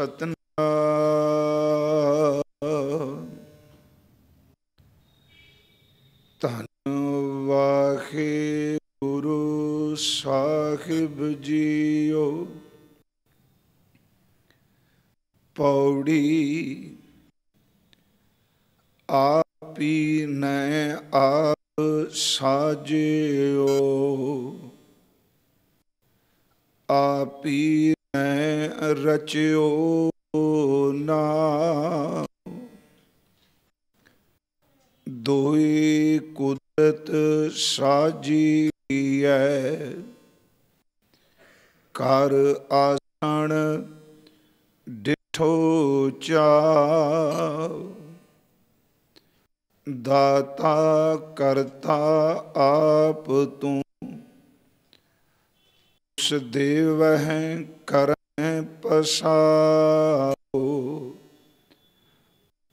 ਸਤਨ ਧੰਨ ਵਾਖੇ ਗੁਰੂ ਸਾਹਿਬ ਜੀਓ ਪੌੜੀ ਆਪੀ ਨੈ ਆਪ ਸਾਜਿਓ ਆਪੀ ਰਚਿਓ ਨਾ ਦੋਈ ਕੁਦਰਤ ਸਾਜੀ ਐ ਕਰ ਆਸਣ ਡਿਠੋ ਚਾ ਦਾਤਾ ਕਰਤਾ ਆਪ ਤੂੰ ਉਸ ਦੇਵ ਹੈ ਕਰ ਪਸਾਉ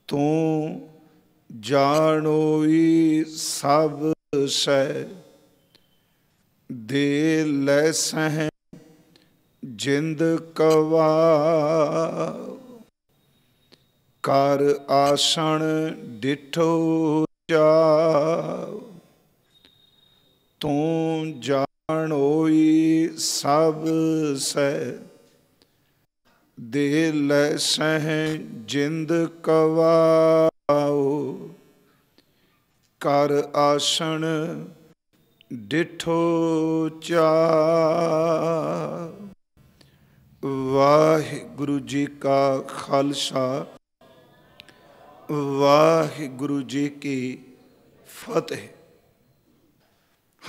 ਤੂੰ ਜਾਣੋਈ ਸਭ ਸੈ ਦੇ ਲੈ ਸਹਿ ਜਿੰਦ ਕਵਾ ਕਰ ਆਸਣ ਡਿਠੋ ਜਾ ਤੂੰ ਜਾਣੋਈ ਸਭ ਸੈ ਦੇ ਲੈ ਸਹਿ ਜਿੰਦ ਕਵਾਓ ਕਰ ਆਸਣ ਡਿਠੋ ਚਾ ਵਾਹਿਗੁਰੂ ਜੀ ਕਾ ਖਾਲਸਾ ਵਾਹਿਗੁਰੂ ਜੀ ਕੀ ਫਤਿਹ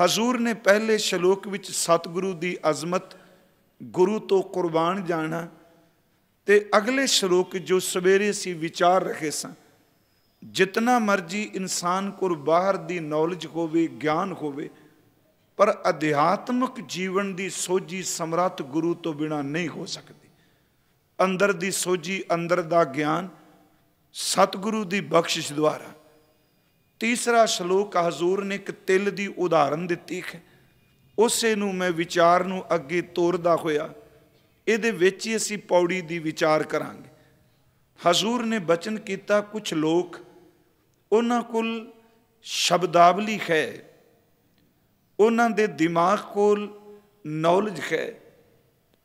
ਹਜ਼ੂਰ ਨੇ ਪਹਿਲੇ ਸ਼ਲੋਕ ਵਿੱਚ ਸਤਿਗੁਰੂ ਦੀ ਅਜ਼ਮਤ ਗੁਰੂ ਤੋਂ ਕੁਰਬਾਨ ਜਾਣਾ ਤੇ ਅਗਲੇ ਸ਼ਲੋਕ ਜੋ ਸਵੇਰੇ ਸੀ ਵਿਚਾਰ ਰਹੇ ਸਾਂ ਜਿਤਨਾ ਮਰਜੀ ਇਨਸਾਨ ਕੋਲ ਬਾਹਰ ਦੀ ਨੌਲੇਜ ਹੋਵੇ ਗਿਆਨ ਹੋਵੇ ਪਰ ਅਧਿਆਤਮਿਕ ਜੀਵਨ ਦੀ ਸੋਝੀ ਸਮਰੱਥ ਗੁਰੂ ਤੋਂ ਬਿਨਾ ਨਹੀਂ ਹੋ ਸਕਦੀ ਅੰਦਰ ਦੀ ਸੋਝੀ ਅੰਦਰ ਦਾ ਗਿਆਨ ਸਤਿਗੁਰੂ ਦੀ ਬਖਸ਼ਿਸ਼ ਦੁਆਰਾ ਤੀਸਰਾ ਸ਼ਲੋਕ ਹਜ਼ੂਰ ਨੇ ਇੱਕ ਤਿਲ ਦੀ ਉਦਾਹਰਨ ਦਿੱਤੀ ਹੈ ਉਸੇ ਨੂੰ ਮੈਂ ਵਿਚਾਰ ਨੂੰ ਅੱਗੇ ਤੋਰਦਾ ਹੋਇਆ ਇਹਦੇ ਵਿੱਚ ਹੀ ਅਸੀਂ ਪੌੜੀ ਦੀ ਵਿਚਾਰ ਕਰਾਂਗੇ ਹਜ਼ੂਰ ਨੇ ਬਚਨ ਕੀਤਾ ਕੁਝ ਲੋਕ ਉਹਨਾਂ ਕੋਲ ਸ਼ਬਦਾਵਲੀ ਹੈ ਉਹਨਾਂ ਦੇ ਦਿਮਾਗ ਕੋਲ ਨੌਲੇਜ ਹੈ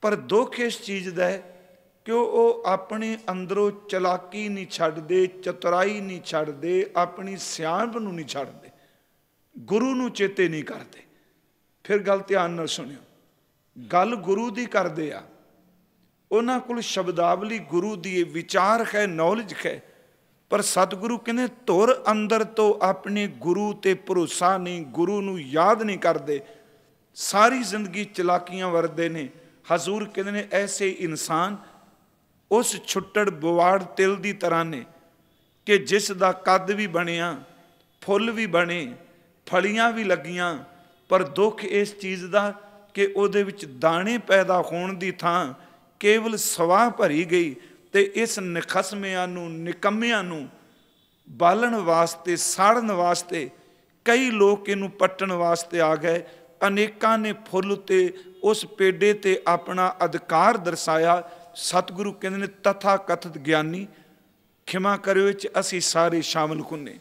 ਪਰ ਦੁੱਖ ਇਸ ਚੀਜ਼ ਦਾ ਹੈ ਕਿ ਉਹ ਆਪਣੇ ਅੰਦਰੋਂ ਚਲਾਕੀ ਨਹੀਂ ਛੱਡਦੇ ਚਤਰਾਈ ਨਹੀਂ ਛੱਡਦੇ ਆਪਣੀ ਸਿਆਣਪ ਨੂੰ ਨਹੀਂ ਛੱਡਦੇ ਗੁਰੂ ਨੂੰ ਚੇਤੇ ਨਹੀਂ ਕਰਦੇ ਫਿਰ ਗੱਲ ਧਿਆਨ ਨਾਲ ਸੁਣਿਓ ਗੱਲ ਗੁਰੂ ਦੀ ਕਰਦੇ ਆ ਉਹਨਾਂ ਕੋਲ ਸ਼ਬਦਾਵਲੀ ਗੁਰੂ ਦੀ ਇਹ ਵਿਚਾਰ ਹੈ ਨੌਲੇਜ ਹੈ ਪਰ ਸਤਿਗੁਰੂ ਕਹਿੰਦੇ ਧੁਰ ਅੰਦਰ ਤੋਂ ਆਪਣੇ ਗੁਰੂ ਤੇ ਭਰੋਸਾ ਨਹੀਂ ਗੁਰੂ ਨੂੰ ਯਾਦ ਨਹੀਂ ਕਰਦੇ ਸਾਰੀ ਜ਼ਿੰਦਗੀ ਚਲਾਕੀਆਂ ਵਰਦੇ ਨੇ ਹਜ਼ੂਰ ਕਹਿੰਦੇ ਨੇ ਐਸੇ ਇਨਸਾਨ ਉਸ ਛੁੱਟੜ ਬਵਾੜ ਤਿਲ ਦੀ ਤਰ੍ਹਾਂ ਨੇ ਕਿ ਜਿਸ ਦਾ ਕੱਦ ਵੀ ਬਣਿਆ ਫੁੱਲ ਵੀ ਬਣੇ ਫਲੀਆਂ ਵੀ ਲੱਗੀਆਂ ਪਰ ਦੁੱਖ ਇਸ ਚੀਜ਼ ਦਾ ਕਿ ਉਹਦੇ ਵਿੱਚ ਦਾਣੇ ਪੈਦਾ ਹੋਣ ਦੀ ਥਾਂ ਕੇਵਲ ਸਵਾਹ ਭਰੀ ਗਈ ਤੇ ਇਸ ਨਖਸਮਿਆਂ ਨੂੰ ਨਿਕੰਮਿਆਂ ਨੂੰ ਬਾਲਣ ਵਾਸਤੇ ਸਾੜਨ ਵਾਸਤੇ ਕਈ ਲੋਕ ਇਹਨੂੰ ਪੱਟਣ ਵਾਸਤੇ ਆ ਗਏ ਅਨੇਕਾਂ ਨੇ ਫੁੱਲ ਤੇ ਉਸ ਪੇਡੇ ਤੇ ਆਪਣਾ ਅਧਿਕਾਰ ਦਰਸਾਇਆ ਸਤਿਗੁਰੂ ਕਹਿੰਦੇ ਨੇ ਤਥਾ ਕਥਿਤ ਗਿਆਨੀ ਖਿਮਾ ਕਰਿਓ ਵਿੱਚ ਅਸੀਂ ਸਾਰੇ ਸ਼ਾਮਲ ਹੁੰਨੇ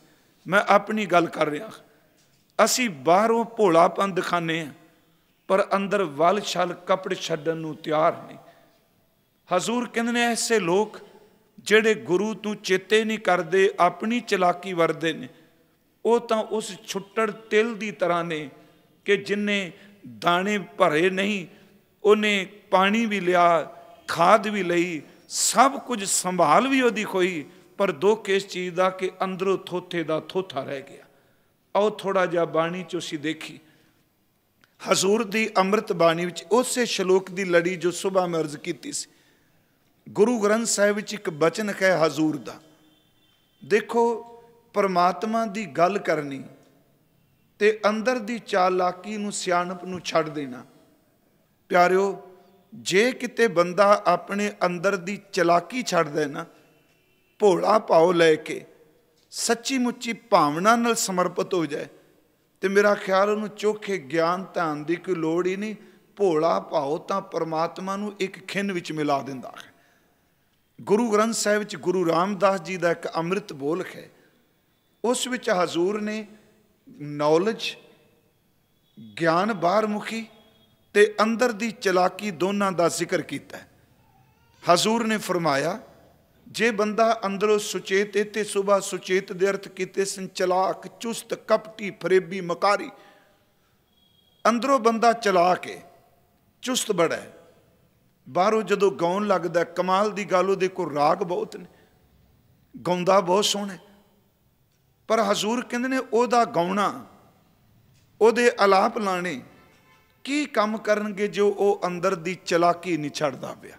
ਮੈਂ ਆਪਣੀ ਗੱਲ ਕਰ ਰਿਹਾ ਅਸੀਂ ਬਾਹਰੋਂ ਭੋਲਾਪਨ ਦਿਖਾਨੇ ਆ ਪਰ ਅੰਦਰ ਵਲ ਛਲ ਕਪੜ ਛੱਡਣ ਨੂੰ ਤਿਆਰ ਨਹੀਂ ਹਜ਼ੂਰ ਕਹਿੰਦੇ ਨੇ ਐਸੇ ਲੋਕ ਜਿਹੜੇ ਗੁਰੂ ਤੂੰ ਚੇਤੇ ਨਹੀਂ ਕਰਦੇ ਆਪਣੀ ਚਲਾਕੀ ਵਰਦੇ ਨੇ ਉਹ ਤਾਂ ਉਸ ਛੁੱਟੜ ਤਿਲ ਦੀ ਤਰ੍ਹਾਂ ਨੇ ਕਿ ਜਿਨਨੇ ਦਾਣੇ ਭਰੇ ਨਹੀਂ ਉਹਨੇ ਪਾਣੀ ਵੀ ਲਿਆ ਖਾਦ ਵੀ ਲਈ ਸਭ ਕੁਝ ਸੰਭਾਲ ਵੀ ਉਹਦੀ ਕੋਈ ਪਰ ਦੁੱਖ ਇਸ ਚੀਜ਼ ਦਾ ਕਿ ਅੰਦਰੋਂ ਥੋਥੇ ਦਾ ਥੋਥਾ ਰਹਿ ਗਿਆ ਉਹ ਥੋੜਾ ਜਿਹਾ ਬਾਣੀ ਚ ਉਸੀ ਦੇਖੀ ਹਜ਼ੂਰ ਦੀ ਅੰਮ੍ਰਿਤ ਬਾਣੀ ਵਿੱਚ ਉਸੇ ਸ਼ਲੋਕ ਦੀ ਲੜੀ ਜੋ ਸਵੇਰ ਮੈਂ ਅਰਜ਼ ਕੀਤੀ ਸੀ ਗੁਰੂ ਗ੍ਰੰਥ ਸਾਹਿਬ ਵਿੱਚ ਇੱਕ ਬਚਨ ਹੈ ਹਜ਼ੂਰ ਦਾ ਦੇਖੋ ਪਰਮਾਤਮਾ ਦੀ ਗੱਲ ਕਰਨੀ ਤੇ ਅੰਦਰ ਦੀ ਚਾਲਾਕੀ ਨੂੰ ਸਿਆਣਪ ਨੂੰ ਛੱਡ ਦੇਣਾ ਪਿਆਰਿਓ ਜੇ ਕਿਤੇ ਬੰਦਾ ਆਪਣੇ ਅੰਦਰ ਦੀ ਚਲਾਕੀ ਛੱਡ ਦੇਣਾ ਭੋਲਾ ਭਾਉ ਲੈ ਕੇ ਸੱਚੀ ਮੁੱਚੀ ਭਾਵਨਾ ਨਾਲ ਸਮਰਪਿਤ ਹੋ ਜਾਏ ਤੇ ਮੇਰਾ ਖਿਆਲ ਉਹਨੂੰ ਚੋਖੇ ਗਿਆਨ ਧਾਨ ਦੀ ਕੋਈ ਲੋੜ ਹੀ ਨਹੀਂ ਭੋਲਾ ਭਾਉ ਤਾਂ ਪਰਮਾਤਮਾ ਨੂੰ ਇੱਕ ਖਿੰਨ ਵਿੱਚ ਮਿਲਾ ਦਿੰਦਾ ਹੈ ਗੁਰੂ ਗ੍ਰੰਥ ਸਾਹਿਬ ਵਿੱਚ ਗੁਰੂ ਰਾਮਦਾਸ ਜੀ ਦਾ ਇੱਕ ਅੰਮ੍ਰਿਤ ਬੋਲ ਹੈ ਉਸ ਵਿੱਚ ਹਜ਼ੂਰ ਨੇ ਨੌਲੇਜ ਗਿਆਨ ਬਾਹਰਮੁਖੀ ਤੇ ਅੰਦਰ ਦੀ ਚਲਾਕੀ ਦੋਨਾਂ ਦਾ ਜ਼ਿਕਰ ਕੀਤਾ ਹਜ਼ੂਰ ਨੇ ਫਰਮਾਇਆ ਜੇ ਬੰਦਾ ਅੰਦਰੋਂ ਸੁਚੇਤ ਤੇ ਸੁਭਾ ਸੁਚੇਤ ਦੇ ਅਰਥ ਕੀਤੇ ਸੰਚਲਾਕ ਚੁਸਤ ਕਪਟੀ ਫਰੇਬੀ ਮਕਾਰੀ ਅੰਦਰੋਂ ਬੰਦਾ ਚਲਾ ਕੇ ਚੁਸਤ ਬੜਾ ਹੈ ਬਾਹਰੋਂ ਜਦੋਂ ਗਾਉਣ ਲੱਗਦਾ ਕਮਾਲ ਦੀ ਗੱਲ ਉਹਦੇ ਕੋਲ ਰਾਗ ਬਹੁਤ ਨੇ ਗਾਉਂਦਾ ਬਹੁਤ ਸੋਹਣਾ ਪਰ ਹਜ਼ੂਰ ਕਹਿੰਦੇ ਨੇ ਉਹਦਾ ਗਾਉਣਾ ਉਹਦੇ ਆਲਾਪ ਲਾਣੇ ਕੀ ਕੰਮ ਕਰਨਗੇ ਜੋ ਉਹ ਅੰਦਰ ਦੀ ਚਲਾਕੀ ਨਹੀਂ ਛੱਡਦਾ ਪਿਆ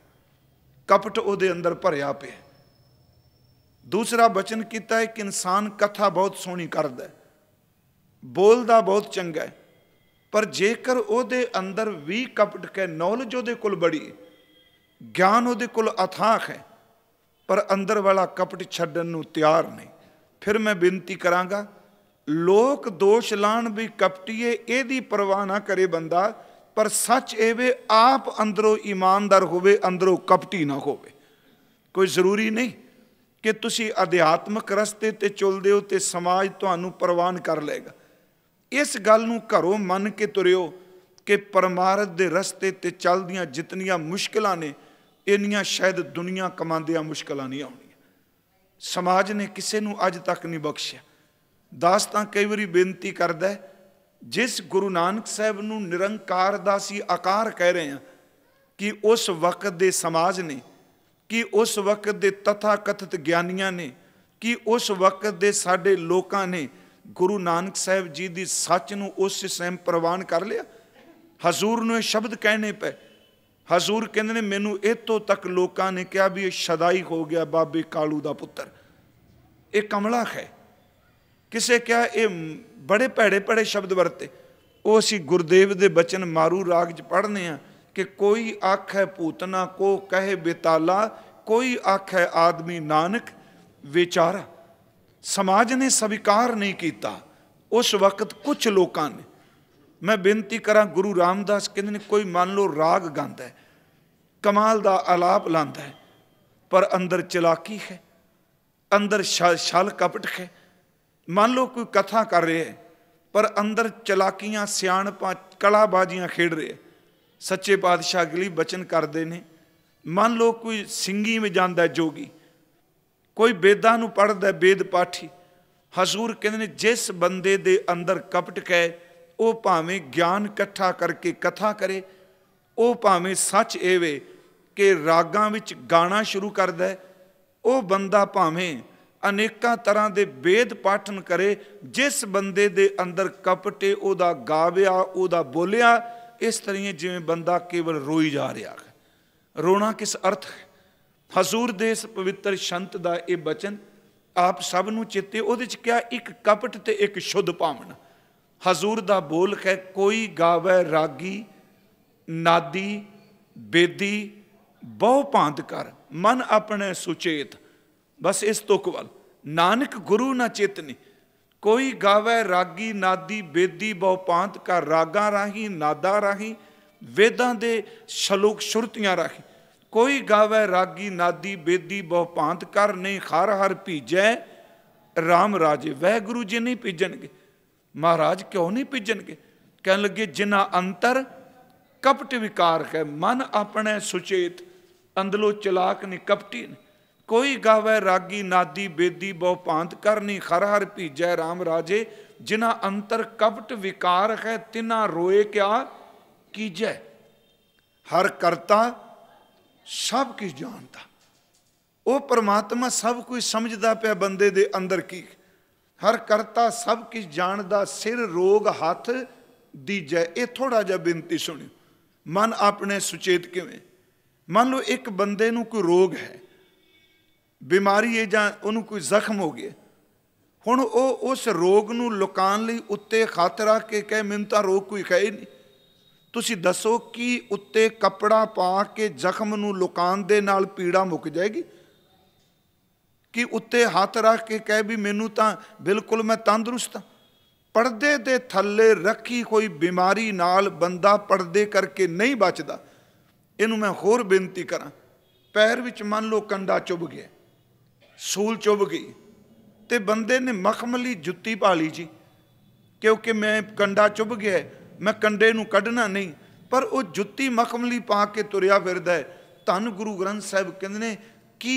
ਕਪਟ ਉਹਦੇ ਅੰਦਰ ਭਰਿਆ ਪਿਆ ਦੂਸਰਾ ਬਚਨ ਕੀਤਾ ਹੈ ਕਿ ਇਨਸਾਨ ਕਥਾ ਬਹੁਤ ਸੋਹਣੀ ਕਰਦਾ ਬੋਲਦਾ ਬਹੁਤ ਚੰਗਾ ਹੈ ਪਰ ਜੇਕਰ ਉਹਦੇ ਅੰਦਰ ਵੀ ਕਪਟ ਕੇ ਨੌਲੇਜ ਉਹਦੇ ਕੋਲ ਬੜੀ ਗਿਆਨ ਉਹਦੇ ਕੋਲ ਅਥਾਖ ਹੈ ਪਰ ਅੰਦਰ ਵਾਲਾ ਕਪਟ ਛੱਡਣ ਨੂੰ ਤਿਆਰ ਨਹੀਂ ਫਿਰ ਮੈਂ ਬੇਨਤੀ ਕਰਾਂਗਾ ਲੋਕ ਦੋਸ਼ ਲਾਣ ਵੀ ਕਪਟੀਏ ਇਹਦੀ ਪਰਵਾਹ ਨਾ ਕਰੇ ਬੰਦਾ ਪਰ ਸੱਚ ਵੇ ਆਪ ਅੰਦਰੋਂ ਇਮਾਨਦਾਰ ਹੋਵੇ ਅੰਦਰੋਂ ਕਪਟੀ ਨਾ ਹੋਵੇ ਕੋਈ ਜ਼ਰੂਰੀ ਨਹੀਂ ਕਿ ਤੁਸੀਂ ਅਧਿਆਤਮਕ ਰਸਤੇ ਤੇ ਚੱਲਦੇ ਹੋ ਤੇ ਸਮਾਜ ਤੁਹਾਨੂੰ ਪ੍ਰਵਾਨ ਕਰ ਲਏਗਾ ਇਸ ਗੱਲ ਨੂੰ ਘਰੋਂ ਮੰਨ ਕੇ ਤੁਰਿਓ ਕਿ ਪਰਮਾਰਥ ਦੇ ਰਸਤੇ ਤੇ ਚੱਲਦੀਆਂ ਜਿਤਨੀਆਂ ਮੁਸ਼ਕਲਾਂ ਨੇ ਇੰਨੀਆਂ ਸ਼ਾਇਦ ਦੁਨੀਆ ਕਮਾਉਂਦਿਆਂ ਮੁਸ਼ਕਲਾਂ ਨਹੀਂ ਆਉਣੀਆਂ ਸਮਾਜ ਨੇ ਕਿਸੇ ਨੂੰ ਅੱਜ ਤੱਕ ਨਹੀਂ ਬਖਸ਼ਿਆ ਦਾਸ ਤਾਂ ਕਈ ਵਾਰੀ ਬੇਨਤੀ ਕਰਦਾ ਜਿਸ ਗੁਰੂ ਨਾਨਕ ਸਾਹਿਬ ਨੂੰ ਨਿਰੰਕਾਰ ਦਾ ਸੀ ਆਕਾਰ ਕਹਿ ਰਹੇ ਆ ਕਿ ਉਸ ਵਕਤ ਦੇ ਸਮਾਜ ਨੇ ਕਿ ਉਸ ਵਕਤ ਦੇ ਤਥਾ ਕਥਿਤ ਗਿਆਨੀਆਂ ਨੇ ਕਿ ਉਸ ਵਕਤ ਦੇ ਸਾਡੇ ਲੋਕਾਂ ਨੇ ਗੁਰੂ ਨਾਨਕ ਸਾਹਿਬ ਜੀ ਦੀ ਸੱਚ ਨੂੰ ਉਸ ਸਮੇਂ ਪ੍ਰਵਾਨ ਕਰ ਲਿਆ ਹਜ਼ੂਰ ਨੂੰ ਇਹ ਸ਼ਬਦ ਕਹਿਣੇ ਪਏ ਹਜ਼ੂਰ ਕਹਿੰਦੇ ਨੇ ਮੈਨੂੰ ਇਤੋਂ ਤੱਕ ਲੋਕਾਂ ਨੇ ਕਿਹਾ ਵੀ ਇਹ ਸ਼ਦਾਈ ਹੋ ਗਿਆ ਬਾਬੇ ਕਾਲੂ ਦਾ ਪੁੱਤਰ ਇਹ ਕਮਲਾ ਹੈ ਕਿਸੇ ਕਿਹਾ ਇਹ ਬੜੇ ਭੈੜੇ ਭੜੇ ਸ਼ਬਦ ਵਰਤੇ ਉਹ ਅਸੀਂ ਗੁਰਦੇਵ ਦੇ ਬਚਨ ਮਾਰੂ ਰਾਗ 'ਚ ਪੜ੍ਹਨੇ ਆ ਕਿ ਕੋਈ ਹੈ ਪੂਤਨਾ ਕੋ ਕਹੇ ਬਿਤਾਲਾ ਕੋਈ ਹੈ ਆਦਮੀ ਨਾਨਕ ਵਿਚਾਰਾ ਸਮਾਜ ਨੇ ਸਵੀਕਾਰ ਨਹੀਂ ਕੀਤਾ ਉਸ ਵਕਤ ਕੁਝ ਲੋਕਾਂ ਨੇ ਮੈਂ ਬੇਨਤੀ ਕਰਾਂ ਗੁਰੂ ਰਾਮਦਾਸ ਕਹਿੰਦੇ ਨੇ ਕੋਈ ਮੰਨ ਲਓ ਰਾਗ ਗਾਉਂਦਾ ਹੈ ਕਮਾਲ ਦਾ ਆਲਾਪ ਲਾਂਦਾ ਹੈ ਪਰ ਅੰਦਰ ਚਲਾਕੀ ਹੈ ਅੰਦਰ ਛਲ ਕਪਟ ਹੈ ਮੰਨ ਲਓ ਕੋਈ ਕਥਾ ਕਰ ਰਿਹਾ ਹੈ ਪਰ ਅੰਦਰ ਚਲਾਕੀਆਂ ਸਿਆਣਪਾਂ ਕਲਾਬਾਜ਼ੀਆਂ ਖੇਡ ਰਿਹਾ ਸੱਚੇ ਪਾਤਸ਼ਾਹ ਅਗਲੀ ਬਚਨ ਕਰਦੇ ਨੇ ਮੰਨ ਲਓ ਕੋਈ ਸਿੰਘੀ ਵਿੱਚ ਜਾਂਦਾ ਜੋਗੀ ਕੋਈ ਵੇਦਾਂ ਨੂੰ ਪੜਦਾ ਵੇਦ ਪਾਠੀ ਹਜ਼ੂਰ ਕਹਿੰਦੇ ਨੇ ਜਿਸ ਬੰਦੇ ਦੇ ਅੰਦਰ ਕਪਟ ਹੈ ਉਹ ਭਾਵੇਂ ਗਿਆਨ ਇਕੱਠਾ ਕਰਕੇ ਕਥਾ ਕਰੇ ਉਹ ਭਾਵੇਂ ਸੱਚ ਏਵੇ ਕਿ ਰਾਗਾਂ ਵਿੱਚ ਗਾਣਾ ਸ਼ੁਰੂ ਕਰਦਾ ਹੈ ਉਹ ਬੰਦਾ ਭਾਵੇਂ ਅਨੇਕਾਂ ਤਰ੍ਹਾਂ ਦੇ ਵੇਦ ਪਾਠਨ ਕਰੇ ਜਿਸ ਬੰਦੇ ਦੇ ਅੰਦਰ ਕਪਟੇ ਉਹਦਾ ਗਾਵਿਆ ਉਹਦਾ ਬੋਲਿਆ ਇਸ ਤਰ੍ਹਾਂ ਜਿਵੇਂ ਬੰਦਾ ਕੇਵਲ ਰੋਈ ਜਾ ਰਿਹਾ ਹੈ ਰੋਣਾ ਕਿਸ ਅਰਥ ਹੈ ਹਜ਼ੂਰ ਦੇ ਇਸ ਪਵਿੱਤਰ ਸ਼ੰਤ ਦਾ ਇਹ ਬਚਨ ਆਪ ਸਭ ਨੂੰ ਚੇਤੇ ਉਹਦੇ ਚ ਕਿਹਾ ਇੱਕ ਕਪਟ ਤੇ ਇੱਕ ਸ਼ੁੱਧ ਭਾਵਨਾ ਹਜ਼ੂਰ ਦਾ ਬੋਲ ਹੈ ਕੋਈ ਗਾਵੇ ਰਾਗੀ ਨਾਦੀ ਬੇਦੀ ਬਹੁ ਭਾਂਤ ਕਰ ਮਨ ਆਪਣੇ ਸੁਚੇਤ ਬਸ ਇਸ ਤੁਕ ਵੱਲ ਨਾਨਕ ਗੁਰੂ ਨਾ ਚੇਤਨੀ ਕੋਈ ਗਾਵੇ ਰਾਗੀ ਨਾਦੀ ਬੇਦੀ ਬਹੁ ਭਾਂਤ ਕਰ ਰਾਗਾ ਰਾਹੀ ਨਾਦਾ ਰਾਹੀ ਵੇਦਾਂ ਦੇ ਸ਼ਲੋਕ ਸ਼ੁਰਤੀਆਂ ਰਾਹੀ ਕੋਈ ਗਾਵੇ ਰਾਗੀ ਨਾਦੀ ਬੇਦੀ ਬਹੁ ਭਾਂਤ ਕਰ ਨਹੀਂ ਹਰ ਹਰ ਭੀਜੈ RAM ਰਾਜੇ ਗੁਰੂ ਜੀ ਨਹੀਂ ਭੀਜਣਗੇ ਮਹਾਰਾਜ ਕਿਉਂ ਨਹੀਂ ਭੇਜਣਗੇ ਕਹਿਣ ਲੱਗੇ ਜਿਨ੍ਹਾਂ ਅੰਤਰ ਕਪਟ ਵਿਕਾਰ ਹੈ ਮਨ ਆਪਣੇ ਸੁਚੇਤ ਅੰਦਲੋ ਚਲਾਕ ਨੇ ਕਪਟੀ ਕੋਈ ਗਾਵੇ ਰਾਗੀ ਨਾਦੀ ਬੇਦੀ ਬਹੁ ਭਾਂਤ ਕਰਨੀ ਹਰ ਹਰ ਭੀਜੈ RAM ਰਾਜੇ ਜਿਨ੍ਹਾਂ ਅੰਤਰ ਕਪਟ ਵਿਕਾਰ ਹੈ ਤਿਨਾ ਰੋਏ ਕਿਆ ਕੀਜੈ ਹਰ ਕਰਤਾ ਸਭ ਕੁਝ ਜਾਣਦਾ ਉਹ ਪਰਮਾਤਮਾ ਸਭ ਕੁਝ ਸਮਝਦਾ ਪਿਆ ਬੰਦੇ ਦੇ ਅੰਦਰ ਕੀ ਹਰ ਕਰਤਾ ਸਭ ਕੁਝ ਜਾਣਦਾ ਸਿਰ ਰੋਗ ਹੱਥ ਦੀਜੈ ਇਹ ਥੋੜਾ ਜਿਹਾ ਬੇਨਤੀ ਸੁਣੀ ਮਨ ਆਪਣੇ ਸੁਚੇਤ ਕਿਵੇਂ ਮੰਨ ਲਓ ਇੱਕ ਬੰਦੇ ਨੂੰ ਕੋਈ ਰੋਗ ਹੈ ਬਿਮਾਰੀ ਹੈ ਜਾਂ ਉਹਨੂੰ ਕੋਈ ਜ਼ਖਮ ਹੋ ਗਿਆ ਹੁਣ ਉਹ ਉਸ ਰੋਗ ਨੂੰ ਲੁਕਾਉਣ ਲਈ ਉੱਤੇ ਖਾਤਰਾ ਕੇ ਕਹੇ ਮੈਨੂੰ ਤਾਂ ਰੋਗ ਕੋਈ ਹੈ ਨਹੀਂ ਤੁਸੀਂ ਦੱਸੋ ਕਿ ਉੱਤੇ ਕੱਪੜਾ ਪਾ ਕੇ ਜ਼ਖਮ ਨੂੰ ਲੁਕਾਉਣ ਦੇ ਨਾਲ ਪੀੜਾ ਮੁੱਕ ਜਾਏਗੀ ਕਿ ਉੱਤੇ ਹੱਥ ਰੱਖ ਕੇ ਕਹਿ ਵੀ ਮੈਨੂੰ ਤਾਂ ਬਿਲਕੁਲ ਮੈਂ ਤੰਦਰੁਸਤ ਹਾਂ ਪਰਦੇ ਦੇ ਥੱਲੇ ਰੱਖੀ ਕੋਈ ਬਿਮਾਰੀ ਨਾਲ ਬੰਦਾ ਪਰਦੇ ਕਰਕੇ ਨਹੀਂ ਬਚਦਾ ਇਹਨੂੰ ਮੈਂ ਹੋਰ ਬੇਨਤੀ ਕਰਾਂ ਪੈਰ ਵਿੱਚ ਮੰਨ ਲਓ ਕੰਡਾ ਚੁਭ ਗਿਆ ਸੂਲ ਚੁਭ ਗਈ ਤੇ ਬੰਦੇ ਨੇ ਮਖਮਲੀ ਜੁੱਤੀ ਪਾ ਲਈ ਜੀ ਕਿਉਂਕਿ ਮੈਂ ਕੰਡਾ ਚੁਭ ਗਿਆ ਮੈਂ ਕੰਡੇ ਨੂੰ ਕੱਢਣਾ ਨਹੀਂ ਪਰ ਉਹ ਜੁੱਤੀ ਮਖਮਲੀ ਪਾ ਕੇ ਤੁਰਿਆ ਫਿਰਦਾ ਹੈ ਧੰਨ ਗੁਰੂ ਗ੍ਰੰਥ ਸਾਹਿਬ ਕਹਿੰਦੇ ਨੇ ਕੀ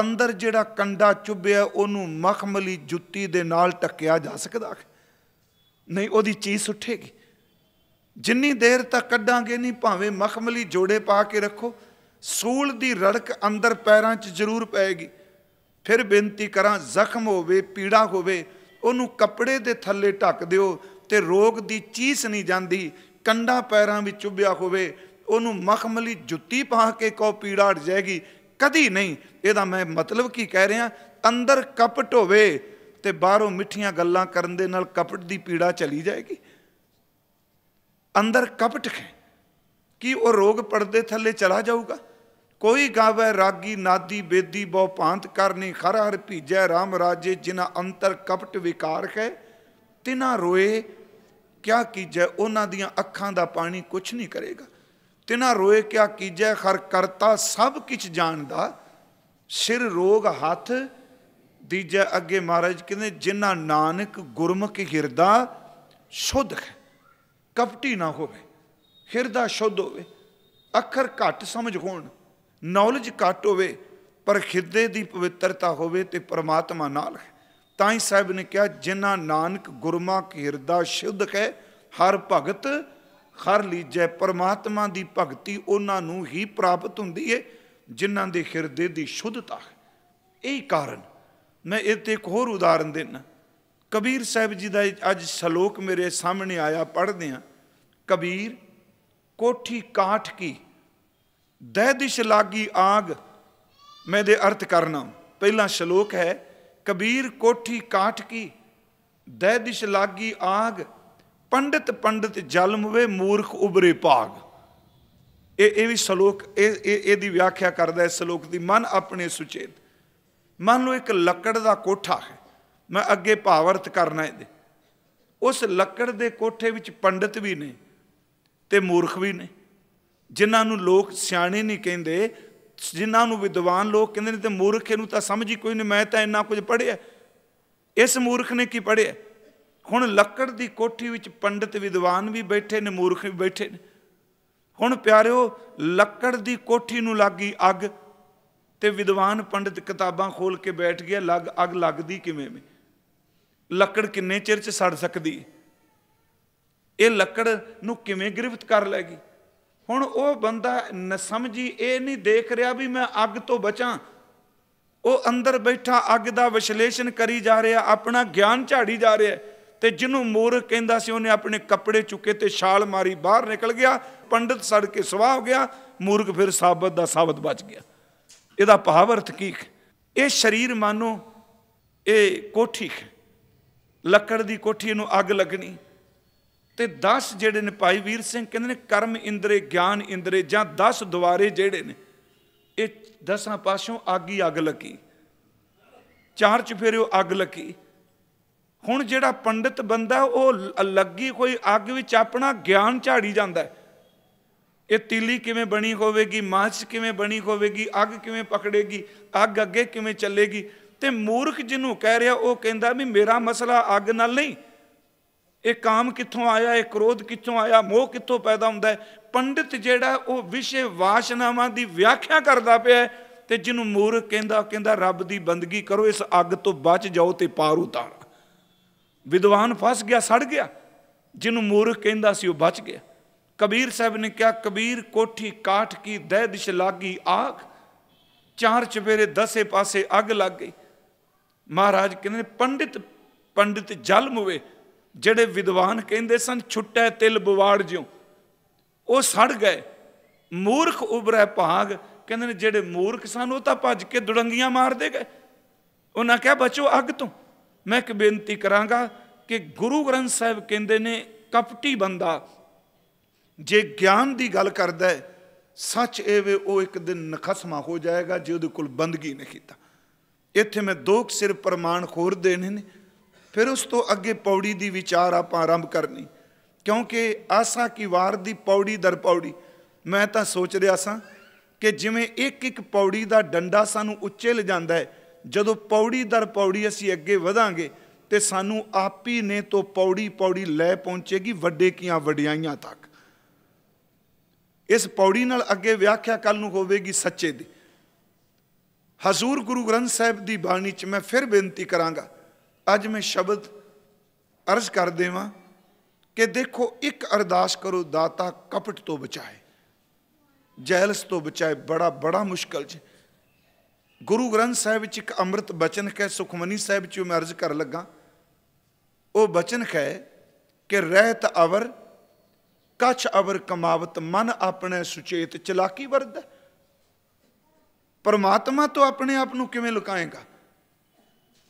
ਅੰਦਰ ਜਿਹੜਾ ਕੰਡਾ ਚੁੱਭਿਆ ਉਹਨੂੰ ਮਖਮਲੀ ਜੁੱਤੀ ਦੇ ਨਾਲ ਟੱਕਿਆ ਜਾ ਸਕਦਾ ਨਹੀਂ ਉਹਦੀ ਚੀਜ਼ ਉੱਠੇਗੀ ਜਿੰਨੀ ਦੇਰ ਤੱਕ ਕੱਢਾਂਗੇ ਨਹੀਂ ਭਾਵੇਂ ਮਖਮਲੀ ਜੋੜੇ ਪਾ ਕੇ ਰੱਖੋ ਸੂਲ ਦੀ ਰੜਕ ਅੰਦਰ ਪੈਰਾਂ 'ਚ ਜ਼ਰੂਰ ਪਏਗੀ ਫਿਰ ਬੇਨਤੀ ਕਰਾਂ ਜ਼ਖਮ ਹੋਵੇ ਪੀੜਾ ਹੋਵੇ ਉਹਨੂੰ ਕੱਪੜੇ ਦੇ ਥੱਲੇ ਢੱਕ ਦਿਓ ਤੇ ਰੋਗ ਦੀ ਚੀਸ ਨਹੀਂ ਜਾਂਦੀ ਕੰਡਾ ਪੈਰਾਂ ਵਿੱਚ ਚੁੱਭਿਆ ਹੋਵੇ ਉਹਨੂੰ ਮਖਮਲੀ ਜੁੱਤੀ ਪਾ ਕੇ ਕੋ ਪੀੜਾ ਹਟ ਜਾਏਗੀ ਕਦੀ ਨਹੀਂ ਇਹਦਾ ਮੈਂ ਮਤਲਬ ਕੀ ਕਹਿ ਰਿਹਾ ਅੰਦਰ ਕਪਟ ਹੋਵੇ ਤੇ ਬਾਹਰੋਂ ਮਿੱਠੀਆਂ ਗੱਲਾਂ ਕਰਨ ਦੇ ਨਾਲ ਕਪਟ ਦੀ ਪੀੜਾ ਚਲੀ ਜਾਏਗੀ ਅੰਦਰ ਕਪਟ ਹੈ ਕੀ ਉਹ ਰੋਗ ਪਰਦੇ ਥੱਲੇ ਚਲਾ ਜਾਊਗਾ ਕੋਈ ਗਾਵੇ ਰਾਗੀ ਨਾਦੀ ਬੇਦੀ ਬਹੁ ਭਾਂਤ ਕਰਨੀ ਖਰ ਹਰ ਭੀਜੈ RAM ਰਾਜੇ ਜਿਨ੍ਹਾਂ ਅੰਤਰ ਕਪਟ ਵਿਕਾਰ ਹੈ ਤਿਨਾ ਰੋਏ ਕਿਆ ਕੀਜੈ ਉਹਨਾਂ ਦੀਆਂ ਅੱਖਾਂ ਦਾ ਪਾਣੀ ਕੁਛ ਨਹੀਂ ਕਰੇਗਾ ਤਿਨਾ ਰੋਏ ਕਿਆ ਕੀਜੈ ਖਰ ਕਰਤਾ ਸਭ ਕਿਛ ਜਾਣਦਾ ਸਿਰ ਰੋਗ ਹੱਥ ਦੀਜੈ ਅੱਗੇ ਮਹਾਰਾਜ ਕਹਿੰਦੇ ਜਿਨ੍ਹਾਂ ਨਾਨਕ ਗੁਰਮੁਖ ਹਿਰਦਾ ਸ਼ੁੱਧ ਹੈ ਕਪਟੀ ਨਾ ਹੋਵੇ ਹਿਰਦਾ ਸ਼ੁੱਧ ਹੋਵੇ ਅੱਖਰ ਘੱਟ ਸਮਝ ਹੋਣ ਨੌਲੇਜ ਘੱਟ ਹੋਵੇ ਪਰ ਖਿਰਦੇ ਦੀ ਪਵਿੱਤਰਤਾ ਹੋਵੇ ਤੇ ਪ੍ਰਮਾਤਮਾ ਨਾਲ ਹੈ ਤਾਂ ਹੀ ਸਾਹਿਬ ਨੇ ਕਿਹਾ ਜਿਨ੍ਹਾਂ ਨਾਨਕ ਗੁਰਮਾ ਹਿਰਦਾ ਸ਼ੁੱਧ ਹੈ ਹਰ ਭਗਤ ਹਰ ਲੀਜੈ ਪਰਮਾਤਮਾ ਦੀ ਭਗਤੀ ਉਹਨਾਂ ਨੂੰ ਹੀ ਪ੍ਰਾਪਤ ਹੁੰਦੀ ਏ ਜਿਨ੍ਹਾਂ ਦੇ ਹਿਰਦੇ ਦੀ ਸ਼ੁੱਧਤਾ ਹੈ ਇਹ ਕਾਰਨ ਮੈਂ ਇਹ ਤੇ ਇੱਕ ਹੋਰ ਉਦਾਹਰਨ ਦੇਣਾ ਕਬੀਰ ਸਾਹਿਬ ਜੀ ਦਾ ਅੱਜ ਸ਼ਲੋਕ ਮੇਰੇ ਸਾਹਮਣੇ ਆਇਆ ਪੜ੍ਹਦੇ ਆ ਕਬੀਰ ਕੋਠੀ ਕਾਠ ਕੀ ਦਹਿਦਿਸ਼ ਲਾਗੀ ਆਗ ਮੈਂ ਦੇ ਅਰਥ ਕਰਨਾ ਪਹਿਲਾ ਸ਼ਲੋਕ ਹੈ ਕਬੀਰ ਕੋਠੀ ਕਾਠ ਕੀ ਦਹਿਦਿਸ਼ ਲਾਗੀ ਆਗ ਪੰਡਿਤ ਪੰਡਿਤ ਜਲਮ ਵੇ ਮੂਰਖ ਉਬਰੇ ਭਾਗ ਇਹ ਇਹ ਵੀ ਸ਼ਲੋਕ ਇਹ ਇਹਦੀ ਵਿਆਖਿਆ ਕਰਦਾ ਹੈ ਸ਼ਲੋਕ ਦੀ ਮਨ ਆਪਣੇ ਸੁਚੇਤ ਮੰਨ ਲਓ ਇੱਕ ਲੱਕੜ ਦਾ ਕੋਠਾ ਹੈ ਮੈਂ ਅੱਗੇ ਭਾਵਰਤ ਕਰਨਾ ਇਹਦੇ ਉਸ ਲੱਕੜ ਦੇ ਕੋਠੇ ਵਿੱਚ ਪੰਡਿਤ ਵੀ ਨੇ ਤੇ ਮੂਰਖ ਵੀ ਨੇ ਜਿਨ੍ਹਾਂ ਨੂੰ ਲੋਕ ਸਿਆਣੇ ਨਹੀਂ ਕਹਿੰਦੇ ਜਿਨ੍ਹਾਂ ਨੂੰ ਵਿਦਵਾਨ ਲੋਕ ਕਹਿੰਦੇ ਨੇ ਤੇ ਮੂਰਖ ਇਹਨੂੰ ਤਾਂ ਸਮਝ ਹੀ ਕੋਈ ਨਹੀਂ ਮੈਂ ਤਾਂ ਇੰਨਾ ਕੁਝ ਪੜਿਆ ਇਸ ਮੂਰਖ ਨੇ ਕੀ ਪੜਿਆ ਹੁਣ ਲੱਕੜ ਦੀ ਕੋਠੀ ਵਿੱਚ ਪੰਡਿਤ ਵਿਦਵਾਨ ਵੀ ਬੈਠੇ ਨੇ ਮੂਰਖ ਵੀ ਬੈਠੇ ਨੇ ਹੁਣ ਪਿਆਰਿਓ ਲੱਕੜ ਦੀ ਕੋਠੀ ਨੂੰ ਲੱਗੀ ਅੱਗ ਤੇ ਵਿਦਵਾਨ ਪੰਡਿਤ ਕਿਤਾਬਾਂ ਖੋਲ ਕੇ ਬੈਠ ਗਿਆ ਲੱਗ ਅੱਗ ਲੱਗਦੀ ਕਿਵੇਂ ਮੇ ਲੱਕੜ ਕਿੰਨੇ ਚਿਰ ਚ ਸੜ ਸਕਦੀ ਇਹ ਲੱਕੜ ਨੂੰ ਕਿਵੇਂ ਗ੍ਰਿਫਤ ਕਰ ਲੈਗੀ ਹੁਣ ਉਹ ਬੰਦਾ ਨ ਸਮਝੀ ਇਹ ਨਹੀਂ ਦੇਖ ਰਿਹਾ ਵੀ ਮੈਂ ਅੱਗ ਤੋਂ ਬਚਾਂ ਉਹ ਅੰਦਰ ਬੈਠਾ ਅੱਗ ਦਾ ਵਿਸ਼ਲੇਸ਼ਣ ਕਰੀ ਜਾ ਰਿਹਾ ਆਪਣਾ ਗਿਆਨ ਝਾੜੀ ਜਾ ਰਿਹਾ ਤੇ ਜਿਹਨੂੰ ਮੂਰਖ ਕਹਿੰਦਾ ਸੀ ਉਹਨੇ ਆਪਣੇ ਕੱਪੜੇ ਚੁੱਕੇ ਤੇ ਛਾਲ ਮਾਰੀ ਬਾਹਰ ਨਿਕਲ ਗਿਆ ਪੰਡਤ ਸੜ ਕੇ ਸਵਾਹ ਹੋ ਗਿਆ ਮੂਰਖ ਫਿਰ ਸਾਬਤ ਦਾ ਸਾਬਤ ਬਚ ਗਿਆ ਇਹਦਾ ਭਾਵ ਅਰਥ ਕੀ ਇਹ ਸਰੀਰ ਮਾਨੋ ਇਹ ਕੋਠੀ ਲੱਕੜ ਦੀ ਕੋਠੀ ਨੂੰ ਅੱਗ ਲੱਗਣੀ ਤੇ 10 ਜਿਹੜੇ ਨੇ ਭਾਈ ਵੀਰ ਸਿੰਘ ਕਹਿੰਦੇ ਨੇ ਕਰਮ ਇੰਦਰੇ ਗਿਆਨ ਇੰਦਰੇ ਜਾਂ 10 ਦੁਆਰੇ ਜਿਹੜੇ ਨੇ ਇਹ ਦਸਾਂ ਪਾਸਿਓਂ ਆਗੀ ਅੱਗ ਲੱਗੀ ਚਾਰ ਉਹ ਅੱਗ ਲੱਗੀ ਹੁਣ ਜਿਹੜਾ ਪੰਡਿਤ ਬੰਦਾ ਉਹ ਅਲੱਗੀ ਕੋਈ ਅੱਗ ਵਿੱਚ ਆਪਣਾ ਗਿਆਨ ਝਾੜੀ ਜਾਂਦਾ ਹੈ ਇਹ ਤੀਲੀ ਕਿਵੇਂ ਬਣੀ ਹੋਵੇਗੀ ਮਾਛ ਕਿਵੇਂ ਬਣੀ ਹੋਵੇਗੀ ਅੱਗ ਕਿਵੇਂ ਪਕੜੇਗੀ ਅੱਗ ਅੱਗੇ ਕਿਵੇਂ ਚੱਲੇਗੀ ਤੇ ਮੂਰਖ ਜਿਹਨੂੰ ਕਹਿ ਰਿਹਾ ਉਹ ਕਹਿੰਦਾ ਵੀ ਮੇਰਾ ਮਸਲਾ ਅੱਗ ਨਾਲ ਨਹੀਂ ਇਹ ਕਾਮ ਕਿੱਥੋਂ ਆਇਆ ਇਹ ਕ੍ਰੋਧ ਕਿੱਥੋਂ ਆਇਆ ਮੋਹ ਕਿੱਥੋਂ ਪੈਦਾ ਹੁੰਦਾ ਹੈ ਪੰਡਿਤ ਜਿਹੜਾ ਉਹ ਵਿਸ਼ੇ ਵਾਸ਼ਨਾਵਾਂ ਦੀ ਵਿਆਖਿਆ ਕਰਦਾ ਪਿਆ ਤੇ ਜਿਹਨੂੰ ਮੂਰਖ ਕਹਿੰਦਾ ਕਹਿੰਦਾ ਰੱਬ ਦੀ ਬੰਦਗੀ ਕਰੋ ਇਸ ਅੱਗ ਤੋਂ ਬਚ ਜਾਓ ਤੇ ਪਾਰ ਉਤਾਰ ਵਿਦਵਾਨ ਫਸ ਗਿਆ ਸੜ ਗਿਆ ਜਿਹਨੂੰ ਮੂਰਖ ਕਹਿੰਦਾ ਸੀ ਉਹ ਬਚ ਗਿਆ ਕਬੀਰ ਸਾਹਿਬ ਨੇ ਕਿਹਾ ਕਬੀਰ ਕੋਠੀ ਕਾਠ ਕੀ ਦਹਿ ਦਿਸ਼ ਲਾਗੀ ਆਖ ਚਾਰ ਚਵੇਰੇ ਦਸੇ ਪਾਸੇ ਅੱਗ ਲੱਗ ਗਈ ਮਹਾਰਾਜ ਕਹਿੰਦੇ ਪੰਡਿਤ ਪੰਡਿਤ ਜਲ ਮੁਵੇ ਜਿਹੜੇ ਵਿਦਵਾਨ ਕਹਿੰਦੇ ਸਨ ਛੁੱਟੈ ਤਿਲ ਬਵਾੜ ਜਿਉ ਉਹ ਸੜ ਗਏ ਮੂਰਖ ਉਬਰੇ ਭਾਗ ਕਹਿੰਦੇ ਨੇ ਜਿਹੜੇ ਮੂਰਖ ਸਨ ਉਹ ਤਾਂ ਭੱਜ ਕੇ ਦੁੜੰਗੀਆਂ ਮਾਰਦੇ ਗਏ ਉਹਨਾਂ ਕਹਿਆ ਬਚੋ ਅੱਗ ਤੋਂ ਮੈਂ ਇੱਕ ਬੇਨਤੀ ਕਰਾਂਗਾ ਕਿ ਗੁਰੂ ਗ੍ਰੰਥ ਸਾਹਿਬ ਕਹਿੰਦੇ ਨੇ ਕਪਟੀ ਬੰਦਾ ਜੇ ਗਿਆਨ ਦੀ ਗੱਲ ਕਰਦਾ ਹੈ ਸੱਚ ਇਹ ਵੇ ਉਹ ਇੱਕ ਦਿਨ ਨਖਸਮਾ ਹੋ ਜਾਏਗਾ ਜੇ ਉਹਦੇ ਕੋਲ ਬੰਦਗੀ ਨਹੀਂ ਕੀਤਾ ਇੱਥੇ ਮੈਂ ਦੋ ਸਿਰ ਪ੍ਰਮਾਣ ਖੋਰ ਦੇਣੇ ਨੇ ਫਿਰ ਉਸ ਤੋਂ ਅੱਗੇ ਪੌੜੀ ਦੀ ਵਿਚਾਰ ਆਪਾਂ ਆਰੰਭ ਕਰਨੀ ਕਿਉਂਕਿ ਆਸਾ ਕੀ ਵਾਰ ਦੀ ਪੌੜੀ ਦਰ ਪੌੜੀ ਮੈਂ ਤਾਂ ਸੋਚ ਰਿਹਾ ਸਾਂ ਕਿ ਜਿਵੇਂ ਇੱਕ ਇੱਕ ਪੌੜੀ ਦਾ ਡੰਡਾ ਸਾਨੂੰ ਉੱਚੇ ਲਿਜਾਂਦਾ ਹੈ ਜਦੋਂ ਪੌੜੀ ਦਰ ਪੌੜੀ ਅਸੀਂ ਅੱਗੇ ਵਧਾਂਗੇ ਤੇ ਸਾਨੂੰ ਆਪੀ ਨੇ ਤੋਂ ਪੌੜੀ ਪੌੜੀ ਲੈ ਪਹੁੰਚੇਗੀ ਵੱਡੇ ਕੀਆਂ ਵਡਿਆਈਆਂ ਤੱਕ ਇਸ ਪੌੜੀ ਨਾਲ ਅੱਗੇ ਵਿਆਖਿਆ ਕੱਲ ਨੂੰ ਹੋਵੇਗੀ ਸੱਚੇ ਦੀ ਹਜ਼ੂਰ ਗੁਰੂ ਗ੍ਰੰਥ ਸਾਹਿਬ ਦੀ ਬਾਣੀ 'ਚ ਮੈਂ ਫਿਰ ਬੇਨਤੀ ਕਰਾਂਗਾ ਅੱਜ ਮੈਂ ਸ਼ਬਦ ਅਰਜ਼ ਕਰ ਦੇਵਾਂ ਕਿ ਦੇਖੋ ਇੱਕ ਅਰਦਾਸ ਕਰੋ ਦਾਤਾ ਕਪਟ ਤੋਂ ਬਚਾਏ ਜਹਿਲਸ ਤੋਂ ਬਚਾਏ ਬੜਾ ਬੜਾ ਮੁਸ਼ਕਲ ਜੀ ਗੁਰੂ ਗ੍ਰੰਥ ਸਾਹਿਬ ਵਿੱਚ ਇੱਕ ਅੰਮ੍ਰਿਤ ਬਚਨ ਹੈ ਸੁਖਮਨੀ ਸਾਹਿਬ ਚ ਮੈਂ ਅਰਜ਼ ਕਰ ਲੱਗਾ ਉਹ ਬਚਨ ਹੈ ਕਿ ਰਹਿਤ ਅਵਰ ਕਛ ਅਵਰ ਕਮਾਵਤ ਮਨ ਆਪਣੇ ਸੁਚੇਤ ਚਲਾਕੀ ਵਰਦ ਪਰਮਾਤਮਾ ਤੋਂ ਆਪਣੇ ਆਪ ਨੂੰ ਕਿਵੇਂ ਲੁਕਾਏਗਾ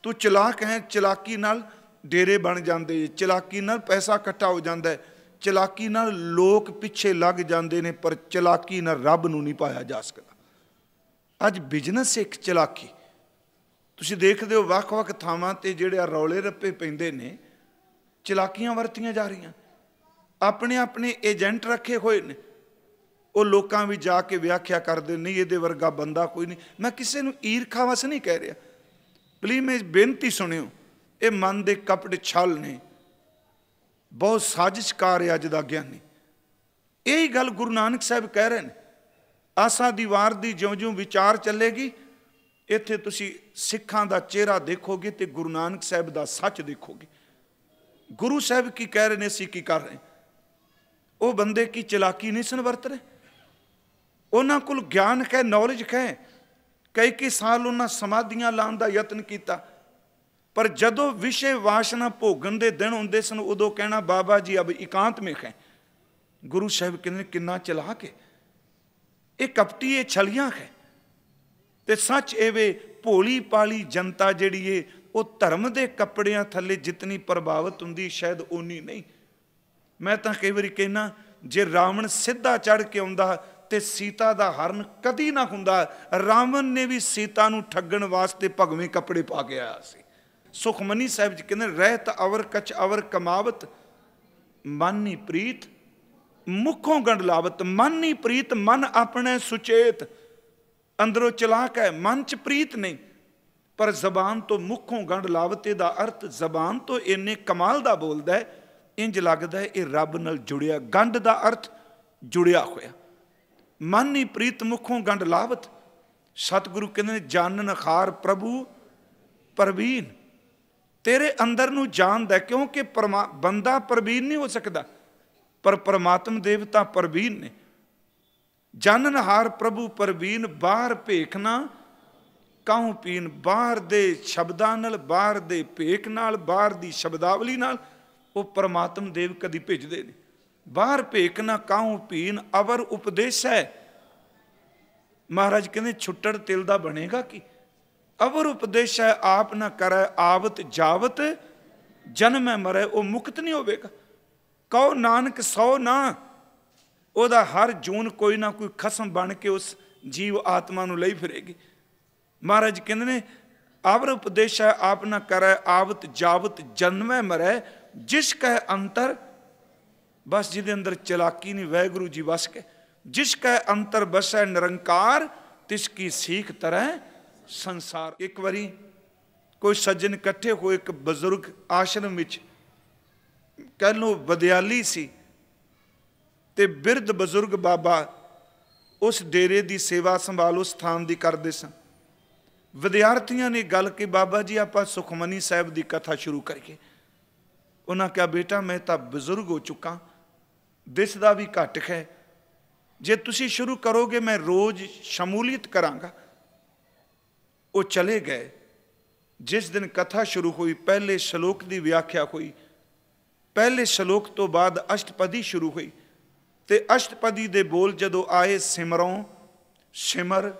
ਤੂੰ ਚਲਾਕ ਹੈ ਚਲਾਕੀ ਨਾਲ ਡੇਰੇ ਬਣ ਜਾਂਦੇ ਚਲਾਕੀ ਨਾਲ ਪੈਸਾ ਇਕੱਠਾ ਹੋ ਜਾਂਦਾ ਹੈ ਚਲਾਕੀ ਨਾਲ ਲੋਕ ਪਿੱਛੇ ਲੱਗ ਜਾਂਦੇ ਨੇ ਪਰ ਚਲਾਕੀ ਨਾਲ ਰੱਬ ਨੂੰ ਨਹੀਂ ਪਾਇਆ ਜਾ ਸਕਦਾ ਅੱਜ ਬਿਜ਼ਨਸ ਇੱਕ ਚਲਾਕੀ ਤੁਸੀਂ ਦੇਖਦੇ ਹੋ ਵੱਖ-ਵੱਖ ਥਾਵਾਂ ਤੇ ਜਿਹੜੇ ਆ ਰੌਲੇ ਰੱਪੇ ਪੈਂਦੇ ਨੇ ਚਲਾਕੀਆਂ ਵਰਤੀਆਂ ਜਾ ਰਹੀਆਂ ਆਪਣੇ ਆਪਣੇ ਏਜੰਟ ਰੱਖੇ ਹੋਏ ਨੇ ਉਹ ਲੋਕਾਂ ਵੀ ਜਾ ਕੇ ਵਿਆਖਿਆ ਕਰਦੇ ਨਹੀਂ ਇਹਦੇ ਵਰਗਾ ਬੰਦਾ ਕੋਈ ਨਹੀਂ ਮੈਂ ਕਿਸੇ ਨੂੰ ਈਰਖਾ ਵਸ ਨਹੀਂ ਕਹਿ ਰਿਹਾ ਪਲੀ ਮੈਂ ਬੇਨਤੀ ਸੁਣਿਓ ਇਹ ਮਨ ਦੇ ਕਪੜ ਛਲ ਨੇ ਬਹੁਤ ਸਾਜ਼ਿਸ਼ਕਾਰ ਅੱਜ ਦਾ ਗਿਆਨੀ ਇਹੀ ਗੱਲ ਗੁਰੂ ਨਾਨਕ ਸਾਹਿਬ ਕਹਿ ਰਹੇ ਨੇ ਆਸਾ ਦੀ ਵਾਰ ਦੀ ਜਿਉਂ-ਜਿਉਂ ਵਿਚਾਰ ਚੱਲੇਗੀ ਇੱਥੇ ਤੁਸੀਂ ਸਿੱਖਾਂ ਦਾ ਚਿਹਰਾ ਦੇਖੋਗੇ ਤੇ ਗੁਰੂ ਨਾਨਕ ਸਾਹਿਬ ਦਾ ਸੱਚ ਦੇਖੋਗੇ ਗੁਰੂ ਸਾਹਿਬ ਕੀ ਕਹਿ ਰਹੇ ਨੇ ਸੀ ਕੀ ਕਰ ਰਹੇ ਉਹ ਬੰਦੇ ਕੀ ਚਲਾਕੀ ਨਹੀਂ ਸਨ ਵਰਤ ਰਹੇ ਉਹਨਾਂ ਕੋਲ ਗਿਆਨ ਹੈ ਨੌਲੇਜ ਹੈ ਕਈ ਕਿ ਸਾਲ ਉਹਨਾਂ ਸਮਾਧੀਆਂ ਲਾਉਣ ਦਾ ਯਤਨ ਕੀਤਾ ਪਰ ਜਦੋਂ ਵਿਸ਼ੇ ਵਾਸ਼ਨਾ ਭੋਗਣ ਦੇ ਦਿਨ ਹੁੰਦੇ ਸਨ ਉਦੋਂ ਕਹਿਣਾ ਬਾਬਾ ਜੀ ਅਬ ਇਕਾਂਤ ਮੇਂ ਹੈ ਗੁਰੂ ਸਾਹਿਬ ਕਿੰਨੇ ਕਿੰਨਾ ਚਲਾ ਕੇ ਇਹ ਕਪਟੀ ਇਹ ਛਲੀਆਂ ਹੈ ਤੇ ਸੱਚ ਇਹ ਵੇ ਭੋਲੀ ਪਾਲੀ ਜਨਤਾ ਜਿਹੜੀ ਏ ਉਹ ਧਰਮ ਦੇ ਕੱਪੜਿਆਂ ਥੱਲੇ ਜਿੰਨੀ ਪ੍ਰਭਾਵਿਤ ਹੁੰਦੀ ਸ਼ਾਇਦ ਉਨੀ ਨਹੀਂ ਮੈਂ ਤਾਂ ਕਈ ਵਾਰੀ ਕਹਿਣਾ ਜੇ ਰਾਵਣ ਸਿੱਧਾ ਚੜ ਕੇ ਆਉਂਦਾ ਤੇ ਸੀਤਾ ਦਾ ਹਰਨ ਕਦੀ ਨਾ ਹੁੰਦਾ ਰਾਵਣ ਨੇ ਵੀ ਸੀਤਾ ਨੂੰ ਠੱਗਣ ਵਾਸਤੇ ਭਗਵੇਂ ਕੱਪੜੇ ਪਾ ਕੇ ਆਇਆ ਸੀ ਸੁਖਮਨੀ ਸਾਹਿਬ ਜੀ ਕਹਿੰਦੇ ਰਹਿਤ ਅਵਰ ਕਚ ਅਵਰ ਕਮਾਵਤ ਮਾਨੀ ਪ੍ਰੀਤ ਮੁਖੋਂ ਗੰਡ ਲਾਵਤ ਮਨ ਹੀ ਪ੍ਰੀਤ ਮਨ ਆਪਣੇ ਸੁਚੇਤ ਅੰਦਰੋਂ ਚਲਾਕ ਹੈ ਮਨ ਚ ਪ੍ਰੀਤ ਨਹੀਂ ਪਰ ਜ਼ਬਾਨ ਤੋਂ ਮੁਖੋਂ ਗੰਡ ਲਾਵਤੇ ਦਾ ਅਰਥ ਜ਼ਬਾਨ ਤੋਂ ਇੰਨੇ ਕਮਾਲ ਦਾ ਬੋਲਦਾ ਇੰਜ ਲੱਗਦਾ ਹੈ ਇਹ ਰੱਬ ਨਾਲ ਜੁੜਿਆ ਗੰਡ ਦਾ ਅਰਥ ਜੁੜਿਆ ਹੋਇਆ ਮਨ ਹੀ ਪ੍ਰੀਤ ਮੁਖੋਂ ਗੰਡ ਲਾਵਤ ਸਤਿਗੁਰੂ ਕਹਿੰਦੇ ਨੇ ਜਾਣਨ ਖਾਰ ਪ੍ਰਭੂ ਪਰਵੀਨ ਤੇਰੇ ਅੰਦਰ ਨੂੰ ਜਾਣਦਾ ਕਿਉਂਕਿ ਬੰਦਾ ਪਰਵੀਨ ਨਹੀਂ ਹੋ ਸਕਦਾ ਪਰ ਪਰਮਾਤਮ ਦੇਵਤਾ ਪਰਵੀਨ ਨੇ ਹਾਰ ਪ੍ਰਭੂ ਪਰਵੀਨ ਬਾਹਰ ਭੇਖਣਾ ਕਾਹੂ ਪੀਨ ਬਾਹਰ ਦੇ ਸ਼ਬਦਾਂ ਨਾਲ ਬਾਹਰ ਦੇ ਭੇਖ ਨਾਲ ਬਾਹਰ ਦੀ ਸ਼ਬਦਾਵਲੀ ਨਾਲ ਉਹ ਪਰਮਾਤਮ ਦੇਵ ਕਦੀ ਭੇਜਦੇ ਨੇ ਬਾਹਰ ਭੇਖਣਾ ਕਾਹੂ ਪੀਨ ਅਵਰ ਉਪਦੇਸ਼ ਹੈ ਮਹਾਰਾਜ ਕਹਿੰਦੇ ਛੁੱਟੜ ਤਿਲ ਦਾ ਬਣੇਗਾ ਕੀ ਅਵਰ ਉਪਦੇਸ਼ ਹੈ ਆਪ ਨਾ ਕਰੈ ਆਵਤ ਜਾਵਤ ਜਨਮ ਮਰੈ ਉਹ ਮੁਕਤ ਨਹੀਂ ਹੋਵੇਗਾ ਕਹੋ ਨਾਨਕ ਸੋ ਨਾ ਉਹਦਾ ਹਰ ਜੂਨ ਕੋਈ ਨਾ ਕੋਈ ਖਸਮ ਬਣ ਕੇ ਉਸ ਜੀਵ ਆਤਮਾ ਨੂੰ ਲਈ ਫਿਰੇਗੀ ਮਹਾਰਾਜ ਕਹਿੰਦੇ ਨੇ ਆਵਰ ਉਪਦੇਸ਼ ਆਪ ਨਾ ਕਰੈ ਆਵਤ ਜਾਵਤ ਜਨਮੈ ਮਰੈ ਜਿਸ ਕਹ ਅੰਤਰ ਬਸ ਜਿਹਦੇ ਅੰਦਰ ਚਲਾਕੀ ਨਹੀਂ ਵੈਗੁਰੂ ਜੀ ਵਸ ਕੇ ਜਿਸ ਕਹ ਅੰਤਰ ਬਸੈ ਨਿਰੰਕਾਰ ਤਿਸ ਕੀ ਸੀਖ ਤਰੈ ਸੰਸਾਰ ਇੱਕ ਵਾਰੀ ਕੋਈ ਸੱਜਣ ਇਕੱਠੇ ਹੋਏ ਇੱਕ ਬਜ਼ੁਰਗ ਆਸ਼ਰਮ ਵਿੱਚ ਕੱਲ ਨੂੰ ਵਿਦਿਆਲੀ ਸੀ ਤੇ ਬਿਰਧ ਬਜ਼ੁਰਗ ਬਾਬਾ ਉਸ ਡੇਰੇ ਦੀ ਸੇਵਾ ਸੰਭਾਲ ਉਸ ਸਥਾਨ ਦੀ ਕਰਦੇ ਸਨ ਵਿਦਿਆਰਥੀਆਂ ਨੇ ਗੱਲ ਕਿ ਬਾਬਾ ਜੀ ਆਪਾਂ ਸੁਖਮਨੀ ਸਾਹਿਬ ਦੀ ਕਥਾ ਸ਼ੁਰੂ ਕਰੀਏ ਉਹਨਾਂ ਕਿਹਾ ਬੇਟਾ ਮੈਂ ਤਾਂ ਬਜ਼ੁਰਗ ਹੋ ਚੁੱਕਾ ਦਿਸਦਾ ਵੀ ਘੱਟ ਹੈ ਜੇ ਤੁਸੀਂ ਸ਼ੁਰੂ ਕਰੋਗੇ ਮੈਂ ਰੋਜ਼ ਸ਼ਮੂਲੀਅਤ ਕਰਾਂਗਾ ਉਹ ਚਲੇ ਗਏ ਜਿਸ ਦਿਨ ਕਥਾ ਸ਼ੁਰੂ ਹੋਈ ਪਹਿਲੇ ਸ਼ਲੋਕ ਦੀ ਵਿਆਖਿਆ ਹੋਈ ਪਹਿਲੇ ਸ਼ਲੋਕ ਤੋਂ ਬਾਅਦ ਅਸ਼ਟਪਦੀ ਸ਼ੁਰੂ ਹੋਈ ਤੇ ਅਸ਼ਟਪਦੀ ਦੇ ਬੋਲ ਜਦੋਂ ਆਏ ਸਿਮਰੋਂ ਸਿਮਰ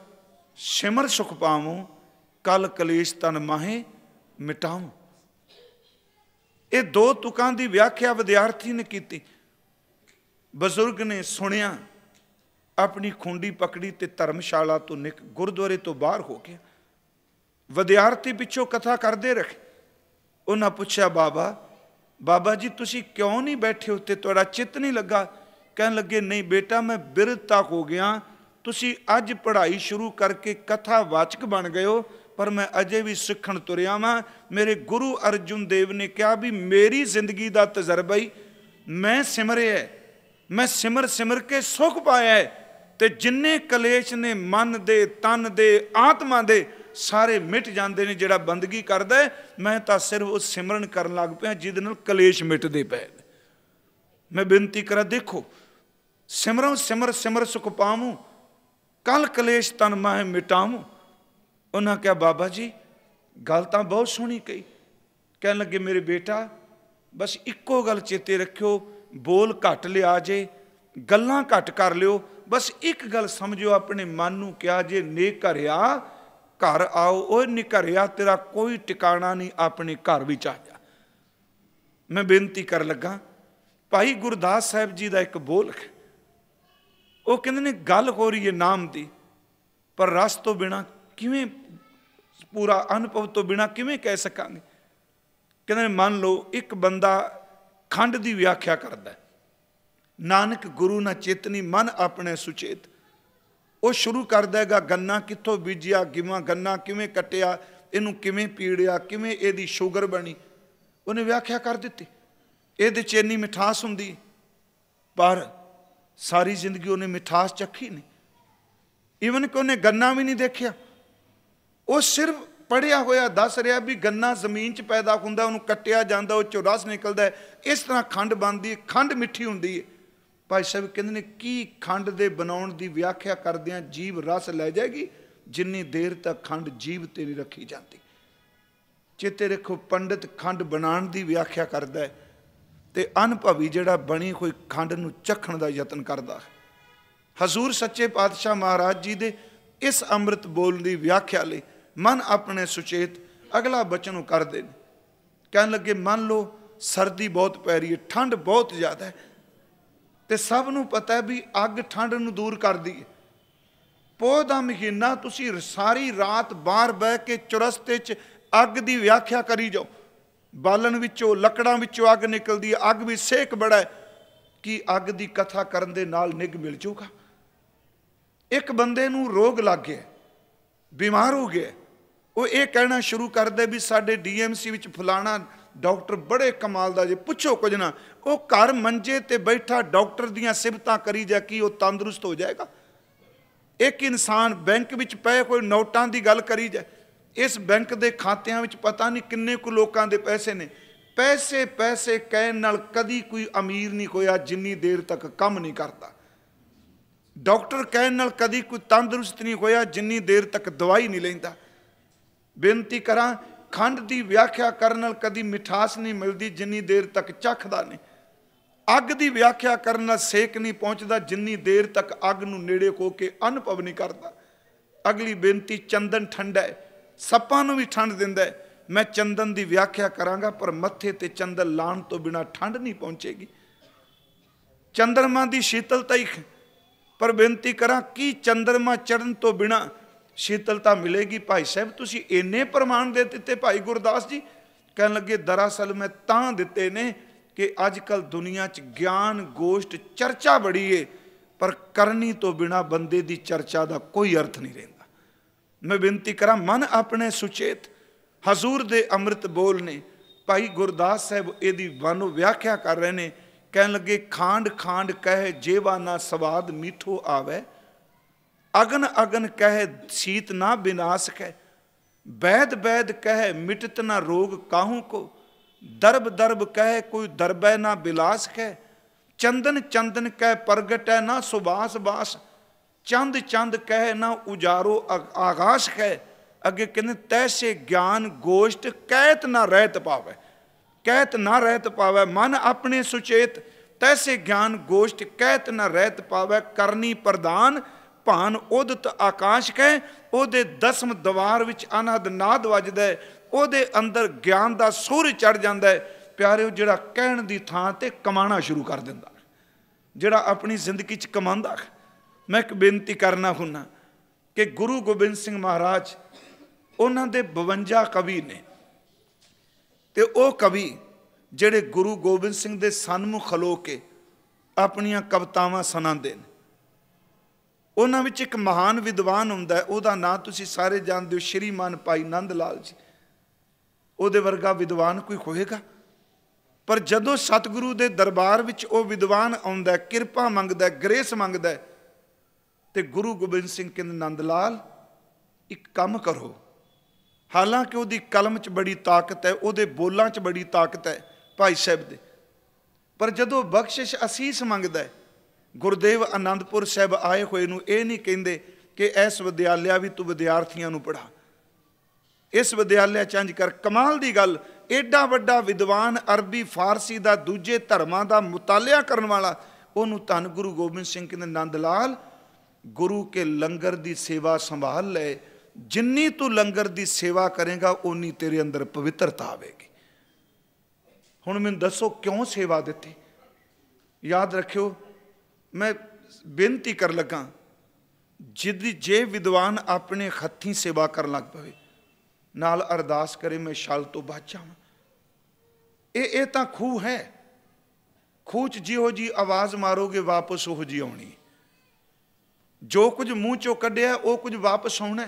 ਸਿਮਰ ਸੁਖ ਪਾਵੋ ਕਲ ਕਲੇਸ਼ ਤਨ ਮਾਹੇ ਮਿਟਾਉ ਇਹ ਦੋ ਤੁਕਾਂ ਦੀ ਵਿਆਖਿਆ ਵਿਦਿਆਰਥੀ ਨੇ ਕੀਤੀ ਬਜ਼ੁਰਗ ਨੇ ਸੁਣਿਆ ਆਪਣੀ ਖੁੰਡੀ ਪਕੜੀ ਤੇ ਧਰਮਸ਼ਾਲਾ ਤੋਂ ਨਿਕ ਗੁਰਦੁਆਰੇ ਤੋਂ ਬਾਹਰ ਹੋ ਗਿਆ ਵਿਦਿਆਰਥੀ ਪਿੱਛੋਂ ਕਥਾ ਕਰਦੇ ਰਹੇ ਉਹਨਾਂ ਪੁੱਛਿਆ ਬਾਬਾ ਬਾਬਾ ਜੀ ਤੁਸੀਂ ਕਿਉਂ ਨਹੀਂ ਬੈਠੇ ਉੱਤੇ ਤੁਹਾਡਾ ਚਿੱਤ ਨਹੀਂ ਲੱਗਾ ਕਹਿਣ ਲੱਗੇ ਨਹੀਂ ਬੇਟਾ ਮੈਂ ਤੱਕ ਹੋ ਗਿਆ ਤੁਸੀਂ ਅੱਜ ਪੜ੍ਹਾਈ ਸ਼ੁਰੂ ਕਰਕੇ ਕਥਾਵਾਚਕ ਬਣ ਗਏ ਹੋ ਪਰ ਮੈਂ ਅਜੇ ਵੀ ਸਿੱਖਣ ਤੁਰਿਆ ਵਾਂ ਮੇਰੇ ਗੁਰੂ ਅਰਜੁਨ ਦੇਵ ਨੇ ਕਿਹਾ ਵੀ ਮੇਰੀ ਜ਼ਿੰਦਗੀ ਦਾ ਤਜਰਬਾ ਹੀ ਮੈਂ ਸਿਮਰਿਆ ਮੈਂ ਸਿਮਰ ਸਿਮਰ ਕੇ ਸੁਖ ਪਾਇਆ ਤੇ ਜਿੰਨੇ ਕਲੇਸ਼ ਨੇ ਮਨ ਦੇ ਤਨ ਦੇ ਆਤਮਾ ਦੇ ਸਾਰੇ ਮਿਟ ਜਾਂਦੇ ਨੇ ਜਿਹੜਾ ਬੰਦਗੀ ਕਰਦਾ ਮੈਂ ਤਾਂ ਸਿਰਫ ਉਹ ਸਿਮਰਨ ਕਰਨ ਲੱਗ ਪਿਆ ਜਿਹਦੇ ਨਾਲ ਕਲੇਸ਼ ਮਿਟਦੇ ਪਏ ਮੈਂ ਬੇਨਤੀ ਕਰਾਂ ਦੇਖੋ ਸਿਮਰਉ ਸਿਮਰ ਸਿਮਰ ਸੁਖ ਪਾਵੂ ਕਲ ਕਲੇਸ਼ ਤਨ ਮਾਹ ਮਿਟਾਵੂ ਉਹਨਾਂ ਕਿਹਾ ਬਾਬਾ ਜੀ ਗੱਲ ਤਾਂ ਬਹੁਤ ਸੋਹਣੀ ਕਹੀ ਕਹਿਣ ਲੱਗੇ ਮੇਰੇ ਬੇਟਾ ਬਸ ਇੱਕੋ ਗੱਲ ਚੇਤੇ ਰੱਖਿਓ ਬੋਲ ਘੱਟ ਲਿਆ ਜੇ ਗੱਲਾਂ ਘੱਟ ਕਰ ਲਿਓ ਬਸ ਇੱਕ ਗੱਲ ਸਮਝਿਓ ਆਪਣੇ ਮਨ ਨੂੰ ਕਿਹਾ ਜੇ ਨੇਕ ਕਰਿਆ ਘਰ ਆਓ ਓਏ ਨਿਕਰਿਆ ਤੇਰਾ ਕੋਈ ਟਿਕਾਣਾ ਨਹੀਂ ਆਪਣੇ ਘਰ ਵਿੱਚ ਆ ਜਾ ਮੈਂ ਬੇਨਤੀ ਕਰਨ ਲੱਗਾ ਭਾਈ ਗੁਰਦਾਸ ਸਾਹਿਬ ਜੀ ਦਾ ਇੱਕ ਬੋਲ ਹੈ ਉਹ ਕਹਿੰਦੇ ਨੇ ਗੱਲ ਹੋ ਰਹੀ ਹੈ ਨਾਮ ਦੀ ਪਰ ਰਸ ਤੋਂ ਬਿਨਾ ਕਿਵੇਂ ਪੂਰਾ ਅਨੁਭਵ ਤੋਂ ਬਿਨਾ ਕਿਵੇਂ ਕਹਿ ਸਕਾਂਗੇ ਕਹਿੰਦੇ ਨੇ ਮੰਨ ਲਓ ਇੱਕ ਬੰਦਾ ਖੰਡ ਦੀ ਵਿਆਖਿਆ ਕਰਦਾ ਨਾਨਕ ਗੁਰੂ ਨਾ ਚੇਤਨੀ ਮਨ ਆਪਣੇ ਸੁਚੇਤ ਉਹ ਸ਼ੁਰੂ ਕਰ ਦੇਗਾ ਗੰਨਾ ਕਿੱਥੋਂ ਬੀਜਿਆ ਕਿਵੇਂ ਗੰਨਾ ਕਿਵੇਂ ਕਟਿਆ ਇਹਨੂੰ ਕਿਵੇਂ ਪੀੜਿਆ ਕਿਵੇਂ ਇਹਦੀ ਸ਼ੂਗਰ ਬਣੀ ਉਹਨੇ ਵਿਆਖਿਆ ਕਰ ਦਿੱਤੀ ਇਹਦੇ ਚ ਇੰਨੀ ਮਿਠਾਸ ਹੁੰਦੀ ਪਰ ਸਾਰੀ ਜ਼ਿੰਦਗੀ ਉਹਨੇ ਮਿਠਾਸ ਚੱਖੀ ਨਹੀਂ ਈਵਨ ਕਿ ਉਹਨੇ ਗੰਨਾ ਵੀ ਨਹੀਂ ਦੇਖਿਆ ਉਹ ਸਿਰਫ ਪੜਿਆ ਹੋਇਆ ਦੱਸ ਰਿਹਾ ਵੀ ਗੰਨਾ ਜ਼ਮੀਨ 'ਚ ਪੈਦਾ ਹੁੰਦਾ ਉਹਨੂੰ ਕੱਟਿਆ ਜਾਂਦਾ ਉਹ ਚੋਂ ਰਸ ਨਿਕਲਦਾ ਇਸ ਤਰ੍ਹਾਂ ਖੰਡ ਬਣਦੀ ਖੰਡ ਮਿੱਠੀ ਹੁੰਦੀ ਹੈ ਭਾਈ ਸਾਹਿਬ ਕਹਿੰਦੇ ਨੇ ਕੀ ਖੰਡ ਦੇ ਬਣਾਉਣ ਦੀ ਵਿਆਖਿਆ ਕਰਦਿਆਂ ਜੀਵ ਰਸ ਲੈ ਜਾਏਗੀ ਜਿੰਨੀ ਦੇਰ ਤੱਕ ਖੰਡ ਜੀਵ ਤੇ ਨਹੀਂ ਰੱਖੀ ਜਾਂਦੀ ਚੇਤੇ ਰੱਖੋ ਪੰਡਿਤ ਖੰਡ ਬਣਾਉਣ ਦੀ ਵਿਆਖਿਆ ਕਰਦਾ ਹੈ ਤੇ ਅਨਭਵੀ ਜਿਹੜਾ ਬਣੀ ਕੋਈ ਖੰਡ ਨੂੰ ਚਖਣ ਦਾ ਯਤਨ ਕਰਦਾ ਹੈ ਹਜ਼ੂਰ ਸੱਚੇ ਪਾਤਸ਼ਾਹ ਮਹਾਰਾਜ ਜੀ ਦੇ ਇਸ ਅੰਮ੍ਰਿਤ ਬੋਲ ਦੀ ਵਿਆਖਿਆ ਲਈ ਮਨ ਆਪਣੇ ਸੁਚੇਤ ਅਗਲਾ ਬਚਨ ਉਹ ਕਰਦੇ ਨੇ ਕਹਿਣ ਲੱਗੇ ਮੰਨ ਲਓ ਸਰਦੀ ਬਹੁਤ ਪੈ ਰਹੀ ਹੈ ਠੰਡ ਬਹੁਤ ਜ਼ਿਆਦਾ ਹੈ ਤੇ ਸਭ ਨੂੰ ਪਤਾ ਹੈ ਵੀ ਅੱਗ ਠੰਡ ਨੂੰ ਦੂਰ ਕਰਦੀ ਹੈ ਪੋਹ ਦਾ ਮਹੀਨਾ ਤੁਸੀਂ ਸਾਰੀ ਰਾਤ ਬਾਹਰ ਬਹਿ ਕੇ ਚੁਰਸਤੇ 'ਚ ਅੱਗ ਦੀ ਵਿਆਖਿਆ ਕਰੀ ਜਾਓ ਬਾਲਣ ਵਿੱਚੋਂ ਲੱਕੜਾਂ ਵਿੱਚੋਂ ਅੱਗ ਨਿਕਲਦੀ ਹੈ ਅੱਗ ਵੀ ਸੇਕ ਬੜਾ ਕਿ ਅੱਗ ਦੀ ਕਥਾ ਕਰਨ ਦੇ ਨਾਲ ਨਿਗ ਮਿਲ ਜੂਗਾ ਇੱਕ ਬੰਦੇ ਨੂੰ ਰੋਗ ਲੱਗ ਗਿਆ ਬਿਮਾਰ ਹੋ ਗਿਆ ਉਹ ਇਹ ਕਹਿਣਾ ਸ਼ੁਰੂ ਕਰਦੇ ਵੀ ਸਾਡੇ ਡੀਐਮਸੀ ਵਿੱਚ ਫਲਾਣਾ ਡਾਕਟਰ ਬੜੇ ਕਮਾਲ ਦਾ ਜੇ ਪੁੱਛੋ ਕੁਝ ਨਾ ਉਹ ਘਰ ਮੰਜੇ ਤੇ ਬੈਠਾ ਡਾਕਟਰ ਦੀਆਂ ਸਿਫਤਾਂ ਕਰੀ ਜਾ ਕੀ ਉਹ ਤੰਦਰੁਸਤ ਹੋ ਜਾਏਗਾ ਇੱਕ ਇਨਸਾਨ ਬੈਂਕ ਵਿੱਚ ਪਏ ਕੋਈ ਨੋਟਾਂ ਦੀ ਗੱਲ ਕਰੀ ਜਾ ਇਸ ਬੈਂਕ ਦੇ ਖਾਤਿਆਂ ਵਿੱਚ ਪਤਾ ਨਹੀਂ ਕਿੰਨੇ ਕੁ ਲੋਕਾਂ ਦੇ ਪੈਸੇ ਨੇ ਪੈਸੇ ਪੈਸੇ ਕਹਿਣ ਨਾਲ ਕਦੀ ਕੋਈ ਅਮੀਰ ਨਹੀਂ ਹੋਇਆ ਜਿੰਨੀ ਦੇਰ ਤੱਕ ਕੰਮ ਨਹੀਂ ਕਰਦਾ ਡਾਕਟਰ ਕਹਿਣ ਨਾਲ ਕਦੀ ਕੋਈ ਤੰਦਰੁਸਤ ਨਹੀਂ ਹੋਇਆ ਜਿੰਨੀ ਦੇਰ ਤੱਕ ਦਵਾਈ ਨਹੀਂ ਲੈਂਦਾ ਬੇਨਤੀ ਕਰਾਂ ਖੰਡ ਦੀ ਵਿਆਖਿਆ ਕਰਨ ਨਾਲ ਕਦੀ ਮਿਠਾਸ ਨਹੀਂ ਮਿਲਦੀ ਜਿੰਨੀ ਦੇਰ ਤੱਕ ਚੱਖਦਾ ਨਹੀਂ ਅੱਗ ਦੀ ਵਿਆਖਿਆ ਕਰਨ ਨਾਲ ਸੇਕ ਨਹੀਂ ਪਹੁੰਚਦਾ ਜਿੰਨੀ ਦੇਰ ਤੱਕ ਅੱਗ ਨੂੰ ਨੇੜੇ ਕੋ ਕੇ ਅਨੁਭਵ ਨਹੀਂ ਕਰਦਾ ਅਗਲੀ ਬੇਨਤੀ ਚੰਦਨ ਠੰਡਾ ਹੈ ਸੱਪਾਂ ਨੂੰ ਵੀ ਠੰਡ ਦਿੰਦਾ ਹੈ ਮੈਂ ਚੰਦਨ ਦੀ ਵਿਆਖਿਆ ਕਰਾਂਗਾ ਪਰ ਮੱਥੇ ਤੇ ਚੰਦਨ ਲਾਣ ਤੋਂ ਬਿਨਾ ਠੰਡ ਨਹੀਂ ਪਹੁੰਚੇਗੀ ਚੰਦਰਮਾ ਦੀ ਸ਼ੀਤਲਤਾ ਹੀ ਪਰ ਬੇਨਤੀ ਕਰਾਂ ਕਿ ਚੰਦਰਮਾ ਚੜਨ ਤੋਂ ਬਿਨਾ ਸ਼ੀਤਲਤਾ ਮਿਲੇਗੀ ਭਾਈ ਸਾਹਿਬ ਤੁਸੀਂ ਇੰਨੇ ਪ੍ਰਮਾਣ ਦੇ ਦਿੱਤੇ ਭਾਈ ਗੁਰਦਾਸ ਜੀ ਕਹਿਣ ਲੱਗੇ ਦਰਅਸਲ ਮੈਂ ਤਾਂ ਦਿੱਤੇ ਨੇ ਕਿ ਅੱਜ ਕੱਲ ਦੁਨੀਆ 'ਚ ਗਿਆਨ ਗੋਸ਼ਟ ਚਰਚਾ ਬੜੀ ਏ ਪਰ ਕਰਨੀ ਤੋਂ ਬਿਨਾ ਬੰਦੇ ਦੀ ਚਰਚਾ ਦਾ ਕੋਈ ਅਰਥ ਨਹੀਂ ਰਹਿੰਦਾ ਮੈਂ ਬੇਨਤੀ ਕਰਾਂ ਮਨ ਆਪਣੇ ਸੁਚੇਤ ਹਜ਼ੂਰ ਦੇ ਅੰਮ੍ਰਿਤ ਬੋਲ ਨੇ ਭਾਈ ਗੁਰਦਾਸ ਸਾਹਿਬ ਇਹਦੀ ਵਨ ਵਿਆਖਿਆ ਕਰ ਰਹੇ ਨੇ ਕਹਿਣ ਲੱਗੇ ਖਾਂਡ ਖਾਂਡ ਕਹਿ ਜੇਵਾ ਨਾ ਸਵਾਦ ਮਿੱਠੋ ਆਵੇ ਅਗਨ ਅਗਨ ਕਹਿ ਸੀਤ ਨਾ ਬਿਨਾਸਕ ਹੈ ਬੈਦ ਵੈਦ ਕਹਿ ਮਿਟਤ ਨਾ ਰੋਗ ਕਾਹੂ ਕੋ ਦਰਬ ਦਰਬ ਕਹਿ ਕੋਈ ਦਰਬੈ ਨਾ ਬਿਲਾਸ ਕਹਿ ਚੰਦਨ ਚੰਦਨ ਕਹਿ ਪ੍ਰਗਟੈ ਨਾ ਸੁਬਾਸ ਬਾਸ ਚੰਦ ਚੰਦ ਕਹਿ ਨਾ ਉਜਾਰੋ ਆਗਾਸ਼ ਕਹਿ ਅੱਗੇ ਕਹਿੰਦੇ ਤੈਸੇ ਗਿਆਨ ਗੋਸ਼ਟ ਕਹਿਤ ਨਾ ਰਹਿਤ ਪਾਵੇ ਕਹਿਤ ਨਾ ਰਹਿਤ ਪਾਵੇ ਮਨ ਆਪਣੇ ਸੁਚੇਤ ਤੈਸੇ ਗਿਆਨ ਗੋਸ਼ਟ ਕਹਿਤ ਨਾ ਰਹਿਤ ਪਾਵੇ ਕਰਨੀ ਪ੍ਰਦਾਨ ਭਾਨ ਉਦਤ ਆਕਾਸ਼ ਕੈ ਉਹਦੇ ਦਸਮ ਦਵਾਰ ਵਿੱਚ ਅਨਹਦ ਨਾਦ ਵੱਜਦਾ ਉਹਦੇ ਅੰਦਰ ਗਿਆਨ ਦਾ ਸੂਰਜ ਚੜ ਜਾਂਦਾ ਹੈ ਪਿਆਰਿਓ ਜਿਹੜਾ ਕਹਿਣ ਦੀ ਥਾਂ ਤੇ ਕਮਾਣਾ ਸ਼ੁਰੂ ਕਰ ਦਿੰਦਾ ਜਿਹੜਾ ਆਪਣੀ ਜ਼ਿੰਦਗੀ 'ਚ ਕਮਾਉਂਦਾ ਮੈਂ ਇੱਕ ਬੇਨਤੀ ਕਰਨਾ ਹੁੰਨਾ ਕਿ ਗੁਰੂ ਗੋਬਿੰਦ ਸਿੰਘ ਮਹਾਰਾਜ ਉਹਨਾਂ ਦੇ 52 ਕਵੀ ਨੇ ਤੇ ਉਹ ਕਵੀ ਜਿਹੜੇ ਗੁਰੂ ਗੋਬਿੰਦ ਸਿੰਘ ਦੇ ਸਨਮੁਖ ਖਲੋ ਕੇ ਆਪਣੀਆਂ ਕਵਤਾਵਾਂ ਸੁਣਾਉਂਦੇ ਨੇ ਉਹਨਾਂ ਵਿੱਚ ਇੱਕ ਮਹਾਨ ਵਿਦਵਾਨ ਹੁੰਦਾ ਉਹਦਾ ਨਾਂ ਤੁਸੀਂ ਸਾਰੇ ਜਾਣਦੇ ਹੋ ਸ਼੍ਰੀਮਾਨ ਭਾਈ ਨੰਦ ਲਾਲ ਜੀ ਉਹਦੇ ਵਰਗਾ ਵਿਦਵਾਨ ਕੋਈ ਹੋਏਗਾ ਪਰ ਜਦੋਂ ਸਤਿਗੁਰੂ ਦੇ ਦਰਬਾਰ ਵਿੱਚ ਉਹ ਵਿਦਵਾਨ ਆਉਂਦਾ ਕਿਰਪਾ ਮੰਗਦਾ ਗ੍ਰੇਸ ਮੰਗਦਾ ਤੇ ਗੁਰੂ ਗੋਬਿੰਦ ਸਿੰਘ ਕਹਿੰਦੇ ਨੰਦ ਲਾਲ ਇੱਕ ਕੰਮ ਕਰੋ ਹਾਲਾਂਕਿ ਉਹਦੀ ਕਲਮ 'ਚ ਬੜੀ ਤਾਕਤ ਹੈ ਉਹਦੇ ਬੋਲਾਂ 'ਚ ਬੜੀ ਤਾਕਤ ਹੈ ਭਾਈ ਸਾਹਿਬ ਦੇ ਪਰ ਜਦੋਂ ਬਖਸ਼ਿਸ਼ ਅਸੀਸ ਮੰਗਦਾ ਹੈ ਗੁਰਦੇਵ ਆਨੰਦਪੁਰ ਸਾਹਿਬ ਆਏ ਹੋਏ ਨੂੰ ਇਹ ਨਹੀਂ ਕਹਿੰਦੇ ਕਿ ਇਸ ਵਿਦਿਆਲਿਆ ਵੀ ਤੂੰ ਵਿਦਿਆਰਥੀਆਂ ਨੂੰ ਪੜਾ ਇਸ ਵਿਦਿਆਲਿਆ ਚੰਜ ਕਰ ਕਮਾਲ ਦੀ ਗੱਲ ਐਡਾ ਵੱਡਾ ਵਿਦਵਾਨ ਅਰਬੀ ਫਾਰਸੀ ਦਾ ਦੂਜੇ ਧਰਮਾਂ ਦਾ ਮੁਤਾਲਿਆ ਕਰਨ ਵਾਲਾ ਉਹਨੂੰ ਧੰਨ ਗੁਰੂ ਗੋਬਿੰਦ ਸਿੰਘ ਕਹਿੰਦੇ ਨੰਦ ਲਾਲ ਗੁਰੂ ਕੇ ਲੰਗਰ ਦੀ ਸੇਵਾ ਸੰਭਾਲ ਲੈ ਜਿੰਨੀ ਤੂੰ ਲੰਗਰ ਦੀ ਸੇਵਾ ਕਰੇਗਾ ਓਨੀ ਤੇਰੇ ਅੰਦਰ ਪਵਿੱਤਰਤਾ ਆਵੇਗੀ ਹੁਣ ਮੈਨੂੰ ਦੱਸੋ ਕਿਉਂ ਸੇਵਾ ਦਿੱਤੀ ਯਾਦ ਰੱਖਿਓ ਮੈਂ ਬੇਨਤੀ ਕਰ ਲਗਾ ਜਿੱਦੀ ਜੇ ਵਿਦਵਾਨ ਆਪਣੇ ਖੱਥੀ ਸੇਵਾ ਕਰਨ ਲੱਗ ਪਵੇ ਨਾਲ ਅਰਦਾਸ ਕਰੇ ਮੈਂ ਛਲ ਤੋਂ ਬਚ ਜਾਵਾਂ ਇਹ ਇਹ ਤਾਂ ਖੂਹ ਹੈ ਖੂਚ ਜਿਹੋ ਜੀ ਆਵਾਜ਼ ਮਾਰੋਗੇ ਵਾਪਸ ਉਹ ਜੀ ਆਉਣੀ ਜੋ ਕੁਝ ਮੂੰਹ 'ਚੋਂ ਕੱਢਿਆ ਉਹ ਕੁਝ ਵਾਪਸ ਆਉਣਾ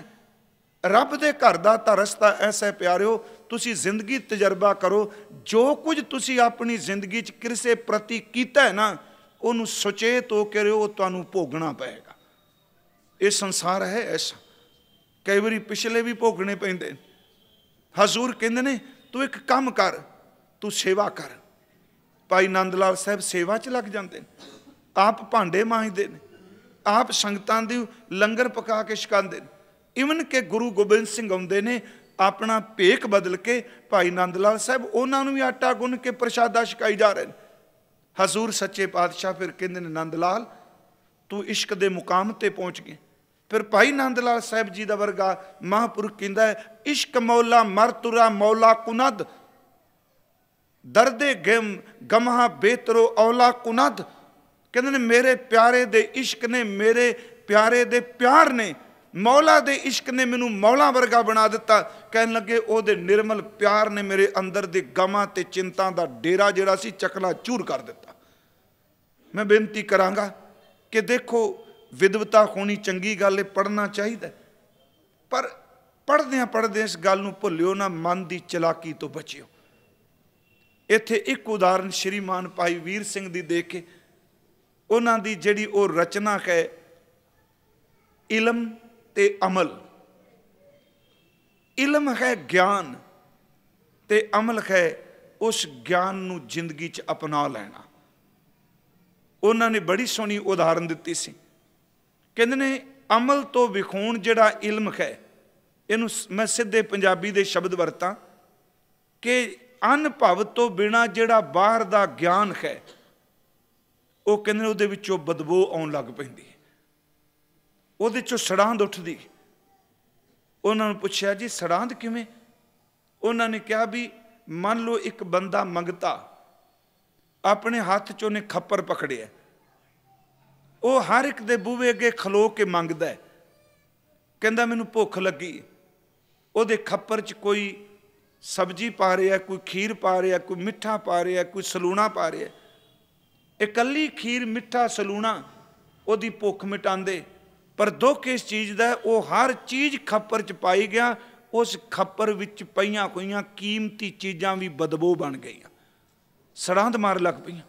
ਰੱਬ ਦੇ ਘਰ ਦਾ ਤਾਂ ਰਸਤਾ ਐਸਾ ਪਿਆਰਿਓ ਤੁਸੀਂ ਜ਼ਿੰਦਗੀ ਤਜਰਬਾ ਕਰੋ ਜੋ ਕੁਝ ਤੁਸੀਂ ਆਪਣੀ ਜ਼ਿੰਦਗੀ 'ਚ ਕਿਸੇ ਪ੍ਰਤੀ ਕੀਤਾ ਹੈ ਨਾ ਉਹਨੂੰ ਸੁਚੇਤ ਹੋ ਕੇ ਉਹ ਤੁਹਾਨੂੰ ਭੋਗਣਾ ਪਏਗਾ ਇਹ ਸੰਸਾਰ ਹੈ ਐਸਾ ਕਈ ਵਾਰੀ ਪਿਛਲੇ ਵੀ ਭੋਗਣੇ ਪੈਂਦੇ ਹਜ਼ੂਰ ਕਹਿੰਦੇ ਨੇ ਤੂੰ ਇੱਕ ਕੰਮ ਕਰ ਤੂੰ ਸੇਵਾ ਕਰ ਭਾਈ ਨੰਦ ਲਾਲ ਸਾਹਿਬ ਸੇਵਾ 'ਚ ਲੱਗ ਜਾਂਦੇ ਆਪ ਭਾਂਡੇ ਮਾਂਜਦੇ ਨੇ ਆਪ ਸੰਗਤਾਂ ਦੀ ਲੰਗਰ ਪਕਾ ਕੇ ਛਕਾਉਂਦੇ ਨੇ ਇਵਨ ਕਿ ਗੁਰੂ ਗੋਬਿੰਦ ਸਿੰਘ ਆਉਂਦੇ ਨੇ ਆਪਣਾ ਭੇਕ ਬਦਲ ਕੇ ਭਾਈ ਨੰਦ ਲਾਲ ਸਾਹਿਬ ਉਹਨਾਂ ਨੂੰ ਵੀ ਆਟਾ ਗੁੰਨ ਕੇ ਪ੍ਰਸ਼ਾਦਾ ਛਕਾਈ ਜਾ ਰਹੇ ਨੇ ਹਜ਼ੂਰ ਸੱਚੇ ਪਾਤਸ਼ਾਹ ਫਿਰ ਕਹਿੰਦੇ ਨੇ ਨੰਦ ਲਾਲ ਤੂੰ ਇਸ਼ਕ ਦੇ ਮੁਕਾਮ ਤੇ ਪਹੁੰਚ ਗਿਆ ਫਿਰ ਭਾਈ ਨੰਦ ਲਾਲ ਸਾਹਿਬ ਜੀ ਦਾ ਵਰਗਾ ਮਹਾਪੁਰਖ ਕਹਿੰਦਾ ਹੈ ਇਸ਼ਕ ਮੌਲਾ ਮਰਤੁਰਾ ਮੌਲਾ ਕੁਨਦ ਦਰਦੇ ਗਮ ਗਮਹਾ ਬੇਤਰੋ ਔਲਾ ਕੁਨਦ ਕਹਿੰਦੇ ਨੇ ਮੇਰੇ ਪਿਆਰੇ ਦੇ ਇਸ਼ਕ ਨੇ ਮੇਰੇ ਪਿਆਰੇ ਦੇ ਪਿਆਰ ਨੇ ਮੌਲਾ ਦੇ ਇਸ਼ਕ ਨੇ ਮੈਨੂੰ ਮੌਲਾ ਵਰਗਾ ਬਣਾ ਦਿੱਤਾ ਕਹਿਣ ਲੱਗੇ ਉਹਦੇ ਨਿਰਮਲ ਪਿਆਰ ਨੇ ਮੇਰੇ ਅੰਦਰ ਦੇ ਗਮਾਂ ਤੇ ਚਿੰਤਾ ਦਾ ਡੇਰਾ ਜਿਹੜਾ ਸੀ ਚਕਲਾ ਚੂਰ ਕਰ ਦਿੱਤਾ ਮੈਂ ਬੇਨਤੀ ਕਰਾਂਗਾ ਕਿ ਦੇਖੋ ਵਿਦਵਤਾ ਹੋਣੀ ਚੰਗੀ ਗੱਲ ਹੈ ਪੜਨਾ ਚਾਹੀਦਾ ਪਰ ਪੜਦਿਆਂ ਪੜਦੇ ਇਸ ਗੱਲ ਨੂੰ ਭੁੱਲਿਓ ਨਾ ਮਨ ਦੀ ਚਲਾਕੀ ਤੋਂ ਬਚਿਓ ਇੱਥੇ ਇੱਕ ਉਦਾਹਰਨ ਸ਼੍ਰੀਮਾਨ ਭਾਈ ਵੀਰ ਸਿੰਘ ਦੀ ਦੇਖ ਕੇ ਉਹਨਾਂ ਦੀ ਜਿਹੜੀ ਉਹ ਰਚਨਾ ਹੈ ਇਲਮ ਤੇ ਅਮਲ ਇਲਮ ਹੈ ਗਿਆਨ ਤੇ ਅਮਲ ਹੈ ਉਸ ਗਿਆਨ ਨੂੰ ਜ਼ਿੰਦਗੀ 'ਚ ਅਪਣਾ ਲੈਣਾ ਉਹਨਾਂ ਨੇ ਬੜੀ ਸੋਹਣੀ ਉਦਾਹਰਨ ਦਿੱਤੀ ਸੀ ਕਹਿੰਦੇ ਨੇ ਅਮਲ ਤੋਂ ਵਿਖੂਣ ਜਿਹੜਾ ਇਲਮ ਹੈ ਇਹਨੂੰ ਮੈਂ ਸਿੱਧੇ ਪੰਜਾਬੀ ਦੇ ਸ਼ਬਦ ਵਰਤਾਂ ਕਿ ਅਨਭਵ ਤੋਂ ਬਿਨਾ ਜਿਹੜਾ ਬਾਹਰ ਦਾ ਗਿਆਨ ਹੈ ਉਹ ਕਹਿੰਦੇ ਉਹਦੇ ਵਿੱਚੋਂ ਬਦਬੂ ਆਉਣ ਲੱਗ ਪੈਂਦੀ ਉਹਦੇ ਚੋਂ ਸੜਾਂਦ ਉੱਠਦੀ ਉਹਨਾਂ ਨੂੰ ਪੁੱਛਿਆ ਜੀ ਸੜਾਂਦ ਕਿਵੇਂ ਉਹਨਾਂ ਨੇ ਕਿਹਾ ਵੀ ਮੰਨ ਲਓ ਇੱਕ ਬੰਦਾ ਮੰਗਤਾ ਆਪਣੇ ਹੱਥ ਚੋਂ ਨੇ ਖੱਪਰ ਪਕੜਿਆ ਉਹ ਹਰ ਇੱਕ ਦੇ ਬੂਵੇ ਅੱਗੇ ਖਲੋ ਕੇ ਮੰਗਦਾ ਕਹਿੰਦਾ ਮੈਨੂੰ ਭੁੱਖ ਲੱਗੀ ਉਹਦੇ ਖੱਪਰ 'ਚ ਕੋਈ ਸਬਜ਼ੀ ਪਾ ਰਿਹਾ ਕੋਈ ਖੀਰ ਪਾ ਰਿਹਾ ਕੋਈ ਮਿੱਠਾ ਪਾ ਰਿਹਾ ਕੋਈ ਸਲੂਣਾ ਪਾ ਰਿਹਾ ਇਕੱਲੀ ਖੀਰ ਮਿੱਠਾ ਸਲੂਣਾ ਉਹਦੀ ਭੁੱਖ ਮਿਟਾਉਂਦੇ ਪਰ ਦੁੱਖ ਇਸ ਚੀਜ਼ ਦਾ ਉਹ ਹਰ ਚੀਜ਼ ਖੱਪਰ ਚ ਪਾਈ ਗਿਆ ਉਸ ਖੱਪਰ ਵਿੱਚ ਪਈਆਂ ਕੋਈਆਂ ਕੀਮਤੀ ਚੀਜ਼ਾਂ ਵੀ ਬਦਬੂ ਬਣ ਗਈਆਂ ਸੜਾਂਦ ਮਾਰ ਲੱਗ ਪਈਆਂ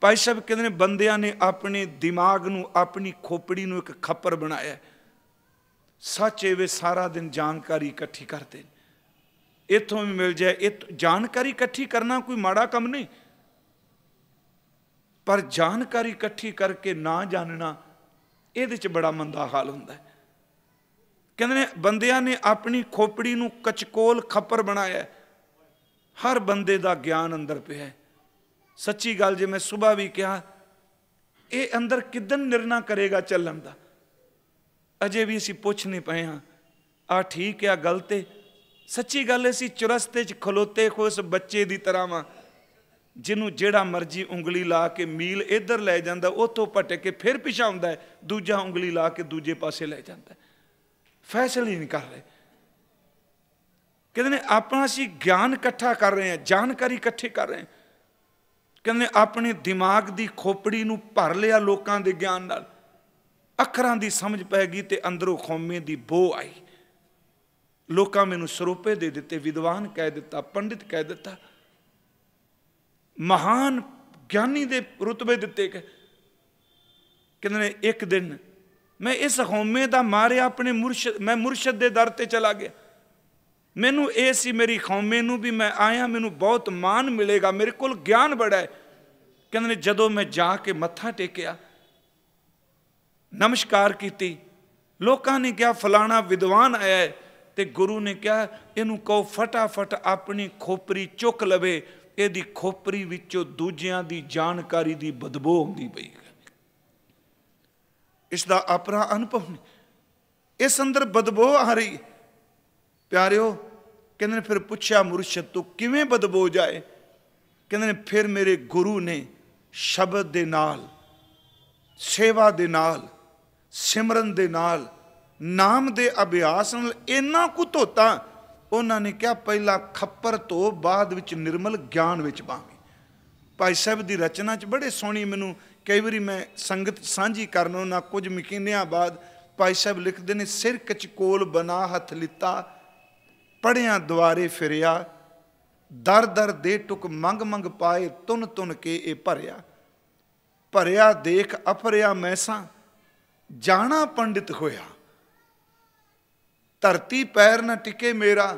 ਭਾਈ ਸਾਹਿਬ ਕਹਿੰਦੇ ਨੇ ਬੰਦਿਆਂ ਨੇ ਆਪਣੇ ਦਿਮਾਗ ਨੂੰ ਆਪਣੀ ਖੋਪੜੀ ਨੂੰ ਇੱਕ ਖੱਪਰ ਬਣਾਇਆ ਸੱਚ ਵੇ ਸਾਰਾ ਦਿਨ ਜਾਣਕਾਰੀ ਇਕੱਠੀ ਕਰਦੇ ਇੱਥੋਂ ਵੀ ਮਿਲ ਜਾਏ ਇਹ ਜਾਣਕਾਰੀ ਇਕੱਠੀ ਕਰਨਾ ਕੋਈ ਮਾੜਾ ਕੰਮ ਨਹੀਂ ਪਰ ਜਾਣਕਾਰੀ ਇਕੱਠੀ ਕਰਕੇ ਨਾ ਜਾਣਨਾ ਇਹਦੇ 'ਚ ਬੜਾ ਮੰਦਾ ਹਾਲ ਹੁੰਦਾ ਕਹਿੰਦੇ ਨੇ ਬੰਦਿਆਂ ਨੇ ਆਪਣੀ ਖੋਪੜੀ ਨੂੰ ਕਚਕੋਲ ਖੱਪਰ ਬਣਾਇਆ ਹਰ ਬੰਦੇ ਦਾ ਗਿਆਨ ਅੰਦਰ ਪਿਆ ਸੱਚੀ ਗੱਲ ਜੇ ਮੈਂ ਸਵੇਰ ਵੀ ਕਿਹਾ ਇਹ ਅੰਦਰ ਕਿਦਨ ਨਿਰਣਾ ਕਰੇਗਾ ਚੱਲਣ ਦਾ ਅਜੇ ਵੀ ਅਸੀਂ ਪੁੱਛ ਨਹੀਂ ਪਏ ਹਾਂ ਆ ਠੀਕ ਆ ਗਲਤ ਹੈ ਸੱਚੀ ਗੱਲ ਅਸੀਂ ਚੁਰਸਤੇ 'ਚ ਖਲੋਤੇ ਖੋਸ ਬੱਚੇ ਦੀ ਤਰ੍ਹਾਂ ਵਾਂ ਜਿਹਨੂੰ ਜਿਹੜਾ ਮਰਜੀ ਉਂਗਲੀ ਲਾ ਕੇ ਮੀਲ ਇੱਧਰ ਲੈ ਜਾਂਦਾ ਉਥੋਂ ਭਟਕ ਕੇ ਫਿਰ ਪਿਛਾ ਹੁੰਦਾ ਹੈ ਦੂਜਾ ਉਂਗਲੀ ਲਾ ਕੇ ਦੂਜੇ ਪਾਸੇ ਲੈ ਜਾਂਦਾ ਫੈਸਲਾ ਹੀ ਨਹੀਂ ਕਰ ਰਹੇ ਕਹਿੰਦੇ ਨੇ ਆਪਣਾ ਸੀ ਗਿਆਨ ਇਕੱਠਾ ਕਰ ਰਹੇ ਆ ਜਾਣਕਾਰੀ ਇਕੱਠੀ ਕਰ ਰਹੇ ਕਹਿੰਦੇ ਆਪਣੇ ਦਿਮਾਗ ਦੀ ਖੋਪੜੀ ਨੂੰ ਭਰ ਲਿਆ ਲੋਕਾਂ ਦੇ ਗਿਆਨ ਨਾਲ ਅੱਖਰਾਂ ਦੀ ਸਮਝ ਪੈ ਗਈ ਤੇ ਅੰਦਰੋਂ ਖੌਮੇ ਦੀ ਬੋ ਆਈ ਲੋਕਾਂ ਮੈਨੂੰ ਸਰੂਪੇ ਦੇ ਦਿੱਤੇ ਵਿਦਵਾਨ ਕਹਿ ਦਿੱਤਾ ਪੰਡਿਤ ਕਹਿ ਦਿੱਤਾ ਮਹਾਨ ਗਿਆਨੀ ਦੇ ਰਤਬੇ ਦਿੱਤੇ ਕਿ ਕਹਿੰਦੇ ਨੇ ਇੱਕ ਦਿਨ ਮੈਂ ਇਸ ਹਉਮੈ ਦਾ ਮਾਰਿਆ ਆਪਣੇ ਮੁਰਸ਼ਦ ਮੈਂ ਮੁਰਸ਼ਦ ਦੇ ਦਰ ਤੇ ਚਲਾ ਗਿਆ ਮੈਨੂੰ ਇਹ ਸੀ ਮੇਰੀ ਖੌਮੇ ਨੂੰ ਵੀ ਮੈਂ ਆਇਆ ਮੈਨੂੰ ਬਹੁਤ ਮਾਨ ਮਿਲੇਗਾ ਮੇਰੇ ਕੋਲ ਗਿਆਨ ਬੜਾ ਹੈ ਕਹਿੰਦੇ ਨੇ ਜਦੋਂ ਮੈਂ ਜਾ ਕੇ ਮੱਥਾ ਟੇਕਿਆ ਨਮਸਕਾਰ ਕੀਤੀ ਲੋਕਾਂ ਨੇ ਕਿਹਾ ਫਲਾਣਾ ਵਿਦਵਾਨ ਆਇਆ ਹੈ ਤੇ ਗੁਰੂ ਨੇ ਕਿਹਾ ਇਹਨੂੰ ਕਹੋ ਫਟਾਫਟ ਆਪਣੀ ਖੋਪਰੀ ਚੁੱਕ ਲਵੇ ਇਹਦੀ ਖੋਪਰੀ ਵਿੱਚੋਂ ਦੂਜਿਆਂ ਦੀ ਜਾਣਕਾਰੀ ਦੀ ਬਦਬੋ ਆਉਂਦੀ ਪਈ ਇਸ ਦਾ ਆਪਣਾ ਅਨੁਭਵ ਇਸ ਅੰਦਰ ਬਦਬੋ ਆ ਰਹੀ ਪਿਆਰਿਓ ਕਹਿੰਦੇ ਨੇ ਫਿਰ ਪੁੱਛਿਆ ਮੁਰਸ਼ਿਦ ਤੂੰ ਕਿਵੇਂ ਬਦਬੋ ਜਾਏ ਕਹਿੰਦੇ ਨੇ ਫਿਰ ਮੇਰੇ ਗੁਰੂ ਨੇ ਸ਼ਬਦ ਦੇ ਨਾਲ ਸੇਵਾ ਦੇ ਨਾਲ ਸਿਮਰਨ ਦੇ ਨਾਲ ਨਾਮ ਦੇ ਅਭਿਆਸ ਨਾਲ ਇੰਨਾ ਕੁ ਧੋਤਾ ਉਹਨਾਂ ਨੇ ਕਿਹਾ ਪਹਿਲਾ ਖੱਪਰ ਤੋਂ ਬਾਅਦ ਵਿੱਚ ਨਿਰਮਲ ਗਿਆਨ ਵਿੱਚ ਬਾਵੇਂ ਭਾਈ ਸਾਹਿਬ ਦੀ ਰਚਨਾ 'ਚ ਬੜੇ ਸੋਹਣੀ ਮੈਨੂੰ ਕਈ ਵਾਰੀ ਮੈਂ ਸੰਗਤ ਸਾਂਝੀ ਕਰਨ ਉਹਨਾਂ ਕੁਝ ਮਕੀਨਿਆਂ ਬਾਅਦ ਭਾਈ ਸਾਹਿਬ ਲਿਖਦੇ ਨੇ ਸਿਰ ਕਚਕੋਲ ਬਨਾ ਹੱਥ ਲਿੱਤਾ ਪੜਿਆਂ ਦੁਆਰੇ ਫਿਰਿਆ ਦਰ ਦਰ ਦੇ ਟੁਕ ਮੰਗ ਮੰਗ ਪਾਏ ਤੁਨ ਤੁਨ ਕੇ ਇਹ ਭਰਿਆ ਭਰਿਆ ਦੇਖ ਅਪਰਿਆ ਮੈਸਾਂ ਜਾਣਾ ਪੰਡਿਤ ਹੋਇਆ ਧਰਤੀ ਪੈਰ ਨਾ ਟਿਕੇ ਮੇਰਾ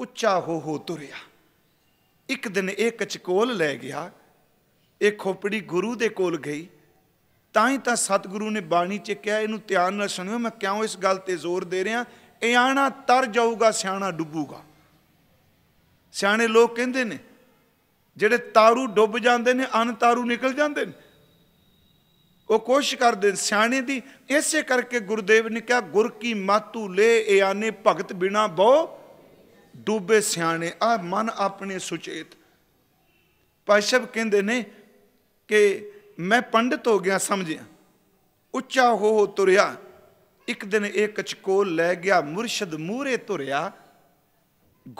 ਉੱਚਾ ਹੋ ਹੋ ਤੁਰਿਆ ਇੱਕ ਦਿਨ ਇਹ ਕਚਕੋਲ ਲੈ ਗਿਆ ਇਹ ਖੋਪੜੀ ਗੁਰੂ ਦੇ ਕੋਲ ਗਈ ਤਾਂ ਹੀ ਤਾਂ ਸਤਿਗੁਰੂ ਨੇ ਬਾਣੀ ਚ ਕਿਹਾ ਇਹਨੂੰ ਧਿਆਨ ਨਾਲ ਸੁਣਿਓ ਮੈਂ ਕਿਉਂ ਇਸ ਗੱਲ ਤੇ ਜ਼ੋਰ ਦੇ ਰਿਹਾ ਇਆਣਾ ਤਰ ਜਾਊਗਾ ਸਿਆਣਾ ਡੁੱਬੂਗਾ ਸਿਆਣੇ ਲੋਕ ਕਹਿੰਦੇ ਨੇ ਜਿਹੜੇ ਤਾਰੂ ਡੁੱਬ ਜਾਂਦੇ ਨੇ ਅਨ ਤਾਰੂ ਨਿਕਲ ਜਾਂਦੇ ਨੇ ਉਹ ਕੋਸ਼ਿਸ਼ ਕਰਦੇ ਸਿਆਣੇ ਦੀ ਇਸੇ ਕਰਕੇ ਗੁਰਦੇਵ ਨੇ ਕਿਹਾ ਗੁਰ ਕੀ ਮਾਤੂ ਲੈ ਇਆਨੇ ਭਗਤ ਬਿਨਾ ਬਹੁ ਡੂਬੇ ਸਿਆਣੇ ਆ ਮਨ ਆਪਣੇ ਸੁਚੇਤ ਪਾਸ਼ਵ ਕਹਿੰਦੇ ਨੇ ਕਿ ਮੈਂ ਪੰਡਤ ਹੋ ਗਿਆ ਸਮਝਿਆ ਉੱਚਾ ਹੋ ਹੋ ਤੁਰਿਆ ਇੱਕ ਦਿਨ ਇਹ ਕਚਕੋਲ ਲੈ ਗਿਆ ਮੁਰਸ਼ਦ ਮੂਰੇ ਤੁਰਿਆ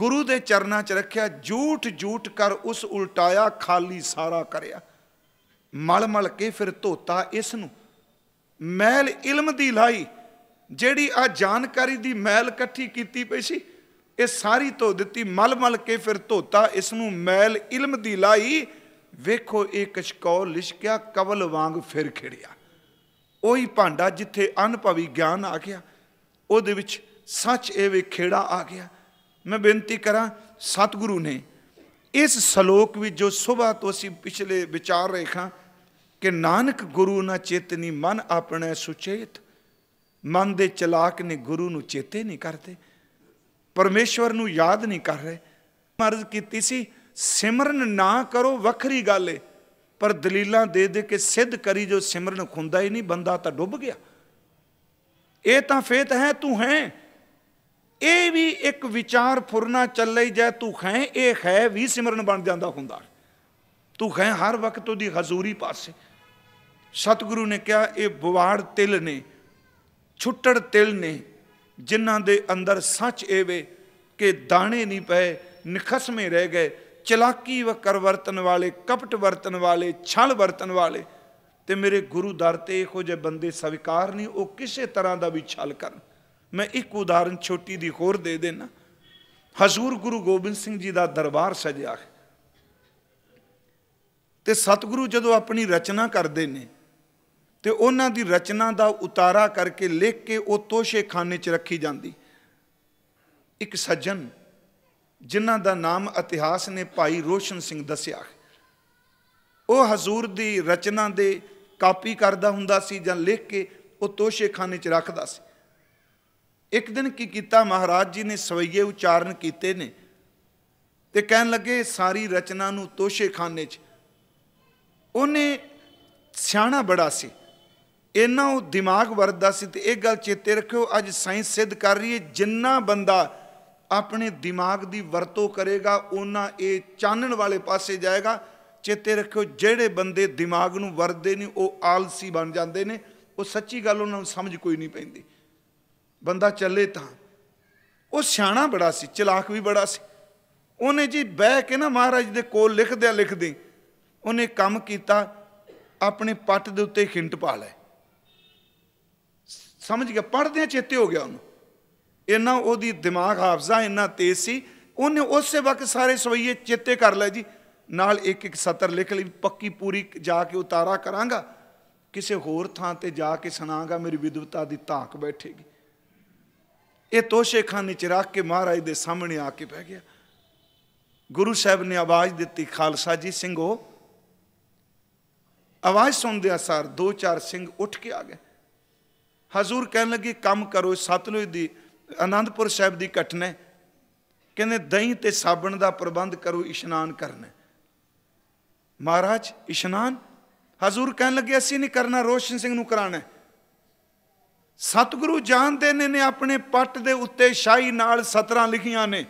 ਗੁਰੂ ਦੇ ਚਰਨਾਂ 'ਚ ਰੱਖਿਆ ਝੂਠ ਝੂਠ ਕਰ ਉਸ ਉਲਟਾਇਆ ਖਾਲੀ ਸਾਰਾ ਕਰਿਆ ਮਲ ਮਲ ਕੇ ਫਿਰ ਧੋਤਾ ਇਸ ਨੂੰ ਮਹਿਲ ਇਲਮ ਦੀ ਲਾਈ ਜਿਹੜੀ ਆ ਜਾਣਕਾਰੀ ਦੀ ਮਹਿਲ ਇਕੱਠੀ ਕੀਤੀ ਪਈ ਸੀ ਇਹ ਸਾਰੀ ਧੋ ਦਿੱਤੀ ਮਲ ਮਲ ਕੇ ਫਿਰ ਧੋਤਾ ਇਸ ਨੂੰ ਮਹਿਲ ਇਲਮ ਦੀ ਲਾਈ ਵੇਖੋ ਇਹ ਕਛਕੌ ਲਿਸ਼ਕਿਆ ਕਵਲ ਵਾਂਗ ਫਿਰ ਖਿੜਿਆ ਉਹੀ ਭਾਂਡਾ ਜਿੱਥੇ ਅਨਭਵੀ ਗਿਆਨ ਆ ਗਿਆ ਉਹਦੇ ਵਿੱਚ ਸੱਚ ਇਹ ਵੇਖੇੜਾ ਆ ਗਿਆ ਮੈਂ ਬੇਨਤੀ ਕਰਾਂ ਸਤਿਗੁਰੂ ਨੇ ਇਸ ਸ਼ਲੋਕ ਵਿੱਚ ਜੋ ਸਵੇਰ ਤੋਂ ਅਸੀਂ ਪਿਛਲੇ ਵਿਚਾਰ ਰੇਖਾ ਕਿ ਨਾਨਕ ਗੁਰੂ ਨਾ ਚੇਤਨੀ ਮਨ ਆਪਣੇ ਸੁਚੇਤ ਮਨ ਦੇ ਚਲਾਕ ਨੇ ਗੁਰੂ ਨੂੰ ਚੇਤੇ ਨਹੀਂ ਕਰਦੇ ਪਰਮੇਸ਼ਵਰ ਨੂੰ ਯਾਦ ਨਹੀਂ ਕਰ ਰਹੇ ਮਰਜ਼ ਕੀਤੀ ਸੀ ਸਿਮਰਨ ਨਾ ਕਰੋ ਵੱਖਰੀ ਗੱਲ ਏ ਪਰ ਦਲੀਲਾਂ ਦੇ ਦੇ ਕੇ ਸਿੱਧ ਕਰੀ ਜੋ ਸਿਮਰਨ ਖੁੰਦਾ ਹੀ ਨਹੀਂ ਬੰਦਾ ਤਾਂ ਡੁੱਬ ਗਿਆ ਇਹ ਤਾਂ ਫੇਤ ਹੈ ਤੂੰ ਹੈ ਇਹ ਵੀ ਇੱਕ ਵਿਚਾਰ ਫੁਰਨਾ ਚੱਲੇ ਜੈ ਤੂੰ ਖੈ ਇਹ ਹੈ ਵੀ ਸਿਮਰਨ ਬਣ ਜਾਂਦਾ ਹੁੰਦਾ ਤੂੰ ਖੈ ਹਰ ਵਕਤ ਉਹਦੀ ਹਜ਼ੂਰੀ ਪਾਸੇ ਸਤਿਗੁਰੂ ਨੇ ਕਿਹਾ ਇਹ ਬਵਾੜ ਤਿਲ ਨੇ ਛੁੱਟੜ ਤਿਲ ਨੇ ਜਿਨ੍ਹਾਂ ਦੇ ਅੰਦਰ ਸੱਚ ਏਵੇ ਕਿ ਦਾਣੇ ਨਹੀਂ ਪਏ ਨਿਖਸਮੇ ਰਹਿ ਗਏ ਚਲਾਕੀ ਵਕਰ ਵਰਤਨ ਵਾਲੇ ਕਪਟ ਵਰਤਨ ਵਾਲੇ ਛਲ ਵਰਤਨ ਵਾਲੇ ਤੇ ਮੇਰੇ ਗੁਰੂ ਦਰ ਤੇ ਇਹੋ ਜਿਹੇ ਬੰਦੇ ਸਵੀਕਾਰ ਨਹੀਂ ਉਹ ਕਿਸੇ ਤਰ੍ਹਾਂ ਦਾ ਵੀ ਛਲ ਕਰਨ ਮੈਂ ਇੱਕ ਉਦਾਹਰਨ ਛੋਟੀ ਦੀ ਹੋਰ ਦੇ ਦੇਣਾ ਹਜ਼ੂਰ ਗੁਰੂ ਗੋਬਿੰਦ ਸਿੰਘ ਜੀ ਦਾ ਦਰਬਾਰ ਸਜਿਆ ਤੇ ਸਤਿਗੁਰੂ ਜਦੋਂ ਆਪਣੀ ਰਚਨਾ ਕਰਦੇ ਨੇ ਤੇ ਉਹਨਾਂ ਦੀ ਰਚਨਾ ਦਾ ਉਤਾਰਾ ਕਰਕੇ ਲਿਖ ਕੇ ਉਹ ਤੋਸ਼ੇਖਾਨੇ 'ਚ ਰੱਖੀ ਜਾਂਦੀ ਇੱਕ ਸੱਜਣ ਜਿਨ੍ਹਾਂ ਦਾ ਨਾਮ ਇਤਿਹਾਸ ਨੇ ਭਾਈ ਰੋਸ਼ਨ ਸਿੰਘ ਦੱਸਿਆ ਉਹ ਹਜ਼ੂਰ ਦੀ ਰਚਨਾ ਦੇ ਕਾਪੀ ਕਰਦਾ ਹੁੰਦਾ ਸੀ ਜਾਂ ਲਿਖ ਕੇ ਉਹ ਤੋਸ਼ੇਖਾਨੇ 'ਚ ਰੱਖਦਾ ਸੀ ਇੱਕ ਦਿਨ ਕੀ ਕੀਤਾ ਮਹਾਰਾਜ ਜੀ ਨੇ ਸਵਈਏ ਉਚਾਰਨ ਕੀਤੇ ਨੇ ਤੇ ਕਹਿਣ ਲੱਗੇ ਸਾਰੀ ਰਚਨਾ ਨੂੰ ਤੋਸ਼ੇਖਾਨੇ 'ਚ ਉਹਨੇ ਸਿਆਣਾ ਬੜਾ ਸੀ ਇਹਨਾਂ ਉਹ ਦਿਮਾਗ ਵਰਤਦਾ ਸੀ ਤੇ ਇਹ ਗੱਲ ਚੇਤੇ ਰੱਖਿਓ ਅੱਜ ਸਾਇੰਸ ਸਿੱਧ ਕਰ ਰਹੀ ਹੈ ਜਿੰਨਾ ਬੰਦਾ ਆਪਣੇ ਦਿਮਾਗ ਦੀ ਵਰਤੋਂ ਕਰੇਗਾ ਉਹਨਾਂ ਇਹ ਚਾਨਣ ਵਾਲੇ ਪਾਸੇ ਜਾਏਗਾ ਚੇਤੇ ਰੱਖਿਓ ਜਿਹੜੇ ਬੰਦੇ ਦਿਮਾਗ ਨੂੰ ਵਰਤਦੇ ਨਹੀਂ ਉਹ ਆਲਸੀ ਬਣ ਜਾਂਦੇ ਨੇ ਉਹ ਸੱਚੀ ਗੱਲ ਉਹਨਾਂ ਨੂੰ ਸਮਝ ਕੋਈ ਨਹੀਂ ਪੈਂਦੀ ਬੰਦਾ ਚੱਲੇ ਤਾਂ ਉਹ ਸਿਆਣਾ ਬੜਾ ਸੀ ਚਲਾਕ ਵੀ ਬੜਾ ਸੀ ਉਹਨੇ ਜੀ ਬਹਿ ਕੇ ਨਾ ਮਹਾਰਾਜ ਦੇ ਕੋਲ ਲਿਖਦਿਆ ਲਿਖਦੀ ਉਹਨੇ ਕੰਮ ਕੀਤਾ ਆਪਣੇ ਪੱਟ ਦੇ ਉੱਤੇ ਖਿੰਟ ਪਾ ਲਿਆ ਸਮਝ ਗਿਆ ਪੜਦਿਆਂ ਚੇਤੇ ਹੋ ਗਿਆ ਉਹਨੂੰ ਇੰਨਾ ਉਹਦੀ ਦਿਮਾਗ ਹਾਫਜ਼ਾ ਇੰਨਾ ਤੇਜ਼ ਸੀ ਉਹਨੇ ਉਸੇ ਵਕਤ ਸਾਰੇ ਸਵਈਏ ਚੇਤੇ ਕਰ ਲਿਆ ਜੀ ਨਾਲ ਇੱਕ ਇੱਕ ਸਤਰ ਲਿਖ ਲਈ ਪੱਕੀ ਪੂਰੀ ਜਾ ਕੇ ਉਤਾਰਾ ਕਰਾਂਗਾ ਕਿਸੇ ਹੋਰ ਥਾਂ ਤੇ ਜਾ ਕੇ ਸੁਣਾਗਾ ਮੇਰੀ ਵਿਦਵਤਾ ਦੀ ਧਾਕ ਬੈਠੇਗੀ ਇਹ ਖਾਨੇ ਚ ਰੱਖ ਕੇ ਮਹਾਰਾਜ ਦੇ ਸਾਹਮਣੇ ਆ ਕੇ ਬਹਿ ਗਿਆ ਗੁਰੂ ਸਾਹਿਬ ਨੇ ਆਵਾਜ਼ ਦਿੱਤੀ ਖਾਲਸਾ ਜੀ ਸਿੰਘੋ ਆਵਾਜ਼ ਸੁਣਦੇ ਸਾਰ ਦੋ ਚਾਰ ਸਿੰਘ ਉੱਠ ਕੇ ਆ ਗਏ ਹਜ਼ੂਰ ਕਹਿਣ ਲੱਗੇ ਕੰਮ ਕਰੋ ਸਤਲੁਜ ਦੀ ਆਨੰਦਪੁਰ ਸਾਹਿਬ ਦੀ ਘਟਨਾ ਕਹਿੰਦੇ ਦਹੀਂ ਤੇ ਸਾਬਣ ਦਾ ਪ੍ਰਬੰਧ ਕਰੋ ਇਸ਼ਨਾਨ ਕਰਨਾ ਮਹਾਰਾਜ ਇਸ਼ਨਾਨ ਹਜ਼ੂਰ ਕਹਿਣ ਲੱਗੇ ਅਸੀਂ ਨਹੀਂ ਕਰਨਾ ਰੋਸ਼ਨ ਸਿੰਘ ਨੂੰ ਕਰਾਣਾ ਸਤਿਗੁਰੂ ਜਾਣਦੇ ਨੇ ਨੇ ਆਪਣੇ ਪੱਟ ਦੇ ਉੱਤੇ ਸ਼ਾਹੀ ਨਾਲ ਸਤਰਾਂ ਲਿਖੀਆਂ ਨੇ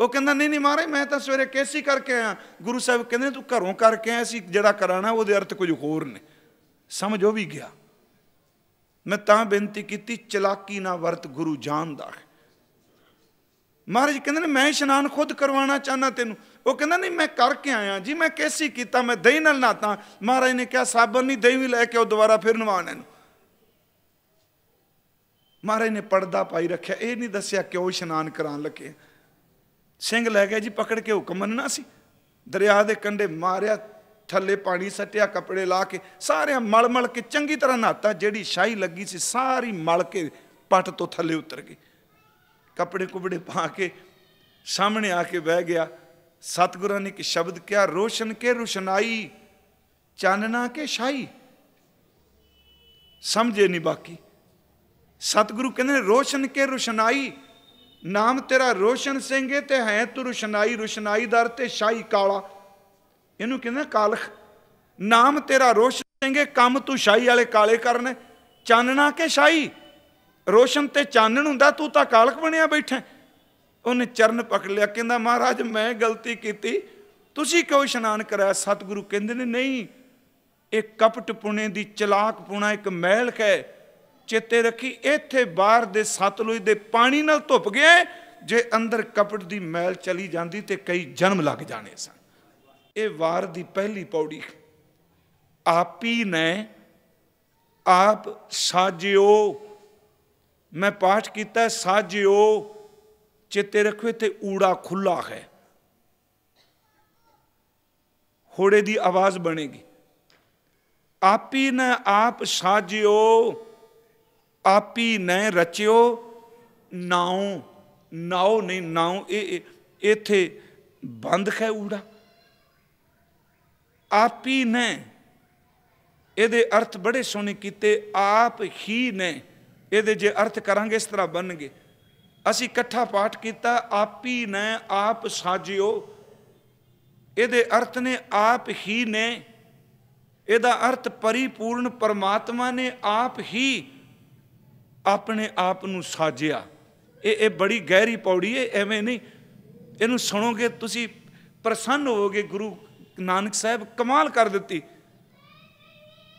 ਉਹ ਕਹਿੰਦਾ ਨਹੀਂ ਨਹੀਂ ਮਹਾਰਾਜ ਮੈਂ ਤਾਂ ਸਵੇਰੇ ਕੇਸੀ ਕਰਕੇ ਆਇਆ ਗੁਰੂ ਸਾਹਿਬ ਕਹਿੰਦੇ ਤੂੰ ਘਰੋਂ ਕਰਕੇ ਆਇਆ ਸੀ ਜਿਹੜਾ ਕਰਾਣਾ ਉਹਦੇ ਅਰਥ ਕੁਝ ਹੋਰ ਨੇ ਸਮਝ ਉਹ ਵੀ ਗਿਆ ਮੈਂ ਤਾਂ ਬੇਨਤੀ ਕੀਤੀ ਚਲਾਕੀ ਨਾ ਵਰਤ ਗੁਰੂ ਜਾਣਦਾ ਹੈ ਮਹਾਰਾਜ ਕਹਿੰਦੇ ਨੇ ਮੈਂ ਇਸ਼ਨਾਨ ਖੁਦ ਕਰਵਾਉਣਾ ਚਾਹਨਾ ਤੈਨੂੰ ਉਹ ਕਹਿੰਦਾ ਨਹੀਂ ਮੈਂ ਕਰਕੇ ਆਇਆ ਜੀ ਮੈਂ ਕੈਸੀ ਕੀਤਾ ਮੈਂ ਦਹੀਂ ਨਾਲ ਨਾਤਾ ਮਹਾਰਾਜ ਨੇ ਕਿਹਾ ਸਾਬਣ ਨਹੀਂ ਦਹੀਂ ਵੀ ਲੈ ਕੇ ਉਹ ਦੁਬਾਰਾ ਫਿਰ ਨਵਾਣਾ ਇਹਨੂੰ ਮਹਾਰਾਜ ਨੇ ਪਰਦਾ ਪਾਈ ਰੱਖਿਆ ਇਹ ਨਹੀਂ ਦੱਸਿਆ ਕਿਉਂ ਇਸ਼ਨਾਨ ਕਰਾਉਣ ਲੱਗੇ ਸਿੰਘ ਲੈ ਗਿਆ ਜੀ ਪਕੜ ਕੇ ਹੁਕਮ ਮੰਨਣਾ ਸੀ ਦਰਿਆ ਦੇ ਕੰਢੇ ਮਾਰਿਆ ਥੱਲੇ ਪਾਣੀ ਸੱਟਿਆ ਕੱਪੜੇ ਲਾ ਕੇ ਸਾਰਿਆਂ ਮਲ ਮਲ ਕੇ ਚੰਗੀ ਤਰ੍ਹਾਂ ਨਹਾਤਾ ਜਿਹੜੀ ਸ਼ਾਈ ਲੱਗੀ ਸੀ ਸਾਰੀ ਮਲ ਕੇ ਪੱਟ ਤੋਂ ਥੱਲੇ ਉਤਰ ਗਈ ਕੱਪੜੇ ਕੁਬੜੇ ਪਾ ਕੇ ਸਾਹਮਣੇ ਆ ਕੇ ਬਹਿ ਗਿਆ ਸਤਿਗੁਰਾਂ ਨੇ ਇੱਕ ਸ਼ਬਦ ਕਿਹਾ ਰੋਸ਼ਨ ਕੇ ਰੁਸ਼ਨਾਈ ਚਾਨਣਾ ਕੇ ਸ਼ਾਈ ਸਮਝੇ ਨਹੀਂ ਬਾਕੀ ਸਤਿਗੁਰੂ ਕਹਿੰਦੇ ਰੋਸ਼ਨ ਕੇ ਰੁਸ਼ਨਾਈ ਨਾਮ ਤੇਰਾ ਰੋਸ਼ਨ ਸਿੰਘ ਤੇ ਹੈ ਤੂੰ ਰੁਸ਼ਨਾਈ ਰੁਸ਼ਨਾਈ ਦਰ ਤੇ ਸ਼ਾਈ ਕਾਲਾ ਇਹਨੂੰ ਕਹਿੰਦੇ ਕਾਲਖ ਨਾਮ ਤੇਰਾ ਰੋਸ਼ਨਗੇ ਕੰਮ ਤੂੰ ਸ਼ਾਈ ਵਾਲੇ ਕਾਲੇ ਕਰਨ ਚਾਨਣਾ ਕੇ ਸ਼ਾਈ ਰੋਸ਼ਨ ਤੇ ਚਾਨਣ ਹੁੰਦਾ ਤੂੰ ਤਾਂ ਕਾਲਖ ਬਣਿਆ ਬੈਠਾ ਉਹਨੇ ਚਰਨ ਪਕੜ ਲਿਆ ਕਹਿੰਦਾ ਮਹਾਰਾਜ ਮੈਂ ਗਲਤੀ ਕੀਤੀ ਤੁਸੀਂ ਕਿਉਂ ਇਸ਼ਨਾਨ ਕਰਾਇਆ ਸਤਿਗੁਰੂ ਕਹਿੰਦੇ ਨੇ ਨਹੀਂ ਇਹ ਕਪਟ ਪੁਣੇ ਦੀ ਚਲਾਕ ਪੁਣਾ ਇੱਕ ਮਹਿਲ ਹੈ ਚੇਤੇ ਰੱਖੀ ਇੱਥੇ ਬਾਹਰ ਦੇ ਸਤਲੁਜ ਦੇ ਪਾਣੀ ਨਾਲ ਧੁੱਪ ਗਏ ਜੇ ਅੰਦਰ ਕਪਟ ਦੀ ਮਹਿਲ ਚਲੀ ਜਾਂਦੀ ਤੇ ਕਈ ਜਨਮ ਲੱਗ ਜਾਣੇ ਸਨ ਇਹ ਵਾਰ ਦੀ ਪਹਿਲੀ ਪੌੜੀ ਆਪੀ ਨੇ ਆਪ ਸਾਜਿਓ ਮੈਂ ਪਾਠ ਕੀਤਾ ਸਾਜਿਓ ਚਿੱਤੇ ਰੱਖੋ ਤੇ ਊੜਾ ਖੁੱਲਾ ਹੈ ਹੋੜੇ ਦੀ ਆਵਾਜ਼ ਬਣੇਗੀ ਆਪੀ ਨੇ ਆਪ ਸਾਜਿਓ ਆਪੀ ਨੇ ਰਚਿਓ ਨਾਉ ਨਾਉ ਨਹੀਂ ਨਾਉ ਇਹ ਇੱਥੇ ਬੰਦ ਹੈ ਊੜਾ ਆਪ ਹੀ ਨੇ ਇਹਦੇ ਅਰਥ ਬੜੇ ਸੋਹਣੇ ਕੀਤੇ ਆਪ ਹੀ ਨੇ ਇਹਦੇ ਜੇ ਅਰਥ ਕਰਾਂਗੇ ਇਸ ਤਰ੍ਹਾਂ ਬਣਨਗੇ ਅਸੀਂ ਇਕੱਠਾ ਪਾਠ ਕੀਤਾ ਆਪ ਹੀ ਨੇ ਆਪ ਸਾਜਿਓ ਇਹਦੇ ਅਰਥ ਨੇ ਆਪ ਹੀ ਨੇ ਇਹਦਾ ਅਰਥ ਪਰਿਪੂਰਨ ਪਰਮਾਤਮਾ ਨੇ ਆਪ ਹੀ ਆਪਣੇ ਆਪ ਨੂੰ ਸਾਜਿਆ ਇਹ ਇਹ ਬੜੀ ਗਹਿਰੀ ਪੌੜੀ ਹੈ ਐਵੇਂ ਨਹੀਂ ਇਹਨੂੰ ਸੁਣੋਗੇ ਤੁਸੀਂ ਪ੍ਰਸੰਨ ਹੋਵੋਗੇ ਗੁਰੂ ਨਾਨਕ ਸਾਹਿਬ ਕਮਾਲ ਕਰ ਦਿੱਤੀ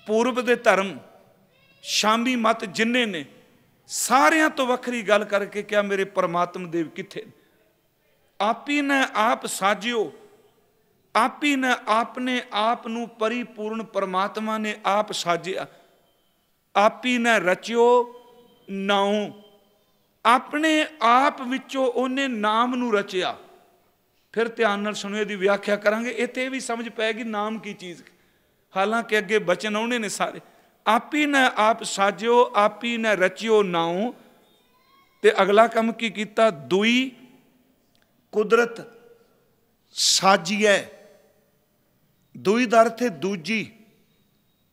ਪੂਰਬ ਦੇ ਧਰਮ ਸ਼ਾਮੀ ਮਤ ਜਿੰਨੇ ਨੇ ਸਾਰਿਆਂ ਤੋਂ ਵੱਖਰੀ ਗੱਲ ਕਰਕੇ ਕਿਹਾ ਮੇਰੇ ਪਰਮਾਤਮ ਦੇਵ ਕਿੱਥੇ ਆਪੀ ਨੇ ਆਪ ਸਾਜਿਓ ਆਪੀ ਨੇ ਆਪਨੇ ਆਪ ਨੂੰ ਪਰਿਪੂਰਨ ਪਰਮਾਤਮਾ ਨੇ ਆਪ ਸਾਜਿਆ ਆਪੀ ਨੇ ਰਚਿਓ ਨਾਉ ਆਪਣੇ ਆਪ ਵਿੱਚੋਂ ਉਹਨੇ ਨਾਮ ਨੂੰ ਰਚਿਆ ਫਿਰ ਧਿਆਨ ਨਾਲ ਸੁਣੋ ਇਹਦੀ ਵਿਆਖਿਆ ਕਰਾਂਗੇ ਇਹ ਤੇ ਵੀ ਸਮਝ ਪੈਗੀ ਨਾਮ ਕੀ ਚੀਜ਼ ਹਾਲਾਂਕਿ ਅੱਗੇ ਬਚਨ ਆਉਣੇ ਨੇ ਸਾਰੇ ਆਪੀ ਨਾ ਆਪ ਸਾਜਿਓ ਆਪੀ ਨਾ ਰਚਿਓ ਨਾਉ ਤੇ ਅਗਲਾ ਕੰਮ ਕੀ ਕੀਤਾ ਦੁਈ ਕੁਦਰਤ ਸਾਜੀਐ ਦੁਈ ਦਾ ਅਰਥ ਹੈ ਦੂਜੀ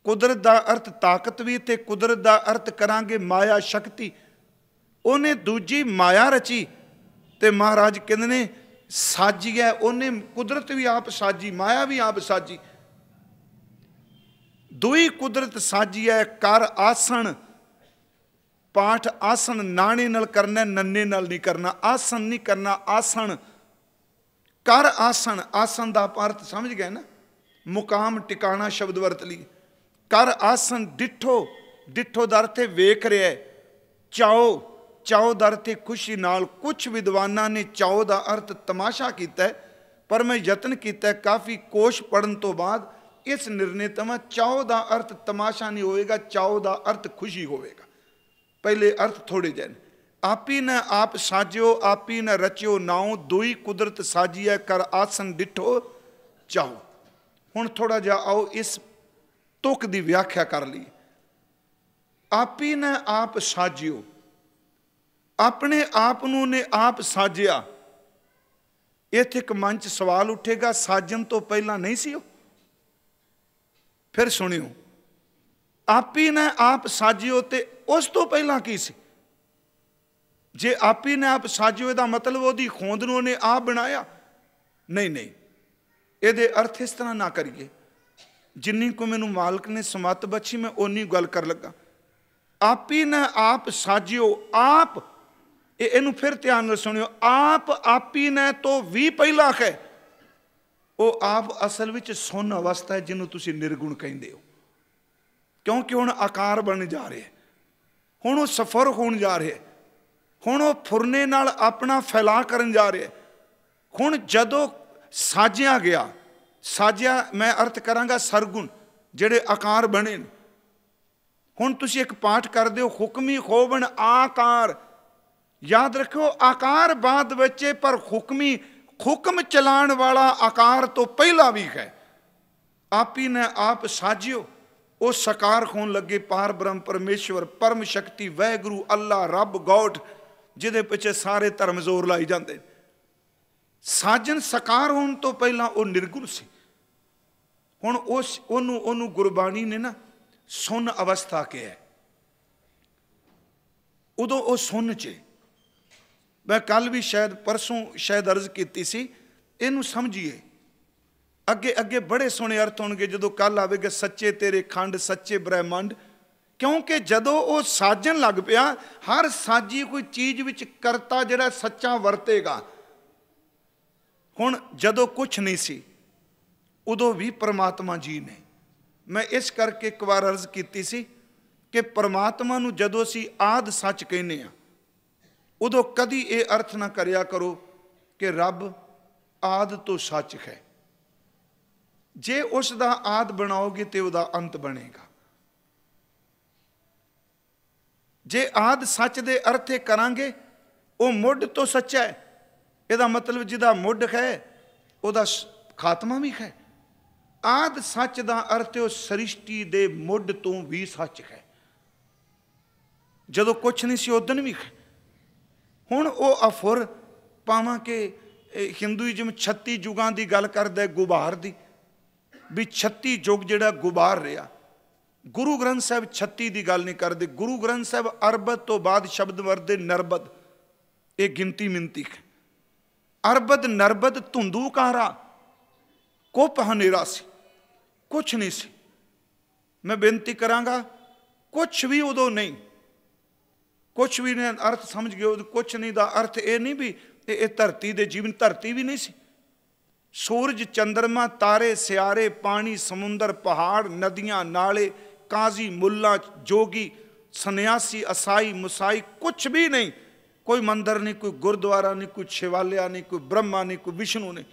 ਕੁਦਰਤ ਦਾ ਅਰਥ ਤਾਕਤ ਵੀ ਤੇ ਕੁਦਰਤ ਦਾ ਅਰਥ ਕਰਾਂਗੇ ਮਾਇਆ ਸ਼ਕਤੀ ਉਹਨੇ ਦੂਜੀ ਮਾਇਆ ਰਚੀ ਤੇ ਮਹਾਰਾਜ ਕਹਿੰਦੇ ਨੇ ਸਾਜੀ ਹੈ ਉਹਨੇ ਕੁਦਰਤ ਵੀ ਆਪ ਸਾਜੀ ਮਾਇਆ ਵੀ ਆਪ ਸਾਜੀ ਦੋਈ ਕੁਦਰਤ ਸਾਜੀ ਹੈ ਕਰ ਆਸਣ ਪਾਠ ਆਸਣ ਨਾਣੇ ਨਾਲ ਕਰਨਾ ਨੰਨੇ ਨਾਲ ਨਹੀਂ ਕਰਨਾ ਆਸਣ ਨਹੀਂ ਕਰਨਾ ਆਸਣ ਕਰ ਆਸਣ ਆਸਣ ਦਾ ਅਰਥ ਸਮਝ ਗਏ ਨਾ ਮੁਕਾਮ ਟਿਕਾਣਾ ਸ਼ਬਦ ਵਰਤ ਲਈ ਕਰ ਆਸਣ ਡਿਠੋ ਡਿਠੋ ਦਰ ਤੇ ਵੇਖ ਰਿਹਾ ਚਾਓ ਚਾਉ ਦਰ ਤੇ ਖੁਸ਼ੀ ਨਾਲ ਕੁਝ ਵਿਦਵਾਨਾਂ ਨੇ ਚਾਉ ਦਾ ਅਰਥ ਤਮਾਸ਼ਾ ਕੀਤਾ ਪਰ ਮੈਂ ਯਤਨ ਕੀਤਾ ਕਾਫੀ ਕੋਸ਼ ਪੜਨ ਤੋਂ ਬਾਅਦ ਇਸ ਨਿਰਣੇ ਤਮਾ ਚਾਉ ਦਾ ਅਰਥ ਤਮਾਸ਼ਾ ਨਹੀਂ ਹੋਵੇਗਾ ਚਾਉ ਦਾ ਅਰਥ ਖੁਸ਼ੀ ਹੋਵੇਗਾ ਪਹਿਲੇ ਅਰਥ ਥੋੜੇ ਜਨ ਆਪੀ ਨ ਆਪ ਸਾਜਿਓ ਆਪੀ ਨ ਰਚਿਓ ਨਾਉ ਦੋਈ ਕੁਦਰਤ ਸਾਜੀਐ ਕਰ ਆਸਨ ਡਿਠੋ ਚਾਉ ਹੁਣ ਥੋੜਾ ਜਿਹਾ ਆਓ ਇਸ ਤੁਕ ਦੀ ਵਿਆਖਿਆ ਕਰ ਲਈ ਆਪੀ ਨ ਆਪ ਸਾਜਿਓ ਆਪਣੇ ਆਪ ਨੂੰ ਨੇ ਆਪ ਸਾਜਿਆ ਇੱਥੇ ਇੱਕ ਮਨ 'ਚ ਸਵਾਲ ਉੱਠੇਗਾ ਸਾਜਣ ਤੋਂ ਪਹਿਲਾਂ ਨਹੀਂ ਸੀ ਉਹ ਫਿਰ ਸੁਣਿਓ ਆਪੀ ਨੇ ਆਪ ਸਾਜਿਓ ਤੇ ਉਸ ਤੋਂ ਪਹਿਲਾਂ ਕੀ ਸੀ ਜੇ ਆਪੀ ਨੇ ਆਪ ਸਾਜਿਓ ਇਹਦਾ ਮਤਲਬ ਉਹਦੀ ਖੋਂਦ ਨੂੰ ਨੇ ਆਪ ਬਣਾਇਆ ਨਹੀਂ ਨਹੀਂ ਇਹਦੇ ਅਰਥ ਇਸ ਤਰ੍ਹਾਂ ਨਾ ਕਰੀਏ ਜਿੰਨੀ ਕੋ ਮੈਨੂੰ ਮਾਲਕ ਨੇ ਸਮਤ ਬਖਸ਼ੀ ਮੈਂ ਓਨੀ ਗੱਲ ਕਰ ਲੱਗਾ ਆਪੀ ਨੇ ਆਪ ਸਾਜਿਓ ਆਪ ਇਹ ਇਹਨੂੰ ਫਿਰ ਧਿਆਨ ਨਾਲ ਸੁਣਿਓ ਆਪ ਆਪੀ ਨੇ ਤੋਂ ਵੀ ਪਹਿਲਾ ਹੈ ਉਹ ਆਪ ਅਸਲ ਵਿੱਚ ਸੁਨ ਅਵਸਥਾ ਹੈ ਜਿਹਨੂੰ ਤੁਸੀਂ ਨਿਰਗੁਣ ਕਹਿੰਦੇ ਹੋ ਕਿਉਂਕਿ ਹੁਣ ਆਕਾਰ ਬਣ ਜਾ ਰਿਹਾ ਹੁਣ ਉਹ ਸਫਰ ਹੋਣ ਜਾ ਰਿਹਾ ਹੁਣ ਉਹ ਫੁਰਨੇ ਨਾਲ ਆਪਣਾ ਫੈਲਾ ਕਰਨ ਜਾ ਰਿਹਾ ਹੁਣ ਜਦੋਂ ਸਾਜਿਆ ਗਿਆ ਸਾਜਿਆ ਮੈਂ ਅਰਥ ਕਰਾਂਗਾ ਸਰਗੁਣ ਜਿਹੜੇ ਆਕਾਰ ਬਣੇ ਹੁਣ ਤੁਸੀਂ ਇੱਕ ਪਾਠ ਕਰਦੇ ਹੋ ਹੁਕਮੀ ਖੋਵਣ ਆਕਾਰ ਯਾਦ ਰੱਖੋ ਆਕਾਰ ਬਾਦ ਵਿੱਚ ਪਰ ਹੁਕਮੀ ਹੁਕਮ ਚਲਾਣ ਵਾਲਾ ਆਕਾਰ ਤੋਂ ਪਹਿਲਾਂ ਵੀ ਹੈ ਆਪੀ ਨੇ ਆਪ ਸਾਜਿਓ ਉਹ ਸਕਾਰ ਖੋਣ ਲੱਗੇ ਪਾਰ ਬ੍ਰਹਮ ਪਰਮੇਸ਼ਵਰ ਪਰਮ ਸ਼ਕਤੀ ਵਹਿਗੁਰੂ ਅੱਲਾ ਰੱਬ ਗੋਟ ਜਿਹਦੇ ਪਿੱਛੇ ਸਾਰੇ ਧਰਮ ਜ਼ੋਰ ਲਾਈ ਜਾਂਦੇ ਸਾਜਨ ਸਕਾਰ ਹੋਣ ਤੋਂ ਪਹਿਲਾਂ ਉਹ ਨਿਰਗੁਣ ਸੀ ਹੁਣ ਉਸ ਉਹਨੂੰ ਉਹਨੂੰ ਗੁਰਬਾਣੀ ਨੇ ਨਾ ਸੁਨ ਅਵਸਥਾ ਕਿਹਾ ਉਦੋਂ ਉਹ ਸੁਨ ਚੇ ਮੈਂ ਕੱਲ ਵੀ ਸ਼ਾਇਦ ਪਰਸੋਂ ਸ਼ਾਇਦ ਅਰਜ਼ ਕੀਤੀ ਸੀ ਇਹਨੂੰ ਸਮਝੀਏ ਅੱਗੇ ਅੱਗੇ ਬੜੇ ਸੋਹਣੇ ਅਰਥ ਹੋਣਗੇ ਜਦੋਂ ਕੱਲ ਆਵੇਗਾ ਸੱਚੇ ਤੇਰੇ ਖੰਡ ਸੱਚੇ ਬ੍ਰਹਿਮੰਡ ਕਿਉਂਕਿ ਜਦੋਂ ਉਹ ਸਾਜਣ ਲੱਗ ਪਿਆ ਹਰ ਸਾਜੀ ਕੋਈ ਚੀਜ਼ ਵਿੱਚ ਕਰਤਾ ਜਿਹੜਾ ਸੱਚਾ ਵਰਤੇਗਾ ਹੁਣ ਜਦੋਂ ਕੁਝ ਨਹੀਂ ਸੀ ਉਦੋਂ ਵੀ ਪ੍ਰਮਾਤਮਾ ਜੀ ਨੇ ਮੈਂ ਇਸ ਕਰਕੇ ਇੱਕ ਵਾਰ ਅਰਜ਼ ਕੀਤੀ ਸੀ ਕਿ ਪ੍ਰਮਾਤਮਾ ਨੂੰ ਜਦੋਂ ਅਸੀਂ ਆਦ ਸੱਚ ਕਹਿੰਨੇ ਆ ਉਦੋਂ ਕਦੀ ਇਹ ਅਰਥ ਨਾ ਕਰਿਆ ਕਰੋ ਕਿ ਰੱਬ ਆਦ ਤੋਂ ਸੱਚ ਹੈ ਜੇ ਉਸ ਦਾ ਆਦ ਬਣਾਓਗੇ ਤੇ ਉਹਦਾ ਅੰਤ ਬਣੇਗਾ ਜੇ ਆਦ ਸੱਚ ਦੇ ਅਰਥੇ ਕਰਾਂਗੇ ਉਹ ਮੁੱਢ ਤੋਂ ਸੱਚਾ ਹੈ ਇਹਦਾ ਮਤਲਬ ਜਿਹਦਾ ਮੁੱਢ ਹੈ ਉਹਦਾ ਖਾਤਮਾ ਵੀ ਹੈ ਆਦ ਸੱਚ ਦਾ ਅਰਥ ਉਹ ਸ੍ਰਿਸ਼ਟੀ ਦੇ ਮੁੱਢ ਤੋਂ ਵੀ ਸੱਚ ਹੈ ਜਦੋਂ ਕੁਝ ਨਹੀਂ ਸੀ ਉਦੋਂ ਵੀ ਹੈ ਹੁਣ ਉਹ ਅਫੁਰ ਪਾਵਾਂ ਕਿ ਹਿੰਦੂਇਜ਼ਮ 36 ਯੁਗਾਂ ਦੀ ਗੱਲ ਕਰਦਾ ਗੁਬਾਰ ਦੀ ਵੀ 36 ਯੁਗ ਜਿਹੜਾ ਗੁਬਾਰ ਰਿਹਾ ਗੁਰੂ ਗ੍ਰੰਥ ਸਾਹਿਬ 36 ਦੀ ਗੱਲ ਨਹੀਂ ਕਰਦੇ ਗੁਰੂ ਗ੍ਰੰਥ ਸਾਹਿਬ ਅਰਬਦ ਤੋਂ ਬਾਅਦ ਸ਼ਬਦ ਵਰਦੇ ਨਰਬਦ ਇਹ ਗਿਣਤੀ ਮਿੰਤੀ ਅਰਬਦ ਨਰਬਦ ਕਹਾਰਾ ਕੋਪ ਹਨੇਰਾ ਸੀ ਕੁਛ ਨਹੀਂ ਸੀ ਮੈਂ ਬੇਨਤੀ ਕਰਾਂਗਾ ਕੁਛ ਵੀ ਉਦੋਂ ਨਹੀਂ ਕੁਝ ਵੀ ਨੇ ਅਰਥ ਸਮਝ ਗਿਓ ਕੁਝ ਨਹੀਂ ਦਾ ਅਰਥ ਇਹ ਨਹੀਂ ਵੀ ਇਹ ਧਰਤੀ ਦੇ ਜੀਵਨ ਧਰਤੀ ਵੀ ਨਹੀਂ ਸੀ ਸੂਰਜ ਚੰਦਰਮਾ ਤਾਰੇ ਸਿਆਰੇ ਪਾਣੀ ਸਮੁੰਦਰ ਪਹਾੜ ਨਦੀਆਂ ਨਾਲੇ ਕਾਜ਼ੀ ਮੁੱਲਾ ਜੋਗੀ ਸੰਨਿਆਸੀ ਅਸਾਈ ਮੁਸਾਈ ਕੁਝ ਵੀ ਨਹੀਂ ਕੋਈ ਮੰਦਰ ਨਹੀਂ ਕੋਈ ਗੁਰਦੁਆਰਾ ਨਹੀਂ ਕੋਈ ਸ਼ਿਵਾਲਿਆ ਨਹੀਂ ਕੋਈ ਬ੍ਰਹਮਾ ਨਹੀਂ ਕੋਈ ਵਿਸ਼ਨੂੰ ਨਹੀਂ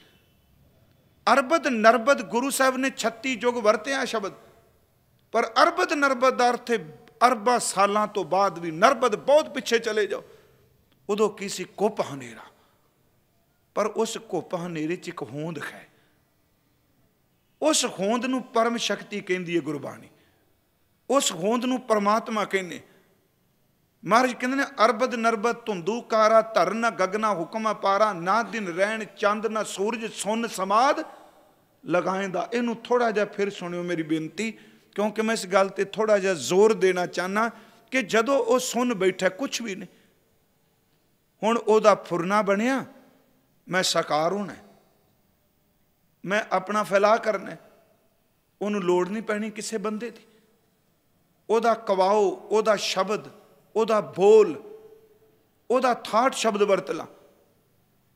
ਅਰਬਦ ਨਰਬਦ ਗੁਰੂ ਸਾਹਿਬ ਨੇ 36 ਯੁਗ ਵਰਤਿਆ ਸ਼ਬਦ ਪਰ ਅਰਬਦ ਨਰਬਦ ਦਾ ਅਰਥ ਅਰਬਾਂ ਸਾਲਾਂ ਤੋਂ ਬਾਅਦ ਵੀ ਨਰਬਦ ਬਹੁਤ ਪਿੱਛੇ ਚਲੇ ਜਾਓ ਉਦੋਂ ਕੀ ਸੀ ਕੋਪਾ ਹਨੇਰਾ ਪਰ ਉਸ ਕੋਪਾ ਹਨੇਰੇ 'ਚ ਇੱਕ ਹੋਂਦ ਹੈ ਉਸ ਹੋਂਦ ਨੂੰ ਪਰਮ ਸ਼ਕਤੀ ਕਹਿੰਦੀ ਹੈ ਗੁਰਬਾਣੀ ਉਸ ਹੋਂਦ ਨੂੰ ਪਰਮਾਤਮਾ ਕਹਿੰਦੇ ਮਹਾਰਾਜ ਕਹਿੰਦੇ ਨੇ ਅਰਬਦ ਨਰਬਦ ਧੁੰਦੂ ਕਾਰਾ ਧਰਨ ਗਗਨਾ ਹੁਕਮ ਅਪਾਰਾ ਨਾ ਦਿਨ ਰਹਿਣ ਚੰਦ ਨਾ ਸੂਰਜ ਸੁਨ ਸਮਾਦ ਲਗਾਏਂਦਾ ਇਹਨੂੰ ਥੋੜਾ ਜਿਹਾ ਫਿਰ ਸੁਣਿਓ ਮੇਰੀ ਬੇਨਤੀ ਕਿਉਂਕਿ ਮੈਂ ਇਸ ਗੱਲ ਤੇ ਥੋੜਾ ਜਿਹਾ ਜ਼ੋਰ ਦੇਣਾ ਚਾਹਨਾ ਕਿ ਜਦੋਂ ਉਹ ਸੁਣ ਬੈਠਾ ਕੁਝ ਵੀ ਨਹੀਂ ਹੁਣ ਉਹਦਾ ਫੁਰਨਾ ਬਣਿਆ ਮੈਂ ਸਕਾਰ ਹੋਣਾ ਮੈਂ ਆਪਣਾ ਫੈਲਾ ਕਰਨਾ ਉਹਨੂੰ ਲੋੜ ਨਹੀਂ ਪੈਣੀ ਕਿਸੇ ਬੰਦੇ ਦੀ ਉਹਦਾ ਕਵਾਓ ਉਹਦਾ ਸ਼ਬਦ ਉਹਦਾ ਬੋਲ ਉਹਦਾ ਥਾਟ ਸ਼ਬਦ ਵਰਤਲਾ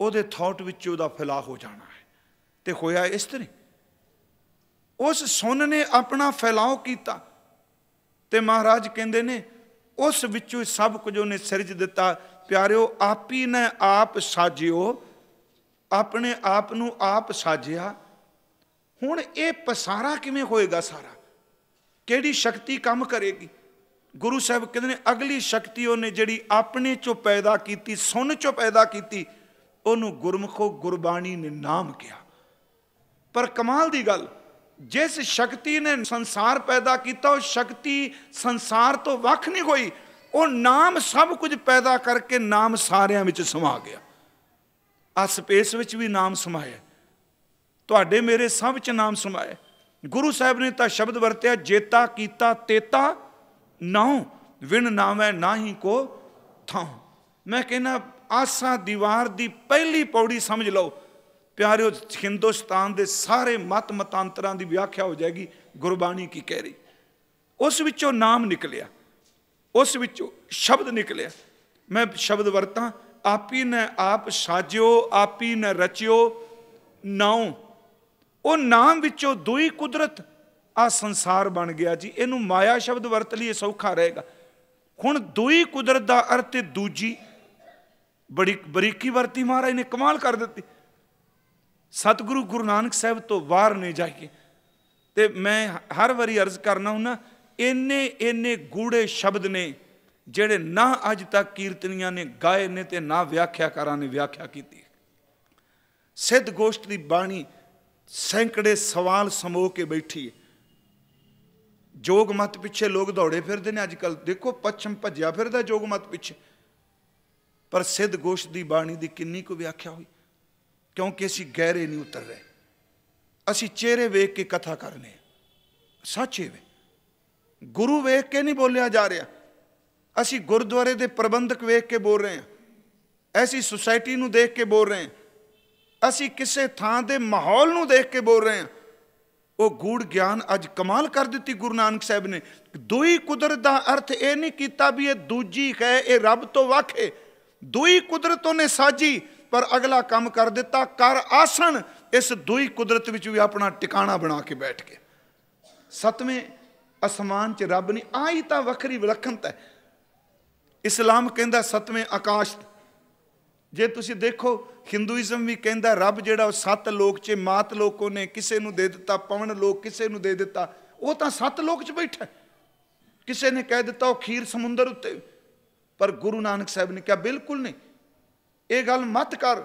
ਉਹਦੇ ਥਾਟ ਵਿੱਚ ਉਹਦਾ ਫੈਲਾ ਹੋ ਜਾਣਾ ਹੈ ਤੇ ਹੋਇਆ ਇਸ ਤਰ੍ਹਾਂ ਉਸ ਸੁਨ ਨੇ ਆਪਣਾ ਫੈਲਾਉ ਕੀਤਾ ਤੇ ਮਹਾਰਾਜ ਕਹਿੰਦੇ ਨੇ ਉਸ ਵਿੱਚੋਂ ਸਭ ਕੁਝ ਉਹਨੇ ਸਿਰਜ ਦਿੱਤਾ ਪਿਆਰਿਓ ਆਪੀ ਨੇ ਆਪ ਸਾਜਿਓ ਆਪਣੇ ਆਪ ਨੂੰ ਆਪ ਸਾਜਿਆ ਹੁਣ ਇਹ ਪਸਾਰਾ ਕਿਵੇਂ ਹੋਏਗਾ ਸਾਰਾ ਕਿਹੜੀ ਸ਼ਕਤੀ ਕੰਮ ਕਰੇਗੀ ਗੁਰੂ ਸਾਹਿਬ ਕਹਿੰਦੇ ਨੇ ਅਗਲੀ ਸ਼ਕਤੀ ਉਹਨੇ ਜਿਹੜੀ ਆਪਣੇ ਚੋਂ ਪੈਦਾ ਕੀਤੀ ਸੁਨ ਚੋਂ ਪੈਦਾ ਕੀਤੀ ਉਹਨੂੰ ਗੁਰਮਖੋ ਗੁਰਬਾਣੀ ਨੇ ਨਾਮ ਕਿਹਾ ਪਰ ਕਮਾਲ ਦੀ ਗੱਲ ਜਿਸ ਸ਼ਕਤੀ ਨੇ ਸੰਸਾਰ ਪੈਦਾ ਕੀਤਾ ਉਹ ਸ਼ਕਤੀ ਸੰਸਾਰ ਤੋਂ ਵੱਖ ਨਹੀਂ ਹੋਈ ਉਹ ਨਾਮ ਸਭ ਕੁਝ ਪੈਦਾ ਕਰਕੇ ਨਾਮ ਸਾਰਿਆਂ ਵਿੱਚ ਸਮਾ ਗਿਆ ਆ ਸਪੇਸ ਵਿੱਚ ਵੀ ਨਾਮ ਸਮਾਇਆ ਤੁਹਾਡੇ ਮੇਰੇ ਸਭ ਵਿੱਚ ਨਾਮ ਸਮਾਇਆ ਗੁਰੂ ਸਾਹਿਬ ਨੇ ਤਾਂ ਸ਼ਬਦ ਵਰਤਿਆ ਜੇਤਾ ਕੀਤਾ ਤੇਤਾ ਨਾਉ ਵਿਣ ਨਾਮੈ ਨਾਹੀ ਕੋ ਥਾਂ ਮੈਂ ਕਹਿੰਦਾ ਆਸਾ ਦੀਵਾਰ ਦੀ ਪਹਿਲੀ ਪੌੜੀ ਸਮਝ ਲਓ ਪਿਆਰਿਓ ਹਿੰਦੁਸਤਾਨ ਦੇ ਸਾਰੇ ਮਤ ਮਤਾਂਤਰਾਂ ਦੀ ਵਿਆਖਿਆ ਹੋ ਜਾਏਗੀ ਗੁਰਬਾਣੀ ਕੀ ਕਹਿ ਰਹੀ ਉਸ ਵਿੱਚੋਂ ਨਾਮ ਨਿਕਲਿਆ ਉਸ ਵਿੱਚੋਂ ਸ਼ਬਦ ਨਿਕਲਿਆ ਮੈਂ ਸ਼ਬਦ ਵਰਤਾਂ ਆਪੀ ਨੇ ਆਪ ਸਾਜਿਓ ਆਪੀ ਨੇ ਰਚਿਓ ਨਾਉ ਉਹ ਨਾਮ ਵਿੱਚੋਂ ਦੋਈ ਕੁਦਰਤ ਆ ਸੰਸਾਰ ਬਣ ਗਿਆ ਜੀ ਇਹਨੂੰ ਮਾਇਆ ਸ਼ਬਦ ਵਰਤ ਲਈਏ ਸੌਖਾ ਰਹੇਗਾ ਹੁਣ ਦੋਈ ਕੁਦਰਤ ਦਾ ਅਰਥ ਦੂਜੀ ਬੜੀ ਬਰੀਕੀ ਵਰਤੀ ਮਹਾਰਾਜ ਨੇ ਕਮਾਲ ਕਰ ਦਿੱਤੀ ਸਤਿਗੁਰੂ ਗੁਰੂ ਨਾਨਕ ਸਾਹਿਬ ਤੋਂ ਬਾਹਰ ਨਹੀਂ ਜਾ ਕੇ ਤੇ ਮੈਂ ਹਰ ਵਾਰੀ ਅਰਜ਼ ਕਰਨਾ ਹੁੰਨਾ ਇੰਨੇ ਇੰਨੇ ਗੂੜੇ ਸ਼ਬਦ ਨੇ ਜਿਹੜੇ ਨਾ ਅੱਜ ਤੱਕ ਕੀਰਤਨੀਆਂ ਨੇ ਗਾਏ ਨੇ ਤੇ ਨਾ ਵਿਆਖਿਆਕਾਰਾਂ ਨੇ ਵਿਆਖਿਆ ਕੀਤੀ ਸਿੱਧ ਗੋਸ਼ਟ ਦੀ ਬਾਣੀ ਸੈਂਕੜੇ ਸਵਾਲ ਸਮੋ ਕੇ ਬੈਠੀ ਹੈ ਜੋਗ ਮਤ ਪਿੱਛੇ ਲੋਕ ਦੌੜੇ ਫਿਰਦੇ ਨੇ ਅੱਜ ਕੱਲ ਦੇਖੋ ਪੱਛਮ ਭੱਜਿਆ ਫਿਰਦਾ ਜੋਗ ਮਤ ਪਿੱਛੇ ਪਰ ਸਿੱਧ ਗੋਸ਼ਟ ਦੀ ਬਾਣੀ ਦੀ ਕਿੰਨੀ ਕੁ ਵਿਆਖਿਆ ਹੋਈ ਕਿਉਂਕਿ ਅਸੀਂ ਗਹਿਰੇ ਨਹੀਂ ਉਤਰ ਰਹੇ ਅਸੀਂ ਚਿਹਰੇ ਵੇਖ ਕੇ ਕਥਾ ਕਰਨੇ ਸੱਚੇ ਵੇ ਗੁਰੂ ਵੇਖ ਕੇ ਨਹੀਂ ਬੋਲਿਆ ਜਾ ਰਿਹਾ ਅਸੀਂ ਗੁਰਦੁਆਰੇ ਦੇ ਪ੍ਰਬੰਧਕ ਵੇਖ ਕੇ ਬੋਲ ਰਹੇ ਹਾਂ ਐਸੀ ਸੁਸਾਇਟੀ ਨੂੰ ਦੇਖ ਕੇ ਬੋਲ ਰਹੇ ਹਾਂ ਅਸੀਂ ਕਿਸੇ ਥਾਂ ਦੇ ਮਾਹੌਲ ਨੂੰ ਦੇਖ ਕੇ ਬੋਲ ਰਹੇ ਹਾਂ ਉਹ ਗੂੜ ਗਿਆਨ ਅੱਜ ਕਮਾਲ ਕਰ ਦਿੱਤੀ ਗੁਰੂ ਨਾਨਕ ਸਾਹਿਬ ਨੇ ਦੋਈ ਕੁਦਰਤ ਦਾ ਅਰਥ ਇਹ ਨਹੀਂ ਕੀਤਾ ਵੀ ਇਹ ਦੂਜੀ ਹੈ ਇਹ ਰੱਬ ਤੋਂ ਵੱਖ ਹੈ ਦੋਈ ਕੁਦਰਤ ਉਹਨੇ ਸਾਜੀ ਪਰ ਅਗਲਾ ਕੰਮ ਕਰ ਦਿੱਤਾ ਕਰ ਆਸਣ ਇਸ ਦੁਈ ਕੁਦਰਤ ਵਿੱਚ ਵੀ ਆਪਣਾ ਟਿਕਾਣਾ ਬਣਾ ਕੇ ਬੈਠ ਗਿਆ ਸਤਵੇਂ ਅਸਮਾਨ 'ਚ ਰੱਬ ਨੇ ਆਈ ਤਾਂ ਵੱਖਰੀ ਵਿਲੱਖਣਤਾ ਹੈ ਇਸਲਾਮ ਕਹਿੰਦਾ ਸਤਵੇਂ ਆਕਾਸ਼ ਜੇ ਤੁਸੀਂ ਦੇਖੋ ਹਿੰਦੂਇਜ਼ਮ ਵੀ ਕਹਿੰਦਾ ਰੱਬ ਜਿਹੜਾ ਉਹ ਸੱਤ ਲੋਕ 'ਚ ਮਾਤ ਲੋਕੋ ਨੇ ਕਿਸੇ ਨੂੰ ਦੇ ਦਿੱਤਾ ਪਵਨ ਲੋਕ ਕਿਸੇ ਨੂੰ ਦੇ ਦਿੱਤਾ ਉਹ ਤਾਂ ਸੱਤ ਲੋਕ 'ਚ ਬੈਠਾ ਕਿਸੇ ਨੇ ਕਹਿ ਦਿੱਤਾ ਉਹ ਖੀਰ ਸਮੁੰਦਰ ਉੱਤੇ ਪਰ ਗੁਰੂ ਨਾਨਕ ਸਾਹਿਬ ਨੇ ਕਿਹਾ ਬਿਲਕੁਲ ਨਹੀਂ ਇਹ ਗੱਲ ਮਤ ਕਰ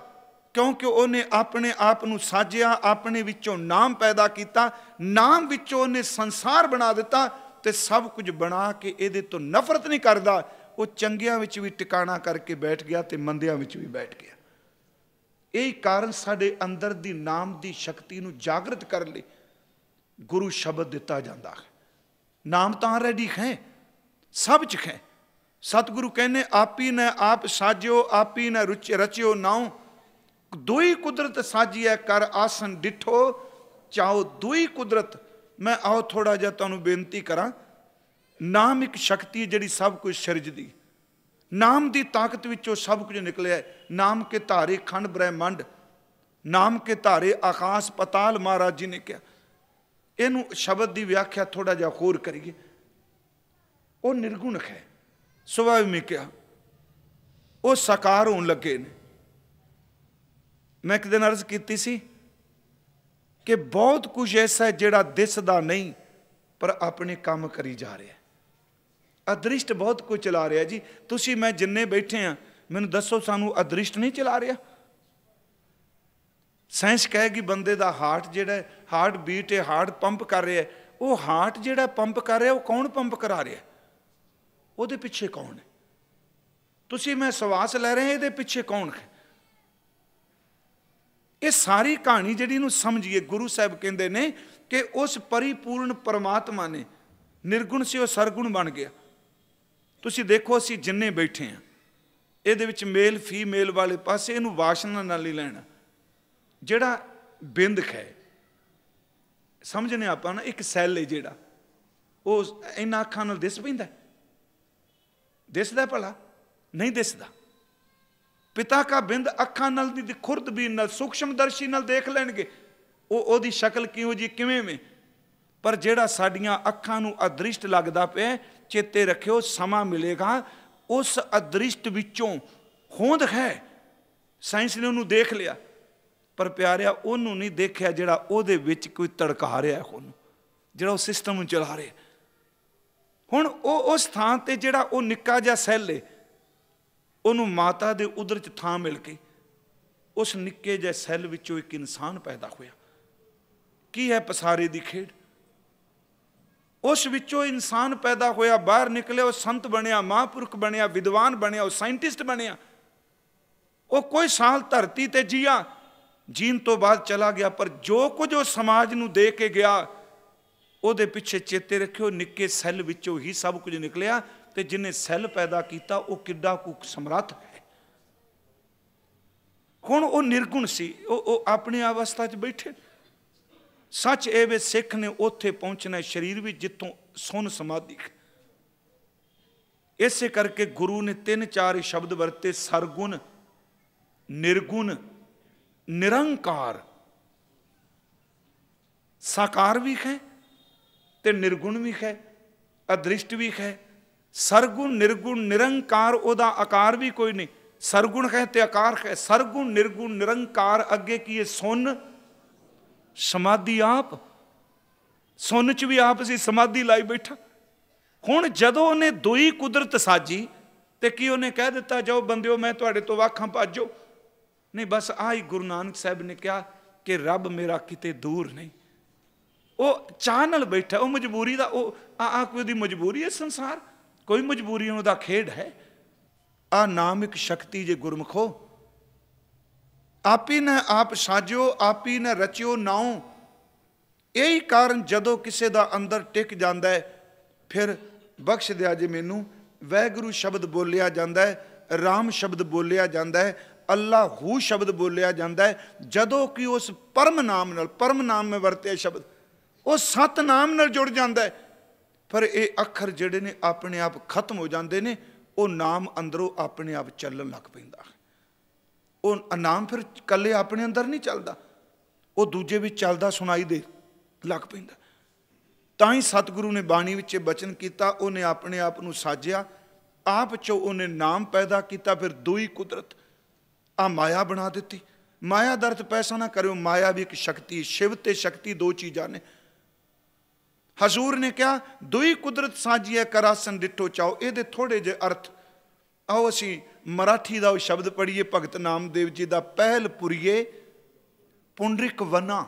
ਕਿਉਂਕਿ ਉਹਨੇ ਆਪਣੇ ਆਪ ਨੂੰ ਸਾਜਿਆ ਆਪਣੇ ਵਿੱਚੋਂ ਨਾਮ ਪੈਦਾ ਕੀਤਾ ਨਾਮ ਵਿੱਚੋਂ ਉਹਨੇ ਸੰਸਾਰ ਬਣਾ ਦਿੱਤਾ ਤੇ ਸਭ ਕੁਝ ਬਣਾ ਕੇ ਇਹਦੇ ਤੋਂ ਨਫ਼ਰਤ ਨਹੀਂ ਕਰਦਾ ਉਹ ਚੰਗਿਆਂ ਵਿੱਚ ਵੀ ਟਿਕਾਣਾ ਕਰਕੇ ਬੈਠ ਗਿਆ ਤੇ ਮੰਦਿਆਂ ਵਿੱਚ ਵੀ ਬੈਠ ਗਿਆ ਇਹ ਕਾਰਨ ਸਾਡੇ ਅੰਦਰ ਦੀ ਨਾਮ ਦੀ ਸ਼ਕਤੀ ਨੂੰ ਜਾਗਰਤ ਕਰਨ ਲਈ ਗੁਰੂ ਸ਼ਬਦ ਦਿੱਤਾ ਜਾਂਦਾ ਹੈ ਨਾਮ ਤਾਂ ਰੈਡੀ ਹੈ ਸਭ ਚ ਹੈ ਸਤਿਗੁਰੂ ਕਹਿੰਦੇ ਆਪੀ ਨੇ ਆਪ ਸਾਜਿਓ ਆਪੀ ਨੇ ਰੁਚ ਰਚਿਓ ਨਾਉ ਦੋਈ ਕੁਦਰਤ ਸਾਜੀਐ ਕਰ ਆਸਨ ਡਿਠੋ ਚਾਉ ਦੋਈ ਕੁਦਰਤ ਮੈਂ ਆਓ ਥੋੜਾ ਜਿਹਾ ਤੁਹਾਨੂੰ ਬੇਨਤੀ ਕਰਾਂ ਨਾਮ ਇੱਕ ਸ਼ਕਤੀ ਜਿਹੜੀ ਸਭ ਕੁਝ ਸਿਰਜਦੀ ਨਾਮ ਦੀ ਤਾਕਤ ਵਿੱਚੋਂ ਸਭ ਕੁਝ ਨਿਕਲਿਆ ਨਾਮ ਕੇ ਧਾਰੇ ਖੰਡ ਬ੍ਰਹਿਮੰਡ ਨਾਮ ਕੇ ਧਾਰੇ ਆਕਾਸ਼ ਪਤਾਲ ਮਹਾਰਾਜ ਜੀ ਨੇ ਕਿਹਾ ਇਹਨੂੰ ਸ਼ਬਦ ਦੀ ਵਿਆਖਿਆ ਥੋੜਾ ਜਿਹਾ ਹੋਰ ਕਰੀਏ ਉਹ ਨਿਰਗੁਣ ਹੈ स्वभाव में ਉਹ ਸਕਾਰ ਹੋਣ ਲੱਗੇ ਨੇ ਮੈਂ ਇੱਕ ਦਿਨ ਅਰਜ਼ ਕੀਤੀ ਸੀ ਕਿ ਬਹੁਤ ਕੁਝ ਐਸਾ ਹੈ ਜਿਹੜਾ ਦਿਸਦਾ ਨਹੀਂ ਪਰ ਆਪਣੇ ਕੰਮ ਕਰੀ ਜਾ ਰਿਹਾ ਅਦ੍ਰਿਸ਼ਟ ਬਹੁਤ ਕੁਝ ਚਲਾ ਰਿਹਾ ਜੀ ਤੁਸੀਂ ਮੈਂ ਜਿੰਨੇ ਬੈਠੇ ਆ ਮੈਨੂੰ ਦੱਸੋ ਸਾਨੂੰ ਅਦ੍ਰਿਸ਼ਟ ਨਹੀਂ ਚਲਾ ਰਿਹਾ ਸਾਇੰਸ ਕਹੇਗੀ ਬੰਦੇ ਦਾ ਹਾਰਟ ਜਿਹੜਾ ਹਾਰਟ ਬੀਟ ਹੈ ਹਾਰਟ ਪੰਪ ਕਰ ਰਿਹਾ ਉਹ ਹਾਰਟ ਜਿਹੜਾ ਪੰਪ ਕਰ ਰਿਹਾ ਉਹ ਕੌਣ ਪੰਪ ਕਰਾ ਰਿਹਾ ਉਹਦੇ ਪਿੱਛੇ ਕੌਣ ਹੈ ਤੁਸੀਂ ਮੈਂ ਸਵਾਸ ਲੈ ਰਹੇ ਇਹਦੇ ਪਿੱਛੇ ਕੌਣ ਹੈ ਇਹ ਸਾਰੀ ਕਹਾਣੀ ਜਿਹੜੀ ਨੂੰ ਸਮਝੀਏ ਗੁਰੂ ਸਾਹਿਬ ਕਹਿੰਦੇ ਨੇ ਕਿ ਉਸ ਪਰਿਪੂਰਨ ਪਰਮਾਤਮਾ ਨੇ ਨਿਰਗੁਣ ਸੀ ਉਹ ਸਰਗੁਣ ਬਣ ਗਿਆ ਤੁਸੀਂ ਦੇਖੋ ਅਸੀਂ ਜਿੰਨੇ ਬੈਠੇ ਆ ਇਹਦੇ ਵਿੱਚ ਮੇਲ ਫੀਮੇਲ ਵਾਲੇ ਪਾਸੇ ਇਹਨੂੰ ਵਾਸ਼ਨਾ ਨਾਲ ਹੀ ਲੈਣਾ ਜਿਹੜਾ ਬਿੰਦ ਹੈ ਸਮਝਨੇ ਆਪਾਂ ਨਾ ਇੱਕ ਸੈੱਲ ਹੈ ਜਿਹੜਾ ਉਹ ਇਹਨਾਂ ਅੱਖਾਂ ਨਾਲ ਦਿਸ ਪੈਂਦਾ ਦਿਸਦਾ ਭਲਾ ਨਹੀਂ ਦਿਸਦਾ ਪਿਤਾ ਕਾ ਬਿੰਦ ਅੱਖਾਂ ਨਾਲ ਦੀ ਖੁਰਦਬੀਨ ਨਾਲ ਦਰਸ਼ੀ ਨਾਲ ਦੇਖ ਲੈਣਗੇ ਉਹ ਉਹਦੀ ਸ਼ਕਲ ਕਿਉਂ ਜੀ ਕਿਵੇਂ ਵੇ ਪਰ ਜਿਹੜਾ ਸਾਡੀਆਂ ਅੱਖਾਂ ਨੂੰ ਅਦ੍ਰਿਸ਼ਟ ਲੱਗਦਾ ਪਿਆ ਚੇਤੇ ਰੱਖਿਓ ਸਮਾਂ ਮਿਲੇਗਾ ਉਸ ਅਦ੍ਰਿਸ਼ਟ ਵਿੱਚੋਂ ਹੋਂਦ ਹੈ ਸਾਇੰਸ ਨੇ ਉਹਨੂੰ ਦੇਖ ਲਿਆ ਪਰ ਪਿਆਰਿਆ ਉਹਨੂੰ ਨਹੀਂ ਦੇਖਿਆ ਜਿਹੜਾ ਉਹਦੇ ਵਿੱਚ ਕੋਈ ਤੜਕਾ ਰਿਹਾ ਉਹਨੂੰ ਜਿਹੜਾ ਉਹ ਸਿਸਟਮ ਨੂੰ ਚਲਾ ਰਿਹਾ ਹੁਣ ਉਹ ਉਸ ਥਾਂ ਤੇ ਜਿਹੜਾ ਉਹ ਨਿੱਕਾ ਜਿਹਾ ਸੈੱਲ ਏ ਉਹਨੂੰ ਮਾਤਾ ਦੇ ਉਦਰ ਚ ਥਾਂ ਮਿਲ ਕੇ ਉਸ ਨਿੱਕੇ ਜਿਹੇ ਸੈੱਲ ਵਿੱਚੋਂ ਇੱਕ ਇਨਸਾਨ ਪੈਦਾ ਹੋਇਆ ਕੀ ਹੈ ਪਸਾਰੇ ਦੀ ਖੇਡ ਉਸ ਵਿੱਚੋਂ ਇਨਸਾਨ ਪੈਦਾ ਹੋਇਆ ਬਾਹਰ ਨਿਕਲਿਆ ਉਹ ਸੰਤ ਬਣਿਆ ਮਹਾਪੁਰਖ ਬਣਿਆ ਵਿਦਵਾਨ ਬਣਿਆ ਉਹ ਸਾਇੰਟਿਸਟ ਬਣਿਆ ਉਹ ਕੋਈ ਸਾਲ ਧਰਤੀ ਤੇ ਜੀਆ ਜੀਨ ਤੋਂ ਬਾਅਦ ਚਲਾ ਗਿਆ ਪਰ ਜੋ ਕੁਝ ਉਹ ਸਮਾਜ ਨੂੰ ਦੇ ਕੇ ਗਿਆ ਉਹਦੇ ਪਿੱਛੇ ਚੇਤੇ ਰੱਖਿਓ ਨਿੱਕੇ ਸੈੱਲ ਵਿੱਚੋਂ ਹੀ ਸਭ ਕੁਝ ਨਿਕਲਿਆ ਤੇ ਜਿਨੇ ਸੈੱਲ ਪੈਦਾ ਕੀਤਾ ਉਹ ਕਿੱਡਾ ਕੁ ਸਮਰੱਥ ਹੈ ਹੁਣ ਉਹ ਨਿਰਗੁਣ ਸੀ ਉਹ ਉਹ ਆਪਣੀ ਅਵਸਥਾ 'ਚ ਬੈਠੇ ਸੱਚ ਇਹ ਵੇ ਸਿੱਖ ਨੇ ਉੱਥੇ ਪਹੁੰਚਣਾ ਸਰੀਰ ਵੀ ਜਿੱਥੋਂ ਸੁਨ ਸਮਾਧੀ ਇਸੇ ਕਰਕੇ ਗੁਰੂ ਨੇ ਤਿੰਨ ਚਾਰ ਸ਼ਬਦ ਵਰਤੇ ਸਰਗੁਣ ਨਿਰਗੁਣ ਨਿਰੰਕਾਰ ਸਾਕਾਰ ਵੀ ਹੈ ਤੇ ਨਿਰਗੁਣ ਵੀ ਹੈ ਅਦ੍ਰਿਸ਼ਟ ਵੀ ਹੈ ਸਰਗੁਣ ਨਿਰਗੁਣ ਨਿਰੰਕਾਰ ਉਹਦਾ ਆਕਾਰ ਵੀ ਕੋਈ ਨਹੀਂ ਸਰਗੁਣ ਹੈ ਤੇ ਆਕਾਰ ਹੈ ਸਰਗੁਣ ਨਿਰਗੁਣ ਨਿਰੰਕਾਰ ਅੱਗੇ ਕੀ ਇਹ ਸੁਨ ਸਮਾਧੀ ਆਪ ਸੁਨ ਚ ਵੀ ਆਪ ਸੀ ਸਮਾਧੀ ਲਾਈ ਬੈਠਾ ਹੁਣ ਜਦੋਂ ਉਹਨੇ ਦੋਈ ਕੁਦਰਤ ਸਾਜੀ ਤੇ ਕੀ ਉਹਨੇ ਕਹਿ ਦਿੱਤਾ ਜਾਓ ਬੰਦਿਓ ਮੈਂ ਤੁਹਾਡੇ ਤੋਂ ਵਾਖਾਂ ਭਾਜੋ ਨਹੀਂ ਬਸ ਆਹੀ ਗੁਰੂ ਨਾਨਕ ਸਾਹਿਬ ਨੇ ਕਿਹਾ ਕਿ ਰੱਬ ਮੇਰਾ ਕਿਤੇ ਦੂਰ ਨਹੀਂ ਉਹ ਚਾਹ ਨਾਲ ਬੈਠਾ ਉਹ ਮਜਬੂਰੀ ਦਾ ਉਹ ਆ ਆ ਕੋਈ ਦੀ ਮਜਬੂਰੀ ਹੈ ਸੰਸਾਰ ਕੋਈ ਮਜਬੂਰੀ ਉਹਦਾ ਖੇਡ ਹੈ ਆ ਨਾਮ ਇੱਕ ਸ਼ਕਤੀ ਜੇ ਗੁਰਮਖੋ ਆਪੀ ਨੇ ਆਪ ਸਾਜਿਓ ਆਪੀ ਨੇ ਰਚਿਓ ਨਾਉ ਇਹੀ ਕਾਰਨ ਜਦੋਂ ਕਿਸੇ ਦਾ ਅੰਦਰ ਟਿਕ ਜਾਂਦਾ ਹੈ ਫਿਰ ਬਖਸ਼ ਦਿਆ ਜੇ ਮੈਨੂੰ ਵੈਗੁਰੂ ਸ਼ਬਦ ਬੋਲਿਆ ਜਾਂਦਾ ਹੈ ਰਾਮ ਸ਼ਬਦ ਬੋਲਿਆ ਜਾਂਦਾ ਹੈ ਅੱਲਾਹੂ ਸ਼ਬਦ ਬੋਲਿਆ ਜਾਂਦਾ ਹੈ ਜਦੋਂ ਕਿ ਉਸ ਪਰਮ ਨਾਮ ਨਾਲ ਪਰਮ ਨਾਮ ਮੇ ਵਰਤੇ ਸ਼ਬਦ ਉਹ ਸਤ ਨਾਮ ਨਾਲ ਜੁੜ ਜਾਂਦਾ ਹੈ ਪਰ ਇਹ ਅੱਖਰ ਜਿਹੜੇ ਨੇ ਆਪਣੇ ਆਪ ਖਤਮ ਹੋ ਜਾਂਦੇ ਨੇ ਉਹ ਨਾਮ ਅੰਦਰੋਂ ਆਪਣੇ ਆਪ ਚੱਲਣ ਲੱਗ ਪੈਂਦਾ ਉਹ ਨਾਮ ਫਿਰ ਕੱਲੇ ਆਪਣੇ ਅੰਦਰ ਨਹੀਂ ਚੱਲਦਾ ਉਹ ਦੂਜੇ ਵਿੱਚ ਚੱਲਦਾ ਸੁਣਾਈ ਦੇ ਲੱਗ ਪੈਂਦਾ ਤਾਂ ਹੀ ਸਤਿਗੁਰੂ ਨੇ ਬਾਣੀ ਵਿੱਚ ਇਹ ਬਚਨ ਕੀਤਾ ਉਹਨੇ ਆਪਣੇ ਆਪ ਨੂੰ ਸਾਜਿਆ ਆਪ ਚੋਂ ਉਹਨੇ ਨਾਮ ਪੈਦਾ ਕੀਤਾ ਫਿਰ ਦੋਈ ਕੁਦਰਤ ਆ ਮਾਇਆ ਬਣਾ ਦਿੱਤੀ ਮਾਇਆ ਦਰਤ ਪੈਸਾ ਨਾ ਕਰਿਓ ਮਾਇਆ ਵੀ ਇੱਕ ਸ਼ਕਤੀ ਸ਼ਿਵ ਤੇ ਸ਼ਕਤੀ ਦੋ ਚੀਜ਼ਾਂ ਨੇ ਹਜ਼ੂਰ ਨੇ ਕਿਹਾ ਦੁਈ ਕੁਦਰਤ ਸਾਜੀਏ ਕਰਾਸਨ ਡਿਠੋ ਚਾਓ ਇਹਦੇ ਥੋੜੇ ਜੇ ਅਰਥ ਆਓ ਅਸੀਂ ਮਰਾਠੀ ਦਾ ਉਹ ਸ਼ਬਦ ਪੜੀਏ ਭਗਤ ਨਾਮਦੇਵ ਜੀ ਦਾ ਪਹਿਲ ਪੁਰੀਏ ਪੁੰਡਰਿਕ ਵਨਾ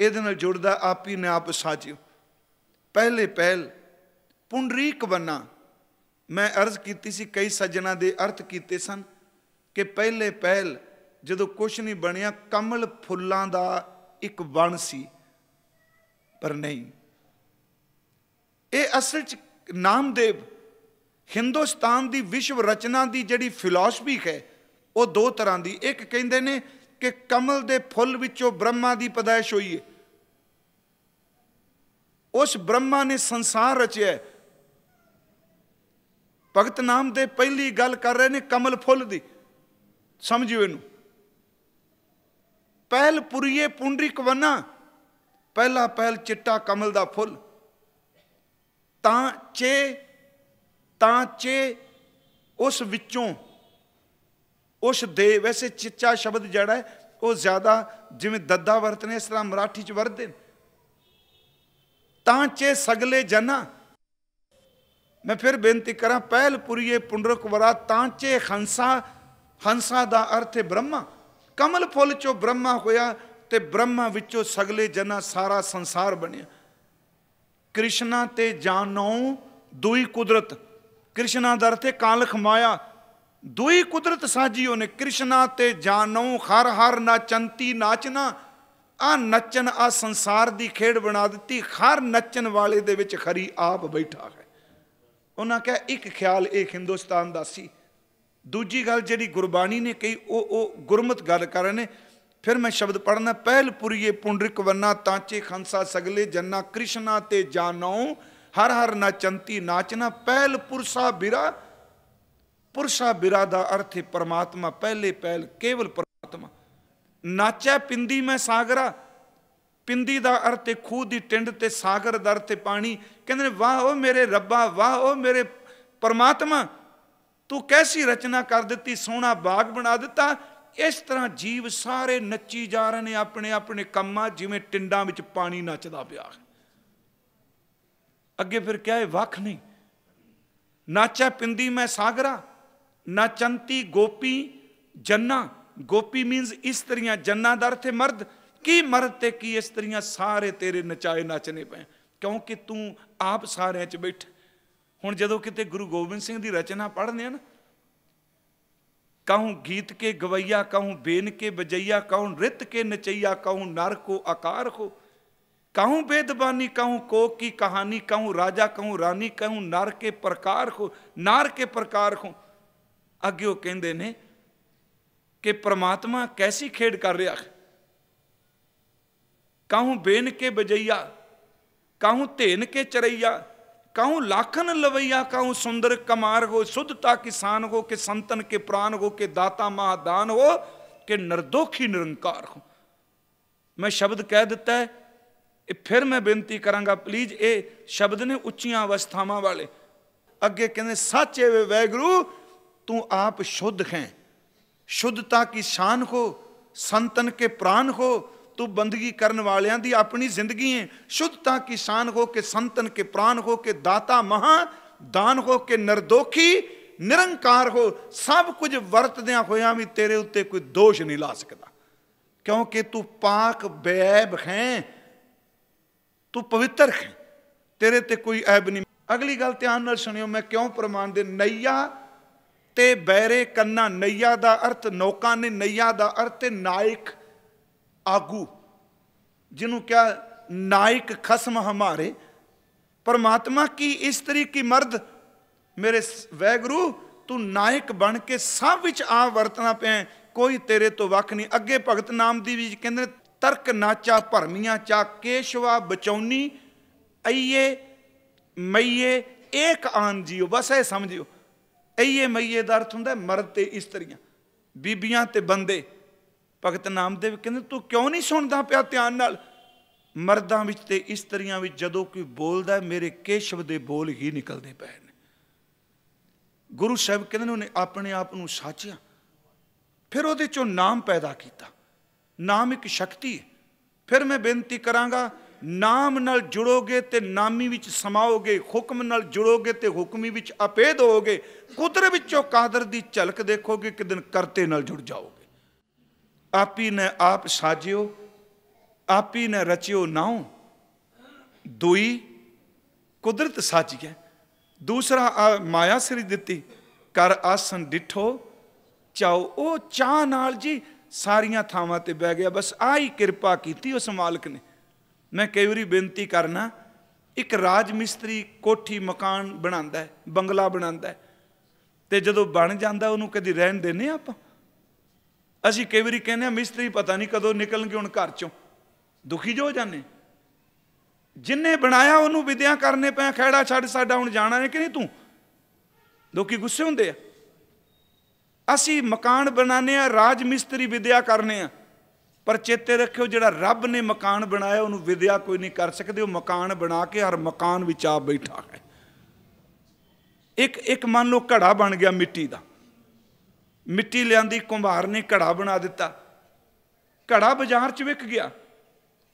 ਇਹਦੇ ਨਾਲ ਜੁੜਦਾ ਆਪ ਹੀ ਨੇ ਆਪ ਸਾਜਿਓ ਪਹਿਲੇ ਪਹਿਲ ਪੁੰਡਰੀਕ ਵਨਾ ਮੈਂ ਅਰਜ਼ ਕੀਤੀ ਸੀ ਕਈ ਸੱਜਣਾ ਦੇ ਅਰਥ ਕੀਤੇ ਸਨ ਕਿ ਪਹਿਲੇ ਪਹਿਲ ਜਦੋਂ ਕੁਝ ਨਹੀਂ ਬਣਿਆ ਕਮਲ ਫੁੱਲਾਂ ਦਾ ਇੱਕ ਵਣ ਸੀ ਪਰ ਨਹੀਂ ਇਹ ਅਸਲ 'ਚ ਨਾਮਦੇਵ ਹਿੰਦੁਸਤਾਨ ਦੀ ਵਿਸ਼ਵ ਰਚਨਾ ਦੀ ਜਿਹੜੀ ਫਿਲਾਸਫੀ ਹੈ ਉਹ ਦੋ ਤਰ੍ਹਾਂ ਦੀ ਇੱਕ ਕਹਿੰਦੇ ਨੇ ਕਿ ਕਮਲ ਦੇ ਫੁੱਲ ਵਿੱਚੋਂ ਬ੍ਰਹਮਾ ਦੀ ਪਦਾਇਸ਼ ਹੋਈ ਹੈ ਉਸ ਬ੍ਰਹਮਾ ਨੇ ਸੰਸਾਰ ਰਚਿਆ ਭਗਤ ਨਾਮ ਦੇ ਪਹਿਲੀ ਗੱਲ ਕਰ ਰਹੇ ਨੇ ਕਮਲ ਫੁੱਲ ਦੀ ਸਮਝਿਓ ਇਹਨੂੰ ਪਹਿਲ ਪੁਰੀਏ ਪੁੰਡਰੀਕ ਵਨਾ ਪਹਿਲਾ ਪਹਿਲ ਚਿੱਟਾ ਕਮਲ ਦਾ ਫੁੱਲ ਤਾਂ ਚੇ ਤਾਂ ਚੇ ਉਸ ਵਿੱਚੋਂ ਉਸ ਦੇ ਵੈਸੇ ਚਿੱਚਾ ਸ਼ਬਦ ਜਿਹੜਾ ਉਹ ਜ਼ਿਆਦਾ ਜਿਵੇਂ ਦੱਦਾ ਵਰਤਨੇ ਇਸ ਤਰ੍ਹਾਂ ਮਰਾਠੀ ਚ ਵਰਤਦੇ ਤਾਂ ਚੇ ਸਗਲੇ ਜਨਾ ਮੈਂ ਫਿਰ ਬੇਨਤੀ ਕਰਾਂ ਪਹਿਲ ਪੁਰੀਏ ਵਰਾ ਤਾਂ ਚੇ ਹੰਸਾ ਹੰਸਾ ਦਾ ਅਰਥ ਹੈ ਬ੍ਰਹਮਾ ਕਮਲ ਫੁੱਲ ਚੋਂ ਬ੍ਰਹਮਾ ਹੋਇਆ ਤੇ ਬ੍ਰਹਮਾ ਵਿੱਚੋਂ ਸਗਲੇ ਜਨਾ ਸਾਰਾ ਸੰਸਾਰ ਬਣਿਆ ਕ੍ਰਿਸ਼ਨਾ ਤੇ ਜਾਨੋ ਦੁਈ ਕੁਦਰਤ ਕ੍ਰਿਸ਼ਨਾ ਦਰ ਤੇ ਕਾਲਖ ਮਾਇਆ ਦੁਈ ਕੁਦਰਤ ਸਾਜੀ ਉਹਨੇ ਕ੍ਰਿਸ਼ਨਾ ਤੇ ਜਾਨੋ ਹਰ ਹਰ ਨਾਚੰਤੀ ਨਾਚਨਾ ਆ ਨੱਚਣ ਆ ਸੰਸਾਰ ਦੀ ਖੇਡ ਬਣਾ ਦਿੱਤੀ ਹਰ ਨੱਚਣ ਵਾਲੇ ਦੇ ਵਿੱਚ ਖਰੀ ਆਪ ਬੈਠਾ ਹੈ ਉਹਨਾਂ ਕਹੇ ਇੱਕ ਖਿਆਲ ਇਹ ਹਿੰਦੁਸਤਾਨ ਦਾ ਸੀ ਦੂਜੀ ਗੱਲ ਜਿਹੜੀ ਗੁਰਬਾਣੀ ਨੇ ਕਹੀ ਉਹ ਉਹ ਗੁਰਮਤ ਗੱਲ ਕਰ ਰਹੇ ਨੇ ਫਿਰ ਮੈਂ ਸ਼ਬਦ ਪੜਨਾ ਪਹਿਲ ਪੁਰੀਏ ਪੁੰਡਰਿਕ ਵੰਨਾ ਤਾਂਚੇ ਖੰਸਾ ਸਗਲੇ ਜੰਨਾ ਕ੍ਰਿਸ਼ਨਾ ਤੇ ਜਾਨੋ ਹਰ ਹਰ ਨਚੰਤੀ ਨਾਚਨਾ ਪਹਿਲ ਪੁਰਸਾ ਬਿਰਾ ਪੁਰਸ਼ਾ ਬਿਰਾ ਦਾ ਅਰਥ ਹੈ ਪਰਮਾਤਮਾ ਪਹਿਲੇ ਪਹਿਲ ਕੇਵਲ ਪਰਮਾਤਮਾ ਨਾਚੈ ਪਿੰਦੀ ਮੈਂ ਸਾਗਰਾ ਪਿੰਦੀ ਦਾ ਅਰਥ ਹੈ ਖੂਦ ਦੀ ਟਿੰਡ ਤੇ ਸਾਗਰ ਦਾ ਅਰਥ ਹੈ ਪਾਣੀ ਕਹਿੰਦੇ ਨੇ ਵਾਹ ਓ ਮੇਰੇ ਰੱਬਾ ਵਾਹ ਓ ਮੇਰੇ ਪਰਮਾਤਮਾ ਤੂੰ ਕੈਸੀ ਰਚਨਾ ਕਰ ਦਿੱਤੀ ਸੋਹਣਾ ਬਾਗ ਬਣਾ ਦਿੱਤਾ ਇਸ ਤਰ੍ਹਾਂ ਜੀਵ ਸਾਰੇ ਨੱਚੀ ਜਾ ਰਹੇ ਨੇ ਆਪਣੇ ਆਪਣੇ ਕੰਮਾਂ ਜਿਵੇਂ ਟਿੰਡਾਂ ਵਿੱਚ ਪਾਣੀ ਨੱਚਦਾ ਪਿਆ ਅੱਗੇ ਫਿਰ ਕਿਹਾ ਇਹ ਵੱਖ ਨਹੀਂ ਨਾਚਾ ਪਿੰਦੀ ਮੈਂ ਸਾਗਰਾ ਨਾਚੰਤੀ ਗੋਪੀ ਜੰਨਾ ਗੋਪੀ ਮੀਨਸ ਇਸਤਰੀਆਂ ਜੰਨਾ ਦਾ ਅਰਥ ਹੈ ਮਰਦ ਕੀ ਮਰਦ ਤੇ ਕੀ ਇਸਤਰੀਆਂ ਸਾਰੇ ਤੇਰੇ ਨਚਾਏ ਨੱਚਨੇ ਪਏ ਕਿਉਂਕਿ ਤੂੰ ਆਪ ਸਾਰਿਆਂ 'ਚ ਬੈਠ ਹੁਣ ਜਦੋਂ ਕਿਤੇ ਗੁਰੂ ਗੋਬਿੰਦ ਸਿੰਘ ਦੀ ਰਚਨਾ ਪੜ੍ਹਨੇ ਆ ਨਾ ਕਹੂੰ ਗੀਤ ਕੇ ਗਵਈਆ ਕਹੂੰ ਬੇਨ ਕੇ ਬਜਈਆ ਕਹੂੰ ਰਿਤ ਕੇ ਨਚਈਆ ਕਹੂੰ ਨਰ ਕੋ ਆਕਾਰ ਕੋ ਕਹੂੰ ਬੇਦਬਾਨੀ ਕਹੂੰ ਕੋਕ ਕੀ ਕਹਾਣੀ ਕਹੂੰ ਰਾਜਾ ਕਹੂੰ ਰਾਣੀ ਕਹੂੰ ਨਰ ਕੇ ਪ੍ਰਕਾਰ ਕੋ ਨਰ ਕੇ ਪ੍ਰਕਾਰ ਕੋ ਅਗਿਓ ਕਹਿੰਦੇ ਨੇ ਕਿ ਪ੍ਰਮਾਤਮਾ ਕੈਸੀ ਖੇਡ ਕਰ ਰਿਹਾ ਕਹੂੰ ਬੇਨ ਕੇ ਬਜਈਆ ਕਹੂੰ ਧੇਨ ਕੇ ਚਰਈਆ कहूँ लाखन लवैया कहूँ सुंदर कमार हो शुद्धता किसान हो के संतन के प्राण हो के दाता महादान हो के निर्दोखी निरंकार हो मैं शब्द कह दिता है फिर मैं बेनती करा प्लीज ये शब्द ने उच्चिया अवस्थावान वाले अगे कहने ए वे वैगुरु तू आप शुद्ध हैं शुद्धता की शान हो संतन के प्राण हो ਤੂੰ ਬੰਦਗੀ ਕਰਨ ਵਾਲਿਆਂ ਦੀ ਆਪਣੀ ਜ਼ਿੰਦਗੀ ਹੈ ਸ਼ੁੱਧਤਾ ਕਿਸਾਨ ਹੋ ਕੇ ਸੰਤਨ ਕੇ ਪ੍ਰਾਨ ਹੋ ਕੇ ਦਾਤਾ ਮਹਾ ਦਾਨ ਹੋ ਕੇ ਨਰਦੋਖੀ ਨਿਰੰਕਾਰ ਹੋ ਸਭ ਕੁਝ ਵਰਤਦਿਆਂ ਹੋਇਆਂ ਵੀ ਤੇਰੇ ਉੱਤੇ ਕੋਈ ਦੋਸ਼ ਨਹੀਂ ਲਾ ਸਕਦਾ ਕਿਉਂਕਿ ਤੂੰ ਪਾਕ ਬੇਅਬ ਹੈ ਤੂੰ ਪਵਿੱਤਰ ਹੈ ਤੇਰੇ ਤੇ ਕੋਈ ਐਬ ਨਹੀਂ ਅਗਲੀ ਗੱਲ ਧਿਆਨ ਨਾਲ ਸੁਣਿਓ ਮੈਂ ਕਿਉਂ ਪ੍ਰਮਾਨ ਦੇ ਨਈਆ ਤੇ ਬੈਰੇ ਕੰਨਾ ਨਈਆ ਦਾ ਅਰਥ ਨੌਕਾ ਨੇ ਨਈਆ ਦਾ ਅਰਥ ਨਾਇਕ ਆਗੂ ਜਿਹਨੂੰ ਕਿਹਾ ਨਾਇਕ ਖਸਮ ਹਮਾਰੇ ਪਰਮਾਤਮਾ ਕੀ ਇਸ ਤਰੀਕੀ ਮਰਦ ਮੇਰੇ ਵੈਗਰੂ ਤੂੰ ਨਾਇਕ ਬਣ ਕੇ ਸਭ ਵਿੱਚ ਆ ਵਰਤਣਾ ਪਿਆ ਕੋਈ ਤੇਰੇ ਤੋਂ ਵੱਖ ਨਹੀਂ ਅੱਗੇ ਭਗਤ ਨਾਮ ਦੀ ਵੀ ਕਹਿੰਦੇ ਤਰਕ ਨਾਚਾ ਭਰਮੀਆਂ ਚਾ ਕੇਸ਼ਵਾ ਬਚੌਨੀ ਅਈਏ ਮਈਏ ਇੱਕ ਆਨ ਜਿਓ ਬਸ ਇਹ ਸਮਝਿਓ ਅਈਏ ਮਈਏ ਦਾ ਅਰਥ ਹੁੰਦਾ ਮਰਦ ਤੇ ਇਸਤਰੀਆਂ ਬੀਬੀਆਂ ਤੇ ਬੰਦੇ ਭਗਤ ਨਾਮਦੇਵ ਕਹਿੰਦੇ ਤੂੰ ਕਿਉਂ ਨਹੀਂ ਸੁਣਦਾ ਪਿਆ ਧਿਆਨ ਨਾਲ ਮਰਦਾਂ ਵਿੱਚ ਤੇ ਇਸਤਰੀਆਂ ਵਿੱਚ ਜਦੋਂ ਕੋਈ ਬੋਲਦਾ ਮੇਰੇ ਕੇਸ਼ਵ ਦੇ ਬੋਲ ਹੀ ਨਿਕਲਦੇ ਪਏ ਨੇ ਗੁਰੂ ਸਾਹਿਬ ਕਹਿੰਦੇ ਉਹਨੇ ਆਪਣੇ ਆਪ ਨੂੰ ਸਾਚਿਆ ਫਿਰ ਉਹਦੇ ਚੋਂ ਨਾਮ ਪੈਦਾ ਕੀਤਾ ਨਾਮ ਇੱਕ ਸ਼ਕਤੀ ਹੈ ਫਿਰ ਮੈਂ ਬੇਨਤੀ ਕਰਾਂਗਾ ਨਾਮ ਨਾਲ ਜੁੜੋਗੇ ਤੇ ਨਾਮੀ ਵਿੱਚ ਸਮਾਓਗੇ ਹੁਕਮ ਨਾਲ ਜੁੜੋਗੇ ਤੇ ਹੁਕਮੀ ਵਿੱਚ ਅਪੇਦ ਹੋਗੇ ਕੁਦਰਤ ਵਿੱਚੋਂ ਕਾਦਰ ਦੀ ਝਲਕ ਦੇਖੋਗੇ ਕਿ ਦਿਨ ਕਰਤੇ ਨਾਲ ਜੁੜ ਜਾਓ ਆਪੀ ਨੇ ਆਪ ਸਾਜਿਓ ਆਪੀ ਨੇ ਰਚਿਓ ਨਾਉ ਦੁਈ ਕੁਦਰਤ ਸਾਜਿਆ ਦੂਸਰਾ ਮਾਇਆ ਸ੍ਰੀ ਦਿੱਤੀ ਕਰ ਆਸਨ ਡਿਠੋ ਚਾਉ ਉਹ ਚਾਹ ਨਾਲ ਜੀ ਸਾਰੀਆਂ ਥਾਵਾਂ ਤੇ ਬਹਿ ਗਿਆ ਬਸ ਆਹੀ ਕਿਰਪਾ ਕੀਤੀ ਉਸ ਮਾਲਕ ਨੇ ਮੈਂ ਕਈ ਵਾਰੀ ਬੇਨਤੀ ਕਰਨਾ ਇੱਕ ਰਾਜ ਮਿਸਤਰੀ ਕੋਠੀ ਮਕਾਨ ਬਣਾਉਂਦਾ ਹੈ ਬੰਗਲਾ ਬਣਾਉਂਦਾ ਹੈ ਤੇ ਜਦੋਂ ਬਣ ਜਾਂਦਾ ਉਹਨੂੰ ਕਦੀ ਰਹਿਣ ਦੇਨੇ ਆਪਾਂ ਅਸੀਂ ਕਈ ਵਾਰੀ ਕਹਿੰਦੇ ਆ ਮਿਸਤਰੀ ਪਤਾ ਨਹੀਂ ਕਦੋਂ ਨਿਕਲਣਗੇ ਹੁਣ ਘਰ ਚੋਂ ਦੁਖੀ ਜੋ ਜਾਣੇ ਜਿੰਨੇ ਬਣਾਇਆ ਉਹਨੂੰ ਵਿਦਿਆ ਕਰਨੇ ਪਿਆ ਖੈੜਾ ਛੱਡ ਸਾਡਾ ਹੁਣ ਜਾਣਾ ਹੈ ਕਿ ਨਹੀਂ ਤੂੰ ਲੋਕੀ ਗੁੱਸੇ ਹੁੰਦੇ ਆ ਅਸੀਂ ਮਕਾਨ ਬਣਾਨੇ ਆ ਰਾਜ ਮਿਸਤਰੀ ਵਿਦਿਆ ਕਰਨੇ ਆ ਪਰ ਚੇਤੇ ਰੱਖਿਓ ਜਿਹੜਾ ਰੱਬ ਨੇ ਮਕਾਨ ਬਣਾਇਆ ਉਹਨੂੰ ਵਿਦਿਆ ਕੋਈ ਨਹੀਂ ਕਰ ਸਕਦੇ ਉਹ ਮਕਾਨ ਬਣਾ ਕੇ ਹਰ ਮਕਾਨ ਵਿੱਚ ਆ ਬੈਠਾ ਹੈ ਇੱਕ ਇੱਕ ਮੰਨ ਲਓ ਘੜਾ ਬਣ ਗਿਆ ਮਿੱਟੀ ਦਾ ਮਿੱਟੀ ਲਿਆਂਦੀ ਕੁੰਭਾਰ ਨੇ ਘੜਾ ਬਣਾ ਦਿੱਤਾ ਘੜਾ ਬਾਜ਼ਾਰ 'ਚ ਵਿਕ ਗਿਆ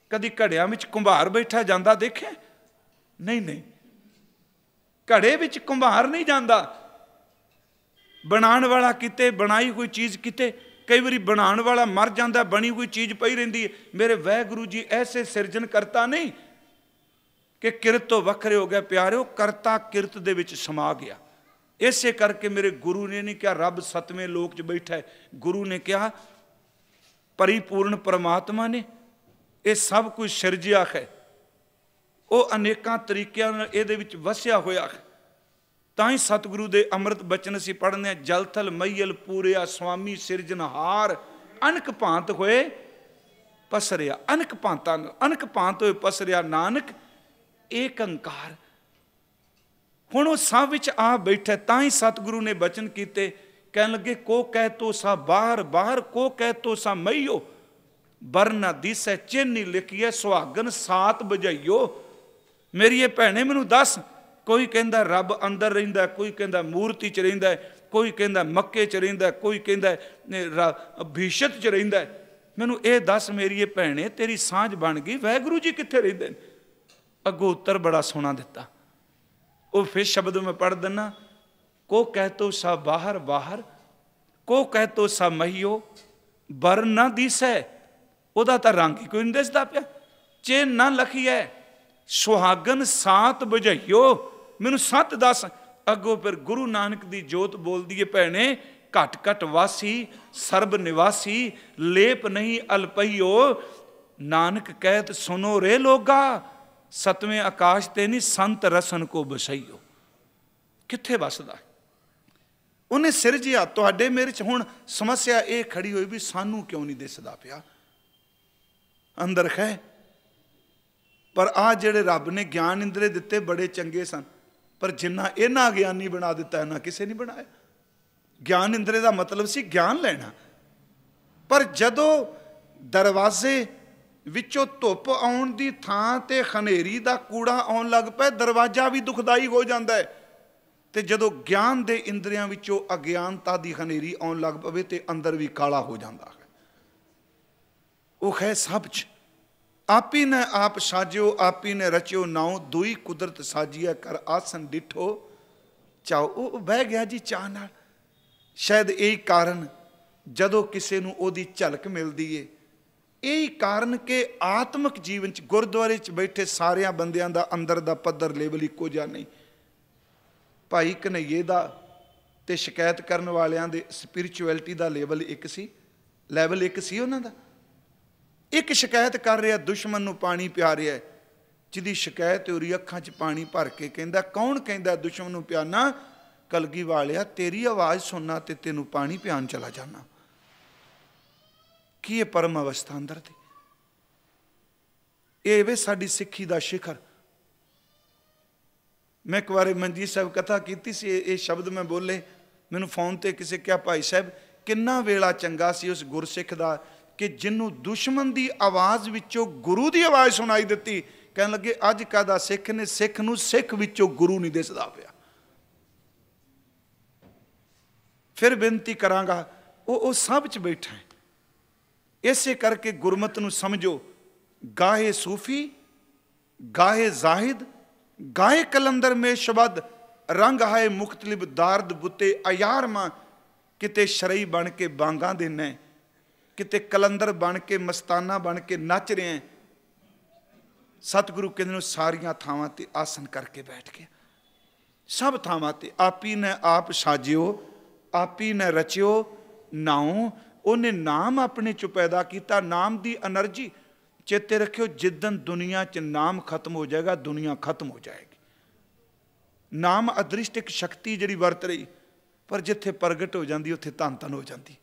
ਕਦੀ ਘੜਿਆਂ ਵਿੱਚ ਕੁੰਭਾਰ ਬੈਠਾ ਜਾਂਦਾ ਦੇਖਿਆ ਨਹੀਂ ਨਹੀਂ ਘੜੇ ਵਿੱਚ ਕੁੰਭਾਰ ਨਹੀਂ ਜਾਂਦਾ ਬਣਾਉਣ ਵਾਲਾ ਕਿਤੇ ਬਣਾਈ ਕੋਈ ਚੀਜ਼ ਕਿਤੇ ਕਈ ਵਾਰੀ ਬਣਾਉਣ ਵਾਲਾ ਮਰ ਜਾਂਦਾ ਬਣੀ ਕੋਈ ਚੀਜ਼ ਪਈ ਰਹਿੰਦੀ ਹੈ ਮੇਰੇ ਵਾਹਿਗੁਰੂ ਜੀ ਐਸੇ ਸਿਰਜਣ ਕਰਤਾ ਨਹੀਂ ਕਿ ਕਿਰਤ ਤੋਂ ਵੱਖਰੇ ਹੋ ਗਿਆ ਪਿਆਰਿਓ ਕਰਤਾ ਕਿਰਤ ਦੇ ਵਿੱਚ ਸਮਾ ਗਿਆ ਇਸੇ ਕਰਕੇ ਮੇਰੇ ਗੁਰੂ ਨੇ ਨਹੀਂ ਕਿਹਾ ਰੱਬ ਸਤਵੇਂ ਲੋਕ 'ਚ ਬੈਠਾ ਹੈ ਗੁਰੂ ਨੇ ਕਿਹਾ ਪਰਿਪੂਰਨ ਪਰਮਾਤਮਾ ਨੇ ਇਹ ਸਭ ਕੁਝ ਸਿਰਜਿਆ ਹੈ ਉਹ ਅਨੇਕਾਂ ਤਰੀਕਿਆਂ ਨਾਲ ਇਹਦੇ ਵਿੱਚ ਵਸਿਆ ਹੋਇਆ ਹੈ ਤਾਂ ਹੀ ਸਤਿਗੁਰੂ ਦੇ ਅੰਮ੍ਰਿਤ ਬਚਨ ਅਸੀਂ ਪੜ੍ਹਨੇ ਆ ਜਲਥਲ ਮਈਲ ਪੂਰਿਆ ਸੁਆਮੀ ਸਿਰਜਨਹਾਰ ਅਨਕ ਭਾਂਤ ਹੋਏ ਪਸਰਿਆ ਅਨਕ ਭਾਂਤਾਂ ਅਨਕ ਭਾਂਤ ਹੋਏ ਪਸਰਿਆ ਨਾਨਕ ਏਕ ਅੰਕਾਰ ਹੁਣ ਉਹ ਸਭ ਵਿੱਚ ਆ ਬੈਠਾ ਤਾਂ ਹੀ ਸਤਿਗੁਰੂ ਨੇ ਬਚਨ ਕੀਤੇ ਕਹਿਣ ਲੱਗੇ ਕੋ ਕਹਿ ਤੋ ਸਾ ਬਾਹਰ ਬਾਹਰ ਕੋ ਕਹਿ ਤੋ ਸਾ ਮਈਓ ਬਰਨਾ ਦਿਸੈ ਚੇਨੀ ਲਿਖੀਐ ਸੁਹਾਗਨ ਸਾਤ ਬਜਾਈਓ ਮੇਰੀ ਇਹ ਭੈਣੇ ਮੈਨੂੰ ਦੱਸ ਕੋਈ ਕਹਿੰਦਾ ਰੱਬ ਅੰਦਰ ਰਹਿੰਦਾ ਕੋਈ ਕਹਿੰਦਾ ਮੂਰਤੀ ਚ ਰਹਿੰਦਾ ਕੋਈ ਕਹਿੰਦਾ ਮੱਕੇ ਚ ਰਹਿੰਦਾ ਕੋਈ ਕਹਿੰਦਾ ਭੀਸ਼ਤ ਚ ਰਹਿੰਦਾ ਮੈਨੂੰ ਇਹ ਦੱਸ ਮੇਰੀ ਇਹ ਭੈਣੇ ਤੇਰੀ ਸਾਂਝ ਬਣ ਗਈ ਵੈਗੁਰੂ ਜੀ ਕਿੱਥੇ ਰਹਿੰਦੇ ਨੇ ਅਗੋ ਉੱਤਰ ਬੜਾ ਸੋਹਣਾ ਦਿੱਤਾ ਉਹ ਫਿਰ ਸ਼ਬਦ ਮੈਂ ਪੜ ਦਿੰਨਾ ਕੋ ਕਹਿ ਤੋ सा ਬਾਹਰ ਬਾਹਰ ਕੋ ਕਹਿ ਤੋ सा ਮਹੀਓ ਬਰ ਨਾ ਦਿਸੈ ਉਹਦਾ ਤਾਂ ਰੰਗ ਹੀ ਕੋਈ ਨਹੀਂ ਦਿਸਦਾ ਪਿਆ ਜੇ ਨਾ ਲਖੀਐ ਸੁਹਾਗਨ ਸਾਤ ਬੁਝਾਈਓ ਮੈਨੂੰ ਸੱਤ ਦੱਸ ਅੱਗੋ ਫਿਰ ਗੁਰੂ ਨਾਨਕ ਦੀ ਜੋਤ ਬੋਲਦੀ ਏ ਭੈਣੇ ਘਟ ਘਟ ਵਾਸੀ ਸਰਬ ਨਿਵਾਸੀ ਲੇਪ ਨਹੀਂ ਅਲਪਈਓ ਨਾਨਕ ਕਹਿਤ ਸੁਨੋ ਰੇ ਲੋਗਾ ਸਤਵੇਂ ਆਕਾਸ਼ ਤੇ ਨਹੀਂ ਸੰਤ ਰਸਨ ਕੋ ਬਸਈਓ ਕਿੱਥੇ ਵਸਦਾ ਉਹਨੇ ਸਿਰ ਜਿਆ ਤੁਹਾਡੇ ਮੇਰੇ ਚ ਹੁਣ ਸਮੱਸਿਆ ਇਹ ਖੜੀ ਹੋਈ ਵੀ ਸਾਨੂੰ ਕਿਉਂ ਨਹੀਂ ਦਿਸਦਾ ਪਿਆ ਅੰਦਰ ਖੈ ਪਰ ਆ ਜਿਹੜੇ ਰੱਬ ਨੇ ਗਿਆਨ ਇੰਦਰੇ ਦਿੱਤੇ ਬੜੇ ਚੰਗੇ ਸਨ ਪਰ ਜਿੰਨਾ ਇਹਨਾਂ ਗਿਆਨੀ ਬਣਾ ਦਿੱਤਾ ਇਹਨਾਂ ਕਿਸੇ ਨਹੀਂ ਬਣਾਇਆ ਗਿਆਨ ਇੰਦਰੇ ਦਾ ਮਤਲਬ ਸੀ ਗਿਆਨ ਲੈਣਾ ਪਰ ਜਦੋਂ ਦਰਵਾਜ਼ੇ ਵਿੱਚੋਂ ਧੁੱਪ ਆਉਣ ਦੀ ਥਾਂ ਤੇ ਖਨੇਰੀ ਦਾ ਕੂੜਾ ਆਉਣ ਲੱਗ ਪਏ ਦਰਵਾਜ਼ਾ ਵੀ ਦੁਖਦਾਈ ਹੋ ਜਾਂਦਾ ਹੈ ਤੇ ਜਦੋਂ ਗਿਆਨ ਦੇ ਇੰਦਰੀਆਂ ਵਿੱਚੋਂ ਅਗਿਆਨਤਾ ਦੀ ਖਨੇਰੀ ਆਉਣ ਲੱਗ ਪਵੇ ਤੇ ਅੰਦਰ ਵੀ ਕਾਲਾ ਹੋ ਜਾਂਦਾ ਹੈ ਉਹ ਹੈ ਸਭ ਚ ਆਪੀ ਨੇ ਆਪ ਸਾਜਿਓ ਆਪੀ ਨੇ ਰਚਿਓ ਨਾਉ ਦੋਈ ਕੁਦਰਤ ਸਾਜੀਆ ਕਰ ਆਸਨ ਡਿਠੋ ਚਾਉ ਉਹ ਬਹਿ ਗਿਆ ਜੀ ਚਾਹ ਨਾਲ ਸ਼ਾਇਦ ਇਹ ਕਾਰਨ ਜਦੋਂ ਕਿਸੇ ਨੂੰ ਉਹਦੀ ਝਲਕ ਮਿਲਦੀ ਏ ਇਹ ਕਾਰਨ ਕਿ ਆਤਮਿਕ ਜੀਵਨ ਚ ਗੁਰਦੁਆਰੇ ਚ ਬੈਠੇ ਸਾਰਿਆਂ ਬੰਦਿਆਂ ਦਾ ਅੰਦਰ ਦਾ ਪੱਧਰ ਲੈਵਲ ਇੱਕੋ ਜਿਹਾ ਨਹੀਂ ਭਾਈ ਕਨਈਏ ਦਾ ਤੇ ਸ਼ਿਕਾਇਤ ਕਰਨ ਵਾਲਿਆਂ ਦੇ ਸਪਿਰਚੁਅਲਿਟੀ ਦਾ ਲੈਵਲ ਇੱਕ ਸੀ ਲੈਵਲ ਇੱਕ ਸੀ ਉਹਨਾਂ ਦਾ ਇੱਕ ਸ਼ਿਕਾਇਤ ਕਰ ਰਿਹਾ ਦੁਸ਼ਮਣ ਨੂੰ ਪਾਣੀ ਪਿਆ ਰਿਹਾ ਜਿਹਦੀ ਸ਼ਿਕਾਇਤ ਰਹੀ ਅੱਖਾਂ 'ਚ ਪਾਣੀ ਭਰ ਕੇ ਕਹਿੰਦਾ ਕੌਣ ਕਹਿੰਦਾ ਦੁਸ਼ਮਣ ਨੂੰ ਪਿਆਨਾ ਕਲਗੀ ਵਾਲਿਆ ਤੇਰੀ ਆਵਾਜ਼ ਸੁਣਨਾ ਤੇ ਤੈਨੂੰ ਪਾਣੀ ਪਿਆਨ ਚਲਾ ਜਾਣਾ ਕੀ ਇਹ ਪਰਮ ਅਵਸਥਾ ਅੰਦਰ ਦੀ ਇਹ ਵੇ ਸਾਡੀ ਸਿੱਖੀ ਦਾ ਸਿਖਰ ਮੈਂ ਇੱਕ ਵਾਰ ਮਨਜੀਤ ਸਾਹਿਬ ਕਥਾ ਕੀਤੀ ਸੀ ਇਹ ਸ਼ਬਦ ਮੈਂ ਬੋਲੇ ਮੈਨੂੰ ਫੋਨ ਤੇ ਕਿਸੇ ਕਿਹਾ ਭਾਈ ਸਾਹਿਬ ਕਿੰਨਾ ਵੇਲਾ ਚੰਗਾ ਸੀ ਉਸ ਗੁਰਸਿੱਖ ਦਾ ਕਿ ਜਿੰਨੂੰ ਦੁਸ਼ਮਣ ਦੀ ਆਵਾਜ਼ ਵਿੱਚੋਂ ਗੁਰੂ ਦੀ ਆਵਾਜ਼ ਸੁਣਾਈ ਦਿੱਤੀ ਕਹਿਣ ਲੱਗੇ ਅੱਜ ਕਾਦਾ ਸਿੱਖ ਨੇ ਸਿੱਖ ਨੂੰ ਸਿੱਖ ਵਿੱਚੋਂ ਗੁਰੂ ਨਹੀਂ ਦਿਸਦਾ ਪਿਆ ਫਿਰ ਬੇਨਤੀ ਕਰਾਂਗਾ ਉਹ ਉਹ ਸਭ ਚ ਬੈਠਾ ਹੈ ਇਸੇ ਕਰਕੇ ਗੁਰਮਤ ਨੂੰ ਸਮਝੋ ਗਾਹੇ ਸੂਫੀ ਗਾਹੇ ਜ਼ਾਹਿਦ ਗਾਹੇ ਕਲੰਦਰ ਮੇ ਸ਼ਬਦ ਰੰਗ ਹਾਏ ਮੁਖਤਲਿਬ ਦਾਰਦ ਬੁੱਤੇ ਅਯਾਰ ਮਾਂ ਕਿਤੇ ਸ਼ਰਈ ਬਣ ਕੇ ਬਾਂਗਾ ਦੇਨੇ ਕਿਤੇ ਕਲੰਦਰ ਬਣ ਕੇ ਮਸਤਾਨਾ ਬਣ ਕੇ ਨੱਚ ਰਿਹਾ ਸਤਿਗੁਰੂ ਕਹਿੰਦੇ ਨੂੰ ਸਾਰੀਆਂ ਥਾਵਾਂ ਤੇ ਆਸਨ ਕਰਕੇ ਬੈਠ ਗਿਆ ਸਭ ਥਾਵਾਂ ਤੇ ਆਪੀ ਨੇ ਆਪ ਸਾਜਿਓ ਆਪੀ ਨੇ ਰਚਿਓ ਨਾਉ ਉਹਨੇ ਨਾਮ ਆਪਣੇ ਚ ਪੈਦਾ ਕੀਤਾ ਨਾਮ ਦੀ એનર્ਜੀ ਚੇਤੇ ਰੱਖਿਓ ਜਿੱਦਨ ਦੁਨੀਆ ਚ ਨਾਮ ਖਤਮ ਹੋ ਜਾਏਗਾ ਦੁਨੀਆ ਖਤਮ ਹੋ ਜਾਏਗੀ ਨਾਮ ਅਦ੍ਰਿਸ਼ਟ ਇੱਕ ਸ਼ਕਤੀ ਜਿਹੜੀ ਵਰਤ ਰਹੀ ਪਰ ਜਿੱਥੇ ਪ੍ਰਗਟ ਹੋ ਜਾਂਦੀ ਉੱਥੇ ਤਨ ਤਨ ਹੋ ਜਾਂਦੀ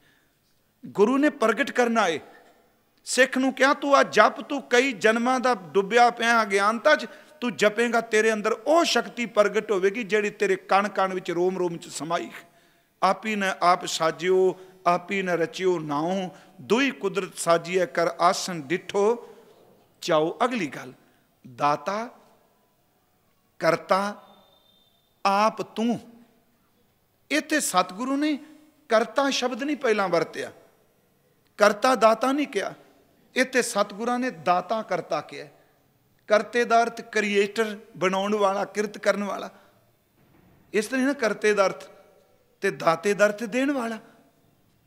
ਗੁਰੂ ਨੇ ਪ੍ਰਗਟ ਕਰਨਾ ਏ ਸਿੱਖ ਨੂੰ ਕਿਹਾ ਤੂੰ ਆ ਜਪ ਤੂੰ ਕਈ ਜਨਮਾਂ ਦਾ ਡੁੱਬਿਆ ਪਿਆ ਅਗਿਆਨਤਾ 'ਚ ਤੂੰ ਜਪੇਗਾ ਤੇਰੇ ਅੰਦਰ ਉਹ ਸ਼ਕਤੀ ਪ੍ਰਗਟ ਹੋਵੇਗੀ ਜਿਹੜੀ ਤੇਰੇ ਕਣ ਕਣ ਵਿੱਚ ਰੋਮ ਰੋਮ 'ਚ ਸਮਾਈ ਆਪੀ ਨੇ ਆਪ ਸਾਜਿਓ ਆਪੀ ਨ ਰਚਿਓ ਨਾਉ ਦੁਈ ਕੁਦਰਤ ਸਾਜੀਐ ਕਰ ਆਸਨ ਡਿਠੋ ਚਾਓ ਅਗਲੀ ਗੱਲ ਦਾਤਾ ਕਰਤਾ ਆਪ ਤੂੰ ਇੱਥੇ ਸਤਿਗੁਰੂ ਨੇ ਕਰਤਾ ਸ਼ਬਦ ਨਹੀਂ ਪਹਿਲਾਂ ਵਰਤਿਆ ਕਰਤਾ ਦਾਤਾ ਨਹੀਂ ਕਿਹਾ ਇੱਥੇ ਸਤਿਗੁਰਾਂ ਨੇ ਦਾਤਾ ਕਰਤਾ ਕਿਹਾ ਕਰਤੇ ਦਾ ਅਰਥ ਕ੍ਰੀਏਟਰ ਬਣਾਉਣ ਵਾਲਾ ਕਿਰਤ ਕਰਨ ਵਾਲਾ ਇਸ ਤਰ੍ਹਾਂ ਨਾ ਕਰਤੇ ਦਾ ਅਰਥ ਤੇ ਦਾਤੇ ਦਾ ਅਰਥ ਦੇਣ ਵਾਲਾ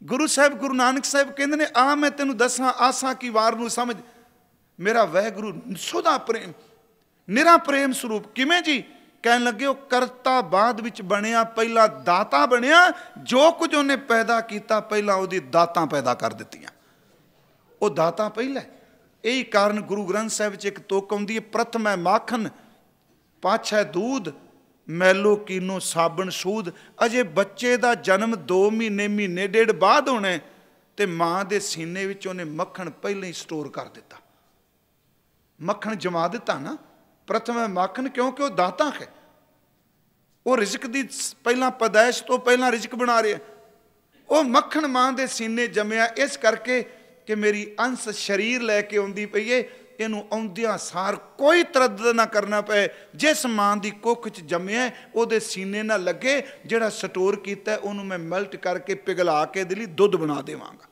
ਗੁਰੂ ਸਾਹਿਬ ਗੁਰੂ ਨਾਨਕ ਸਾਹਿਬ ਕਹਿੰਦੇ ਨੇ ਆ ਮੈਂ ਤੈਨੂੰ ਦੱਸਾਂ ਆਸਾਂ ਕੀ ਵਾਰ ਨੂੰ ਸਮਝ ਮੇਰਾ ਵਹਿਗੁਰੂ ਸੁਦਾ ਪ੍ਰੇਮ ਨਿਰਾ ਪ੍ਰੇਮ ਸਰੂਪ ਕਿਵੇਂ ਜੀ ਕਹਿਣ ਲੱਗੇ ਉਹ ਕਰਤਾ ਬਾਦ ਵਿੱਚ ਬਣਿਆ ਪਹਿਲਾ ਦਾਤਾ ਬਣਿਆ ਜੋ ਕੁਝ ਉਹਨੇ ਪੈਦਾ ਕੀਤਾ ਪਹਿਲਾਂ ਉਹਦੀ ਦਾਤਾਂ ਪੈਦਾ ਕਰ ਦਿੱਤੀਆਂ ਉਹ ਦਾਤਾ ਪਹਿਲਾ ਇਹੀ ਕਾਰਨ ਗੁਰੂ ਗ੍ਰੰਥ ਸਾਹਿਬ ਵਿੱਚ ਇੱਕ ਤੋਕ ਆਉਂਦੀ ਹੈ ਪ੍ਰਥਮ ਹੈ ਮਾਖਣ ਪਾਛੈ ਦੂਧ ਮੈਲੂ ਕੀਨੂ ਸਾਬਣ ਸੂਦ ਅਜੇ ਬੱਚੇ ਦਾ ਜਨਮ 2 ਮਹੀਨੇ ਮਹੀਨੇ ਡੇਢ ਬਾਅਦ ਹੋਣਾ ਤੇ ਮਾਂ ਦੇ ਸੀਨੇ ਵਿੱਚ ਉਹਨੇ ਮੱਖਣ ਪਹਿਲਾਂ ਹੀ ਸਟੋਰ ਕਰ ਦਿੱਤਾ ਮੱਖਣ ਜਮਾ ਦਿੱਤਾ ਨਾ ਪ੍ਰਥਮ ਮੱਖਣ ਕਿਉਂਕਿ ਉਹ ਦਾਤਾ ਹੈ ਉਹ ਰਿਜ਼ਕ ਦੀ ਪਹਿਲਾਂ ਪਦਾਇਸ਼ ਤੋਂ ਪਹਿਲਾਂ ਰਿਜ਼ਕ ਬਣਾ ਰਿਹਾ ਉਹ ਮੱਖਣ ਮਾਂ ਦੇ ਸੀਨੇ ਜੰਮਿਆ ਇਸ ਕਰਕੇ ਕਿ ਮੇਰੀ ਅੰਸ ਸਰੀਰ ਲੈ ਕੇ ਆਉਂਦੀ ਪਈਏ ਇਹਨੂੰ ਆਉਂਦਿਆਂ ਸਾਰ ਕੋਈ ਤਰਦਦ ਨਾ ਕਰਨਾ ਪਏ ਜਿਸ ਮਾਂ ਦੀ ਕੁੱਖ 'ਚ ਜੰਮਿਆ ਉਹਦੇ ਸੀਨੇ ਨਾਲ ਲੱਗੇ ਜਿਹੜਾ ਸਟੋਰ ਕੀਤਾ ਉਹਨੂੰ ਮੈਂ ਮਲਟ ਕਰਕੇ ਪਿਘਲਾ ਕੇ ਦੇ ਲਈ ਦੁੱਧ ਬਣਾ ਦੇਵਾਂਗਾ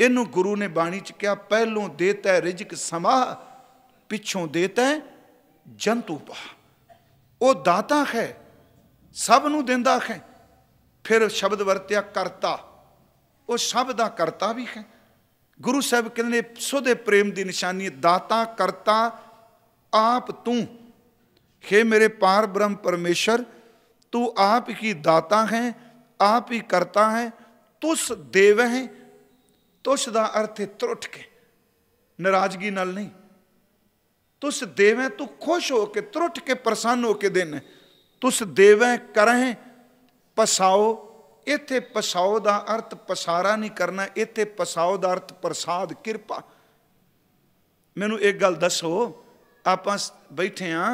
ਇਹਨੂੰ ਗੁਰੂ ਨੇ ਬਾਣੀ 'ਚ ਕਿਹਾ ਪਹਿਲੋਂ ਦੇਤਾ ਰਿਜਕ ਸਮਾ ਪਿੱਛੋਂ ਦੇਤਾ ਜੰਤੂ ਪਾ ਉਹ ਦਾਤਾ ਹੈ ਸਭ ਨੂੰ ਦਿੰਦਾ ਹੈ ਫਿਰ ਸ਼ਬਦ ਵਰਤਿਆ ਕਰਤਾ ਉਹ ਸਭ ਦਾ ਕਰਤਾ ਵੀ ਹੈ ਗੁਰੂ ਸਾਹਿਬ ਕਹਿੰਦੇ ਨੇ ਸੋਦੇ ਪ੍ਰੇਮ ਦੀ ਨਿਸ਼ਾਨੀ ਦਾਤਾ ਕਰਤਾ ਆਪ ਤੂੰ ਖੇ ਮੇਰੇ ਪਾਰ ਬ੍ਰਹਮ ਪਰਮੇਸ਼ਰ ਤੂੰ ਆਪ ਹੀ ਦਾਤਾ ਹੈ ਆਪ ਹੀ ਕਰਤਾ ਹੈ ਤੁਸ ਦੇਵ ਹੈ ਤੁਸ ਦਾ ਅਰਥ ਹੈ ਤਰੁੱਠ ਕੇ ਨਰਾਜ਼ਗੀ ਨਾਲ ਨਹੀਂ ਤੁਸ ਦੇਵੈ ਤੂੰ ਖੁਸ਼ ਹੋ ਕੇ ਤਰੁੱਠ ਕੇ ਪ੍ਰਸੰਨ ਹੋ ਕੇ ਦੇਣ ਤੁਸ ਦੇਵੈ ਕਰਹਿ ਪਸਾਓ ਇੱਥੇ ਪਸਾਉ ਦਾ ਅਰਥ ਪਸਾਰਾ ਨਹੀਂ ਕਰਨਾ ਇੱਥੇ ਪਸਾਉ ਦਾ ਅਰਥ ਪ੍ਰਸਾਦ ਕਿਰਪਾ ਮੈਨੂੰ ਇੱਕ ਗੱਲ ਦੱਸੋ ਆਪਾਂ ਬੈਠੇ ਆ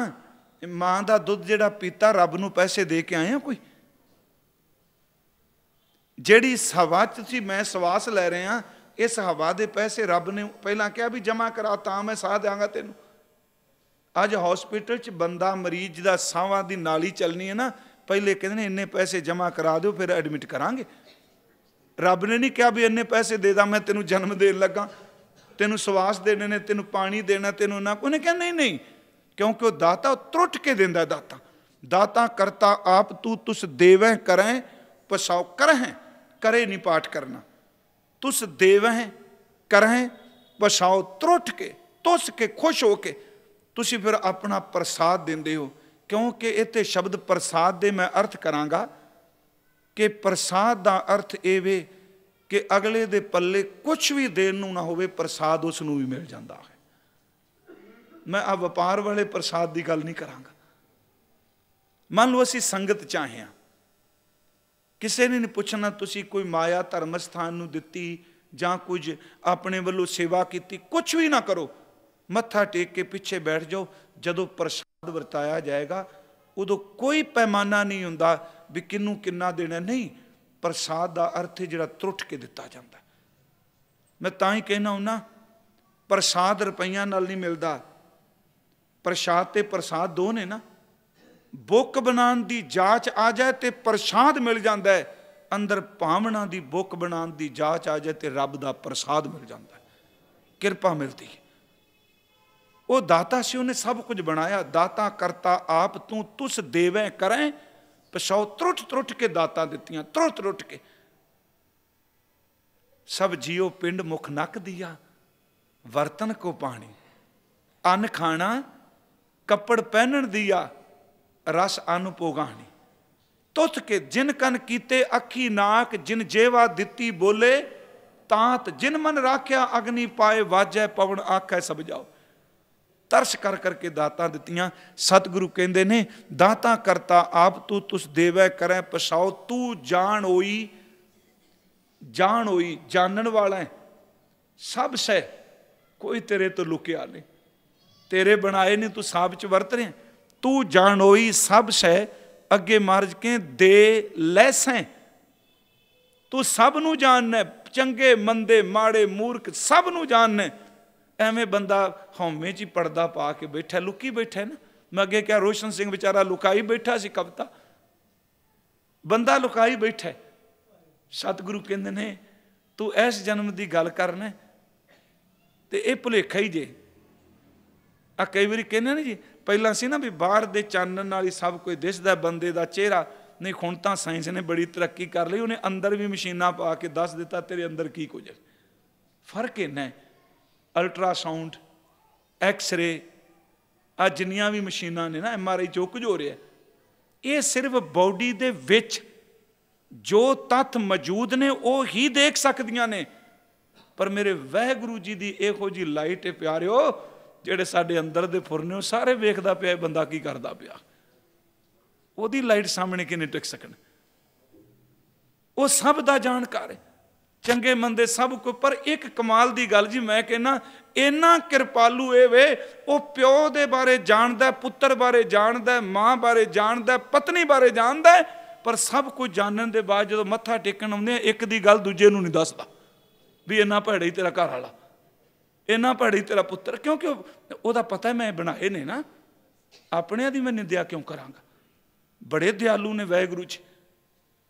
ਮਾਂ ਦਾ ਦੁੱਧ ਜਿਹੜਾ ਪੀਤਾ ਰੱਬ ਨੂੰ ਪੈਸੇ ਦੇ ਕੇ ਆਏ ਆ ਕੋਈ ਜਿਹੜੀ ਹਵਾ ਚ ਸੀ ਮੈਂ ਸਵਾਸ ਲੈ ਰਹੇ ਆ ਇਸ ਹਵਾ ਦੇ ਪੈਸੇ ਰੱਬ ਨੇ ਪਹਿਲਾਂ ਕਿਹਾ ਵੀ ਜਮਾ ਕਰਾ ਤਾਂ ਮੈਂ ਸਾਹ ਦੇਵਾਂਗਾ ਤੈਨੂੰ ਅੱਜ ਹਸਪੀਟਲ 'ਚ ਬੰਦਾ ਮਰੀਜ਼ ਦਾ ਸਾਹਾਂ ਦੀ ਨਾਲੀ ਚਲਣੀ ਹੈ ਨਾ ਪਹਿਲੇ ਕਹਿੰਦੇ ਨੇ ਇੰਨੇ ਪੈਸੇ ਜਮ੍ਹਾਂ ਕਰਾ ਦਿਓ ਫਿਰ ਐਡਮਿਟ ਕਰਾਂਗੇ ਰੱਬ ਨੇ ਨਹੀਂ ਕਿਹਾ ਵੀ ਇੰਨੇ ਪੈਸੇ ਦੇ ਦਾ ਮੈਂ ਤੈਨੂੰ ਜਨਮ ਦੇਣ ਲੱਗਾ ਤੈਨੂੰ ਸਵਾਸ ਦੇਣੇ ਨੇ ਤੈਨੂੰ ਪਾਣੀ ਦੇਣਾ ਤੈਨੂੰ ਨਾ ਕੋਨੇ ਕਹਿੰਦਾ ਨਹੀਂ ਨਹੀਂ ਕਿਉਂਕਿ ਉਹ ਦਾਤਾ ਤਰੁੱਟ ਕੇ ਦਿੰਦਾ ਦਾਤਾ ਦਾਤਾ ਕਰਤਾ ਆਪ ਤੂੰ ਤੁਸ ਦੇਵੈ ਕਰੈ ਪਸਾਉ ਕਰਹਿ ਕਰੇ ਨਹੀਂ ਪਾਠ ਕਰਨਾ ਤੁਸ ਦੇਵੈ ਕਰਹਿ ਪਸਾਉ ਤਰੁੱਟ ਕੇ ਤੁਸ ਕੇ ਖੁਸ਼ ਹੋ ਕੇ ਤੁਸੀਂ ਫਿਰ ਆਪਣਾ ਪ੍ਰਸਾਦ ਦਿੰਦੇ ਹੋ ਕਿਉਂਕਿ ਇੱਥੇ ਸ਼ਬਦ ਪ੍ਰਸਾਦ ਦੇ ਮੈਂ ਅਰਥ ਕਰਾਂਗਾ ਕਿ ਪ੍ਰਸਾਦ ਦਾ ਅਰਥ ਇਹ ਵੇ ਕਿ ਅਗਲੇ ਦੇ ਪੱਲੇ ਕੁਝ ਵੀ ਦੇਣ ਨੂੰ ਨਾ ਹੋਵੇ ਪ੍ਰਸਾਦ ਉਸ ਨੂੰ ਵੀ ਮਿਲ ਜਾਂਦਾ ਹੈ ਮੈਂ ਆ ਵਪਾਰ ਵਾਲੇ ਪ੍ਰਸਾਦ ਦੀ ਗੱਲ ਨਹੀਂ ਕਰਾਂਗਾ ਮੰਨ ਲਓ ਅਸੀਂ ਸੰਗਤ ਚਾਹਿਆ ਕਿਸੇ ਨੇ ਨਹੀਂ ਪੁੱਛਣਾ ਤੁਸੀਂ ਕੋਈ ਮਾਇਆ ਧਰਮ ਸਥਾਨ ਨੂੰ ਦਿੱਤੀ ਜਾਂ ਕੁਝ ਆਪਣੇ ਵੱਲੋਂ ਸੇਵਾ ਕੀਤੀ ਕੁਝ ਵੀ ਨਾ ਕਰੋ ਮੱਥਾ ਟੇਕ ਕੇ ਪਿੱਛੇ ਬੈਠ ਜਾਓ ਜਦੋਂ ਪ੍ਰਸਾਦ ਵਰਤਾਇਆ ਜਾਏਗਾ ਉਦੋਂ ਕੋਈ ਪੈਮਾਨਾ ਨਹੀਂ ਹੁੰਦਾ ਵੀ ਕਿੰਨੂੰ ਕਿੰਨਾ ਦੇਣਾ ਨਹੀਂ ਪ੍ਰਸਾਦ ਦਾ ਅਰਥ ਜਿਹੜਾ ਤਰੁੱਠ ਕੇ ਦਿੱਤਾ ਜਾਂਦਾ ਮੈਂ ਤਾਂ ਹੀ ਕਹਿਣਾ ਹੁੰਨਾ ਪ੍ਰਸਾਦ ਰੁਪਈਆਂ ਨਾਲ ਨਹੀਂ ਮਿਲਦਾ ਪ੍ਰਸਾਦ ਤੇ ਪ੍ਰਸਾਦ ਦੋ ਨੇ ਨਾ ਬੁੱਕ ਬਣਾਉਣ ਦੀ ਜਾਂਚ ਆ ਜਾਏ ਤੇ ਪ੍ਰਸਾਦ ਮਿਲ ਜਾਂਦਾ ਹੈ ਅੰਦਰ ਭਾਵਨਾ ਦੀ ਬੁੱਕ ਬਣਾਉਣ ਦੀ ਜਾਂਚ ਆ ਜਾਏ ਤੇ ਰੱਬ ਦਾ ਪ੍ਰਸਾਦ ਮਿਲ ਜਾਂਦਾ ਕਿਰਪਾ ਮਿਲਦੀ ਉਹ ਦਾਤਾ ਸੀ ਉਹਨੇ ਸਭ ਕੁਝ ਬਣਾਇਆ ਦਾਤਾ ਕਰਤਾ ਆਪ ਤੂੰ ਤੁਸ ਦੇਵੈ ਕਰੈ ਪਸ਼ੌ ਤਰੁੱਟ ਤਰੁੱਟ ਕੇ ਦਾਤਾ ਦਿੱਤੀਆਂ ਤਰੁੱਟ ਤਰੁੱਟ ਕੇ ਸਭ ਜੀਉ ਪਿੰਡ ਮੁਖ ਨੱਕ ਦੀਆ ਵਰਤਨ ਕੋ ਪਾਣੀ ਅੰਨ ਖਾਣਾ ਕੱਪੜ ਪਹਿਨਣ ਦੀਆ ਰਸ ਅਨੁਪੋਗਾਣੀ ਤੁਤ ਕੇ ਜਿਨ ਕਨ ਕੀਤੇ ਅੱਖੀ ਨਾਕ ਜਿਨ ਜੇਵਾ ਦਿੱਤੀ ਬੋਲੇ ਤਾਂਤ ਜਿਨ ਮਨ ਰਾਖਿਆ ਅਗਨੀ ਪਾਏ ਵਾਜੈ ਪਵਨ ਆਖੈ ਸਭ ਜਾਓ ਤਰਸ ਕਰ ਕਰਕੇ ਦਾਤਾਂ ਦਿੱਤੀਆਂ ਸਤਿਗੁਰੂ ਕਹਿੰਦੇ ਨੇ ਦਾਤਾ ਕਰਤਾ ਆਪ ਤੂੰ ਤੁਸ ਦੇਵੈ ਕਰੈ ਪਸਾਉ ਤੂੰ ਜਾਣ ਹੋਈ ਜਾਣ ਹੋਈ ਜਾਣਨ ਵਾਲਾ ਸਭ ਸੈ ਕੋਈ ਤੇਰੇ ਤੋਂ ਲੁਕਿਆ ਨਹੀਂ ਤੇਰੇ ਬਣਾਏ ਨੇ ਤੂੰ ਸਾਬ ਚ ਵਰਤ ਰਿਹਾ ਤੂੰ ਜਾਣ ਹੋਈ ਸਭ ਸੈ ਅੱਗੇ ਮਾਰਜ ਕੇ ਦੇ ਲੈਸੈ ਤੂੰ ਸਭ ਨੂੰ ਜਾਣਨਾ ਚੰਗੇ ਮੰਦੇ ਮਾੜੇ ਮੂਰਖ ਸਭ ਨੂੰ ਜਾਣਨਾ ਐਵੇਂ ਬੰਦਾ ਹਉਮੇ 'ਚ ਹੀ ਪਰਦਾ ਪਾ ਕੇ ਬੈਠਾ ਲੁਕੀ ਬੈਠਾ ਨਾ ਮੈਂ ਅੱਗੇ ਕਿਹਾ ਰੋਸ਼ਨ ਸਿੰਘ ਵਿਚਾਰਾ ਲੁਕਾਈ ਬੈਠਾ ਸੀ ਕਵਤਾ ਬੰਦਾ ਲੁਕਾਈ ਬੈਠਾ ਸਤਿਗੁਰੂ ਕਹਿੰਦੇ ਨੇ ਤੂੰ ਐਸ ਜਨਮ ਦੀ ਗੱਲ ਕਰਨਾ ਤੇ ਇਹ ਭੁਲੇਖਾ ਹੀ ਜੇ ਆ ਕਈ ਵਾਰੀ ਕਹਿੰਦੇ ਨੇ ਜੀ ਪਹਿਲਾਂ ਸੀ ਨਾ ਵੀ ਬਾਹਰ ਦੇ ਚਾਨਣ ਨਾਲ ਹੀ ਸਭ ਕੁਝ ਦਿਸਦਾ ਬੰਦੇ ਦਾ ਚਿਹਰਾ ਨਹੀਂ ਹੁਣ ਤਾਂ ਸਾਇੰਸ ਨੇ ਬੜੀ ਤਰੱਕੀ ਕਰ ਲਈ ਉਹਨੇ ਅੰਦਰ ਵੀ ਮਸ਼ੀਨਾਂ ਪਾ ਕੇ ਦੱਸ ਦਿੱਤਾ ਤੇਰੇ ਅੰਦਰ ਕੀ ਕੁਝ ਹੈ ਫਰਕ ਇਹ ਨਾ ਅਲਟਰਾਸਾਊਂਡ ਐਕਸ-ਰੇ ਆ ਜਿੰਨੀਆਂ ਵੀ ਮਸ਼ੀਨਾਂ ਨੇ ਨਾ ਐਮ ਆਰ ਆਈ ਜੋ ਕੁਝ ਹੋ ਰਿਹਾ ਇਹ ਸਿਰਫ ਬਾਡੀ ਦੇ ਵਿੱਚ ਜੋ ਤੱਤ ਮੌਜੂਦ ਨੇ ਉਹ ਹੀ ਦੇਖ ਸਕਦੀਆਂ ਨੇ ਪਰ ਮੇਰੇ ਵਹਿਗੁਰੂ ਜੀ ਦੀ ਇਹੋ ਜੀ ਲਾਈਟ ਹੈ ਪਿਆਰਿਓ ਜਿਹੜੇ ਸਾਡੇ ਅੰਦਰ ਦੇ ਫੁਰਨੇ ਉਹ ਸਾਰੇ ਵੇਖਦਾ ਪਿਆ ਇਹ ਬੰਦਾ ਕੀ ਕਰਦਾ ਪਿਆ ਉਹਦੀ ਲਾਈਟ ਸਾਹਮਣੇ ਕਿਨੇ ਟਿਕ ਸਕਣ ਉਹ ਸਭ ਦਾ ਜਾਣਕਾਰ ਹੈ ਚੰਗੇ ਮੰਦੇ ਸਭ ਕੋ ਪਰ ਇੱਕ ਕਮਾਲ ਦੀ ਗੱਲ ਜੀ ਮੈਂ ਕਹਿੰਨਾ ਇੰਨਾ ਕਿਰਪਾਲੂ ਇਹ ਵੇ ਉਹ ਪਿਓ ਦੇ ਬਾਰੇ ਜਾਣਦਾ ਪੁੱਤਰ ਬਾਰੇ ਜਾਣਦਾ ਮਾਂ ਬਾਰੇ ਜਾਣਦਾ ਪਤਨੀ ਬਾਰੇ ਜਾਣਦਾ ਪਰ ਸਭ ਕੁਝ ਜਾਣਨ ਦੇ ਬਾਅਦ ਜਦੋਂ ਮੱਥਾ ਟੇਕਣ ਆਉਂਦੇ ਆ ਇੱਕ ਦੀ ਗੱਲ ਦੂਜੇ ਨੂੰ ਨਹੀਂ ਦੱਸਦਾ ਵੀ ਇੰਨਾ ਭੜਾਈ ਤੇਰਾ ਘਰ ਵਾਲਾ ਇੰਨਾ ਭੜਾਈ ਤੇਰਾ ਪੁੱਤਰ ਕਿਉਂਕਿ ਉਹਦਾ ਪਤਾ ਮੈਂ ਬਣਾਏ ਨੇ ਨਾ ਆਪਣਿਆਂ ਦੀ ਮੈਂ ਨਿੰਦਿਆ ਕਿਉਂ ਕਰਾਂਗਾ ਬੜੇ ਦਿਆਲੂ ਨੇ ਵੈਗੁਰੂ ਚ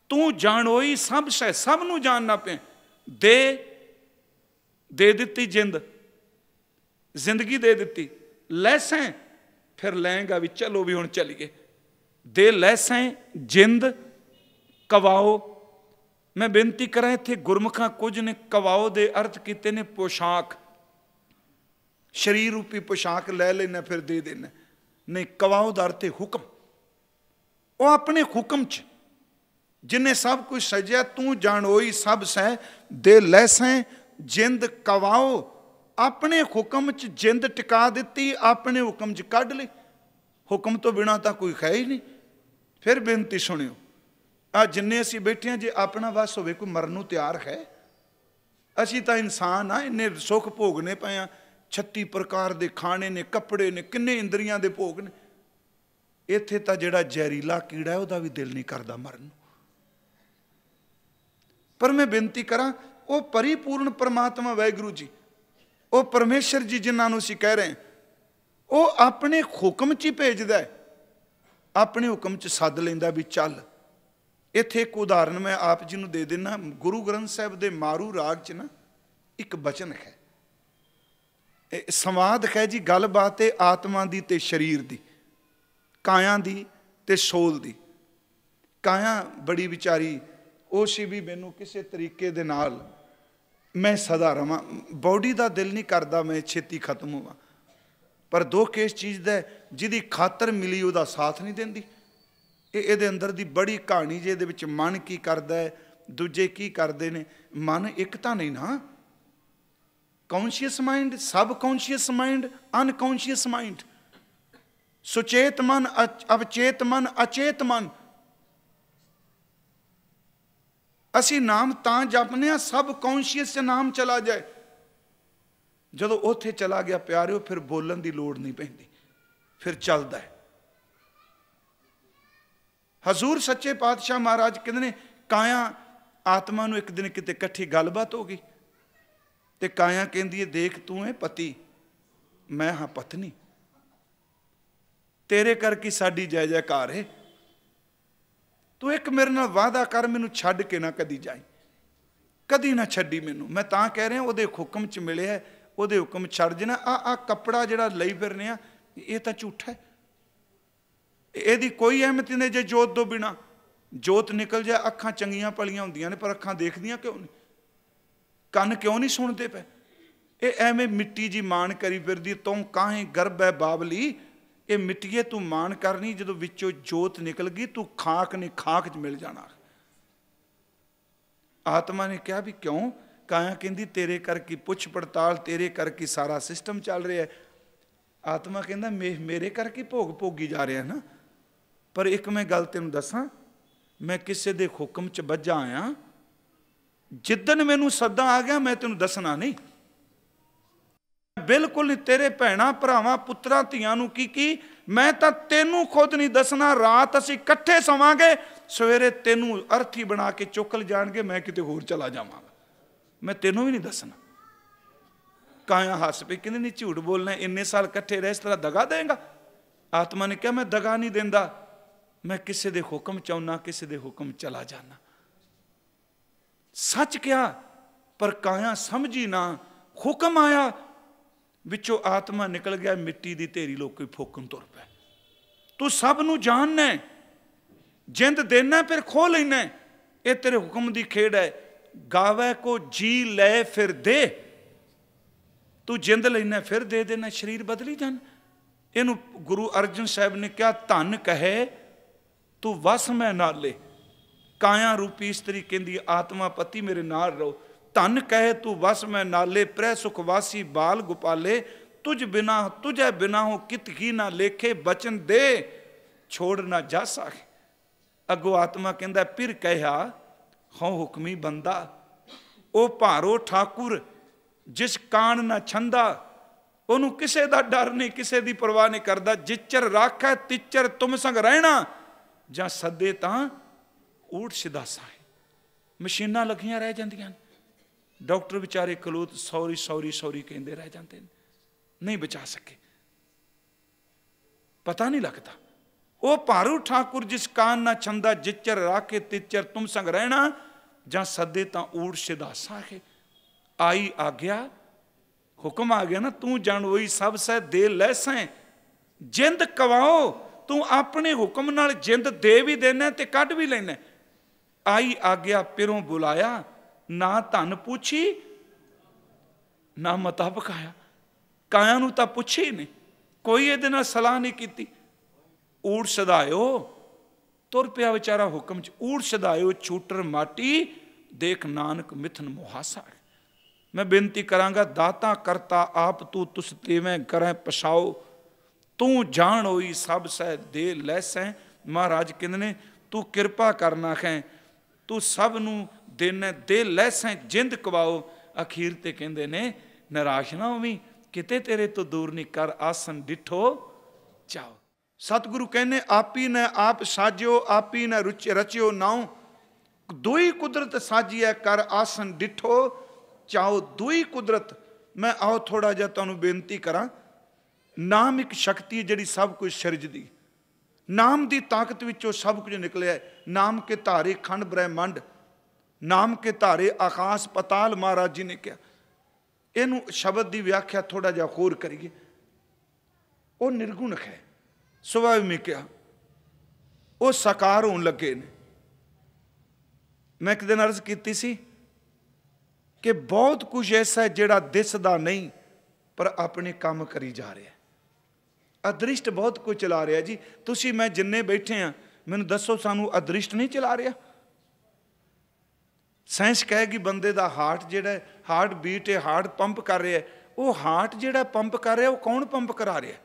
ਤੂੰ ਜਾਣੋਈ ਸਭ ਸਭ ਨੂੰ ਜਾਣਨਾ ਪਏ ਦੇ ਦੇ ਦਿੱਤੀ ਜਿੰਦ ਜ਼ਿੰਦਗੀ ਦੇ ਦਿੱਤੀ ਲੈਸੈਂ ਫਿਰ ਲੈਂਗਾ ਵੀ ਚਲੋ ਵੀ ਹੁਣ ਚਲੀਏ ਦੇ ਲੈਸੈਂ ਜਿੰਦ ਕਵਾਓ ਮੈਂ ਬੇਨਤੀ ਕਰਾਂ ਇੱਥੇ ਗੁਰਮਖਾਂ ਕੁਝ ਨੇ ਕਵਾਓ ਦੇ ਅਰਥ ਕੀਤੇ ਨੇ ਪੋਸ਼ਾਕ ਸ਼ਰੀਰ ਰੂਪੀ ਪੋਸ਼ਾਕ ਲੈ ਲੈਣਾ ਫਿਰ ਦੇ ਦੇਣਾ ਨਹੀਂ ਕਵਾਓ ਦਾ ਅਰਥ ਹੈ ਹੁਕਮ ਉਹ ਆਪਣੇ ਹੁਕਮ 'ਚ ਜਿਨੇ ਸਭ ਕੁਝ ਸਜਿਆ ਤੂੰ ਜਾਣੋਈ ਸਭ ਸੈ ਦੇ ਲੈਸੈ ਜਿੰਦ ਕਵਾਓ ਆਪਣੇ ਹੁਕਮ ਚ ਜਿੰਦ ਟਿਕਾ ਦਿੱਤੀ ਆਪਣੇ ਹੁਕਮ ਚ ਕੱਢ ਲਈ ਹੁਕਮ ਤੋਂ ਬਿਨਾ ਤਾਂ ਕੋਈ ਖੈ ਹੀ ਨਹੀਂ ਫਿਰ ਬੇਨਤੀ ਸੁਣਿਓ ਆ ਜਿੰਨੇ ਅਸੀਂ ਬੈਠੇ ਆ ਜੇ ਆਪਣਾ ਵਸ ਹੋਵੇ ਕੋਈ ਮਰਨ ਨੂੰ ਤਿਆਰ ਹੈ ਅਸੀਂ ਤਾਂ ਇਨਸਾਨ ਆ ਇੰਨੇ ਸੁੱਖ ਭੋਗਨੇ ਪਏ ਆ 36 ਪ੍ਰਕਾਰ ਦੇ ਖਾਣੇ ਨੇ ਕੱਪੜੇ ਨੇ ਕਿੰਨੇ ਇੰਦਰੀਆਂ ਦੇ ਭੋਗ ਨੇ ਇੱਥੇ ਤਾਂ ਜਿਹੜਾ ਜ਼ਹਿਰੀਲਾ ਕੀੜਾ ਉਹਦਾ ਵੀ ਦਿਲ ਨਹੀਂ ਕਰਦਾ ਮਰਨ ਨੂੰ ਪਰ ਮੈਂ ਬੇਨਤੀ ਕਰਾਂ ਉਹ ਪਰਿਪੂਰਨ ਪਰਮਾਤਮਾ ਵੈਗੁਰੂ ਜੀ ਉਹ ਪਰਮੇਸ਼ਰ ਜੀ ਜਿਨ੍ਹਾਂ ਨੂੰ ਅਸੀਂ ਕਹਿ ਰਹੇ ਉਹ ਆਪਣੇ ਹੁਕਮ 'ਚ ਹੀ ਭੇਜਦਾ ਆਪਣੇ ਹੁਕਮ 'ਚ ਸੱਦ ਲੈਂਦਾ ਵੀ ਚੱਲ ਇੱਥੇ ਇੱਕ ਉਦਾਹਰਨ ਮੈਂ ਆਪ ਜੀ ਨੂੰ ਦੇ ਦਿੰਨਾ ਗੁਰੂ ਗ੍ਰੰਥ ਸਾਹਿਬ ਦੇ ਮਾਰੂ ਰਾਗ 'ਚ ਨਾ ਇੱਕ ਬਚਨ ਹੈ ਇਹ ਸੰਵਾਦ ਹੈ ਜੀ ਗੱਲਬਾਤ ਹੈ ਆਤਮਾ ਦੀ ਤੇ ਸਰੀਰ ਦੀ ਕਾਇਆ ਦੀ ਤੇ ਸੋਲ ਦੀ ਕਾਇਆ ਬੜੀ ਵਿਚਾਰੀ ਉਹ ਵੀ ਮੈਨੂੰ ਕਿਸੇ ਤਰੀਕੇ ਦੇ ਨਾਲ ਮੈਂ ਸਦਾ ਰਵਾਂ ਬਾਡੀ ਦਾ ਦਿਲ ਨਹੀਂ ਕਰਦਾ ਮੈਂ ਛੇਤੀ ਖਤਮ ਹੋਵਾਂ ਪਰ ਦੁੱਖ ਇਸ ਚੀਜ਼ ਦਾ ਜਿਹਦੀ ਖਾਤਰ ਮਿਲੀ ਉਹਦਾ ਸਾਥ ਨਹੀਂ ਦਿੰਦੀ ਇਹ ਇਹਦੇ ਅੰਦਰ ਦੀ ਬੜੀ ਕਹਾਣੀ ਜੇ ਇਹਦੇ ਵਿੱਚ ਮਨ ਕੀ ਕਰਦਾ ਹੈ ਦੂਜੇ ਕੀ ਕਰਦੇ ਨੇ ਮਨ ਇੱਕ ਤਾਂ ਨਹੀਂ ਨਾ conscious mind subconscious mind unconscious mind ਸੁਚੇਤ ਮਨ ਅਵਚੇਤ ਮਨ ਅਚੇਤ ਮਨ ਅਸੀਂ ਨਾਮ ਤਾਂ ਜਪਨੇ ਆ ਸਭ ਕੌਂਸ਼ੀਅਸ ਨਾਮ ਚਲਾ ਜਾਏ ਜਦੋਂ ਉੱਥੇ ਚਲਾ ਗਿਆ ਪਿਆਰਿਓ ਫਿਰ ਬੋਲਣ ਦੀ ਲੋੜ ਨਹੀਂ ਪੈਂਦੀ ਫਿਰ ਚੱਲਦਾ ਹੈ ਹਜ਼ੂਰ ਸੱਚੇ ਪਾਤਸ਼ਾਹ ਮਹਾਰਾਜ ਕਹਿੰਦੇ ਨੇ ਕਾਇਆ ਆਤਮਾ ਨੂੰ ਇੱਕ ਦਿਨ ਕਿਤੇ ਇਕੱਠੀ ਗੱਲਬਾਤ ਹੋ ਗਈ ਤੇ ਕਾਇਆ ਕਹਿੰਦੀ ਹੈ ਦੇਖ ਤੂੰ ਹੈ ਪਤੀ ਮੈਂ ਹਾਂ ਪਤਨੀ ਤੇਰੇ ਕਰਕੇ ਸਾਡੀ ਜੈ ਜੈਕਾਰ ਹੈ ਤੂੰ ਇੱਕ ਮੇਰੇ ਨਾਲ ਵਾਅਦਾ ਕਰ ਮੈਨੂੰ ਛੱਡ ਕੇ ਨਾ ਕਦੀ ਜਾਈ ਕਦੀ ਨਾ ਛੱਡੀ ਮੈਨੂੰ ਮੈਂ ਤਾਂ ਕਹਿ ਰਿਹਾ ਉਹਦੇ ਹੁਕਮ ਚ ਮਿਲਿਆ ਉਹਦੇ ਹੁਕਮ ਛੱਡ ਜਣਾ ਆ ਆ ਕੱਪੜਾ ਜਿਹੜਾ ਲਈ ਫਿਰਨੇ ਆ ਇਹ ਤਾਂ ਝੂਠਾ ਹੈ ਇਹਦੀ ਕੋਈ ਅਹਿਮਤ ਨਹੀਂ ਜੇ ਜੋਤ ਤੋਂ ਬਿਨਾ ਜੋਤ ਨਿਕਲ ਜਾ ਅੱਖਾਂ ਚੰਗੀਆਂ ਪਲੀਆਂ ਹੁੰਦੀਆਂ ਨੇ ਪਰ ਅੱਖਾਂ ਦੇਖਦੀਆਂ ਕਿਉਂ ਨਹੀਂ ਕੰਨ ਕਿਉਂ ਨਹੀਂ ਸੁਣਦੇ ਪਏ ਇਹ ਐਵੇਂ ਮਿੱਟੀ ਜੀ ਮਾਨ ਕਰੀ ਫਿਰਦੀ ਤੂੰ ਕਾਹੇ ਗਰਬ ਹੈ ਬਾਬਲੀ ਇਹ ਮਿੱਟੀਏ ਤੂੰ ਮਾਨ ਕਰਨੀ ਜਦੋਂ ਵਿੱਚੋਂ ਜੋਤ ਨਿਕਲ ਗਈ ਤੂੰ ਖਾਕ ਨੇ ਖਾਕ 'ਚ ਮਿਲ ਜਾਣਾ ਆਤਮਾ ਨੇ ਕਿਹਾ ਵੀ ਕਿਉਂ ਕਾਇਆ ਕਹਿੰਦੀ ਤੇਰੇ ਕਰਕੇ ਪੁੱਛ ਪੜਤਾਲ ਤੇਰੇ ਕਰਕੇ ਸਾਰਾ ਸਿਸਟਮ ਚੱਲ ਰਿਹਾ ਹੈ ਆਤਮਾ ਕਹਿੰਦਾ ਮੇਰੇ ਕਰਕੇ ਭੋਗ ਭੋਗੀ ਜਾ ਰਿਹਾ ਨਾ ਪਰ ਇੱਕ ਮੈਂ ਗੱਲ ਤੈਨੂੰ ਦੱਸਾਂ ਮੈਂ ਕਿਸੇ ਦੇ ਹੁਕਮ 'ਚ ਵੱਜਾ ਆਇਆ ਜਿੱਦਨ ਮੈਨੂੰ ਸੱਦਾ ਆ ਗਿਆ ਮੈਂ ਤੈਨੂੰ ਦੱਸਣਾ ਨਹੀਂ ਬਿਲਕੁਲ ਨਹੀਂ ਤੇਰੇ ਭੈਣਾ ਭਰਾਵਾਂ ਪੁੱਤਰਾਂ ਧੀਆਂ ਨੂੰ ਕੀ ਕੀ ਮੈਂ ਤਾਂ ਤੈਨੂੰ ਖੁਦ ਨਹੀਂ ਦੱਸਣਾ ਰਾਤ ਅਸੀਂ ਇਕੱਠੇ ਸਵਾਂਗੇ ਸਵੇਰੇ ਤੈਨੂੰ ਅਰਥੀ ਬਣਾ ਕੇ ਚੁੱਕਲ ਜਾਣਗੇ ਮੈਂ ਕਿਤੇ ਹੋਰ ਚਲਾ ਜਾਵਾਂਗਾ ਮੈਂ ਤੈਨੂੰ ਵੀ ਨਹੀਂ ਦੱਸਣਾ ਕਾਇਆ ਹੱਸ ਪਈ ਕਹਿੰਦੇ ਨਹੀਂ ਝੂਠ ਬੋਲਣਾ ਇੰਨੇ ਸਾਲ ਇਕੱਠੇ ਰਹਿ ਇਸ ਤਰ੍ਹਾਂ ਦਗਾ ਦੇਗਾ ਆਤਮਾ ਨੇ ਕਿਹਾ ਮੈਂ ਦਗਾ ਨਹੀਂ ਦਿੰਦਾ ਮੈਂ ਕਿਸੇ ਦੇ ਹੁਕਮ ਚਾਉਣਾ ਕਿਸੇ ਦੇ ਹੁਕਮ ਚਲਾ ਜਾਣਾ ਸੱਚ ਕਿਹਾ ਪਰ ਕਾਇਆ ਸਮਝੀ ਨਾ ਹੁਕਮ ਆਇਆ ਵਿੱਚੋਂ ਆਤਮਾ ਨਿਕਲ ਗਿਆ ਮਿੱਟੀ ਦੀ ਢੇਰੀ ਲੋਕੀ ਫੋਕਣ ਤੁਰ ਪਏ ਤੂੰ ਸਭ ਨੂੰ ਜਾਣਨਾ ਜਿੰਦ ਦੇਣਾ ਫਿਰ ਖੋ ਲੈਣਾ ਇਹ ਤੇਰੇ ਹੁਕਮ ਦੀ ਖੇਡ ਹੈ ਗਾਵੇ ਕੋ ਜੀ ਲੈ ਫਿਰ ਦੇ ਤੂੰ ਜਿੰਦ ਲੈਣਾ ਫਿਰ ਦੇ ਦੇਣਾ ਸਰੀਰ ਬਦਲੀ ਜਾਣ ਇਹਨੂੰ ਗੁਰੂ ਅਰਜਨ ਸਾਹਿਬ ਨੇ ਕਿਹਾ ਧਨ ਕਹੇ ਤੂੰ ਵਸ ਮੈਂ ਨਾਲੇ ਕਾਇਆ ਰੂਪੀ ਇਸਤਰੀ ਕਹਿੰਦੀ ਆਤਮਾ ਪਤੀ ਮੇਰੇ ਨਾਲ ਰਹੋ ਧਨ ਕਹੇ ਤੂੰ ਵਸ ਮੈਂ ਨਾਲੇ ਪ੍ਰੈ ਸੁਖ ਵਾਸੀ ਬਾਲ ਗੋਪਾਲੇ ਤੁਝ ਬਿਨਾ ਤੁਝੇ ਬਿਨਾ ਹੋ ਕਿਤ ਕੀ ਨਾ ਲੇਖੇ ਬਚਨ ਦੇ ਛੋੜ ਨਾ ਜਾ ਸਕ ਅਗੋ ਆਤਮਾ ਕਹਿੰਦਾ ਪਿਰ ਕਹਿਆ ਹਉ ਹੁਕਮੀ ਬੰਦਾ ਉਹ ਭਾਰੋ ਠਾਕੁਰ ਜਿਸ ਕਾਣ ਨਾ ਛੰਦਾ ਉਹਨੂੰ ਕਿਸੇ ਦਾ ਡਰ ਨਹੀਂ ਕਿਸੇ ਦੀ ਪਰਵਾਹ ਨਹੀਂ ਕਰਦਾ ਜਿਚਰ ਰਾਖੈ ਤਿਚਰ ਤੁਮ ਸੰਗ ਰਹਿਣਾ ਜਾਂ ਸੱਦੇ ਤਾਂ ਊਠ ਸਿਦਾਸਾ ਮਸ਼ੀਨਾਂ ਲੱਗੀਆਂ ਰਹਿ ਜਾਂਦੀਆਂ ਨੇ ਡਾਕਟਰ ਵਿਚਾਰੇ ਕਲੂਤ ਸੌਰੀ ਸੌਰੀ ਸੌਰੀ ਕਹਿੰਦੇ ਰਹਿ ਜਾਂਦੇ ਨੇ ਨਹੀਂ ਬਚਾ ਸਕੇ ਪਤਾ ਨਹੀਂ ਲੱਗਦਾ ਉਹ ਭਾਰੂ ਠਾਕੁਰ ਜਿਸ ਕਾਨ ਨਾ ਛੰਦਾ ਜਿਚਰ ਰਾਖੇ ਤਿੱਚਰ ਤੁਮ ਸੰਗ ਰਹਿਣਾ ਜਾਂ ਸੱਦੇ ਤਾਂ ਊੜ ਸਿਦਾਸਾ ਸਾਖੇ ਆਈ ਆਗਿਆ ਹੁਕਮ ਆ ਗਿਆ ਨਾ ਤੂੰ ਜਾਣ ਹੋਈ ਸਭ ਸਹਿ ਦੇ ਲੈਸੈ ਜਿੰਦ ਕਵਾਓ ਤੂੰ ਆਪਣੇ ਹੁਕਮ ਨਾਲ ਜਿੰਦ ਦੇ ਵੀ ਦੇਣਾ ਤੇ ਕੱਢ ਵੀ ਲੈਣਾ ਆਈ ਆਗਿਆ ਪਿਰੋਂ ਬੁਲਾਇਆ ਨਾ ਧਨ ਪੁੱਛੀ ਨਾ ਮਤਾ ਪਕਾਇਆ ਕਾਇਆ ਨੂੰ ਤਾਂ ਪੁੱਛੇ ਨਹੀਂ ਕੋਈ ਇਹਦੇ ਨਾਲ ਸਲਾਹ ਨਹੀਂ ਕੀਤੀ ਊੜ ਸਦਾਇਓ ਤੁਰ ਪਿਆ ਵਿਚਾਰਾ ਹੁਕਮ ਚ ਊੜ ਸਦਾਇਓ ਛੂਟਰ ਮਾਟੀ ਦੇਖ ਨਾਨਕ ਮਿਥਨ ਮੁਹਾਸਾ ਮੈਂ ਬੇਨਤੀ ਕਰਾਂਗਾ ਦਾਤਾ ਕਰਤਾ ਆਪ ਤੂੰ ਤੁਸ ਤੇਵੇਂ ਕਰੈ ਪਸਾਓ ਤੂੰ ਜਾਣ ਹੋਈ ਸਭ ਸਹਿ ਦੇ ਲੈਸੈ ਮਹਾਰਾਜ ਕਹਿੰਦੇ ਨੇ ਤੂੰ ਕਿਰਪਾ ਕਰਨਾ ਖੈ ਤੂੰ ਸਭ ਨੂੰ ਦਿਨ ਦੇ ਲੈਸਾਂ ਜਿੰਦ ਕਵਾਓ ਅਖੀਰ ਤੇ ਕਹਿੰਦੇ ਨੇ ਨਿਰਾਸ਼ ਨਾ ਹੋਵੀ ਕਿਤੇ ਤੇਰੇ ਤੋਂ ਦੂਰ ਨਹੀਂ ਕਰ ਆਸਨ ਡਿਠੋ ਚਾਓ ਸਤਿਗੁਰੂ ਕਹਿੰਦੇ ਆਪੀ ਨੇ ਆਪ ਸਾਜਿਓ ਆਪੀ ਨੇ ਰੁਚ ਰਚਿਓ ਨਾਉ ਦੋਈ ਕੁਦਰਤ ਸਾਜੀ ਹੈ ਕਰ ਆਸਨ ਡਿਠੋ ਚਾਓ ਦੋਈ ਕੁਦਰਤ ਮੈਂ ਆਉ ਥੋੜਾ ਜਿਹਾ ਤੁਹਾਨੂੰ ਬੇਨਤੀ ਕਰਾਂ ਨਾਮ ਇੱਕ ਸ਼ਕਤੀ ਜਿਹੜੀ ਸਭ ਕੁਝ ਸਿਰਜਦੀ ਨਾਮ ਦੀ ਤਾਕਤ ਵਿੱਚੋਂ ਸਭ ਕੁਝ ਨਿਕਲਿਆ ਨਾਮ ਕੇ ਧਾਰੇ ਖੰਡ ਬ੍ਰਹਿਮੰਡ ਨਾਮ ਕੇ ਧਾਰੇ ਆਕਾਸ਼ ਪਤਾਲ ਮਹਾਰਾਜ ਜੀ ਨੇ ਕਿਹਾ ਇਹਨੂੰ ਸ਼ਬਦ ਦੀ ਵਿਆਖਿਆ ਥੋੜਾ ਜਿਹਾ ਹੋਰ ਕਰੀਏ ਉਹ ਨਿਰਗੁਣ ਹੈ ਸੁਭਾਵ ਵਿੱਚ ਕਿਹਾ ਉਹ ਸਕਾਰ ਹੋਣ ਲੱਗੇ ਨੇ ਮੈਂ ਇੱਕ ਦਿਨ ਅਰਜ਼ ਕੀਤੀ ਸੀ ਕਿ ਬਹੁਤ ਕੁਝ ਐਸਾ ਹੈ ਜਿਹੜਾ ਦਿਸਦਾ ਨਹੀਂ ਪਰ ਆਪਣੇ ਕੰਮ ਕਰੀ ਜਾ ਰਿਹਾ ਅਦ੍ਰਿਸ਼ਟ ਬਹੁਤ ਕੁਝ ਚਲਾ ਰਿਹਾ ਜੀ ਤੁਸੀਂ ਮੈਂ ਜਿੰਨੇ ਬੈਠੇ ਆ ਮੈਨੂੰ ਦੱਸੋ ਸਾਨੂੰ ਅਦ੍ਰਿਸ਼ਟ ਨਹੀਂ ਚਲਾ ਰਿਹਾ ਸਾਇੰਸ ਕਿ ਬੰਦੇ ਦਾ ਹਾਰਟ ਜਿਹੜਾ ਹਾਰਟ ਬੀਟ ਹੈ ਹਾਰਟ ਪੰਪ ਕਰ ਰਿਹਾ ਉਹ ਹਾਰਟ ਜਿਹੜਾ ਪੰਪ ਕਰ ਰਿਹਾ ਉਹ ਕੌਣ ਪੰਪ ਕਰਾ ਰਿਹਾ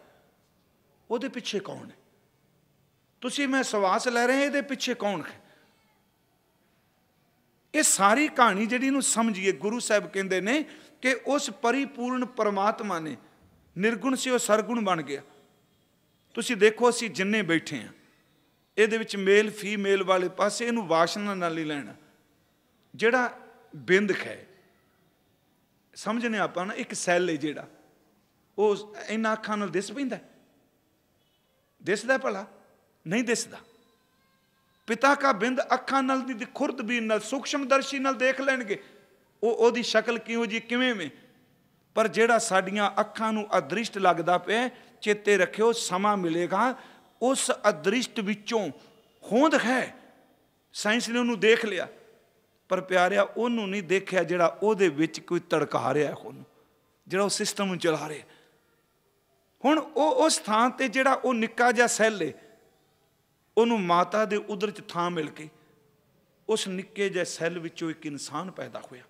ਉਹਦੇ ਪਿੱਛੇ ਕੌਣ ਹੈ ਤੁਸੀਂ ਮੈਂ ਸਵਾਸ ਲੈ ਰਹੇ ਇਹਦੇ ਪਿੱਛੇ ਕੌਣ ਹੈ ਇਹ ਸਾਰੀ ਕਹਾਣੀ ਜਿਹੜੀ ਨੂੰ ਸਮਝੀਏ ਗੁਰੂ ਸਾਹਿਬ ਕਹਿੰਦੇ ਨੇ ਕਿ ਉਸ ਪਰਿਪੂਰਨ ਪਰਮਾਤਮਾ ਨੇ ਨਿਰਗੁਣ ਸੀ ਉਹ ਸਰਗੁਣ ਬਣ ਗਿਆ ਤੁਸੀਂ ਦੇਖੋ ਅਸੀਂ ਜਿੰਨੇ ਬੈਠੇ ਆ ਇਹਦੇ ਵਿੱਚ ਮੇਲ ਫੀਮੇਲ ਵਾਲੇ ਪਾਸੇ ਇਹਨੂੰ ਵਾਸ਼ਨਾ ਨਾਲ ਹੀ ਲੈਣਾ ਜਿਹੜਾ ਬਿੰਦਕ ਹੈ ਸਮਝਨੇ ਆਪਾਂ ਨਾ ਇੱਕ ਸੈੱਲ ਹੈ ਜਿਹੜਾ ਉਹ ਇਹਨਾਂ ਅੱਖਾਂ ਨਾਲ ਦਿਸ ਪੈਂਦਾ ਦਿਸਦਾ ਭਲਾ ਨਹੀਂ ਦਿਸਦਾ ਪਿਤਾ ਕਾ ਬਿੰਦ ਅੱਖਾਂ ਨਾਲ ਦੀ ਖੁਰਦਬੀਨ ਨਾਲ ਦਰਸ਼ੀ ਨਾਲ ਦੇਖ ਲੈਣਗੇ ਉਹ ਉਹਦੀ ਸ਼ਕਲ ਕਿਉਂ ਜੀ ਕਿਵੇਂ ਵੇ ਪਰ ਜਿਹੜਾ ਸਾਡੀਆਂ ਅੱਖਾਂ ਨੂੰ ਅਦ੍ਰਿਸ਼ਟ ਲੱਗਦਾ ਪਿਆ ਚੇਤੇ ਰੱਖਿਓ ਸਮਾਂ ਮਿਲੇਗਾ ਉਸ ਅਦ੍ਰਿਸ਼ਟ ਵਿੱਚੋਂ ਹੋਂਦ ਹੈ ਸਾਇੰਸ ਨੇ ਉਹਨੂੰ ਦੇਖ ਲਿਆ ਪਰ ਪਿਆਰਿਆ ਉਹਨੂੰ ਨਹੀਂ ਦੇਖਿਆ ਜਿਹੜਾ ਉਹਦੇ ਵਿੱਚ ਕੋਈ ਤੜਕਾ ਰਿਹਾ ਉਹਨੂੰ ਜਿਹੜਾ ਉਹ ਸਿਸਟਮ ਨੂੰ ਚਲਾ ਰਿਹਾ ਹੁਣ ਉਹ ਉਸ ਥਾਂ ਤੇ ਜਿਹੜਾ ਉਹ ਨਿੱਕਾ ਜਿਹਾ ਸੈੱਲ ਏ ਉਹਨੂੰ ਮਾਤਾ ਦੇ ਉਦਰ ਚ ਥਾਂ ਮਿਲ ਕੇ ਉਸ ਨਿੱਕੇ ਜਿਹੇ ਸੈੱਲ ਵਿੱਚੋਂ ਇੱਕ ਇਨਸਾਨ ਪੈਦਾ ਹੋਇਆ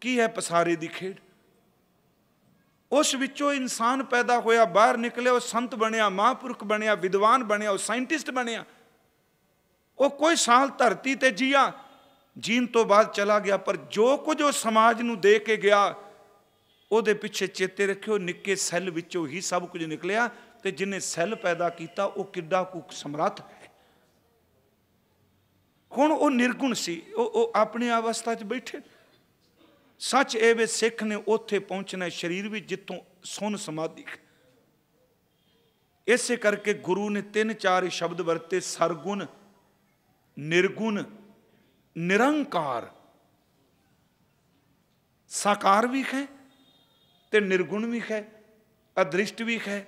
ਕੀ ਹੈ ਪਸਾਰੇ ਦੀ ਖੇਡ ਉਸ ਵਿੱਚੋਂ ਇਨਸਾਨ ਪੈਦਾ ਹੋਇਆ ਬਾਹਰ ਨਿਕਲਿਆ ਉਹ ਸੰਤ ਬਣਿਆ ਮਹਾਪੁਰਖ ਬਣਿਆ ਵਿਦਵਾਨ ਬਣਿਆ ਉਹ ਸਾਇੰਟਿਸਟ ਬਣਿਆ ਉਹ ਕੋਈ ਸਾਲ ਧਰਤੀ ਤੇ ਜੀਆ ਜੀਨ ਤੋਂ ਬਾਅਦ ਚਲਾ ਗਿਆ ਪਰ ਜੋ ਕੁਝ ਉਹ ਸਮਾਜ ਨੂੰ ਦੇ ਕੇ ਗਿਆ ਉਹਦੇ ਪਿੱਛੇ ਚੇਤੇ ਰੱਖਿਓ ਨਿੱਕੇ ਸੈੱਲ ਵਿੱਚੋਂ ਹੀ ਸਭ ਕੁਝ ਨਿਕਲਿਆ ਤੇ ਜਿਨੇ ਸੈੱਲ ਪੈਦਾ ਕੀਤਾ ਉਹ ਕਿੱਡਾ ਕੁ ਸਮਰੱਥ ਹੈ ਹੁਣ ਉਹ ਨਿਰਗੁਣ ਸੀ ਉਹ ਉਹ ਆਪਣੀ ਅਵਸਥਾ 'ਚ ਬੈਠੇ ਸੱਚ ਇਹ ਵੇ ਸਿੱਖ ਨੇ ਉੱਥੇ ਪਹੁੰਚਣਾ ਸਰੀਰ ਵੀ ਜਿੱਥੋਂ ਸੁਨ ਸਮਾਧੀ ਇਸੇ ਕਰਕੇ ਗੁਰੂ ਨੇ ਤਿੰਨ ਚਾਰ ਸ਼ਬਦ ਵਰਤੇ ਸਰਗੁਣ ਨਿਰਗੁਣ ਨਿਰੰਕਾਰ ਸਾਕਾਰ ਵੀ ਹੈ ਤੇ ਨਿਰਗੁਣ ਵੀ ਹੈ ਅਦ੍ਰਿਸ਼ਟ ਵੀ ਹੈ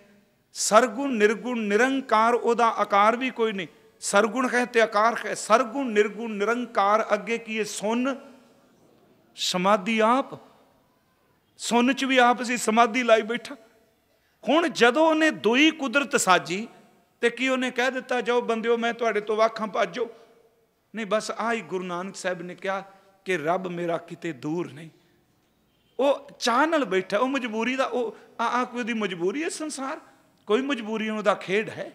ਸਰਗੁਣ ਨਿਰਗੁਣ ਨਿਰੰਕਾਰ ਉਹਦਾ ਆਕਾਰ ਵੀ ਕੋਈ ਨਹੀਂ ਸਰਗੁਣ ਹੈ ਤੇ ਆਕਾਰ ਹੈ ਸਰਗੁਣ ਨਿਰਗੁਣ ਨਿਰੰਕਾਰ ਅੱਗੇ ਕੀ ਇਹ ਸੁਨ ਸਮਾਧੀ ਆਪ ਸੁਨ ਚ ਵੀ ਆਪ ਸੀ ਸਮਾਧੀ ਲਾਈ ਬੈਠਾ ਹੁਣ ਜਦੋਂ ਉਹਨੇ ਦੋਈ ਕੁਦਰਤ ਸਾਜੀ ਤੇ ਕੀ ਉਹਨੇ ਕਹਿ ਦਿੱਤਾ ਜਾਓ ਬੰਦਿਓ ਮੈਂ ਤੁਹਾਡੇ ਤੋਂ ਵਾਖਾਂ ਭੱਜੋ ਨਹੀਂ ਬਸ ਆਹੀ ਗੁਰੂ ਨਾਨਕ ਸਾਹਿਬ ਨੇ ਕਿਹਾ ਕਿ ਰੱਬ ਮੇਰਾ ਕਿਤੇ ਦੂਰ ਨਹੀਂ ਉਹ ਚਾਹ ਨਾਲ ਬੈਠਾ ਉਹ ਮਜਬੂਰੀ ਦਾ ਉਹ ਆ ਆ ਕੋਈ ਦੀ ਮਜਬੂਰੀ ਹੈ ਸੰਸਾਰ ਕੋਈ ਮਜਬੂਰੀ ਉਹਦਾ ਖੇਡ ਹੈ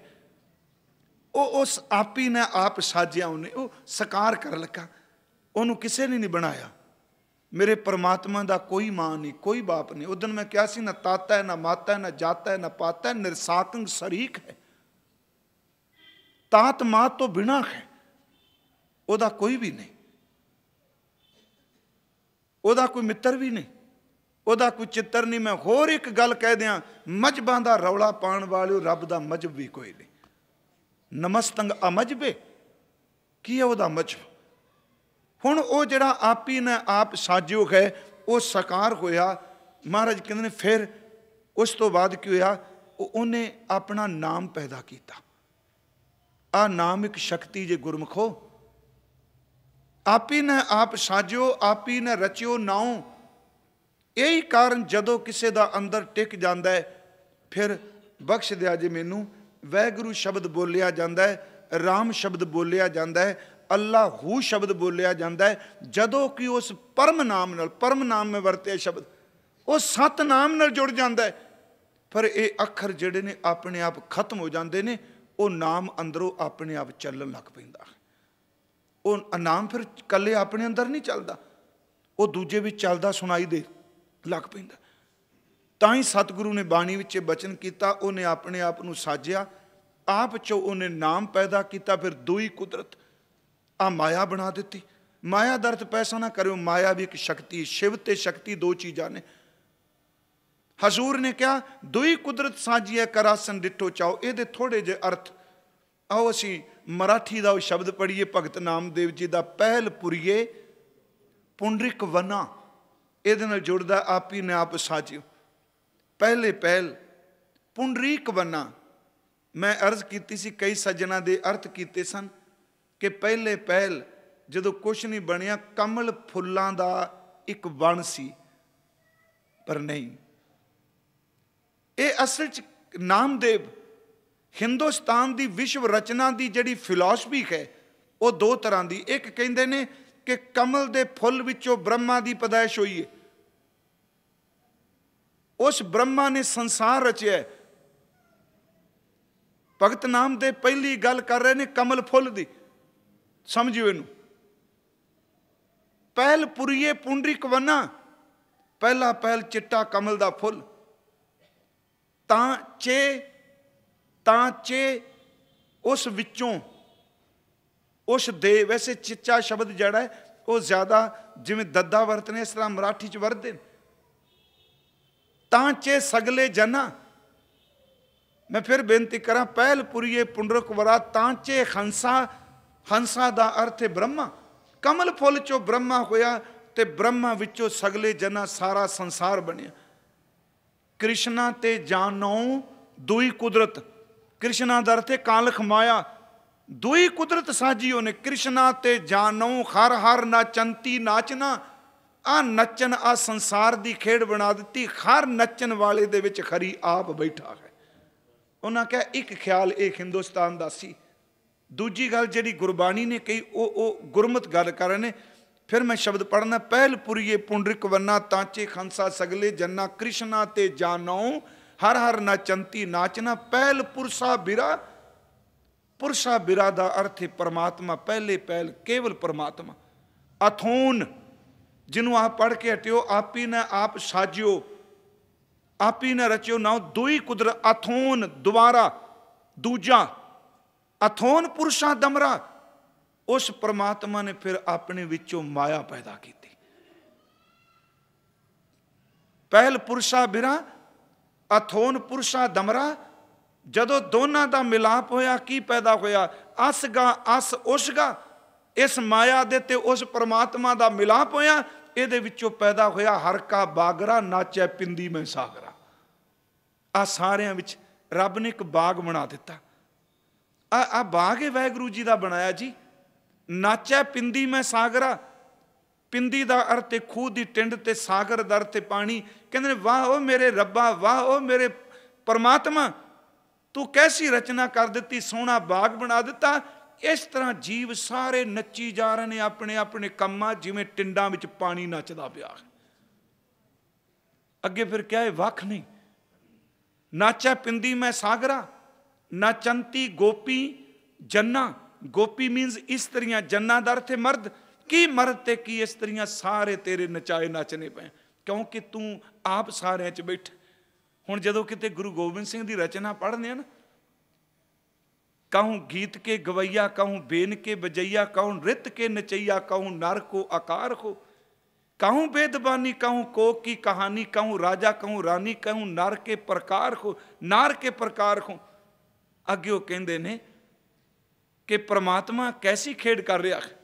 ਉਹ ਉਸ ਆਪੀ ਨੇ ਆਪ ਸਾਜਿਆ ਉਹਨੇ ਉਹ ਸਕਾਰ ਕਰ ਲਕਾ ਉਹਨੂੰ ਕਿਸੇ ਨੇ ਨਹੀਂ ਬਣਾਇਆ ਮੇਰੇ ਪਰਮਾਤਮਾ ਦਾ ਕੋਈ ਮਾਂ ਨਹੀਂ ਕੋਈ ਬਾਪ ਨਹੀਂ ਉਦੋਂ ਮੈਂ ਕਿਹਾ ਸੀ ਨਾ ਤਾਤਾ ਹੈ ਨਾ ਮਾਤਾ ਹੈ ਨਾ ਜਾਤਾ ਹੈ ਨਾ ਪਾਤਾ ਹੈ ਸਰੀਕ ਹੈ ਤਾਤ ਮਾਂ ਤੋਂ ਬਿਨਾ ਹੈ ਉਹਦਾ ਕੋਈ ਵੀ ਨਹੀਂ ਉਹਦਾ ਕੋਈ ਮਿੱਤਰ ਵੀ ਨਹੀਂ ਉਹਦਾ ਕੋਈ ਚਿੱਤਰ ਨਹੀਂ ਮੈਂ ਹੋਰ ਇੱਕ ਗੱਲ ਕਹਿ ਦਿਆਂ ਮਜਬਾਂ ਦਾ ਰੌਲਾ ਪਾਣ ਵਾਲਿਓ ਰੱਬ ਦਾ ਮਜਬ ਵੀ ਕੋਈ ਨਹੀਂ ਨਮਸਤੰਗ ਅਮਜਬੇ ਕੀ ਹੈ ਉਹਦਾ ਮਜਬ ਹੁਣ ਉਹ ਜਿਹੜਾ ਆਪੀ ਨੇ ਆਪ ਸਾਜਿਓ ਹੈ ਉਹ ਸਕਾਰ ਹੋਇਆ ਮਹਾਰਾਜ ਕਹਿੰਦੇ ਨੇ ਫਿਰ ਉਸ ਤੋਂ ਬਾਅਦ ਕੀ ਹੋਇਆ ਉਹਨੇ ਆਪਣਾ ਨਾਮ ਪੈਦਾ ਕੀਤਾ ਆ ਨਾਮ ਇੱਕ ਸ਼ਕਤੀ ਜੇ ਗੁਰਮਖੋ ਆਪੀ ਨਾ ਆਪ ਸਾਜਿਓ ਆਪੀ ਨਾ ਰਚਿਓ ਨਾਉ ਇਹੀ ਕਾਰਨ ਜਦੋਂ ਕਿਸੇ ਦਾ ਅੰਦਰ ਟਿਕ ਜਾਂਦਾ ਹੈ ਫਿਰ ਬਖਸ਼ ਦਿਆ ਜੇ ਮੈਨੂੰ ਵੈਗੁਰੂ ਸ਼ਬਦ ਬੋਲਿਆ ਜਾਂਦਾ ਹੈ RAM ਸ਼ਬਦ ਬੋਲਿਆ ਜਾਂਦਾ ਹੈ ਅੱਲਾ ਹੂ ਸ਼ਬਦ ਬੋਲਿਆ ਜਾਂਦਾ ਹੈ ਜਦੋਂ ਕਿ ਉਸ ਪਰਮ ਨਾਮ ਨਾਲ ਪਰਮ ਨਾਮ ਮੇ ਵਰਤੇ ਸ਼ਬਦ ਉਹ ਸਤ ਨਾਮ ਨਾਲ ਜੁੜ ਜਾਂਦਾ ਹੈ ਪਰ ਇਹ ਅੱਖਰ ਜਿਹੜੇ ਨੇ ਆਪਣੇ ਆਪ ਖਤਮ ਹੋ ਜਾਂਦੇ ਨੇ ਉਹ ਨਾਮ ਅੰਦਰੋਂ ਆਪਣੇ ਆਪ ਚੱਲਣ ਲੱਗ ਪੈਂਦਾ ਉਹ ਨਾਮ ਫਿਰ ਕੱਲੇ ਆਪਣੇ ਅੰਦਰ ਨਹੀਂ ਚੱਲਦਾ ਉਹ ਦੂਜੇ ਵਿੱਚ ਚੱਲਦਾ ਸੁਣਾਈ ਦੇ ਲੱਗ ਪੈਂਦਾ ਤਾਂ ਹੀ ਸਤਿਗੁਰੂ ਨੇ ਬਾਣੀ ਵਿੱਚ ਬਚਨ ਕੀਤਾ ਉਹਨੇ ਆਪਣੇ ਆਪ ਨੂੰ ਸਾਜਿਆ ਆਪ ਚੋਂ ਉਹਨੇ ਨਾਮ ਪੈਦਾ ਕੀਤਾ ਫਿਰ ਦੂਈ ਕੁਦਰਤ ਆ ਮਾਇਆ ਬਣਾ ਦਿੱਤੀ ਮਾਇਆ ਦਰਤ ਪੈਸਾ ਨਾ ਕਰਿਓ ਮਾਇਆ ਵੀ ਇੱਕ ਸ਼ਕਤੀ ਸ਼ਿਵ ਤੇ ਸ਼ਕਤੀ ਦੋ ਚੀਜ਼ਾਂ ਨੇ ਹਜ਼ੂਰ ਨੇ ਕਿਹਾ ਦੂਈ ਕੁਦਰਤ ਸਾਜੀਏ ਕਰਾਸਨ ਡਿੱਟੋ ਚਾਓ ਇਹਦੇ ਥੋੜੇ ਜਿਹੇ ਅਰਥ ਆਓ ਅਸੀਂ ਮਰਾਠੀ ਦਾ ਉਹ ਸ਼ਬਦ ਪੜ੍ਹੀਏ ਭਗਤ ਨਾਮਦੇਵ ਜੀ ਦਾ ਪਹਿਲ ਪੁਰੀਏ ਪੁੰਡਰਿਕ ਵਨਾ ਇਹਦੇ ਨਾਲ ਜੁੜਦਾ ਆਪੀ ਨੇ ਆਪ ਸਾਜਿਓ ਪਹਿਲੇ ਪਹਿਲ ਪੁੰਡਰਿਕ ਵਨਾ ਮੈਂ ਅਰਜ਼ ਕੀਤੀ ਸੀ ਕਈ ਸੱਜਣਾ ਦੇ ਅਰਥ ਕੀਤੇ ਸਨ ਕਿ ਪਹਿਲੇ ਪਹਿਲ ਜਦੋਂ ਕੁਝ ਨਹੀਂ ਬਣਿਆ ਕਮਲ ਫੁੱਲਾਂ ਦਾ ਇੱਕ ਵਣ ਸੀ ਪਰ ਨਹੀਂ ਇਹ ਅਸਲ ਚ ਨਾਮਦੇਵ ਹਿੰਦੁਸਤਾਨ ਦੀ ਵਿਸ਼ਵ ਰਚਨਾ ਦੀ ਜਿਹੜੀ ਫਿਲਾਸਫੀ ਹੈ ਉਹ ਦੋ ਤਰ੍ਹਾਂ ਦੀ ਇੱਕ ਕਹਿੰਦੇ ਨੇ ਕਿ ਕਮਲ ਦੇ ਫੁੱਲ ਵਿੱਚੋਂ ਬ੍ਰਹਮਾ ਦੀ ਪਦਾਇਸ਼ ਹੋਈ ਹੈ ਉਸ ਬ੍ਰਹਮਾ ਨੇ ਸੰਸਾਰ ਰਚਿਆ ਭਗਤ ਨਾਮ ਦੇ ਪਹਿਲੀ ਗੱਲ ਕਰ ਰਹੇ ਨੇ ਕਮਲ ਫੁੱਲ ਦੀ ਸਮਝਿਓ ਇਹਨੂੰ ਪਹਿਲ ਪੁਰੀਏ ਪੁੰਡਰੀ ਕਵਨਾ ਪਹਿਲਾ ਪਹਿਲ ਚਿੱਟਾ ਕਮਲ ਦਾ ਫੁੱਲ ਤਾਂ ਚੇ ਤਾਂ ਚੇ ਉਸ ਵਿੱਚੋਂ ਉਸ ਦੇ ਵੈਸੇ ਚਿੱਚਾ ਸ਼ਬਦ ਜਿਹੜਾ ਉਹ ਜ਼ਿਆਦਾ ਜਿਵੇਂ ਦੱਦਾ ਵਰਤਨੇ ਇਸ ਤਰ੍ਹਾਂ ਮਰਾਠੀ ਚ ਵਰਤਦੇ ਤਾਂ ਚੇ ਸਗਲੇ ਜਨਾ ਮੈਂ ਫਿਰ ਬੇਨਤੀ ਕਰਾਂ ਪਹਿਲ ਪੁਰੀਏ ਪੁੰਡਰਕ ਵਰਾ ਤਾਂ ਚੇ ਹੰਸਾ ਹੰਸਾ ਦਾ ਅਰਥ ਹੈ ਬ੍ਰਹਮਾ ਕਮਲ ਫੁੱਲ ਚੋਂ ਬ੍ਰਹਮਾ ਹੋਇਆ ਤੇ ਬ੍ਰਹਮਾ ਵਿੱਚੋਂ ਸਗਲੇ ਜਨਾ ਸਾਰਾ ਸੰਸਾਰ ਬਣਿਆ ਕ੍ਰਿਸ਼ਨਾ ਤੇ ਜਾਨੋ ਦੁਈ ਕੁਦਰਤ ਕ੍ਰਿਸ਼ਨਾ ਦਰ ਤੇ ਕਾਲਖ ਮਾਇਆ ਦੋਈ ਕੁਦਰਤ ਸਾਜੀਓ ਨੇ ਕ੍ਰਿਸ਼ਨਾ ਤੇ ਜਾਨਉ ਹਰ ਹਰ ਚੰਤੀ ਨਾਚਨਾ ਆ ਨੱਚਨ ਆ ਸੰਸਾਰ ਦੀ ਖੇਡ ਬਣਾ ਦਿੱਤੀ ਹਰ ਨੱਚਣ ਵਾਲੇ ਦੇ ਵਿੱਚ ਖਰੀ ਆਪ ਬੈਠਾ ਹੈ ਉਹਨਾਂ ਕਹੇ ਇੱਕ ਖਿਆਲ ਇਹ ਹਿੰਦੁਸਤਾਨ ਦਾ ਸੀ ਦੂਜੀ ਗੱਲ ਜਿਹੜੀ ਗੁਰਬਾਣੀ ਨੇ ਕਹੀ ਉਹ ਉਹ ਗੁਰਮਤ ਗੱਲ ਕਰ ਰਹੇ ਨੇ ਫਿਰ ਮੈਂ ਸ਼ਬਦ ਪੜਨਾ ਪਹਿਲ ਪੁਰੀਏ ਪੁੰਡਰਿਕ ਵੰਨਾ ਤਾਂਚੇ ਖੰਸਾ ਸਗਲੇ ਜੰਨਾ ਕ੍ਰਿਸ਼ਨਾ ਤੇ ਜਾਨਉ ਹਰ ਹਰ ਨਾਚੰਤੀ ਨਾਚਨਾ ਪਹਿਲ ਪੁਰਸ਼ਾ ਬਿਰਾ ਪੁਰਸ਼ਾ ਬਿਰਾ ਦਾ ਅਰਥ ਹੈ ਪਰਮਾਤਮਾ ਪਹਿਲੇ ਪਹਿਲ ਕੇਵਲ ਪਰਮਾਤਮਾ ਅਥੂਨ ਜਿਹਨੂੰ ਆਪ ਪੜ ਕੇ ਹਟਿਓ ਆਪੀ ਨਾ ਆਪ ਸਾਜਿਓ ਆਪੀ ਨਾ ਰਚਿਓ ਨਾ ਦੋਈ ਕੁਦਰ ਅਥੂਨ ਦੁਬਾਰਾ ਦੂਜਾ ਅਥੋਨ ਪੁਰਸ਼ਾ ਦਮਰਾ ਉਸ ਪਰਮਾਤਮਾ ਨੇ ਫਿਰ ਆਪਣੇ ਵਿੱਚੋਂ ਮਾਇਆ ਪੈਦਾ ਕੀਤੀ ਪਹਿਲ ਪੁਰਸ਼ਾ ਬਿਰਾ ਅਥੋਨ ਪੁਰਸ਼ਾ ਦਮਰਾ ਜਦੋਂ ਦੋਨਾਂ ਦਾ ਮਿਲਾਪ ਹੋਇਆ ਕੀ ਪੈਦਾ ਹੋਇਆ ਅਸਗਾ ਅਸ ਉਸਗਾ ਇਸ ਮਾਇਆ ਦੇ ਤੇ ਉਸ ਪਰਮਾਤਮਾ ਦਾ ਮਿਲਾਪ ਹੋਇਆ ਇਹਦੇ ਵਿੱਚੋਂ ਪੈਦਾ ਹੋਇਆ ਹਰਕਾ ਬਾਗਰਾ ਨਾਚੈ ਪਿੰਦੀ ਮੈਂ ਸਾਗਰਾ ਆ ਸਾਰਿਆਂ ਵਿੱਚ ਰੱਬ ਨੇ ਇੱਕ ਬਾਗ ਬਣਾ ਦਿੱਤਾ ਆ ਆ ਬਾਗ ਹੈ ਵੈਗਰੂ ਜੀ ਦਾ ਬਣਾਇਆ ਜੀ ਨਾਚੈ ਪਿੰਦੀ ਮੈਂ ਸਾਗਰਾ ਪਿੰਦੀ ਦਾ ਅਰਥ ਤੇ ਖੂਦ ਦੀ ਟਿੰਡ ਤੇ ਸਾਗਰ ਦਰ ਤੇ ਪਾਣੀ ਕਹਿੰਦੇ ਨੇ ਵਾਹ ਓ ਮੇਰੇ ਰੱਬਾ ਵਾਹ ਓ ਮੇਰੇ ਪਰਮਾਤਮਾ ਤੂੰ ਕੈਸੀ ਰਚਨਾ ਕਰ ਦਿੱਤੀ ਸੋਹਣਾ ਬਾਗ ਬਣਾ ਦਿੱਤਾ ਇਸ ਤਰ੍ਹਾਂ ਜੀਵ ਸਾਰੇ ਨੱਚੀ ਜਾ ਰਹੇ ਨੇ ਆਪਣੇ ਆਪਣੇ ਕੰਮਾਂ ਜਿਵੇਂ ਟਿੰਡਾਂ ਵਿੱਚ ਪਾਣੀ ਨੱਚਦਾ ਪਿਆ ਅੱਗੇ ਫਿਰ ਕਿਹਾ ਇਹ ਵੱਖ ਨਹੀਂ ਨਾਚਾ ਪਿੰਦੀ ਮੈਂ ਸਾਗਰਾ ਨਾਚੰਤੀ ਗੋਪੀ ਜੰਨਾ ਗੋਪੀ ਮੀਨਸ ਇਸਤਰੀਆਂ ਜੰਨਾ ਦਾ ਅਰਥ ਹੈ ਮਰਦ ਕੀ ਮਰਦ ਤੇ ਕੀ ਇਸਤਰੀਆਂ ਸਾਰੇ ਤੇਰੇ ਨਚਾਏ ਨੱਚਨੇ ਪਏ ਕਿਉਂਕਿ ਤੂੰ ਆਪ ਸਾਰਿਆਂ 'ਚ ਬੈਠ ਹੁਣ ਜਦੋਂ ਕਿਤੇ ਗੁਰੂ ਗੋਬਿੰਦ ਸਿੰਘ ਦੀ ਰਚਨਾ ਪੜ੍ਹਨੇ ਆ ਨਾ ਕਹੂੰ ਗੀਤ ਕੇ ਗਵਈਆ ਕਹੂੰ ਬੇਨ ਕੇ ਬਜਈਆ ਕਹੂੰ ਰਿਤ ਕੇ ਨਚਈਆ ਕਹੂੰ ਨਰ ਕੋ ਆਕਾਰ ਹੋ ਕਹੂੰ ਬੇਦਬਾਨੀ ਕਹੂੰ ਕੋਕ ਕੀ ਕਹਾਣੀ ਕਹੂੰ ਰਾਜਾ ਕਹੂੰ ਰਾਣੀ ਕਹੂੰ ਨਰ ਕੇ ਪ੍ਰਕਾਰ ਹੋ ਨਾਰ ਕੇ ਪ੍ਰਕਾਰ ਹੋ ਅੱਗੇ ਉਹ ਕਹਿੰਦੇ ਨੇ ਕਿ ਪ੍ਰਮਾਤਮਾ ਕੈਸੀ ਖੇਡ ਕਰ ਰਿਹਾ ਹੈ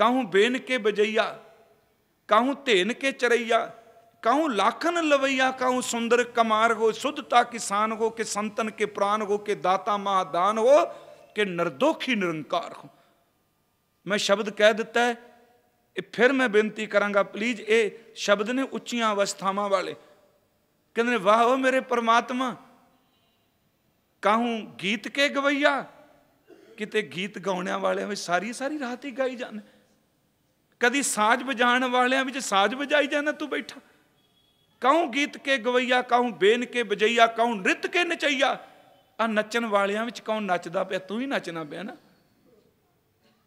कहूं बेन के बजैया कहूं तेन के चरैया कहूं लाखन लवैया कहूं सुंदर कमार हो शुद्धता किसान हो के संतन के प्राण हो के दाता महादान हो के निर्दोखी निरंकार हो मैं शब्द कह दिता है फिर मैं बेनती करा प्लीज ये शब्द ने उच्चिया अवस्थावान वाले कहने वाह ओ मेरे परमात्मा कहूं गीत के गवैया किते गीत गाने वाले में सारी सारी रात ही गाई जाने ਕਦੀ ਸਾਜ਼ ਵਜਾਣ ਵਾਲਿਆਂ ਵਿੱਚ ਸਾਜ਼ ਵਜਾਈ ਜਾਣਾ ਤੂੰ ਬੈਠਾ ਕਹੂੰ ਗੀਤ ਕੇ ਗਵਈਆ ਕਹੂੰ ਬੇਨ ਕੇ ਬਜਈਆ ਕਹੂੰ ਨ੍ਰਿਤ ਕੇ ਨਚਈਆ ਆ ਨੱਚਣ ਵਾਲਿਆਂ ਵਿੱਚ ਕੌਣ ਨੱਚਦਾ ਪਿਆ ਤੂੰ ਹੀ ਨੱਚਣਾ ਪਿਆ ਨਾ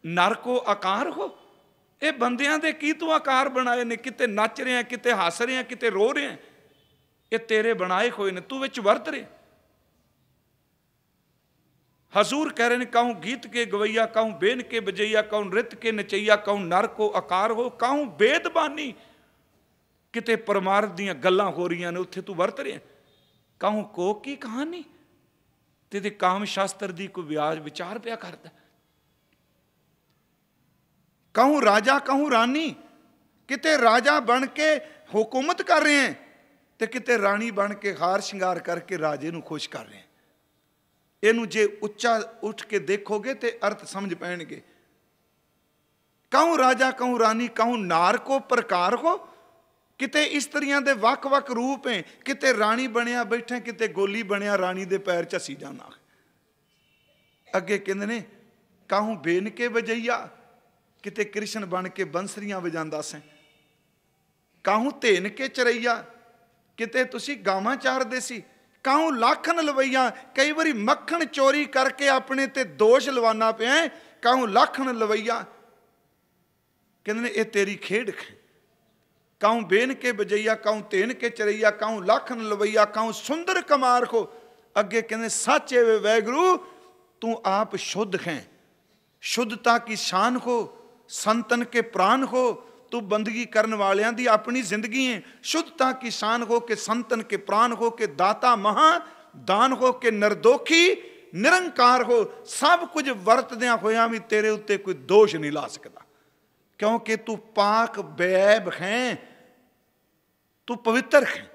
ਨਰ ਕੋ ਆਕਾਰ ਹੋ ਇਹ ਬੰਦਿਆਂ ਦੇ ਕੀ ਤੂੰ ਆਕਾਰ ਬਣਾਏ ਨੇ ਕਿਤੇ ਨੱਚ ਰਿਹਾ ਕਿਤੇ ਹੱਸ ਰਿਹਾ ਕਿਤੇ ਰੋ ਰਿਹਾ ਇਹ ਤੇਰੇ ਬਣਾਏ ਹੋਏ ਨੇ ਤੂੰ ਵਿੱਚ ਵਰਤ ਰਿਹਾ ਹਜ਼ੂਰ ਕਹਿ ਰਹੇ ਨੇ ਕਾਹੂ ਗੀਤ ਕੇ ਗਵਈਆ ਕਾਹੂ ਬੇਨ ਕੇ ਬਜਈਆ ਕਾਹੂ ਨ੍ਰਿਤ ਕੇ ਨਚਈਆ ਕਾਹੂ ਨਰ ਕੋ ਆਕਾਰ ਹੋ ਕਾਹੂ ਬੇਦਬਾਨੀ ਕਿਤੇ ਪਰਮਾਰਥ ਦੀਆਂ ਗੱਲਾਂ ਹੋ ਰਹੀਆਂ ਨੇ ਉੱਥੇ ਤੂੰ ਵਰਤ ਰਿਹਾ ਕਾਹੂ ਕੋ ਕੀ ਕਹਾਣੀ ਤੇ ਤੇ ਕਾਮ ਸ਼ਾਸਤਰ ਦੀ ਕੋਈ ਵਿਆਜ ਵਿਚਾਰ ਪਿਆ ਕਰਦਾ ਕਾਹੂ ਰਾਜਾ ਕਾਹੂ ਰਾਣੀ ਕਿਤੇ ਰਾਜਾ ਬਣ ਕੇ ਹਕੂਮਤ ਕਰ ਰਹੇ ਹੈ ਤੇ ਕਿਤੇ ਰਾਣੀ ਬਣ ਕੇ ਹਾਰ ਸ਼ਿੰਗਾਰ ਕਰਕੇ ਰਾਜੇ ਨੂੰ ਖੁਸ਼ ਕਰ ਰਹੇ ਇਹਨੂੰ ਜੇ ਉੱਚਾ ਉੱਠ ਕੇ ਦੇਖੋਗੇ ਤੇ ਅਰਥ ਸਮਝ ਪੈਣਗੇ ਕਹੂੰ ਰਾਜਾ ਕਹੂੰ ਰਾਣੀ ਕਹੂੰ ਨਾਰ ਕੋ ਪ੍ਰਕਾਰ ਹੋ ਕਿਤੇ ਇਸਤਰੀਆਂ ਦੇ ਵੱਖ-ਵੱਖ ਰੂਪ ਹੈ ਕਿਤੇ ਰਾਣੀ ਬਣਿਆ ਬੈਠੇ ਕਿਤੇ ਗੋਲੀ ਬਣਿਆ ਰਾਣੀ ਦੇ ਪੈਰ ਚਸੀ ਜਾਣਾ ਅੱਗੇ ਕਹਿੰਦੇ ਨੇ ਕਾਹੂ ਬੇਨ ਕੇ ਵਜਈਆ ਕਿਤੇ ਕ੍ਰਿਸ਼ਨ ਬਣ ਕੇ ਬੰਸਰੀਆਂ ਵਜਾਂਦਾ ਸੈਂ ਕਾਹੂ ਧੇਨ ਕੇ ਚਰਈਆ ਕਿਤੇ ਤੁਸੀਂ ਗਾਵਾਂ ਚਾਰਦੇ ਸੀ ਕਾਉ ਲੱਖਨ ਲਵਈਆਂ ਕਈ ਵਾਰੀ ਮੱਖਣ ਚੋਰੀ ਕਰਕੇ ਆਪਣੇ ਤੇ ਦੋਸ਼ ਲਵਾਨਾ ਪਿਆ ਕਾਉ ਲੱਖਨ ਲਵਈਆਂ ਕਹਿੰਦੇ ਨੇ ਇਹ ਤੇਰੀ ਖੇਡ ਕਾਉ ਬੇਨ ਕੇ ਬਜਈਆ ਕਾਉ ਤੇਨ ਕੇ ਚਰਈਆ ਕਾਉ ਲੱਖਨ ਲਵਈਆ ਕਾਉ ਸੁੰਦਰ ਕਮਾਰ ਕੋ ਅੱਗੇ ਕਹਿੰਦੇ ਸੱਚੇ ਵੇ ਵੈਗਰੂ ਤੂੰ ਆਪ ਸ਼ੁੱਧ ਹੈ ਸ਼ੁੱਧਤਾ ਕੀ ਸ਼ਾਨ ਕੋ ਸੰਤਨ ਕੇ ਪ੍ਰਾਨ ਕੋ ਤੂੰ ਬੰਦਗੀ ਕਰਨ ਵਾਲਿਆਂ ਦੀ ਆਪਣੀ जिंदगी ਸ਼ੁੱਧ ਤਾਂ ਕਿਸਾਨ ਹੋ ਕੇ ਸੰਤਨ ਕੇ ਪ੍ਰਾਨ ਹੋ ਕੇ ਦਾਤਾ ਮਹਾ ਦਾਨ ਹੋ ਕੇ ਨਰਦੋਖੀ ਨਿਰੰਕਾਰ ਹੋ ਸਭ ਕੁਝ ਵਰਤਦਿਆਂ ਹੋਇਆਂ ਵੀ ਤੇਰੇ ਉੱਤੇ ਕੋਈ ਦੋਸ਼ ਨਹੀਂ ਲਾ ਸਕਦਾ ਕਿਉਂਕਿ ਤੂੰ ਪਾਕ ਬੇਅਬ ਹੈ ਤੂੰ ਪਵਿੱਤਰ ਹੈ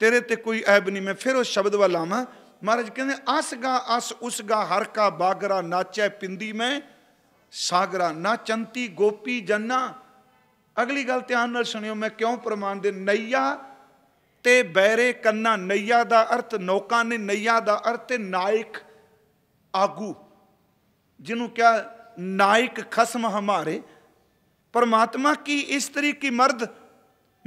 ਤੇਰੇ ਤੇ ਕੋਈ ਐਬ ਨਹੀਂ ਮੈਂ ਫਿਰ ਉਹ ਸ਼ਬਦ ਵੱਲ ਆਵਾਂ ਮਹਾਰਾਜ ਕਹਿੰਦੇ ਅਸਗਾ ਅਸ ਉਸਗਾ ਹਰਕਾ ਬਾਗਰਾ ਨਾਚੈ ਪਿੰਦੀ ਮੈਂ ਸਾਗਰਾ ਨਾਚੰਤੀ ਗੋਪੀ ਜੰਨਾ ਅਗਲੀ ਗੱਲ ਧਿਆਨ ਨਾਲ ਸੁਣਿਓ ਮੈਂ ਕਿਉਂ ਪ੍ਰਮਾਨ ਦੇ ਨਈਆ ਤੇ ਬੈਰੇ ਕੰਨਾ ਨਈਆ ਦਾ ਅਰਥ ਨੌਕਾ ਨੇ ਨਈਆ ਦਾ ਅਰਥ ਤੇ ਨਾਇਕ ਆਗੂ ਜਿਹਨੂੰ ਕਿਹਾ ਨਾਇਕ ਖਸਮ ਹਮਾਰੇ ਪਰਮਾਤਮਾ ਕੀ ਇਸ ਤਰੀਕੀ ਮਰਦ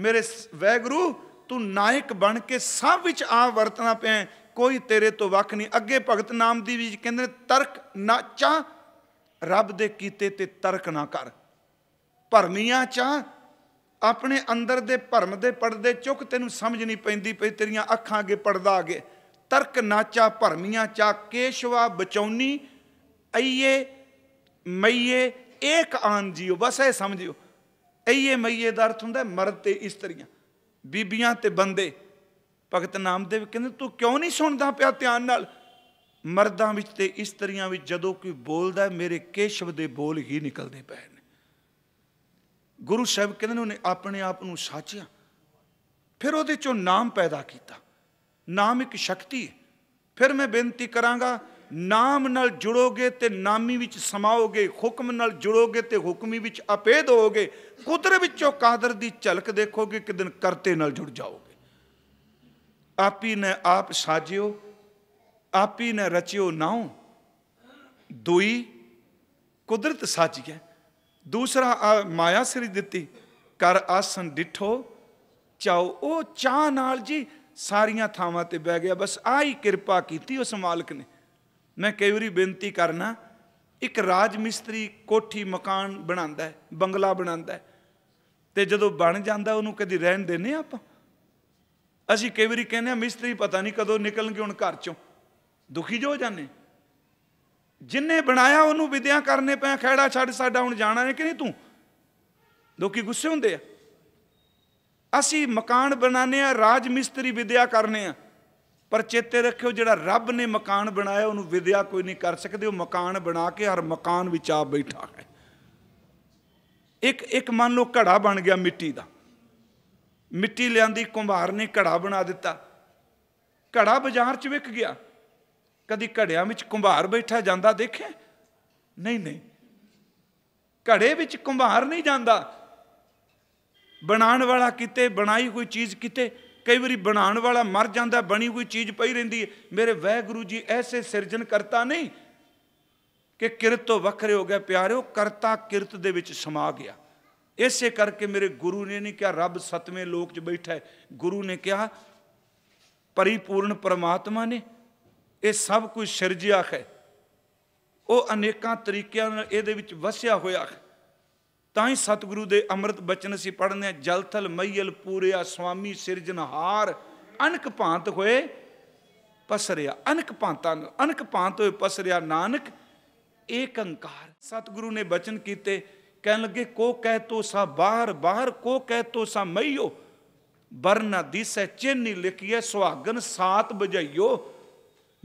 ਮੇਰੇ ਵੈਗਰੂ ਤੂੰ ਨਾਇਕ ਬਣ ਕੇ ਸਭ ਵਿੱਚ ਆ ਵਰਤਣਾ ਪਿਆ ਕੋਈ ਤੇਰੇ ਤੋਂ ਵੱਖ ਨਹੀਂ ਅੱਗੇ ਭਗਤ ਨਾਮ ਦੀ ਵੀ ਕਹਿੰਦੇ ਨੇ ਤਰਕ ਨਾਚਾ ਰੱਬ ਦੇ ਕੀਤੇ ਤੇ ਤਰਕ ਨਾ ਕਰ ਭਰਮੀਆਂ ਚ ਆਪਣੇ ਅੰਦਰ ਦੇ ਭਰਮ ਦੇ ਪਰਦੇ ਚੁੱਕ ਤੈਨੂੰ ਸਮਝ ਨਹੀਂ ਪੈਂਦੀ ਪਈ ਤੇਰੀਆਂ ਅੱਖਾਂ ਅਗੇ ਪਰਦਾ ਅਗੇ ਤਰਕ ਨਾਚਾ ਭਰਮੀਆਂ ਚ ਕੇਸ਼ਵਾ ਬਚੌਨੀ ਅਈਏ ਮਈਏ ਇੱਕ ਆਨ ਜੀਓ ਬਸ ਇਹ ਸਮਝਿਓ ਅਈਏ ਮਈਏ ਦਾ ਅਰਥ ਹੁੰਦਾ ਮਰਦ ਤੇ ਇਸਤਰੀਆਂ ਬੀਬੀਆਂ ਤੇ ਬੰਦੇ ਭਗਤ ਨਾਮਦੇਵ ਕਹਿੰਦੇ ਤੂੰ ਕਿਉਂ ਨਹੀਂ ਸੁਣਦਾ ਪਿਆ ਧਿਆਨ ਨਾਲ ਮਰਦਾਂ ਵਿੱਚ ਤੇ ਇਸਤਰੀਆਂ ਵਿੱਚ ਜਦੋਂ ਕੋਈ ਬੋਲਦਾ ਮੇਰੇ ਕੇਸ਼ਵ ਦੇ ਬੋਲ ਹੀ ਨਿਕਲਦੇ ਪਏ ਨੇ ਗੁਰੂ ਸਾਹਿਬ ਕਹਿੰਦੇ ਨੇ ਉਹਨੇ ਆਪਣੇ ਆਪ ਨੂੰ ਸਾਚਿਆ ਫਿਰ ਉਹਦੇ ਚੋਂ ਨਾਮ ਪੈਦਾ ਕੀਤਾ ਨਾਮ ਇੱਕ ਸ਼ਕਤੀ ਹੈ ਫਿਰ ਮੈਂ ਬੇਨਤੀ ਕਰਾਂਗਾ ਨਾਮ ਨਾਲ ਜੁੜੋਗੇ ਤੇ ਨਾਮੀ ਵਿੱਚ ਸਮਾਓਗੇ ਹੁਕਮ ਨਾਲ ਜੁੜੋਗੇ ਤੇ ਹੁਕਮੀ ਵਿੱਚ ਅਪੇਧ ਹੋਗੇ ਕੁਦਰਤ ਵਿੱਚੋਂ ਕਾਦਰ ਦੀ ਝਲਕ ਦੇਖੋਗੇ ਕਿ ਦਿਨ ਕਰਤੇ ਨਾਲ ਜੁੜ ਜਾਓਗੇ ਆਪੀ ਨੇ ਆਪ ਸਾਜਿਓ ਆਪੀ ਨੇ ਰਚਿਓ ਨਾਉ ਦੁਈ ਕੁਦਰਤ ਸਾਜੀ ਹੈ ਦੂਸਰਾ ਆ ਮਾਇਆ ਸ੍ਰੀ ਦਿੱਤੀ ਕਰ ਆਸਨ ਡਿਠੋ ਚਾਉ ਉਹ ਚਾਹ ਨਾਲ ਜੀ ਸਾਰੀਆਂ ਥਾਵਾਂ ਤੇ ਬਹਿ ਗਿਆ ਬਸ ਆਹੀ ਕਿਰਪਾ ਕੀਤੀ ਉਸ ਮਾਲਕ ਨੇ ਮੈਂ ਕਈ ਵਾਰੀ ਬੇਨਤੀ ਕਰਨਾ ਇੱਕ ਰਾਜ ਮਿਸਤਰੀ ਕੋਠੀ ਮਕਾਨ ਬਣਾਉਂਦਾ ਹੈ ਬੰਗਲਾ ਬਣਾਉਂਦਾ ਹੈ ਤੇ ਜਦੋਂ ਬਣ ਜਾਂਦਾ ਉਹਨੂੰ ਕਦੀ ਰਹਿਣ ਦੇਨੇ ਆਪਾਂ ਅਸੀਂ ਕਈ ਵਾਰੀ ਕਹਿੰਦੇ ਆ ਮਿਸਤਰੀ ਪਤਾ ਨਹੀਂ ਕਦੋਂ ਨਿਕਲਣਗੇ ਹੁਣ ਘਰ ਚੋਂ ਦੁਖੀ ਜੋ ਜਾਂਦੇ ਜਿੰਨੇ ਬਣਾਇਆ ਉਹਨੂੰ ਵਿਦਿਆ ਕਰਨੇ ਪਿਆ ਖੈੜਾ ਛੱਡ ਸਾਡਾ ਹੁਣ ਜਾਣਾ ਹੈ ਕਿ ਨਹੀਂ ਤੂੰ ਲੋਕੀ ਗੁੱਸੇ ਹੁੰਦੇ ਆ ਅਸੀਂ ਮਕਾਨ ਬਣਾਨੇ ਆ ਰਾਜ ਮਿਸਤਰੀ ਵਿਦਿਆ ਕਰਨੇ ਆ ਪਰ ਚੇਤੇ ਰੱਖਿਓ ਜਿਹੜਾ ਰੱਬ ਨੇ ਮਕਾਨ ਬਣਾਇਆ ਉਹਨੂੰ ਵਿਦਿਆ ਕੋਈ ਨਹੀਂ ਕਰ ਸਕਦੇ ਉਹ ਮਕਾਨ ਬਣਾ ਕੇ ਹਰ ਮਕਾਨ ਵਿੱਚ ਆ ਬੈਠਾ ਹੈ ਇੱਕ ਇੱਕ ਮੰਨ ਲਓ ਘੜਾ ਬਣ ਗਿਆ ਮਿੱਟੀ ਦਾ ਮਿੱਟੀ ਲਿਆਂਦੀ ਕੁੰਭਾਰ ਨੇ ਘੜਾ ਬਣਾ ਦਿੱਤਾ ਘੜਾ ਬਾਜ਼ਾਰ 'ਚ ਵਿਕ ਗਿਆ ਕਦੀ ਘੜਿਆਂ ਵਿੱਚ ਕੁੰਭਾਰ ਬੈਠਾ ਜਾਂਦਾ ਦੇਖਿਆ ਨਹੀਂ ਨਹੀਂ ਘੜੇ ਵਿੱਚ ਕੁੰਭਾਰ ਨਹੀਂ ਜਾਂਦਾ ਬਣਾਉਣ ਵਾਲਾ ਕਿਤੇ ਬਣਾਈ ਕੋਈ ਚੀਜ਼ ਕਿਤੇ ਕਈ ਵਾਰੀ ਬਣਾਉਣ ਵਾਲਾ ਮਰ ਜਾਂਦਾ ਬਣੀ ਕੋਈ ਚੀਜ਼ ਪਈ ਰਹਿੰਦੀ ਹੈ ਮੇਰੇ ਵਾਹਿਗੁਰੂ ਜੀ ਐਸੇ ਸਿਰਜਣ ਕਰਤਾ ਨਹੀਂ ਕਿ ਕਿਰਤ ਤੋਂ ਵੱਖਰੇ ਹੋ ਗਿਆ ਪਿਆਰਿਓ ਕਰਤਾ ਕਿਰਤ ਦੇ ਵਿੱਚ ਸਮਾ ਗਿਆ ਇਸੇ ਕਰਕੇ ਮੇਰੇ ਗੁਰੂ ਨੇ ਨਹੀਂ ਕਿਹਾ ਰੱਬ ਸਤਵੇਂ ਲੋਕ 'ਚ ਬੈਠਾ ਹੈ ਗੁਰੂ ਨੇ ਕਿਹਾ ਪਰਿਪੂਰਨ ਪਰਮਾਤਮਾ ਨੇ ਇਹ ਸਭ ਕੁਝ ਸਿਰਜਿਆ ਹੈ ਉਹ ਅਨੇਕਾਂ ਤਰੀਕਿਆਂ ਨਾਲ ਇਹਦੇ ਵਿੱਚ ਵਸਿਆ ਹੋਇਆ ਹੈ ਤਾਂ ਹੀ ਸਤਿਗੁਰੂ ਦੇ ਅੰਮ੍ਰਿਤ ਬਚਨ ਅਸੀਂ ਪੜ੍ਹਨੇ ਆ ਜਲਥਲ ਮਈਲ ਪੂਰਿਆ ਸੁਆਮੀ ਸਿਰਜਨਹਾਰ ਅਨਕ ਭਾਂਤ ਹੋਏ ਪਸਰਿਆ ਅਨਕ ਭਾਂਤਾਂ ਅਨਕ ਭਾਂਤ ਹੋਏ ਪਸਰਿਆ ਨਾਨਕ ਏਕ ਅੰਕਾਰ ਸਤਿਗੁਰੂ ਨੇ ਬਚਨ ਕੀਤੇ ਕਹਿਣ ਲੱਗੇ ਕੋ ਕਹਿ ਤੋ ਸਾ ਬਾਹਰ ਬਾਹਰ ਕੋ ਕਹਿ ਤੋ ਸਾ ਮਈਓ ਬਰਨਾ ਦਿਸੈ ਚੇਨੀ ਲਿਖੀਐ ਸੁਹਾਗਨ ਸਾਤ ਬਜਾਈਓ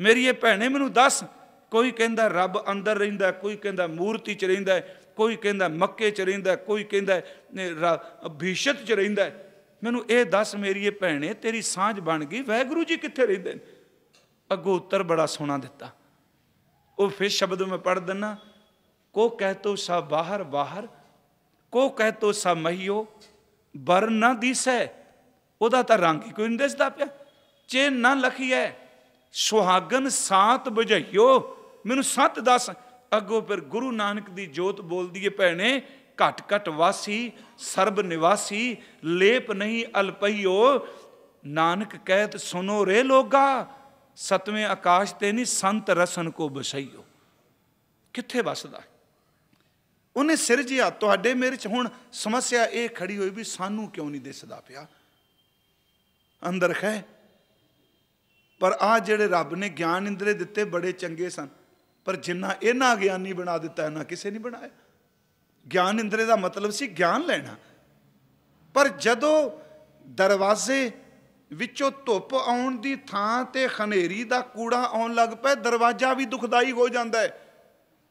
ਮੇਰੀ ਇਹ ਭੈਣੇ ਮੈਨੂੰ ਦੱਸ ਕੋਈ ਕਹਿੰਦਾ ਰੱਬ ਅੰਦਰ ਰਹਿੰਦਾ ਕੋਈ ਕਹਿੰਦਾ ਮੂਰਤੀ 'ਚ ਰਹਿੰਦਾ ਕੋਈ ਕਹਿੰਦਾ ਮੱਕੇ 'ਚ ਰਹਿੰਦਾ ਕੋਈ ਕਹਿੰਦਾ ਅਭੀਸ਼ਤ 'ਚ ਰਹਿੰਦਾ ਮੈਨੂੰ ਇਹ ਦੱਸ ਮੇਰੀ ਇਹ ਭੈਣੇ ਤੇਰੀ ਸਾਂਝ ਬਣ ਗਈ ਵੈਗੁਰੂ ਜੀ ਕਿੱਥੇ ਰਹਿੰਦੇ ਨੇ ਅਗੋ ਉੱਤਰ ਬੜਾ ਸੋਹਣਾ ਦਿੱਤਾ ਉਹ ਫਿਰ ਸ਼ਬਦ ਮੈਂ ਪੜ ਦਿੰਨਾ ਕੋ ਕਹਤੋ ਸਾ ਬਾਹਰ ਬਾਹਰ ਕੋ ਕਹਤੋ ਸਾ ਮਹੀਓ ਬਰ ਨਾ ਦਿਸੈ ਉਹਦਾ ਤਾਂ ਰੰਗ ਹੀ ਕੋਈ ਨਹੀਂ ਦਿਸਦਾ ਪਿਆ ਚੇ ਨਾ ਲਖੀਐ ਸੁਹਾਗਨ ਸਾਤ ਬੁਝਾਈਓ ਮੈਨੂੰ ਸੱਤ ਦੱਸ ਅੱਗੋਂ ਫਿਰ ਗੁਰੂ ਨਾਨਕ ਦੀ ਜੋਤ ਬੋਲਦੀ ਏ ਭੈਣੇ ਘਟ ਘਟ ਵਾਸੀ ਸਰਬ ਨਿਵਾਸੀ ਲੇਪ ਨਹੀਂ ਅਲਪਈਓ ਨਾਨਕ ਕਹਿਤ ਸੁਨੋ ਰੇ ਲੋਗਾ ਸਤਵੇਂ ਆਕਾਸ਼ ਤੇ ਨਹੀਂ ਸੰਤ ਰਸਨ ਕੋ ਬਸਈਓ ਕਿੱਥੇ ਵਸਦਾ ਉਹਨੇ ਸਿਰਜਿਆ ਤੁਹਾਡੇ ਮੇਰੇ ਚ ਹੁਣ ਸਮੱਸਿਆ ਇਹ ਖੜੀ ਹੋਈ ਵੀ ਸਾਨੂੰ ਕਿਉਂ ਨਹੀਂ ਦਿਸਦਾ ਪਿਆ ਅੰਦਰ ਖੈ ਪਰ ਆ ਜਿਹੜੇ ਰੱਬ ਨੇ ਗਿਆਨ ਇੰਦਰੇ ਦਿੱਤੇ ਬੜੇ ਚੰਗੇ ਸਨ ਪਰ ਜਿੰਨਾ ਇਹਨਾਂ ਗਿਆਨੀ ਬਣਾ ਦਿੱਤਾ ਇਹਨਾਂ ਕਿਸੇ ਨਹੀਂ ਬਣਾਇਆ ਗਿਆਨ ਇੰਦਰੇ ਦਾ ਮਤਲਬ ਸੀ ਗਿਆਨ ਲੈਣਾ ਪਰ ਜਦੋਂ ਦਰਵਾਜ਼ੇ ਵਿੱਚੋਂ ਧੁੱਪ ਆਉਣ ਦੀ ਥਾਂ ਤੇ ਖਨੇਰੀ ਦਾ ਕੂੜਾ ਆਉਣ ਲੱਗ ਪਏ ਦਰਵਾਜ਼ਾ ਵੀ ਦੁਖਦਾਈ ਹੋ ਜਾਂਦਾ ਹੈ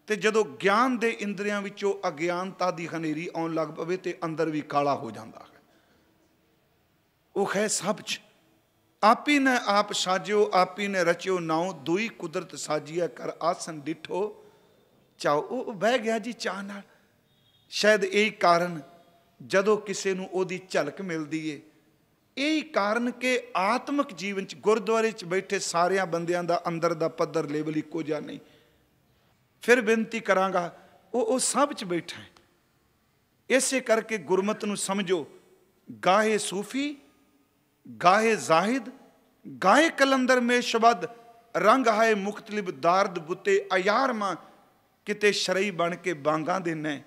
ਤੇ ਜਦੋਂ ਗਿਆਨ ਦੇ ਇੰਦਰੀਆਂ ਵਿੱਚੋਂ ਅਗਿਆਨਤਾ ਦੀ ਖਨੇਰੀ ਆਉਣ ਲੱਗ ਪਵੇ ਤੇ ਅੰਦਰ ਵੀ ਕਾਲਾ ਹੋ ਜਾਂਦਾ ਹੈ ਉਹ ਹੈ ਸਭ ਚ ਆਪੀ ਨੇ ਆਪ ਸਾਜਿਓ ਆਪੀ ਨੇ ਰਚਿਓ ਨਾਉ ਦੁਈ ਕੁਦਰਤ ਸਾਜੀਆ ਕਰ ਆਸਨ ਡਿਠੋ ਚਾਉ ਉਹ ਬਹਿ ਗਿਆ ਜੀ ਚਾਹ ਨਾਲ ਸ਼ਾਇਦ ਇਹ ਕਾਰਨ ਜਦੋਂ ਕਿਸੇ ਨੂੰ ਉਹਦੀ ਝਲਕ ਮਿਲਦੀ ਏ ਇਹ ਕਾਰਨ ਕਿ ਆਤਮਿਕ ਜੀਵਨ ਚ ਗੁਰਦੁਆਰੇ ਚ ਬੈਠੇ ਸਾਰਿਆਂ ਬੰਦਿਆਂ ਦਾ ਅੰਦਰ ਦਾ ਪੱਧਰ ਲੈਵਲ ਇੱਕੋ ਜਿਹਾ ਨਹੀਂ ਫਿਰ ਬੇਨਤੀ ਕਰਾਂਗਾ ਉਹ ਉਹ ਸਭ ਚ ਬੈਠਾ ਹੈ ਇਸੇ ਕਰਕੇ ਗੁਰਮਤ ਨੂੰ ਸਮਝੋ ਗਾਹੇ ਸੂਫੀ गाहे ਜ਼ਾਹਿਦ गाहे ਕਲੰਦਰ में ਸ਼ਬਦ ਰੰਗ ਹਾਏ ਮੁਖਤਲਿਬ ਦਰਦ ਬੁੱਤੇ ਆਯਾਰ ਅਯਾਰਮਾ ਕਿਤੇ ਸ਼ਰਈ ਬਣ ਕੇ ਬਾਂਗਾ ਦੇਣਾ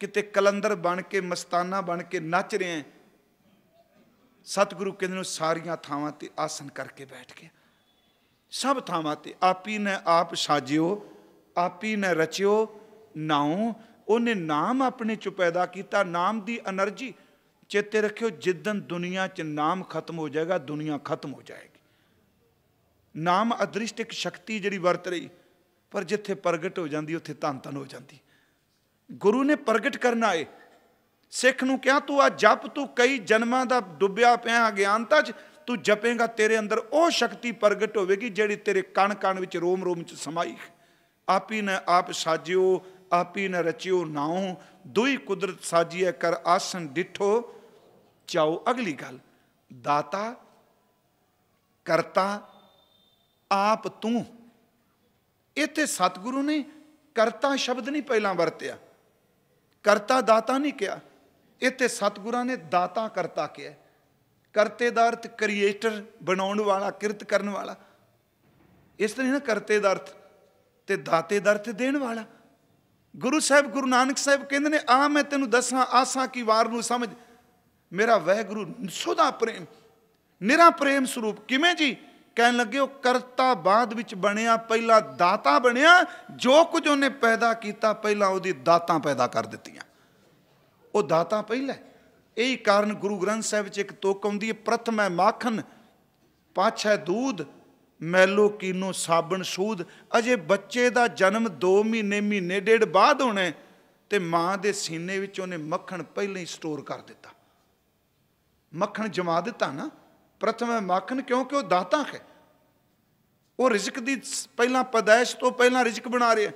ਕਿਤੇ ਕਲੰਦਰ ਬਣ ਕੇ ਮਸਤਾਨਾ ਬਣ ਕੇ ਨੱਚ ਰਿਹਾ ਸਤਿਗੁਰੂ ਕਹਿੰਦੇ ਨੇ ਸਾਰੀਆਂ ਥਾਵਾਂ ਤੇ ਆਸਨ ਕਰਕੇ ਬੈਠ ਗਿਆ ਸਭ ਥਾਵਾਂ ਤੇ ਆਪੀ ਨੇ ਆਪ ਸਾਜਿਓ ਆਪੀ ਨੇ ਰਚਿਓ ਨਾਉ ਉਹਨੇ ਨਾਮ ਆਪਣੇ ਚ ਪੈਦਾ ਕੀਤਾ ਨਾਮ ਦੀ એનર્ਜੀ ਚੇਤੇ ਰੱਖਿਓ ਜਿੱਦਨ ਦੁਨੀਆ 'ਚ ਨਾਮ ਖਤਮ ਹੋ ਜਾਏਗਾ ਦੁਨੀਆ ਖਤਮ ਹੋ ਜਾਏਗੀ ਨਾਮ ਅਦ੍ਰਿਸ਼ਟ ਇੱਕ ਸ਼ਕਤੀ ਜਿਹੜੀ ਵਰਤ ਰਹੀ ਪਰ ਜਿੱਥੇ ਪ੍ਰਗਟ ਹੋ ਜਾਂਦੀ ਉੱਥੇ ਤਨ ਤਨ ਹੋ ਜਾਂਦੀ ਗੁਰੂ ਨੇ ਪ੍ਰਗਟ ਕਰਨਾ ਹੈ ਸਿੱਖ ਨੂੰ ਕਿਹਾ ਤੂੰ ਆ ਜਪ ਤੂੰ ਕਈ ਜਨਮਾਂ ਦਾ ਡੁੱਬਿਆ ਪਿਆ ਗਿਆਨਤਾ 'ਚ ਤੂੰ ਜਪੇਗਾ ਤੇਰੇ ਅੰਦਰ ਉਹ ਸ਼ਕਤੀ ਪ੍ਰਗਟ ਹੋਵੇਗੀ ਜਿਹੜੀ ਤੇਰੇ ਕਣ ਕਣ ਵਿੱਚ ਰੋਮ ਰੋਮ 'ਚ ਸਮਾਈ ਆਪੀ ਨੇ ਆਪ ਸਾਜਿਓ ਆਪੀ ਨੇ ਰਚਿਓ ਨਾਉ ਦੁਈ ਕੁਦਰਤ ਸਾਜੀਐ ਕਰ ਆਸਨ ਡਿਠੋ ਚਾਓ ਅਗਲੀ ਗੱਲ ਦਾਤਾ ਕਰਤਾ ਆਪ ਤੂੰ ਇੱਥੇ ਸਤਿਗੁਰੂ ਨੇ ਕਰਤਾ ਸ਼ਬਦ ਨਹੀਂ ਪਹਿਲਾਂ ਵਰਤਿਆ ਕਰਤਾ ਦਾਤਾ ਨਹੀਂ ਕਿਹਾ ਇੱਥੇ ਸਤਿਗੁਰਾਂ ਨੇ ਦਾਤਾ ਕਰਤਾ ਕਿਹਾ ਕਰਤੇ ਦਾ ਅਰਥ ਕ੍ਰੀਏਟਰ ਬਣਾਉਣ ਵਾਲਾ ਕਿਰਤ ਕਰਨ ਵਾਲਾ ਇਸ ਤਰ੍ਹਾਂ ਨਾ ਕਰਤੇ ਦਾ ਅਰਥ ਤੇ ਦਾਤੇ ਦਾ ਅਰਥ ਦੇਣ ਵਾਲਾ ਗੁਰੂ ਸਾਹਿਬ ਗੁਰੂ ਨਾਨਕ ਸਾਹਿਬ ਕਹਿੰਦੇ ਨੇ ਆ ਮੈਂ ਤੈਨੂੰ ਦੱਸਾਂ ਆਸਾਂ ਕੀ ਵਾਰ ਨੂੰ ਸਮਝ ਮੇਰਾ ਵਹਿਗੁਰੂ ਸੋਦਾ ਪ੍ਰੇਮ ਨਿਰਾ ਪ੍ਰੇਮ ਸਰੂਪ ਕਿਵੇਂ ਜੀ ਕਹਿਣ ਲੱਗੇ ਉਹ ਕਰਤਾ ਬਾਦ ਵਿੱਚ ਬਣਿਆ ਪਹਿਲਾ ਦਾਤਾ ਬਣਿਆ ਜੋ ਕੁਝ ਉਹਨੇ ਪੈਦਾ ਕੀਤਾ ਪਹਿਲਾਂ ਉਹਦੀ ਦਾਤਾਂ ਪੈਦਾ ਕਰ ਦਿੱਤੀਆਂ ਉਹ ਦਾਤਾ ਪਹਿਲਾ ਇਹੀ ਕਾਰਨ ਗੁਰੂ ਗ੍ਰੰਥ ਸਾਹਿਬ ਵਿੱਚ ਇੱਕ ਤੋਕ ਆਉਂਦੀ ਹੈ ਪ੍ਰਥਮ ਹੈ ਮੱਖਣ ਪਾਛੈ ਦੂਧ ਮੈਲੋ ਕੀਨੋ ਸਾਬਣ ਸੂਦ ਅਜੇ ਬੱਚੇ ਦਾ ਜਨਮ 2 ਮਹੀਨੇ ਮਹੀਨੇ ਡੇਢ ਬਾਅਦ ਹੋਣਾ ਤੇ ਮਾਂ ਦੇ ਸੀਨੇ ਵਿੱਚ ਉਹਨੇ ਮੱਖਣ ਪਹਿਲਾਂ ਹੀ ਸਟੋਰ ਕਰ ਦਿੱਤਾ ਮੱਖਣ ਜਮਾ ਦਿੱਤਾ ਨਾ ਪ੍ਰਥਮ ਮੱਖਣ ਕਿਉਂਕਿ ਉਹ ਦਾਤਾ ਹੈ ਉਹ ਰਿਜ਼ਕ ਦੀ ਪਹਿਲਾਂ ਪਦਾਇਸ਼ ਤੋਂ ਪਹਿਲਾਂ ਰਿਜ਼ਕ ਬਣਾ ਰਿਹਾ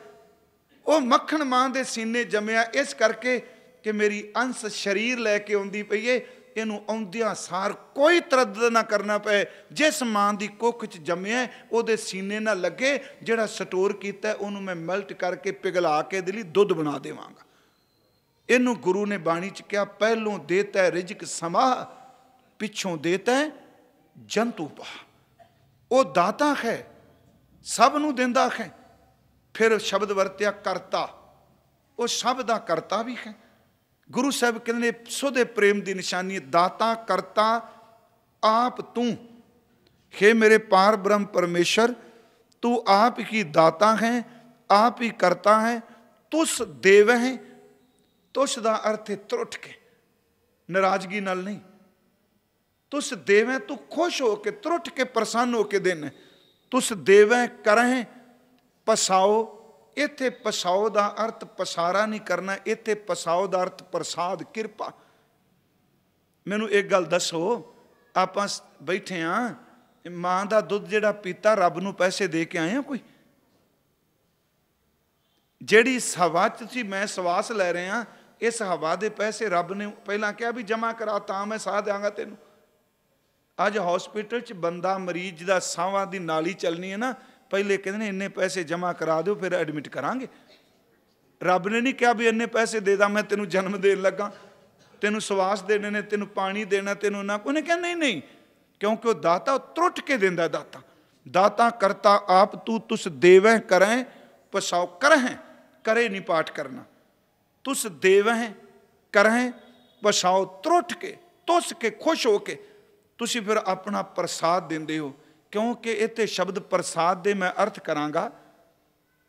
ਉਹ ਮੱਖਣ ਮਾਂ ਦੇ ਸੀਨੇ ਜੰਮਿਆ ਇਸ ਕਰਕੇ ਕਿ ਮੇਰੀ ਅੰਸ ਸਰੀਰ ਲੈ ਕੇ ਆਉਂਦੀ ਪਈ ਏ ਇਹਨੂੰ ਆਉਂਦਿਆਂ ਸਾਰ ਕੋਈ ਤਰਦਦ ਨਾ ਕਰਨਾ ਪਏ ਜਿਸ ਮਾਂ ਦੀ ਕੁੱਖ 'ਚ ਜੰਮਿਆ ਉਹਦੇ ਸੀਨੇ ਨਾਲ ਲੱਗੇ ਜਿਹੜਾ ਸਟੋਰ ਕੀਤਾ ਉਹਨੂੰ ਮੈਂ ਮਲਟ ਕਰਕੇ ਪਿਘਲਾ ਕੇ ਦੇ ਲਈ ਦੁੱਧ ਬਣਾ ਦੇਵਾਂਗਾ ਇਹਨੂੰ ਗੁਰੂ ਨੇ ਬਾਣੀ 'ਚ ਕਿਹਾ ਪਹਿਲੋਂ ਦੇਤਾ ਰਿਜਕ ਸਮਾ ਪਿੱਛੋਂ ਦੇਤਾ ਜੰਤੂ ਪਾ ਉਹ ਦਾਤਾ ਹੈ ਸਭ ਨੂੰ ਦਿੰਦਾ ਹੈ ਫਿਰ ਸ਼ਬਦ ਵਰਤਿਆ ਕਰਤਾ ਉਹ ਸਭ ਦਾ ਕਰਤਾ ਵੀ ਹੈ ਗੁਰੂ ਸਾਹਿਬ ਕਹਿੰਦੇ ਸੋਦੇ ਪ੍ਰੇਮ ਦੀ ਨਿਸ਼ਾਨੀ ਦਾਤਾ ਕਰਤਾ ਆਪ ਤੂੰ हे ਮੇਰੇ ਪਾਰ ਬ੍ਰਹਮ ਪਰਮੇਸ਼ਰ ਤੂੰ ਆਪ ਹੀ ਦਾਤਾ ਹੈ ਆਪ ਹੀ ਕਰਤਾ ਹੈ ਤੁਸ ਦੇਵ ਹੈ ਤੁਸ ਦਾ ਅਰਥ ਹੈ ਤਰੁੱਠ ਕੇ ਨਰਾਜ਼ਗੀ ਨਾਲ ਨਹੀਂ ਤੁਸ देवें ਤੂੰ ਖੁਸ਼ ਹੋ ਕੇ ਤਰੁੱਟ ਕੇ ਪ੍ਰਸੰਨ ਹੋ ਕੇ ਦੇਨ ਤੁਸ देवें ਕਰਹਿ ਪਸਾਓ ਇੱਥੇ ਪਸਾਓ ਦਾ ਅਰਥ ਪਸਾਰਾ ਨਹੀਂ ਕਰਨਾ ਇੱਥੇ ਪਸਾਓ ਦਾ ਅਰਥ ਪ੍ਰਸਾਦ ਕਿਰਪਾ ਮੈਨੂੰ ਇੱਕ ਗੱਲ ਦੱਸੋ ਆਪਾਂ ਬੈਠੇ ਆ ਮਾਂ ਦਾ ਦੁੱਧ ਜਿਹੜਾ ਪੀਤਾ ਰੱਬ ਨੂੰ ਪੈਸੇ ਦੇ ਕੇ ਆਏ ਆ ਕੋਈ ਜਿਹੜੀ ਹਵਾ ਤੁਸੀਂ ਮੈਂ ਸਵਾਸ ਲੈ ਰਹੇ ਆ ਇਸ ਹਵਾ ਦੇ ਪੈਸੇ ਰੱਬ ਨੇ ਪਹਿਲਾਂ ਕਿਹਾ ਵੀ ਜਮਾ ਕਰਾ ਤਾਂ ਮੈਂ ਸਾਹ ਦੇਵਾਂਗਾ ਤੈਨੂੰ ਅੱਜ ਹਸਪੀਟਲ 'ਚ ਬੰਦਾ ਮਰੀਜ਼ ਦਾ ਸਾਹਾਂ ਦੀ ਨਾਲੀ ਚੱਲਣੀ ਹੈ ਨਾ ਪਹਿਲੇ ਕਹਿੰਦੇ ਨੇ ਇੰਨੇ ਪੈਸੇ ਜਮ੍ਹਾਂ ਕਰਾ ਦਿਓ ਫਿਰ ਐਡਮਿਟ ਕਰਾਂਗੇ ਰੱਬ ਨੇ ਨਹੀਂ ਕਿਹਾ ਵੀ ਇੰਨੇ ਪੈਸੇ ਦੇ ਦਾਂ ਮੈਂ ਤੈਨੂੰ ਜਨਮ ਦੇਣ ਲੱਗਾ ਤੈਨੂੰ ਸਵਾਸ ਦੇਣੇ ਨੇ ਤੈਨੂੰ ਪਾਣੀ ਦੇਣਾ ਤੈਨੂੰ ਨਾ ਕੋਨੇ ਕਹਿੰਦਾ ਨਹੀਂ ਨਹੀਂ ਕਿਉਂਕਿ ਉਹ ਦਾਤਾ ਤਰੁੱਟ ਕੇ ਦਿੰਦਾ ਦਾਤਾ ਦਾਤਾ ਕਰਤਾ ਆਪ ਤੂੰ ਤੁਸ ਦੇਵਹਿ ਕਰੈ ਪਸਾਉ ਕਰਹਿ ਕਰੇ ਨਹੀਂ ਪਾਠ ਕਰਨਾ ਤੁਸ ਦੇਵਹਿ ਕਰਹਿ ਪਸਾਉ ਤਰੁੱਟ ਕੇ ਤੁਸ ਕੇ ਖੁਸ਼ ਹੋ ਕੇ ਤੁਸੀਂ ਫਿਰ ਆਪਣਾ ਪ੍ਰਸਾਦ ਦਿੰਦੇ ਹੋ ਕਿਉਂਕਿ ਇੱਥੇ ਸ਼ਬਦ ਪ੍ਰਸਾਦ ਦੇ ਮੈਂ ਅਰਥ ਕਰਾਂਗਾ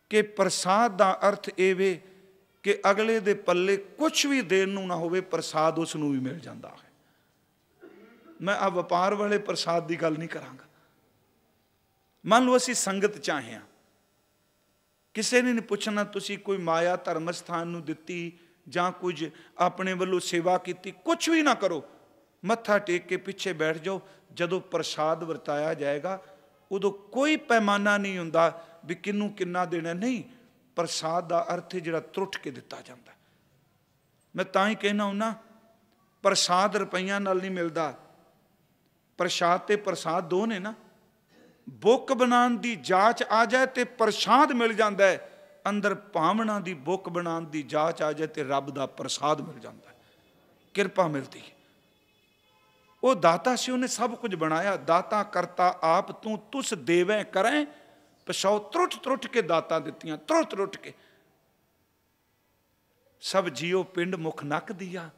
ਕਿ ਪ੍ਰਸਾਦ ਦਾ ਅਰਥ ਇਹ ਵੇ ਕਿ ਅਗਲੇ ਦੇ ਪੱਲੇ ਕੁਝ ਵੀ ਦੇਣ ਨੂੰ ਨਾ ਹੋਵੇ ਪ੍ਰਸਾਦ ਉਸ ਨੂੰ ਵੀ ਮਿਲ ਜਾਂਦਾ ਹੈ ਮੈਂ ਆ ਵਪਾਰ ਵਾਲੇ ਪ੍ਰਸਾਦ ਦੀ ਗੱਲ ਨਹੀਂ ਕਰਾਂਗਾ ਮੰਨ ਲਓ ਅਸੀਂ ਸੰਗਤ ਚਾਹਿਆ ਕਿਸੇ ਨੇ ਨਹੀਂ ਪੁੱਛਣਾ ਤੁਸੀਂ ਕੋਈ ਮਾਇਆ ਧਰਮ ਸਥਾਨ ਨੂੰ ਦਿੱਤੀ ਜਾਂ ਕੁਝ ਆਪਣੇ ਵੱਲੋਂ ਸੇਵਾ ਕੀਤੀ ਕੁਝ ਵੀ ਨਾ ਕਰੋ ਮੱਥਾ ਟੇਕ ਕੇ ਪਿੱਛੇ ਬੈਠ ਜਾਓ ਜਦੋਂ ਪ੍ਰਸ਼ਾਦ ਵਰਤਾਇਆ ਜਾਏਗਾ ਉਦੋਂ ਕੋਈ ਪੈਮਾਨਾ ਨਹੀਂ ਹੁੰਦਾ ਵੀ ਕਿੰਨੂੰ ਕਿੰਨਾ ਦੇਣਾ ਨਹੀਂ ਪ੍ਰਸਾਦ ਦਾ ਅਰਥ ਜਿਹੜਾ ਤਰੁੱਟ ਕੇ ਦਿੱਤਾ ਜਾਂਦਾ ਮੈਂ ਤਾਂ ਹੀ ਕਹਿਣਾ ਹੁੰਨਾ ਪ੍ਰਸਾਦ ਰੁਪਈਆਂ ਨਾਲ ਨਹੀਂ ਮਿਲਦਾ ਪ੍ਰਸਾਦ ਤੇ ਪ੍ਰਸਾਦ ਦੋ ਨੇ ਨਾ ਬੁੱਕ ਬਣਾਉਣ ਦੀ ਜਾਂਚ ਆ ਜਾਏ ਤੇ ਪ੍ਰਸਾਦ ਮਿਲ ਜਾਂਦਾ ਹੈ ਅੰਦਰ ਭਾਵਨਾ ਦੀ ਬੁੱਕ ਬਣਾਉਣ ਦੀ ਜਾਂਚ ਆ ਜਾਏ ਤੇ ਰੱਬ ਦਾ ਪ੍ਰਸਾਦ ਮਿਲ ਜਾਂਦਾ ਕਿਰਪਾ ਮਿਲਦੀ ਹੈ ਉਹ ਦਾਤਾ ਸੀ ਉਹਨੇ ਸਭ ਕੁਝ ਬਣਾਇਆ ਦਾਤਾ ਕਰਤਾ ਆਪ ਤੂੰ ਤੁਸ ਦੇਵੇਂ ਕਰੈ ਪਛਾਉ ਤਰੁੱਠ ਤਰੁੱਠ ਕੇ ਦਾਤਾ ਦਿੱਤੀਆਂ ਤਰੁੱਠ ਤਰੁੱਠ ਕੇ ਸਭ ਜੀਉ ਪਿੰਡ ਮੁਖ ਨਕ ਦੀਆ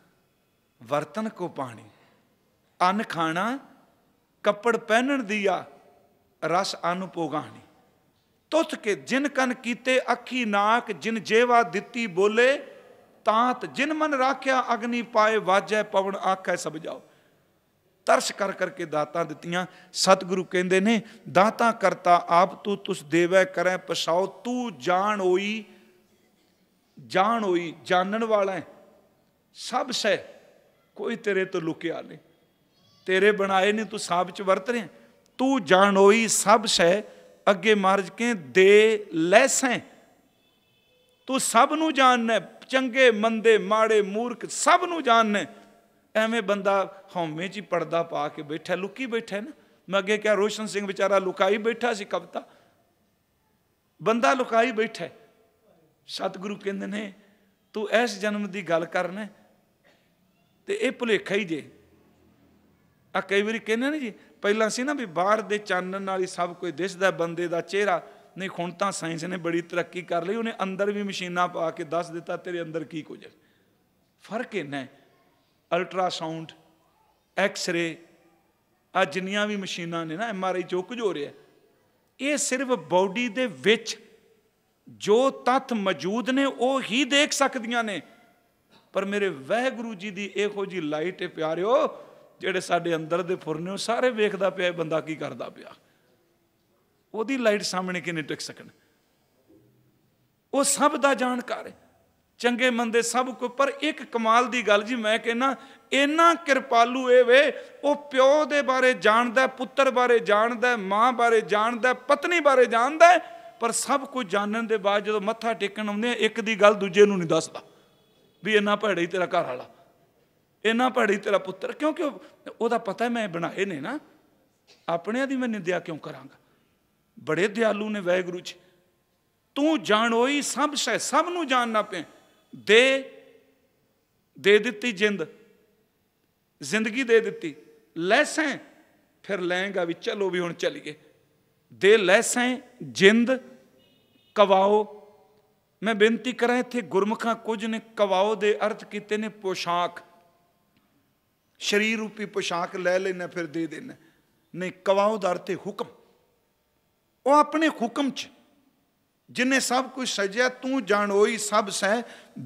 ਵਰਤਨ ਕੋ ਪਾਣੀ ਅੰਨ ਖਾਣਾ ਕੱਪੜ ਪਹਿਨਣ ਦੀਆ ਰਸ ਅਨ ਭੋਗਾਣੀ ਕੇ ਜਿਨ ਕਨ ਕੀਤੇ ਅੱਖੀ ਨਾਕ ਜਿਨ ਜੇਵਾ ਦਿੱਤੀ ਬੋਲੇ ਤਾਂਤ ਜਿਨ ਮਨ ਰਾਖਿਆ ਅਗਨੀ ਪਾਏ ਵਾਜੈ ਪਵਨ ਆਖੈ ਸਭ ਜਾਓ ਤਰਸ ਕਰ ਕਰਕੇ ਦਾਤਾਂ ਦਿੱਤੀਆਂ ਸਤਿਗੁਰੂ ਕਹਿੰਦੇ ਨੇ ਦਾਤਾਂ ਕਰਤਾ ਆਪ ਤੂੰ ਤੁਸ ਦੇਵੈ ਕਰੈ ਪਸਾਉ ਤੂੰ ਜਾਣ ਹੋਈ ਜਾਣ ਹੋਈ ਜਾਣਨ ਵਾਲਾ ਹੈ ਸਭ ਸੈ ਕੋਈ ਤੇਰੇ ਤੋਂ ਲੁਕਿਆ ਨਹੀਂ ਤੇਰੇ ਬਣਾਏ ਨੇ ਤੂੰ ਸਾਬ ਚ ਵਰਤ ਰਿਹਾ ਤੂੰ ਜਾਣ ਹੋਈ ਸਭ ਸੈ ਅੱਗੇ ਮਾਰਜ ਕੇ ਦੇ ਲੈਸੈ ਤੂੰ ਸਭ ਨੂੰ ਜਾਣਨਾ ਚੰਗੇ ਮੰਦੇ ਮਾੜੇ ਮੂਰਖ ਸਭ ਨੂੰ ਜਾਣਨਾ ਐਵੇਂ ਬੰਦਾ ਹਉਮੇ 'ਚ ਹੀ ਪਰਦਾ ਪਾ ਕੇ ਬੈਠਾ ਲੁਕੀ ਬੈਠਾ ਨਾ ਮੈਂ ਅੱਗੇ ਕਿਹਾ ਰੋਸ਼ਨ ਸਿੰਘ ਵਿਚਾਰਾ ਲੁਕਾਈ ਬੈਠਾ ਸੀ ਕਵਤਾ ਬੰਦਾ ਲੁਕਾਈ ਬੈਠਾ ਸਤਿਗੁਰੂ ਕਹਿੰਦੇ ਨੇ ਤੂੰ ਐਸ ਜਨਮ ਦੀ ਗੱਲ ਕਰਨਾ ਤੇ ਇਹ ਭੁਲੇਖਾ ਹੀ ਜੇ ਆ ਕਈ ਵਾਰੀ ਕਹਿੰਦੇ ਨੇ ਜੀ ਪਹਿਲਾਂ ਸੀ ਨਾ ਵੀ ਬਾਹਰ ਦੇ ਚਾਨਣ ਨਾਲ ਹੀ ਸਭ ਕੁਝ ਦਿਸਦਾ ਬੰਦੇ ਦਾ ਚਿਹਰਾ ਨਹੀਂ ਹੁਣ ਤਾਂ ਸਾਇੰਸ ਨੇ ਬੜੀ ਤਰੱਕੀ ਕਰ ਲਈ ਉਹਨੇ ਅੰਦਰ ਵੀ ਮਸ਼ੀਨਾਂ ਪਾ ਕੇ ਦੱਸ ਦਿੱਤਾ ਤੇਰੇ ਅੰਦਰ ਕੀ ਕੁਝ ਹੈ ਫਰਕ ਇਹਨਾਂ ਹੈ ਅਲਟਰਾਸਾਊਂਡ ਐਕਸ-ਰੇ ਆ ਜਿੰਨੀਆਂ ਵੀ ਮਸ਼ੀਨਾਂ ਨੇ ਨਾ ਐਮ ਆਰ ਆਈ ਜੋ ਕੁਝ ਹੋ ਰਿਹਾ ਇਹ ਸਿਰਫ ਬਾਡੀ ਦੇ ਵਿੱਚ ਜੋ ਤੱਤ ਮੌਜੂਦ ਨੇ ਉਹ ਹੀ ਦੇਖ ਸਕਦੀਆਂ ਨੇ ਪਰ ਮੇਰੇ ਵਹਿਗੁਰੂ ਜੀ ਦੀ ਇਹੋ ਜੀ ਲਾਈਟ ਹੈ ਪਿਆਰਿਓ ਜਿਹੜੇ ਸਾਡੇ ਅੰਦਰ ਦੇ ਫੁਰਨੇ ਉਹ ਸਾਰੇ ਵੇਖਦਾ ਪਿਆ ਬੰਦਾ ਕੀ ਕਰਦਾ ਪਿਆ ਉਹਦੀ ਲਾਈਟ ਸਾਹਮਣੇ ਕਿਨੇ ਟਿਕ ਸਕਣ ਉਹ ਸਭ ਦਾ ਜਾਣਕਾਰ ਹੈ ਚੰਗੇ ਮੰਦੇ ਸਭ ਕੋ ਪਰ ਇੱਕ ਕਮਾਲ ਦੀ ਗੱਲ ਜੀ ਮੈਂ ਕਹਿੰਨਾ ਇੰਨਾ ਕਿਰਪਾਲੂ ਇਹ ਵੇ ਉਹ ਪਿਓ ਦੇ ਬਾਰੇ ਜਾਣਦਾ ਪੁੱਤਰ ਬਾਰੇ ਜਾਣਦਾ ਮਾਂ ਬਾਰੇ ਜਾਣਦਾ ਪਤਨੀ ਬਾਰੇ ਜਾਣਦਾ ਪਰ ਸਭ ਕੁਝ ਜਾਣਨ ਦੇ ਬਾਅਦ ਜਦੋਂ ਮੱਥਾ ਟੇਕਣ ਆਉਂਦੇ ਆ ਇੱਕ ਦੀ ਗੱਲ ਦੂਜੇ ਨੂੰ ਨਹੀਂ ਦੱਸਦਾ ਵੀ ਇੰਨਾ ਭੜੀ ਤੇਰਾ ਘਰ ਵਾਲਾ ਇੰਨਾ ਭੜੀ ਤੇਰਾ ਪੁੱਤਰ ਕਿਉਂਕਿ ਉਹਦਾ ਪਤਾ ਮੈਂ ਬਣਾਏ ਨੇ ਨਾ ਆਪਣਿਆਂ ਦੀ ਮੈਂ ਨਿੰਦਿਆ ਕਿਉਂ ਕਰਾਂਗਾ ਬੜੇ ਦਿਆਲੂ ਨੇ ਵੈਗੁਰੂ ਚ ਤੂੰ ਜਾਣੋਈ ਸਭ ਸਭ ਨੂੰ ਜਾਣਨਾ ਪਿਆ ਦੇ ਦੇ ਦਿੱਤੀ ਜਿੰਦ ਜ਼ਿੰਦਗੀ ਦੇ ਦਿੱਤੀ ਲੈਸਾਂ ਫਿਰ ਲੈਂਗਾ ਵੀ ਚਲੋ ਵੀ ਹੁਣ ਚਲੀਏ ਦੇ ਲੈਸਾਂ ਜਿੰਦ ਕਵਾਓ ਮੈਂ ਬੇਨਤੀ ਕਰਾਂ ਇੱਥੇ ਗੁਰਮਖਾਂ ਕੁਝ ਨੇ ਕਵਾਓ ਦੇ ਅਰਥ ਕੀਤੇ ਨੇ ਪੋਸ਼ਾਕ ਸ਼ਰੀਰ ਰੂਪੀ ਪੋਸ਼ਾਕ ਲੈ ਲੈਣਾ ਫਿਰ ਦੇ ਦੇਣਾ ਨਹੀਂ ਕਵਾਓ ਦਰ ਤੇ ਹੁਕਮ ਉਹ ਆਪਣੇ ਹੁਕਮ 'ਚ ਜਿਨੇ ਸਭ ਕੁਝ ਸਜਿਆ ਤੂੰ ਜਾਣੋਈ ਸਭ ਸੈ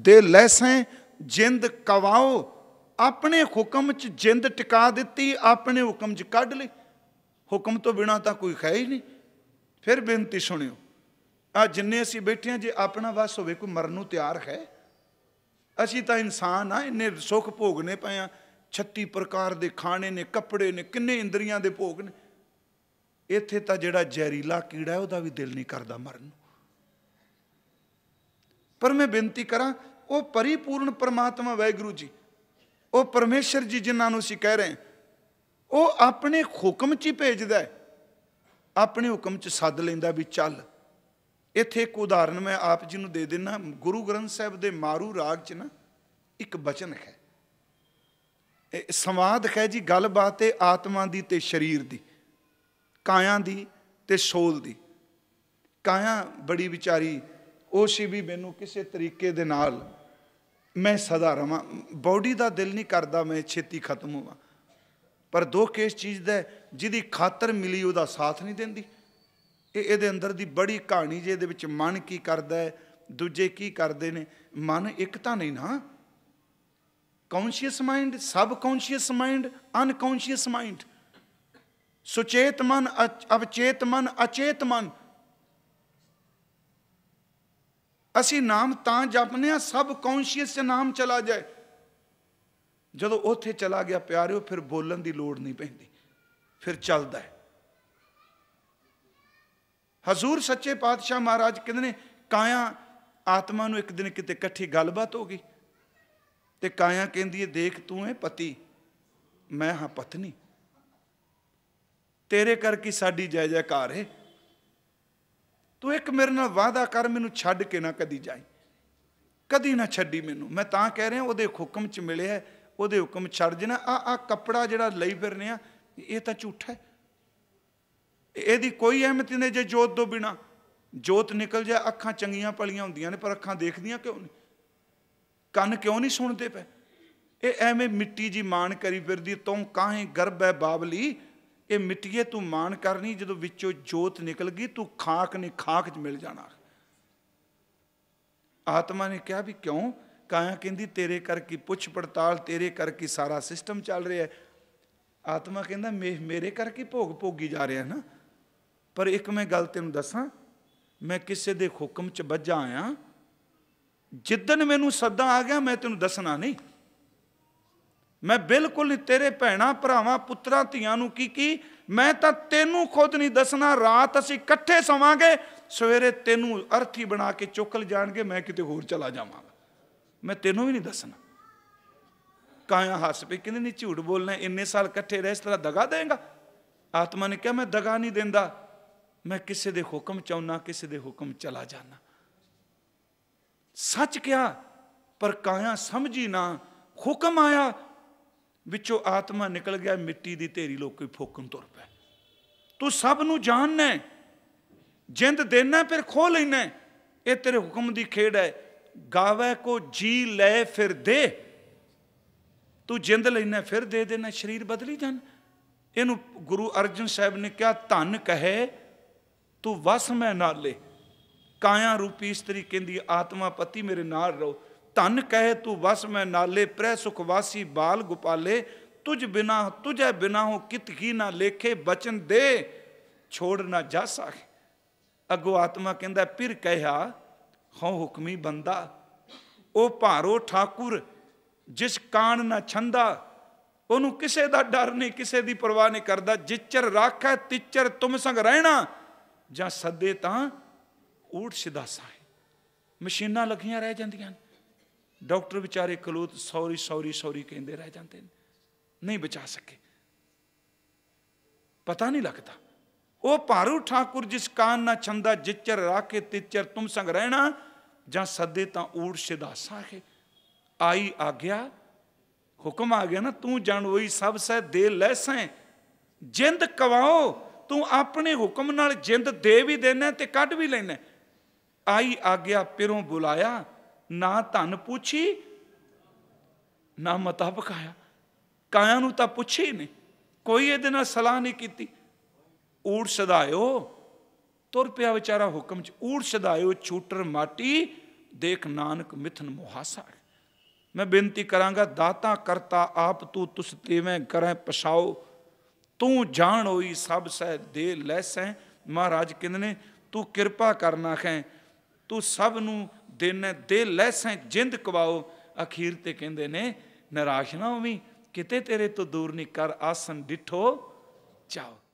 ਦੇ ਲੈਸੈਂ ਜਿੰਦ ਕਵਾਓ ਆਪਣੇ ਹੁਕਮ ਚ ਜਿੰਦ ਟਿਕਾ ਦਿੱਤੀ ਆਪਣੇ ਹੁਕਮ ਚ ਕੱਢ ਲਈ ਹੁਕਮ ਤੋਂ ਬਿਨਾ ਤਾਂ ਕੋਈ ਖੈ ਹੀ ਨਹੀਂ ਫਿਰ ਬੇਨਤੀ ਸੁਣਿਓ ਆ ਜਿੰਨੇ ਅਸੀਂ ਬੈਠੇ ਆ ਜੇ ਆਪਣਾ ਵਸ ਹੋਵੇ ਕੋਈ ਮਰਨ ਨੂੰ ਤਿਆਰ ਹੈ ਅਸੀਂ ਤਾਂ ਇਨਸਾਨ ਆ ਇੰਨੇ ਸੁੱਖ ਭੋਗਨੇ ਪਏ ਆ 36 ਪ੍ਰਕਾਰ ਦੇ ਖਾਣੇ ਨੇ ਕੱਪੜੇ ਨੇ ਕਿੰਨੇ ਇੰਦਰੀਆਂ ਦੇ ਭੋਗ ਨੇ ਇੱਥੇ ਤਾਂ ਜਿਹੜਾ ਜ਼ਹਿਰੀਲਾ ਕੀੜਾ ਉਹਦਾ ਵੀ ਦਿਲ ਨਹੀਂ ਕਰਦਾ ਮਰਨ ਨੂੰ ਪਰ ਮੈਂ ਬੇਨਤੀ ਕਰਾਂ ਉਹ ਪਰਿਪੂਰਨ ਪਰਮਾਤਮਾ ਵੈਗੁਰੂ ਜੀ ਉਹ ਪਰਮੇਸ਼ਰ ਜੀ ਜਿਨ੍ਹਾਂ ਨੂੰ ਅਸੀਂ ਕਹਿ ਰਹੇ ਉਹ ਆਪਣੇ ਹੁਕਮ 'ਚ ਹੀ ਭੇਜਦਾ ਹੈ ਆਪਣੇ ਹੁਕਮ 'ਚ ਸੱਦ ਲੈਂਦਾ ਵੀ ਚੱਲ ਇੱਥੇ ਇੱਕ ਉਦਾਹਰਨ ਮੈਂ ਆਪ ਜੀ ਨੂੰ ਦੇ ਦਿੰਨਾ ਗੁਰੂ ਗ੍ਰੰਥ ਸਾਹਿਬ ਦੇ ਮਾਰੂ ਰਾਗ 'ਚ ਨਾ ਇੱਕ ਬਚਨ ਹੈ ਇਹ ਸੰਵਾਦ ਹੈ ਜੀ ਗੱਲਬਾਤ ਹੈ ਆਤਮਾ ਦੀ ਤੇ ਸਰੀਰ ਦੀ ਕਾਇਆ ਦੀ ਤੇ ਸੋਲ ਦੀ ਕਾਇਆ ਬੜੀ ਵਿਚਾਰੀ ਉਹ ਵੀ ਮੈਨੂੰ ਕਿਸੇ ਤਰੀਕੇ ਦੇ ਨਾਲ ਮੈਂ ਸਦਾ ਰਵਾਂ ਬਾਡੀ ਦਾ ਦਿਲ ਨਹੀਂ ਕਰਦਾ ਮੈਂ ਛੇਤੀ ਖਤਮ ਹੋਵਾਂ ਪਰ ਦੋ ਕੇਸ ਚੀਜ਼ ਦਾ ਜਿਹਦੀ ਖਾਤਰ ਮਿਲੀ ਉਹਦਾ ਸਾਥ ਨਹੀਂ ਦਿੰਦੀ ਇਹ ਇਹਦੇ ਅੰਦਰ ਦੀ ਬੜੀ ਕਹਾਣੀ ਜੇ ਇਹਦੇ ਵਿੱਚ ਮਨ ਕੀ ਕਰਦਾ ਹੈ ਦੂਜੇ ਕੀ ਕਰਦੇ ਨੇ ਮਨ ਇੱਕ ਤਾਂ ਨਹੀਂ ਨਾ conscious mind subconscious mind unconscious mind ਸੁਚੇਤ ਮਨ ਅਵਚੇਤ ਮਨ ਅਚੇਤ ਮਨ ਅਸੀਂ ਨਾਮ ਤਾਂ ਜਪਨੇ ਆ ਸਭ ਕੌਂਸ਼ੀਅਸ ਚ ਨਾਮ ਚਲਾ ਜਾਏ ਜਦੋਂ ਉੱਥੇ ਚਲਾ ਗਿਆ ਪਿਆਰਿਓ ਫਿਰ ਬੋਲਣ ਦੀ ਲੋੜ ਨਹੀਂ ਪੈਂਦੀ ਫਿਰ ਚੱਲਦਾ ਹੈ ਹਜ਼ੂਰ ਸੱਚੇ ਪਾਤਸ਼ਾਹ ਮਹਾਰਾਜ ਕਹਿੰਦੇ ਨੇ ਕਾਇਆ ਆਤਮਾ ਨੂੰ ਇੱਕ ਦਿਨ ਕਿਤੇ ਇਕੱਠੀ ਗੱਲਬਾਤ ਹੋ ਗਈ ਤੇ ਕਾਇਆ ਕਹਿੰਦੀ ਏ ਦੇਖ ਤੂੰ ਏ ਪਤੀ ਮੈਂ ਹਾਂ ਪਤਨੀ ਤੇਰੇ ਕਰਕੇ ਸਾਡੀ ਜੈ ਜੈਕਾਰ ਹੈ ਤੂੰ ਇੱਕ ਮੇਰੇ ਨਾਲ ਵਾਅਦਾ ਕਰ ਮੈਨੂੰ ਛੱਡ ਕੇ ਨਾ ਕਦੀ ਜਾਈ ਕਦੀ ਨਾ ਛੱਡੀ ਮੈਨੂੰ ਮੈਂ ਤਾਂ ਕਹਿ ਰਿਹਾ ਉਹਦੇ ਹੁਕਮ ਚ ਮਿਲਿਆ ਉਹਦੇ ਹੁਕਮ ਛੱਡ ਜਣਾ ਆ ਆ ਕਪੜਾ ਜਿਹੜਾ ਲਈ ਫਿਰਨੇ ਆ ਇਹ ਤਾਂ ਝੂਠਾ ਹੈ ਇਹਦੀ ਕੋਈ ਅਹਿਮਤ ਨਹੀਂ ਜੇ ਜੋਤ ਤੋਂ ਬਿਨਾ ਜੋਤ ਨਿਕਲ ਜਾ ਅੱਖਾਂ ਚੰਗੀਆਂ ਪਲੀਆਂ ਹੁੰਦੀਆਂ ਨੇ ਪਰ ਅੱਖਾਂ ਦੇਖਦੀਆਂ ਕਿਉਂ ਨਹੀਂ ਕੰਨ ਕਿਉਂ ਨਹੀਂ ਸੁਣਦੇ ਪਏ ਇਹ ਐਵੇਂ ਮਿੱਟੀ ਜੀ ਮਾਨ ਕਰੀ ਫਿਰਦੀ ਤੂੰ ਕਾਹੇ ਗਰਬ ਹੈ ਬਾਬਲੀ ਇਹ ਮਿੱਟੀਏ ਤੂੰ ਮਾਨ ਕਰਨੀ ਜਦੋਂ ਵਿੱਚੋਂ ਜੋਤ ਨਿਕਲ ਗਈ ਤੂੰ ਖਾਕ ਨੇ ਖਾਕ 'ਚ ਮਿਲ ਜਾਣਾ ਆਤਮਾ ਨੇ ਕਿਹਾ ਵੀ ਕਿਉਂ ਕਾਇਆ ਕਹਿੰਦੀ ਤੇਰੇ ਕਰਕੇ ਪੁੱਛ ਪੜਤਾਲ ਤੇਰੇ ਕਰਕੇ ਸਾਰਾ ਸਿਸਟਮ ਚੱਲ ਰਿਹਾ ਹੈ ਆਤਮਾ ਕਹਿੰਦਾ ਮੇਰੇ ਕਰਕੇ ਭੋਗ ਭੋਗੀ ਜਾ ਰਿਹਾ ਨਾ ਪਰ ਇੱਕ ਮੈਂ ਗੱਲ ਤੈਨੂੰ ਦੱਸਾਂ ਮੈਂ ਕਿਸੇ ਦੇ ਹੁਕਮ 'ਚ ਵੱਜਾ ਆਇਆ ਜਿੱਦਨ ਮੈਨੂੰ ਸੱਦਾ ਆ ਗਿਆ ਮੈਂ ਤੈਨੂੰ ਦੱਸਣਾ ਨਹੀਂ ਮੈਂ ਬਿਲਕੁਲ ਤੇਰੇ ਭੈਣਾ ਭਰਾਵਾਂ ਪੁੱਤਰਾਂ ਧੀਆਂ ਨੂੰ ਕੀ ਕੀ ਮੈਂ ਤਾਂ ਤੈਨੂੰ ਖੁਦ ਨਹੀਂ ਦੱਸਣਾ ਰਾਤ ਅਸੀਂ ਇਕੱਠੇ ਸੌਵਾਂਗੇ ਸਵੇਰੇ ਤੈਨੂੰ ਅਰਥੀ ਬਣਾ ਕੇ ਚੁੱਕ ਜਾਣਗੇ ਮੈਂ ਕਿਤੇ ਹੋਰ ਚਲਾ ਜਾਵਾਂਗਾ ਮੈਂ ਤੈਨੂੰ ਵੀ ਨਹੀਂ ਦੱਸਣਾ ਕਾਇਆ ਹੱਸ ਪਈ ਕਿੰਨੇ ਨਹੀਂ ਝੂਠ ਬੋਲਣਾ ਇੰਨੇ ਸਾਲ ਇਕੱਠੇ ਰਹਿ ਇਸ ਤਰ੍ਹਾਂ ਦਗਾ ਦੇਗਾ ਆਤਮਾ ਨੇ ਕਿਹਾ ਮੈਂ ਦਗਾ ਨਹੀਂ ਦਿੰਦਾ ਮੈਂ ਕਿਸੇ ਦੇ ਹੁਕਮ ਚਾਉਣਾ ਕਿਸੇ ਦੇ ਹੁਕਮ ਚਲਾ ਜਾਣਾ ਸੱਚ ਕਿਹਾ ਪਰ ਕਾਇਆ ਸਮਝੀ ਨਾ ਹੁਕਮ ਆਇਆ ਵਿੱਚੋਂ ਆਤਮਾ ਨਿਕਲ ਗਿਆ ਮਿੱਟੀ ਦੀ ਢੇਰੀ ਲੋਕ ਕੋਈ ਫੋਕਣ ਤੁਰ ਪਏ ਤੂੰ ਸਭ ਨੂੰ ਜਾਣਨਾ ਹੈ ਜਿੰਦ ਦੇਣਾ ਫਿਰ ਖੋ ਲੈਣਾ ਇਹ ਤੇਰੇ ਹੁਕਮ ਦੀ ਖੇਡ ਹੈ ਗਾਵੇ ਕੋ ਜੀ ਲੈ ਫਿਰ ਦੇ ਤੂੰ ਜਿੰਦ ਲੈਣਾ ਫਿਰ ਦੇ ਦੇਣਾ ਸਰੀਰ ਬਦਲੀ ਜਾਣ ਇਹਨੂੰ ਗੁਰੂ ਅਰਜਨ ਸਾਹਿਬ ਨੇ ਕਿਹਾ ਧਨ ਕਹੇ ਤੂੰ ਵਸ ਮੈਂ ਨਾਲੇ ਕਾਇਆ ਰੂਪੀ ਇਸਤਰੀ ਕਹਿੰਦੀ ਆਤਮਾ ਪਤੀ ਮੇਰੇ ਨਾਲ ਰਹੋ ਧਨ ਕਹਿ ਤੂੰ ਵਸ ਮੈਂ ਨਾਲੇ ਪ੍ਰਹਿ ਸੁਖ ਵਾਸੀ ਬਾਲ ਗੋਪਾਲੇ ਤੁਝ ਬਿਨਾ ਤੁਝੇ ਬਿਨਾ ਹੋ ਕਿਤ ਕੀ ਨਾ ਲੇਖੇ ਬਚਨ ਦੇ ਛੋੜ ਨਾ ਜਾ ਸਕੇ ਅਗੋ ਆਤਮਾ ਕਹਿੰਦਾ ਪਿਰ ਕਹਿਆ ਹਉ ਹੁਕਮੀ ਬੰਦਾ ਉਹ ਭਾਰੋ ਠਾਕੁਰ ਜਿਸ ਕਾਣ ਨਾ ਛੰਦਾ ਉਹਨੂੰ ਕਿਸੇ ਦਾ ਡਰ ਨਹੀਂ ਕਿਸੇ ਦੀ ਪਰਵਾਹ ਨਹੀਂ ਕਰਦਾ ਜਿੱਚਰ ਰਾਖੈ ਤਿੱਚਰ ਤੁਮ ਸੰਗ ਰਹਿਣਾ ਜਾਂ ਸੱਦੇ ਤਾਂ ਊਠ ਸਿਦਾਸਾ ਮਸ਼ੀਨਾਂ ਲੱਗੀਆਂ ਰਹਿ ਜਾਂਦੀਆਂ ਨੇ ਡਾਕਟਰ ਵਿਚਾਰੇ ਕਲੂਤ ਸੌਰੀ ਸੌਰੀ ਸੌਰੀ ਕਹਿੰਦੇ ਰਹਿ ਜਾਂਦੇ ਨੇ ਨਹੀਂ ਬਚਾ ਸਕੇ ਪਤਾ ਨਹੀਂ ਲੱਗਦਾ ਉਹ ਭਾਰੂ ਠਾਕੁਰ ਜਿਸ ਕਾਨ ਨਾ ਚੰਦਾ ਜਿਚਰ ਰਾਕੇ ਤਿੱਚਰ ਤੁਮ ਸੰਗ ਰਹਿਣਾ ਜਾਂ ਸੱਦੇ ਤਾਂ ਊੜ ਸਿਧਾਸਾ ਹੈ ਆਈ ਆਗਿਆ ਹੁਕਮ ਆ ਗਿਆ ਨਾ ਤੂੰ ਜਾਣ ਜਾਣੋਈ ਸਭ ਸਹਿ ਦੇ ਲੈਸੈ ਜਿੰਦ ਕਵਾਓ ਤੂੰ ਆਪਣੇ ਹੁਕਮ ਨਾਲ ਜਿੰਦ ਦੇ ਵੀ ਦੇਣਾ ਤੇ ਕੱਢ ਵੀ ਲੈਣਾ ਆਈ ਆਗਿਆ ਪਿਰੋਂ ਬੁਲਾਇਆ ਨਾ ਧਨ ਪੁੱਛੀ ਨਾ ਮਤਾ ਪਕਾਇਆ ਕਾਇਆ ਨੂੰ ਤਾਂ ਪੁੱਛੀ ਨਹੀਂ ਕੋਈ ਇਹਦੇ ਨਾਲ ਸਲਾਹ ਨਹੀਂ ਕੀਤੀ ਊੜ ਸਦਾਇਓ ਤੁਰ ਪਿਆ ਵਿਚਾਰਾ ਹੁਕਮ ਚ ਊੜ ਸਦਾਇਓ ਛੂਟਰ ਮਾਟੀ ਦੇਖ ਨਾਨਕ ਮਿਥਨ ਮੁਹਾਸਾ ਮੈਂ ਬੇਨਤੀ ਕਰਾਂਗਾ ਦਾਤਾ ਕਰਤਾ ਆਪ ਤੂੰ ਤੁਸ ਤੇਵੇਂ ਕਰੈ ਪਸਾਓ ਤੂੰ ਜਾਣ ਹੋਈ ਸਭ ਸਹਿ ਦੇ ਲੈਸੈ ਮਹਾਰਾਜ ਕਹਿੰਦੇ ਨੇ ਤੂੰ ਕਿਰਪਾ ਕਰਨਾ ਖੈ ਤੂੰ ਸਭ ਨੂੰ ਦਿਨ ਦੇ ਲੈਸੇ ਜਿੰਦ ਕਵਾਓ ਅਖੀਰ ਤੇ ਕਹਿੰਦੇ ਨੇ ਨਿਰਾਸ਼ ਨਾ ਕਿਤੇ ਤੇਰੇ ਤੋਂ ਦੂਰ ਨਹੀਂ ਕਰ ਆਸਨ ਡਿਠੋ ਚਾਓ